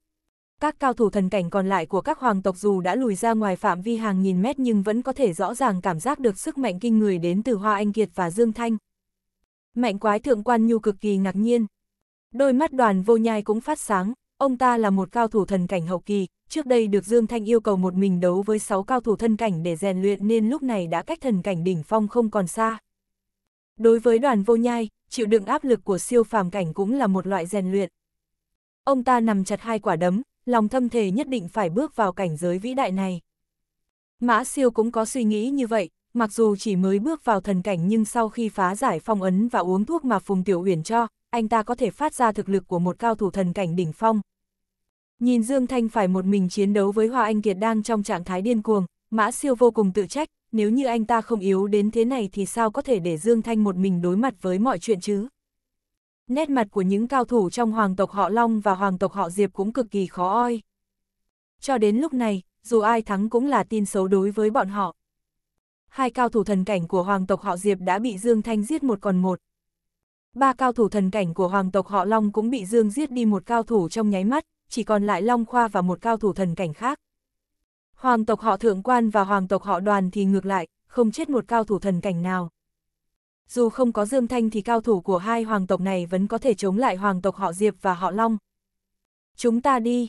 Các cao thủ thần cảnh còn lại của các hoàng tộc dù đã lùi ra ngoài phạm vi hàng nghìn mét nhưng vẫn có thể rõ ràng cảm giác được sức mạnh kinh người đến từ Hoa Anh Kiệt và Dương Thanh. Mạnh quái thượng quan nhu cực kỳ ngạc nhiên. Đôi mắt đoàn vô nhai cũng phát sáng. Ông ta là một cao thủ thần cảnh hậu kỳ, trước đây được Dương Thanh yêu cầu một mình đấu với 6 cao thủ thân cảnh để rèn luyện nên lúc này đã cách thần cảnh đỉnh phong không còn xa. Đối với đoàn vô nhai, chịu đựng áp lực của siêu phàm cảnh cũng là một loại rèn luyện. Ông ta nằm chặt hai quả đấm, lòng thâm thề nhất định phải bước vào cảnh giới vĩ đại này. Mã siêu cũng có suy nghĩ như vậy, mặc dù chỉ mới bước vào thần cảnh nhưng sau khi phá giải phong ấn và uống thuốc mà Phùng Tiểu Uyển cho, anh ta có thể phát ra thực lực của một cao thủ thần cảnh đỉnh phong, Nhìn Dương Thanh phải một mình chiến đấu với Hoa Anh Kiệt đang trong trạng thái điên cuồng, Mã Siêu vô cùng tự trách, nếu như anh ta không yếu đến thế này thì sao có thể để Dương Thanh một mình đối mặt với mọi chuyện chứ? Nét mặt của những cao thủ trong hoàng tộc họ Long và hoàng tộc họ Diệp cũng cực kỳ khó oi. Cho đến lúc này, dù ai thắng cũng là tin xấu đối với bọn họ. Hai cao thủ thần cảnh của hoàng tộc họ Diệp đã bị Dương Thanh giết một còn một. Ba cao thủ thần cảnh của hoàng tộc họ Long cũng bị Dương giết đi một cao thủ trong nháy mắt, chỉ còn lại Long Khoa và một cao thủ thần cảnh khác. Hoàng tộc họ thượng quan và hoàng tộc họ đoàn thì ngược lại, không chết một cao thủ thần cảnh nào. Dù không có Dương Thanh thì cao thủ của hai hoàng tộc này vẫn có thể chống lại hoàng tộc họ Diệp và họ Long. Chúng ta đi.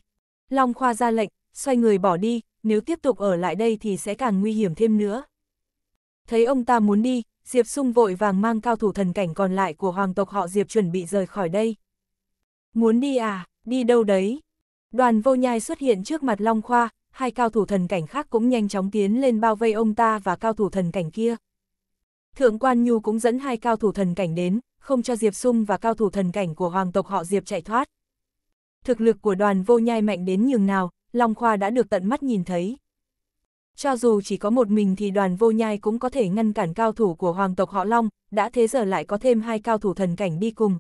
Long Khoa ra lệnh, xoay người bỏ đi, nếu tiếp tục ở lại đây thì sẽ càng nguy hiểm thêm nữa. Thấy ông ta muốn đi, Diệp sung vội vàng mang cao thủ thần cảnh còn lại của hoàng tộc họ Diệp chuẩn bị rời khỏi đây. Muốn đi à, đi đâu đấy? Đoàn vô nhai xuất hiện trước mặt Long Khoa, hai cao thủ thần cảnh khác cũng nhanh chóng tiến lên bao vây ông ta và cao thủ thần cảnh kia. Thượng quan Nhu cũng dẫn hai cao thủ thần cảnh đến, không cho Diệp Sung và cao thủ thần cảnh của hoàng tộc họ Diệp chạy thoát. Thực lực của đoàn vô nhai mạnh đến nhường nào, Long Khoa đã được tận mắt nhìn thấy. Cho dù chỉ có một mình thì đoàn vô nhai cũng có thể ngăn cản cao thủ của hoàng tộc họ Long, đã thế giờ lại có thêm hai cao thủ thần cảnh đi cùng.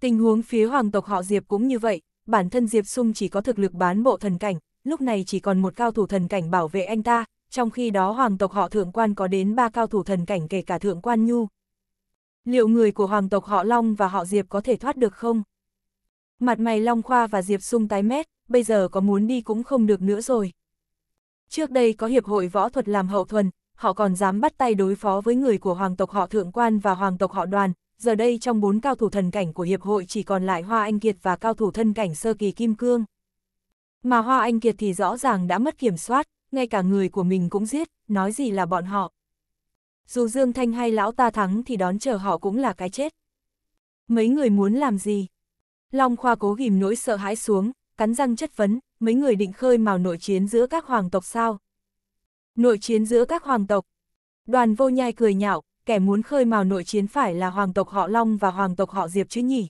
Tình huống phía hoàng tộc họ Diệp cũng như vậy, bản thân Diệp Sung chỉ có thực lực bán bộ thần cảnh, lúc này chỉ còn một cao thủ thần cảnh bảo vệ anh ta, trong khi đó hoàng tộc họ thượng quan có đến ba cao thủ thần cảnh kể cả thượng quan Nhu. Liệu người của hoàng tộc họ Long và họ Diệp có thể thoát được không? Mặt mày Long Khoa và Diệp Sung tái mét, bây giờ có muốn đi cũng không được nữa rồi. Trước đây có hiệp hội võ thuật làm hậu thuần, họ còn dám bắt tay đối phó với người của hoàng tộc họ thượng quan và hoàng tộc họ đoàn, giờ đây trong bốn cao thủ thần cảnh của hiệp hội chỉ còn lại Hoa Anh Kiệt và cao thủ thân cảnh sơ kỳ kim cương. Mà Hoa Anh Kiệt thì rõ ràng đã mất kiểm soát, ngay cả người của mình cũng giết, nói gì là bọn họ. Dù Dương Thanh hay lão ta thắng thì đón chờ họ cũng là cái chết. Mấy người muốn làm gì? Long Khoa cố ghim nỗi sợ hãi xuống, cắn răng chất vấn, mấy người định khơi mào nội chiến giữa các hoàng tộc sao? Nội chiến giữa các hoàng tộc. Đoàn vô nhai cười nhạo, kẻ muốn khơi mào nội chiến phải là hoàng tộc họ Long và hoàng tộc họ Diệp chứ nhỉ?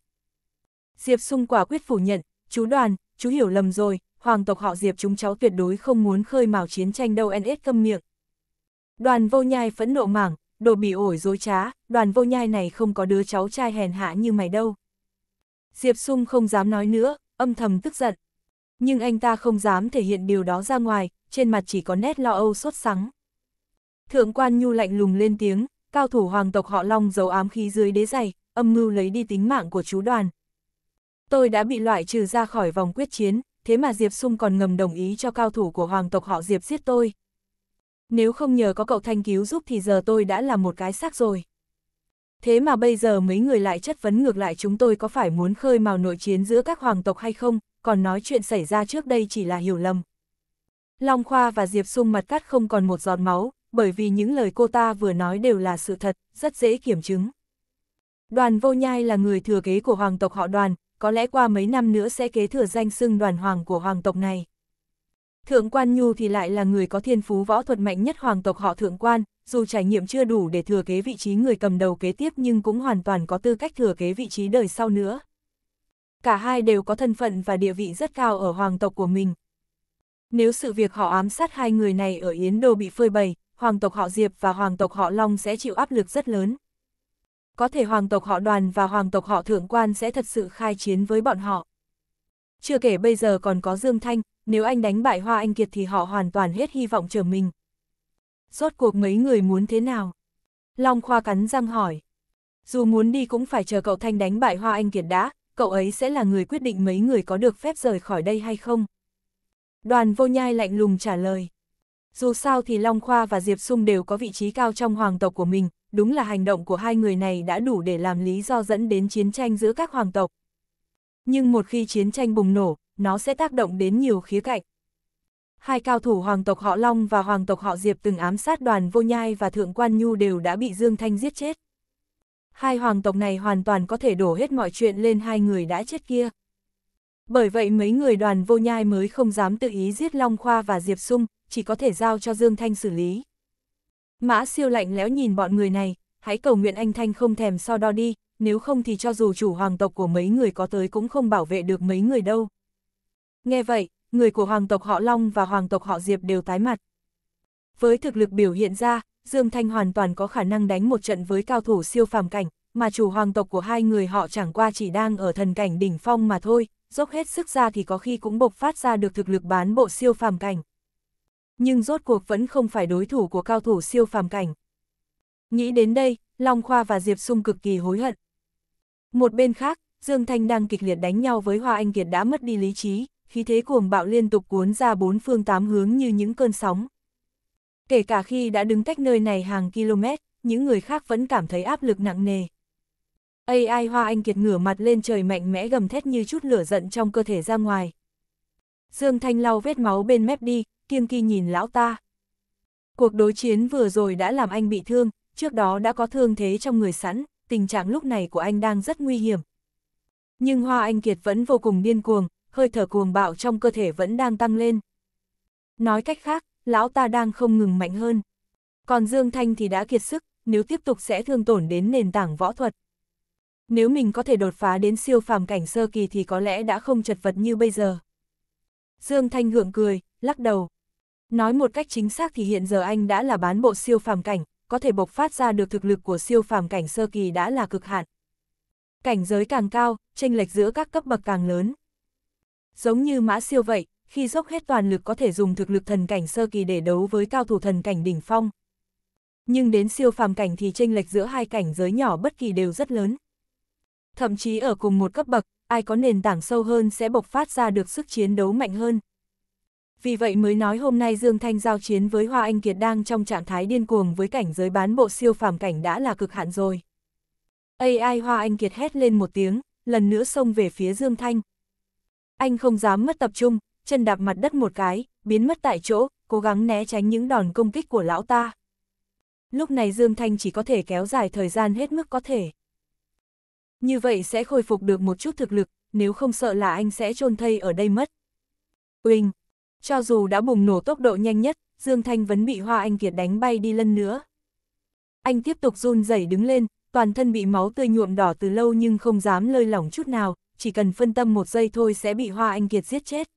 Diệp sung quả quyết phủ nhận, chú đoàn, chú hiểu lầm rồi, hoàng tộc họ Diệp chúng cháu tuyệt đối không muốn khơi mào chiến tranh đâu NS câm miệng. Đoàn vô nhai phẫn nộ mảng, đồ bị ổi dối trá, đoàn vô nhai này không có đứa cháu trai hèn hạ như mày đâu. Diệp sung không dám nói nữa, âm thầm tức giận. Nhưng anh ta không dám thể hiện điều đó ra ngoài, trên mặt chỉ có nét lo âu sốt sắng. Thượng quan nhu lạnh lùng lên tiếng, cao thủ hoàng tộc họ Long giấu ám khí dưới đế giày, âm mưu lấy đi tính mạng của chú đoàn. Tôi đã bị loại trừ ra khỏi vòng quyết chiến, thế mà Diệp Sung còn ngầm đồng ý cho cao thủ của hoàng tộc họ Diệp giết tôi. Nếu không nhờ có cậu Thanh cứu giúp thì giờ tôi đã là một cái xác rồi. Thế mà bây giờ mấy người lại chất vấn ngược lại chúng tôi có phải muốn khơi mào nội chiến giữa các hoàng tộc hay không, còn nói chuyện xảy ra trước đây chỉ là hiểu lầm. Long Khoa và Diệp Sung mặt cắt không còn một giọt máu, bởi vì những lời cô ta vừa nói đều là sự thật, rất dễ kiểm chứng. Đoàn vô nhai là người thừa kế của hoàng tộc họ đoàn, có lẽ qua mấy năm nữa sẽ kế thừa danh xưng đoàn hoàng của hoàng tộc này. Thượng quan Nhu thì lại là người có thiên phú võ thuật mạnh nhất hoàng tộc họ thượng quan, dù trải nghiệm chưa đủ để thừa kế vị trí người cầm đầu kế tiếp nhưng cũng hoàn toàn có tư cách thừa kế vị trí đời sau nữa. Cả hai đều có thân phận và địa vị rất cao ở hoàng tộc của mình. Nếu sự việc họ ám sát hai người này ở Yến Đô bị phơi bày, hoàng tộc họ Diệp và hoàng tộc họ Long sẽ chịu áp lực rất lớn. Có thể hoàng tộc họ đoàn và hoàng tộc họ thượng quan sẽ thật sự khai chiến với bọn họ. Chưa kể bây giờ còn có Dương Thanh, nếu anh đánh bại Hoa Anh Kiệt thì họ hoàn toàn hết hy vọng trở mình. Rốt cuộc mấy người muốn thế nào? Long Khoa cắn răng hỏi. Dù muốn đi cũng phải chờ cậu Thanh đánh bại Hoa Anh Kiệt đã, cậu ấy sẽ là người quyết định mấy người có được phép rời khỏi đây hay không. Đoàn vô nhai lạnh lùng trả lời dù sao thì Long Khoa và Diệp Sung đều có vị trí cao trong hoàng tộc của mình, đúng là hành động của hai người này đã đủ để làm lý do dẫn đến chiến tranh giữa các hoàng tộc. Nhưng một khi chiến tranh bùng nổ, nó sẽ tác động đến nhiều khía cạnh. Hai cao thủ hoàng tộc họ Long và hoàng tộc họ Diệp từng ám sát đoàn vô nhai và thượng quan nhu đều đã bị Dương Thanh giết chết. Hai hoàng tộc này hoàn toàn có thể đổ hết mọi chuyện lên hai người đã chết kia. Bởi vậy mấy người đoàn vô nhai mới không dám tự ý giết Long Khoa và Diệp Sung, chỉ có thể giao cho Dương Thanh xử lý. Mã siêu lạnh lẽo nhìn bọn người này, hãy cầu nguyện anh Thanh không thèm so đo đi, nếu không thì cho dù chủ hoàng tộc của mấy người có tới cũng không bảo vệ được mấy người đâu. Nghe vậy, người của hoàng tộc họ Long và hoàng tộc họ Diệp đều tái mặt. Với thực lực biểu hiện ra, Dương Thanh hoàn toàn có khả năng đánh một trận với cao thủ siêu phàm cảnh, mà chủ hoàng tộc của hai người họ chẳng qua chỉ đang ở thần cảnh đỉnh phong mà thôi, dốc hết sức ra thì có khi cũng bộc phát ra được thực lực bán bộ siêu phàm cảnh nhưng rốt cuộc vẫn không phải đối thủ của cao thủ siêu phàm cảnh. Nghĩ đến đây, Long Khoa và Diệp Sung cực kỳ hối hận. Một bên khác, Dương Thanh đang kịch liệt đánh nhau với Hoa Anh Kiệt đã mất đi lý trí, khí thế cuồng bạo liên tục cuốn ra bốn phương tám hướng như những cơn sóng. Kể cả khi đã đứng cách nơi này hàng km, những người khác vẫn cảm thấy áp lực nặng nề. AI Hoa Anh Kiệt ngửa mặt lên trời mạnh mẽ gầm thét như chút lửa giận trong cơ thể ra ngoài. Dương Thanh lau vết máu bên mép đi, kiêng kỳ nhìn lão ta. Cuộc đối chiến vừa rồi đã làm anh bị thương, trước đó đã có thương thế trong người sẵn, tình trạng lúc này của anh đang rất nguy hiểm. Nhưng Hoa Anh Kiệt vẫn vô cùng điên cuồng, hơi thở cuồng bạo trong cơ thể vẫn đang tăng lên. Nói cách khác, lão ta đang không ngừng mạnh hơn. Còn Dương Thanh thì đã kiệt sức, nếu tiếp tục sẽ thương tổn đến nền tảng võ thuật. Nếu mình có thể đột phá đến siêu phàm cảnh sơ kỳ thì có lẽ đã không chật vật như bây giờ. Dương Thanh gượng cười, lắc đầu. Nói một cách chính xác thì hiện giờ anh đã là bán bộ siêu phàm cảnh, có thể bộc phát ra được thực lực của siêu phàm cảnh sơ kỳ đã là cực hạn. Cảnh giới càng cao, chênh lệch giữa các cấp bậc càng lớn. Giống như mã siêu vậy, khi dốc hết toàn lực có thể dùng thực lực thần cảnh sơ kỳ để đấu với cao thủ thần cảnh đỉnh phong. Nhưng đến siêu phàm cảnh thì chênh lệch giữa hai cảnh giới nhỏ bất kỳ đều rất lớn. Thậm chí ở cùng một cấp bậc, ai có nền tảng sâu hơn sẽ bộc phát ra được sức chiến đấu mạnh hơn, vì vậy mới nói hôm nay Dương Thanh giao chiến với Hoa Anh Kiệt đang trong trạng thái điên cuồng với cảnh giới bán bộ siêu phàm cảnh đã là cực hạn rồi. AI Hoa Anh Kiệt hét lên một tiếng, lần nữa xông về phía Dương Thanh. Anh không dám mất tập trung, chân đạp mặt đất một cái, biến mất tại chỗ, cố gắng né tránh những đòn công kích của lão ta. Lúc này Dương Thanh chỉ có thể kéo dài thời gian hết mức có thể. Như vậy sẽ khôi phục được một chút thực lực, nếu không sợ là anh sẽ chôn thây ở đây mất. Uỳnh, cho dù đã bùng nổ tốc độ nhanh nhất, Dương Thanh vẫn bị Hoa Anh Kiệt đánh bay đi lần nữa. Anh tiếp tục run rẩy đứng lên, toàn thân bị máu tươi nhuộm đỏ từ lâu nhưng không dám lơi lỏng chút nào, chỉ cần phân tâm một giây thôi sẽ bị Hoa Anh Kiệt giết chết.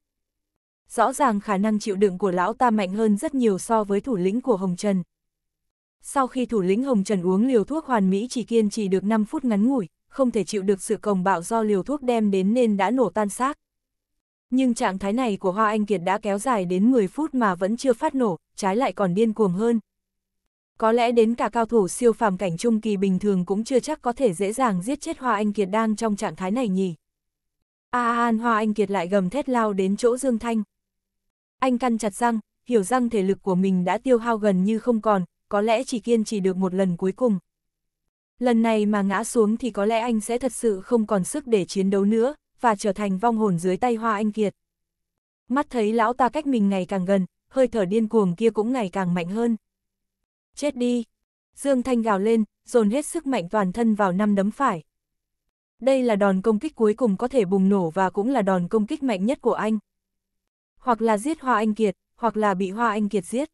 Rõ ràng khả năng chịu đựng của lão ta mạnh hơn rất nhiều so với thủ lĩnh của Hồng Trần. Sau khi thủ lĩnh Hồng Trần uống liều thuốc hoàn mỹ chỉ kiên trì được 5 phút ngắn ngủi, không thể chịu được sự cồng bạo do liều thuốc đem đến nên đã nổ tan xác, nhưng trạng thái này của Hoa Anh Kiệt đã kéo dài đến 10 phút mà vẫn chưa phát nổ, trái lại còn điên cuồng hơn. Có lẽ đến cả cao thủ siêu phàm cảnh trung kỳ bình thường cũng chưa chắc có thể dễ dàng giết chết Hoa Anh Kiệt đang trong trạng thái này nhỉ. A à, An Hoa Anh Kiệt lại gầm thét lao đến chỗ Dương Thanh. Anh căn chặt răng, hiểu rằng thể lực của mình đã tiêu hao gần như không còn, có lẽ chỉ kiên trì được một lần cuối cùng. Lần này mà ngã xuống thì có lẽ anh sẽ thật sự không còn sức để chiến đấu nữa, và trở thành vong hồn dưới tay Hoa Anh Kiệt. Mắt thấy lão ta cách mình ngày càng gần, hơi thở điên cuồng kia cũng ngày càng mạnh hơn. Chết đi! Dương Thanh gào lên, dồn hết sức mạnh toàn thân vào năm đấm phải. Đây là đòn công kích cuối cùng có thể bùng nổ và cũng là đòn công kích mạnh nhất của anh. Hoặc là giết Hoa Anh Kiệt, hoặc là bị Hoa Anh Kiệt giết.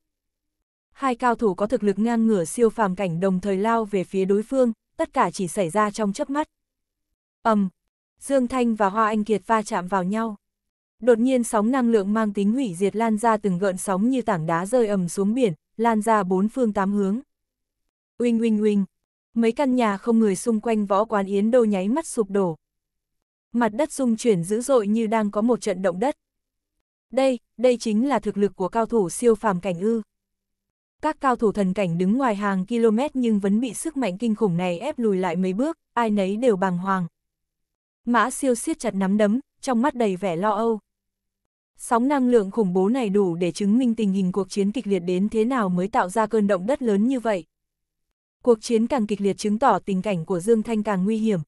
Hai cao thủ có thực lực ngang ngửa siêu phàm cảnh đồng thời lao về phía đối phương, tất cả chỉ xảy ra trong chớp mắt. ầm, Dương Thanh và Hoa Anh Kiệt va chạm vào nhau. Đột nhiên sóng năng lượng mang tính hủy diệt lan ra từng gợn sóng như tảng đá rơi ầm xuống biển, lan ra bốn phương tám hướng. Uinh uinh uinh, mấy căn nhà không người xung quanh võ quán Yến Đô nháy mắt sụp đổ. Mặt đất rung chuyển dữ dội như đang có một trận động đất. Đây, đây chính là thực lực của cao thủ siêu phàm cảnh ư. Các cao thủ thần cảnh đứng ngoài hàng km nhưng vẫn bị sức mạnh kinh khủng này ép lùi lại mấy bước, ai nấy đều bàng hoàng. Mã siêu siết chặt nắm đấm, trong mắt đầy vẻ lo âu. Sóng năng lượng khủng bố này đủ để chứng minh tình hình cuộc chiến kịch liệt đến thế nào mới tạo ra cơn động đất lớn như vậy. Cuộc chiến càng kịch liệt chứng tỏ tình cảnh của Dương Thanh càng nguy hiểm.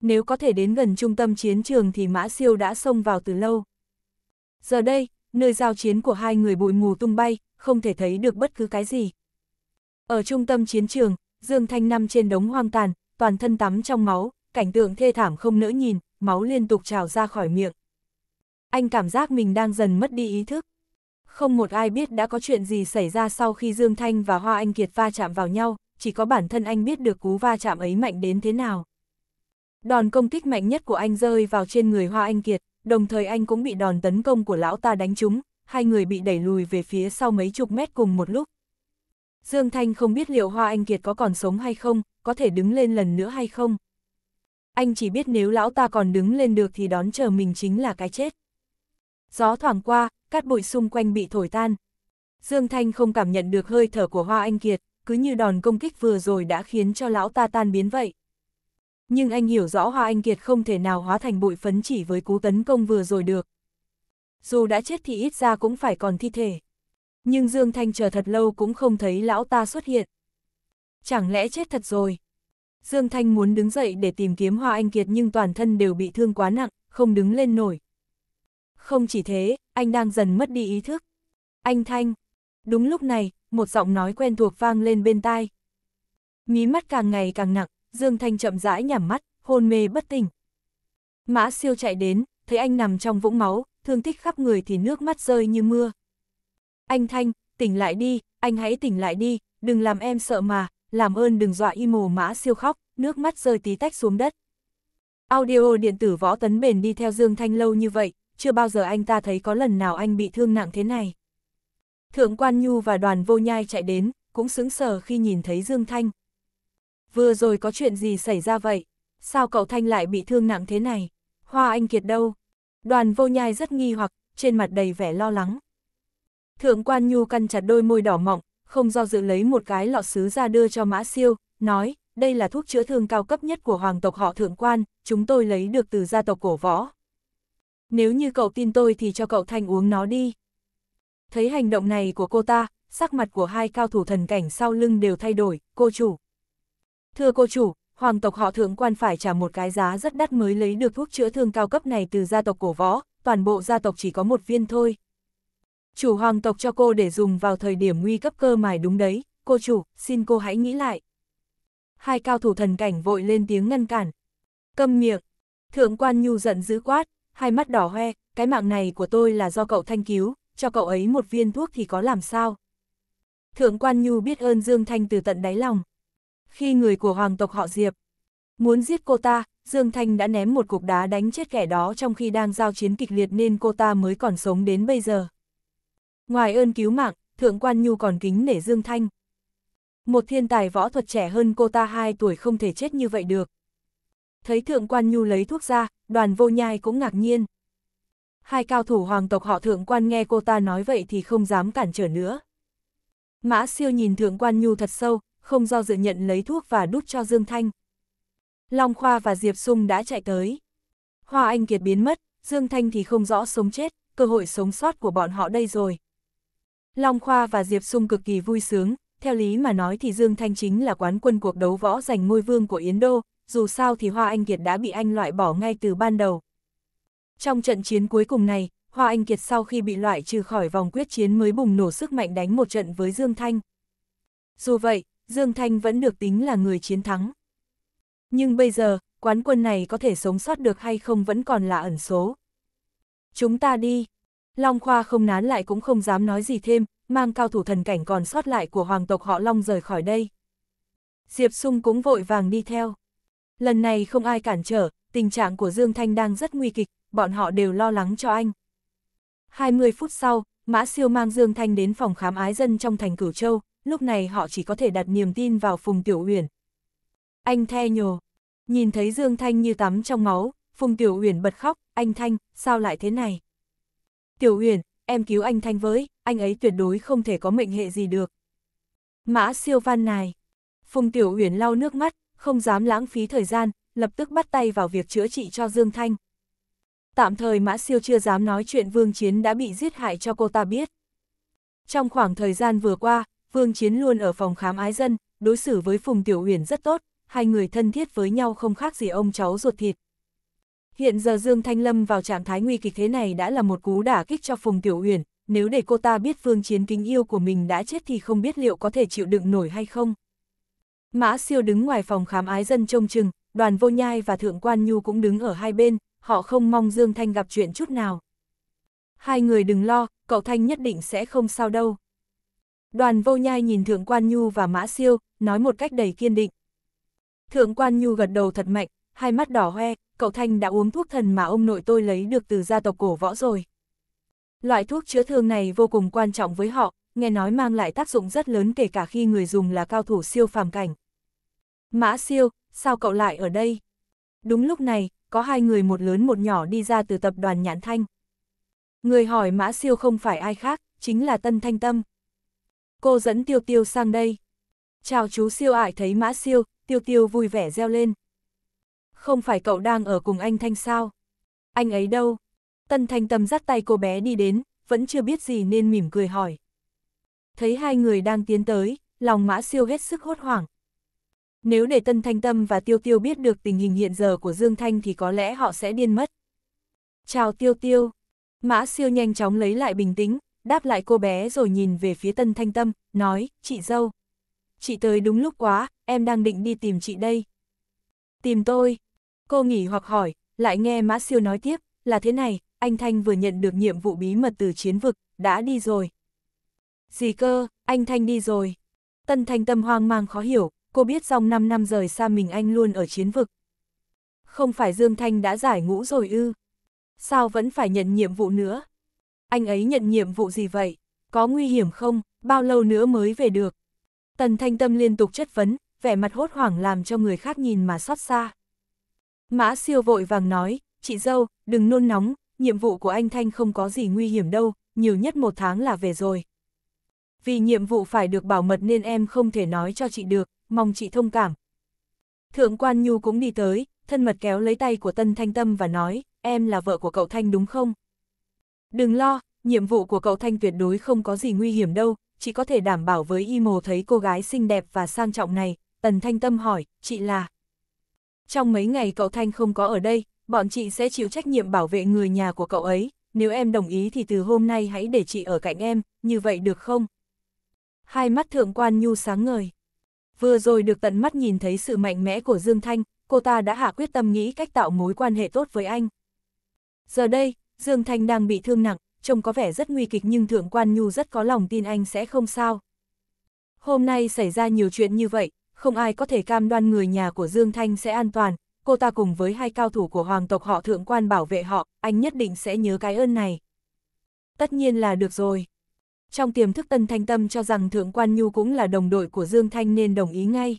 Nếu có thể đến gần trung tâm chiến trường thì Mã Siêu đã xông vào từ lâu. Giờ đây, nơi giao chiến của hai người bụi mù tung bay, không thể thấy được bất cứ cái gì. Ở trung tâm chiến trường, Dương Thanh nằm trên đống hoang tàn, toàn thân tắm trong máu, cảnh tượng thê thảm không nỡ nhìn, máu liên tục trào ra khỏi miệng. Anh cảm giác mình đang dần mất đi ý thức. Không một ai biết đã có chuyện gì xảy ra sau khi Dương Thanh và Hoa Anh Kiệt va chạm vào nhau, chỉ có bản thân anh biết được cú va chạm ấy mạnh đến thế nào. Đòn công kích mạnh nhất của anh rơi vào trên người Hoa Anh Kiệt, đồng thời anh cũng bị đòn tấn công của lão ta đánh trúng, hai người bị đẩy lùi về phía sau mấy chục mét cùng một lúc. Dương Thanh không biết liệu Hoa Anh Kiệt có còn sống hay không, có thể đứng lên lần nữa hay không anh chỉ biết nếu lão ta còn đứng lên được thì đón chờ mình chính là cái chết. Gió thoảng qua, cát bụi xung quanh bị thổi tan. Dương Thanh không cảm nhận được hơi thở của Hoa Anh Kiệt, cứ như đòn công kích vừa rồi đã khiến cho lão ta tan biến vậy. Nhưng anh hiểu rõ Hoa Anh Kiệt không thể nào hóa thành bụi phấn chỉ với cú tấn công vừa rồi được. Dù đã chết thì ít ra cũng phải còn thi thể. Nhưng Dương Thanh chờ thật lâu cũng không thấy lão ta xuất hiện. Chẳng lẽ chết thật rồi? Dương Thanh muốn đứng dậy để tìm kiếm Hoa Anh Kiệt nhưng toàn thân đều bị thương quá nặng, không đứng lên nổi. Không chỉ thế, anh đang dần mất đi ý thức. Anh Thanh. Đúng lúc này, một giọng nói quen thuộc vang lên bên tai. Mí mắt càng ngày càng nặng, Dương Thanh chậm rãi nhắm mắt, hôn mê bất tỉnh. Mã siêu chạy đến, thấy anh nằm trong vũng máu, thương tích khắp người thì nước mắt rơi như mưa. Anh Thanh, tỉnh lại đi, anh hãy tỉnh lại đi, đừng làm em sợ mà, làm ơn đừng dọa y mồ mã siêu khóc, nước mắt rơi tí tách xuống đất. Audio điện tử võ tấn bền đi theo Dương Thanh lâu như vậy, chưa bao giờ anh ta thấy có lần nào anh bị thương nặng thế này. Thượng Quan Nhu và đoàn vô nhai chạy đến, cũng sững sờ khi nhìn thấy Dương Thanh. Vừa rồi có chuyện gì xảy ra vậy? Sao cậu Thanh lại bị thương nặng thế này? Hoa Anh Kiệt đâu? Đoàn vô nhai rất nghi hoặc, trên mặt đầy vẻ lo lắng. Thượng Quan Nhu căn chặt đôi môi đỏ mọng, không do dự lấy một cái lọ sứ ra đưa cho Mã Siêu, nói, đây là thuốc chữa thương cao cấp nhất của hoàng tộc họ thượng quan, chúng tôi lấy được từ gia tộc cổ võ. Nếu như cậu tin tôi thì cho cậu Thanh uống nó đi. Thấy hành động này của cô ta, sắc mặt của hai cao thủ thần cảnh sau lưng đều thay đổi, cô chủ. Thưa cô chủ, hoàng tộc họ thượng quan phải trả một cái giá rất đắt mới lấy được thuốc chữa thương cao cấp này từ gia tộc cổ võ, toàn bộ gia tộc chỉ có một viên thôi chủ hoàng tộc cho cô để dùng vào thời điểm nguy cấp cơ mài đúng đấy, cô chủ, xin cô hãy nghĩ lại. Hai cao thủ thần cảnh vội lên tiếng ngăn cản. Câm miệng, thượng quan nhu giận dữ quát, hai mắt đỏ hoe, cái mạng này của tôi là do cậu thanh cứu, cho cậu ấy một viên thuốc thì có làm sao. Thượng quan nhu biết ơn Dương Thanh từ tận đáy lòng. Khi người của hoàng tộc họ Diệp muốn giết cô ta, Dương Thanh đã ném một cục đá đánh chết kẻ đó trong khi đang giao chiến kịch liệt nên cô ta mới còn sống đến bây giờ. Ngoài ơn cứu mạng, Thượng Quan Nhu còn kính nể Dương Thanh. Một thiên tài võ thuật trẻ hơn cô ta 2 tuổi không thể chết như vậy được. Thấy Thượng Quan Nhu lấy thuốc ra, đoàn vô nhai cũng ngạc nhiên. Hai cao thủ hoàng tộc họ Thượng Quan nghe cô ta nói vậy thì không dám cản trở nữa. Mã siêu nhìn Thượng Quan Nhu thật sâu, không do dự nhận lấy thuốc và đút cho Dương Thanh. Long Khoa và Diệp Sung đã chạy tới. Hoa Anh Kiệt biến mất, Dương Thanh thì không rõ sống chết, cơ hội sống sót của bọn họ đây rồi. Long Khoa và Diệp Sung cực kỳ vui sướng, theo lý mà nói thì Dương Thanh chính là quán quân cuộc đấu võ giành ngôi vương của Yến Đô, dù sao thì Hoa Anh Kiệt đã bị anh loại bỏ ngay từ ban đầu. Trong trận chiến cuối cùng này, Hoa Anh Kiệt sau khi bị loại trừ khỏi vòng quyết chiến mới bùng nổ sức mạnh đánh một trận với Dương Thanh. Dù vậy, Dương Thanh vẫn được tính là người chiến thắng. Nhưng bây giờ, quán quân này có thể sống sót được hay không vẫn còn là ẩn số. Chúng ta đi, Long Khoa không nán lại cũng không dám nói gì thêm, mang cao thủ thần cảnh còn sót lại của hoàng tộc họ Long rời khỏi đây. Diệp Sung cũng vội vàng đi theo. Lần này không ai cản trở, tình trạng của Dương Thanh đang rất nguy kịch, bọn họ đều lo lắng cho anh. 20 phút sau, Mã Siêu mang Dương Thanh đến phòng khám ái dân trong thành Cửu Châu, lúc này họ chỉ có thể đặt niềm tin vào Phùng Tiểu Uyển. Anh the nhồ, nhìn thấy Dương Thanh như tắm trong máu, Phùng Tiểu Uyển bật khóc, anh Thanh, sao lại thế này? Tiểu Uyển, em cứu anh Thanh với, anh ấy tuyệt đối không thể có mệnh hệ gì được. Mã siêu văn này. Phùng Tiểu Uyển lau nước mắt, không dám lãng phí thời gian, lập tức bắt tay vào việc chữa trị cho Dương Thanh. Tạm thời Mã Siêu chưa dám nói chuyện Vương Chiến đã bị giết hại cho cô ta biết. Trong khoảng thời gian vừa qua, Vương Chiến luôn ở phòng khám ái dân, đối xử với Phùng Tiểu Uyển rất tốt, hai người thân thiết với nhau không khác gì ông cháu ruột thịt. Hiện giờ Dương Thanh Lâm vào trạng thái nguy kịch thế này đã là một cú đả kích cho Phùng Tiểu Uyển, nếu để cô ta biết phương chiến kính yêu của mình đã chết thì không biết liệu có thể chịu đựng nổi hay không. Mã siêu đứng ngoài phòng khám ái dân trông chừng, đoàn vô nhai và thượng quan nhu cũng đứng ở hai bên, họ không mong Dương Thanh gặp chuyện chút nào. Hai người đừng lo, cậu Thanh nhất định sẽ không sao đâu. Đoàn vô nhai nhìn thượng quan nhu và mã siêu, nói một cách đầy kiên định. Thượng quan nhu gật đầu thật mạnh, hai mắt đỏ hoe, cậu Thanh đã uống thuốc thần mà ông nội tôi lấy được từ gia tộc cổ võ rồi. Loại thuốc chữa thương này vô cùng quan trọng với họ, nghe nói mang lại tác dụng rất lớn kể cả khi người dùng là cao thủ siêu phàm cảnh. Mã siêu, sao cậu lại ở đây? Đúng lúc này, có hai người một lớn một nhỏ đi ra từ tập đoàn Nhãn Thanh. Người hỏi Mã siêu không phải ai khác, chính là Tân Thanh Tâm. Cô dẫn Tiêu Tiêu sang đây. Chào chú siêu ải thấy Mã siêu, Tiêu Tiêu vui vẻ reo lên không phải cậu đang ở cùng anh Thanh sao? Anh ấy đâu? Tân Thanh Tâm dắt tay cô bé đi đến, vẫn chưa biết gì nên mỉm cười hỏi. Thấy hai người đang tiến tới, lòng mã siêu hết sức hốt hoảng. Nếu để Tân Thanh Tâm và Tiêu Tiêu biết được tình hình hiện giờ của Dương Thanh thì có lẽ họ sẽ điên mất. Chào Tiêu Tiêu. Mã siêu nhanh chóng lấy lại bình tĩnh, đáp lại cô bé rồi nhìn về phía Tân Thanh Tâm, nói, chị dâu. Chị tới đúng lúc quá, em đang định đi tìm chị đây. Tìm tôi, Cô nghỉ hoặc hỏi, lại nghe Mã Siêu nói tiếp, là thế này, anh Thanh vừa nhận được nhiệm vụ bí mật từ chiến vực, đã đi rồi. Gì cơ, anh Thanh đi rồi. Tân Thanh Tâm hoang mang khó hiểu, cô biết dòng 5 năm rời xa mình anh luôn ở chiến vực. Không phải Dương Thanh đã giải ngũ rồi ư? Sao vẫn phải nhận nhiệm vụ nữa? Anh ấy nhận nhiệm vụ gì vậy? Có nguy hiểm không? Bao lâu nữa mới về được? Tần Thanh Tâm liên tục chất vấn, vẻ mặt hốt hoảng làm cho người khác nhìn mà xót xa. Mã siêu vội vàng nói, chị dâu, đừng nôn nóng, nhiệm vụ của anh Thanh không có gì nguy hiểm đâu, nhiều nhất một tháng là về rồi. Vì nhiệm vụ phải được bảo mật nên em không thể nói cho chị được, mong chị thông cảm. Thượng quan Nhu cũng đi tới, thân mật kéo lấy tay của Tân Thanh Tâm và nói, em là vợ của cậu Thanh đúng không? Đừng lo, nhiệm vụ của cậu Thanh tuyệt đối không có gì nguy hiểm đâu, Chị có thể đảm bảo với y mồ thấy cô gái xinh đẹp và sang trọng này. Tần Thanh Tâm hỏi, chị là trong mấy ngày cậu Thanh không có ở đây, bọn chị sẽ chịu trách nhiệm bảo vệ người nhà của cậu ấy, nếu em đồng ý thì từ hôm nay hãy để chị ở cạnh em, như vậy được không? Hai mắt thượng quan nhu sáng ngời. Vừa rồi được tận mắt nhìn thấy sự mạnh mẽ của Dương Thanh, cô ta đã hạ quyết tâm nghĩ cách tạo mối quan hệ tốt với anh. Giờ đây, Dương Thanh đang bị thương nặng, trông có vẻ rất nguy kịch nhưng Thượng Quan Nhu rất có lòng tin anh sẽ không sao. Hôm nay xảy ra nhiều chuyện như vậy, không ai có thể cam đoan người nhà của Dương Thanh sẽ an toàn, cô ta cùng với hai cao thủ của hoàng tộc họ thượng quan bảo vệ họ, anh nhất định sẽ nhớ cái ơn này. Tất nhiên là được rồi. Trong tiềm thức Tân Thanh Tâm cho rằng Thượng Quan Nhu cũng là đồng đội của Dương Thanh nên đồng ý ngay.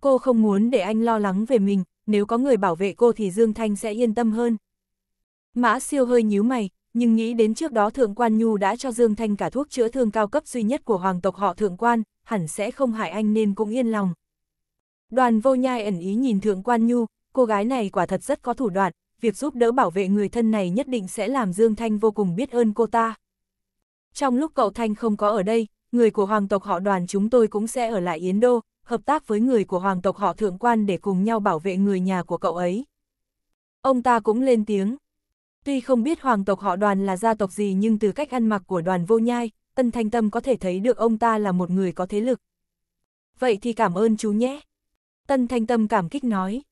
Cô không muốn để anh lo lắng về mình, nếu có người bảo vệ cô thì Dương Thanh sẽ yên tâm hơn. Mã siêu hơi nhíu mày, nhưng nghĩ đến trước đó Thượng Quan Nhu đã cho Dương Thanh cả thuốc chữa thương cao cấp duy nhất của hoàng tộc họ Thượng Quan, hẳn sẽ không hại anh nên cũng yên lòng. Đoàn vô nhai ẩn ý nhìn Thượng Quan Nhu, cô gái này quả thật rất có thủ đoạn, việc giúp đỡ bảo vệ người thân này nhất định sẽ làm Dương Thanh vô cùng biết ơn cô ta. Trong lúc cậu Thanh không có ở đây, người của hoàng tộc họ đoàn chúng tôi cũng sẽ ở lại Yến Đô, hợp tác với người của hoàng tộc họ Thượng Quan để cùng nhau bảo vệ người nhà của cậu ấy. Ông ta cũng lên tiếng. Tuy không biết hoàng tộc họ đoàn là gia tộc gì nhưng từ cách ăn mặc của đoàn vô nhai, Tân Thanh Tâm có thể thấy được ông ta là một người có thế lực. Vậy thì cảm ơn chú nhé. Tân Thanh Tâm cảm kích nói,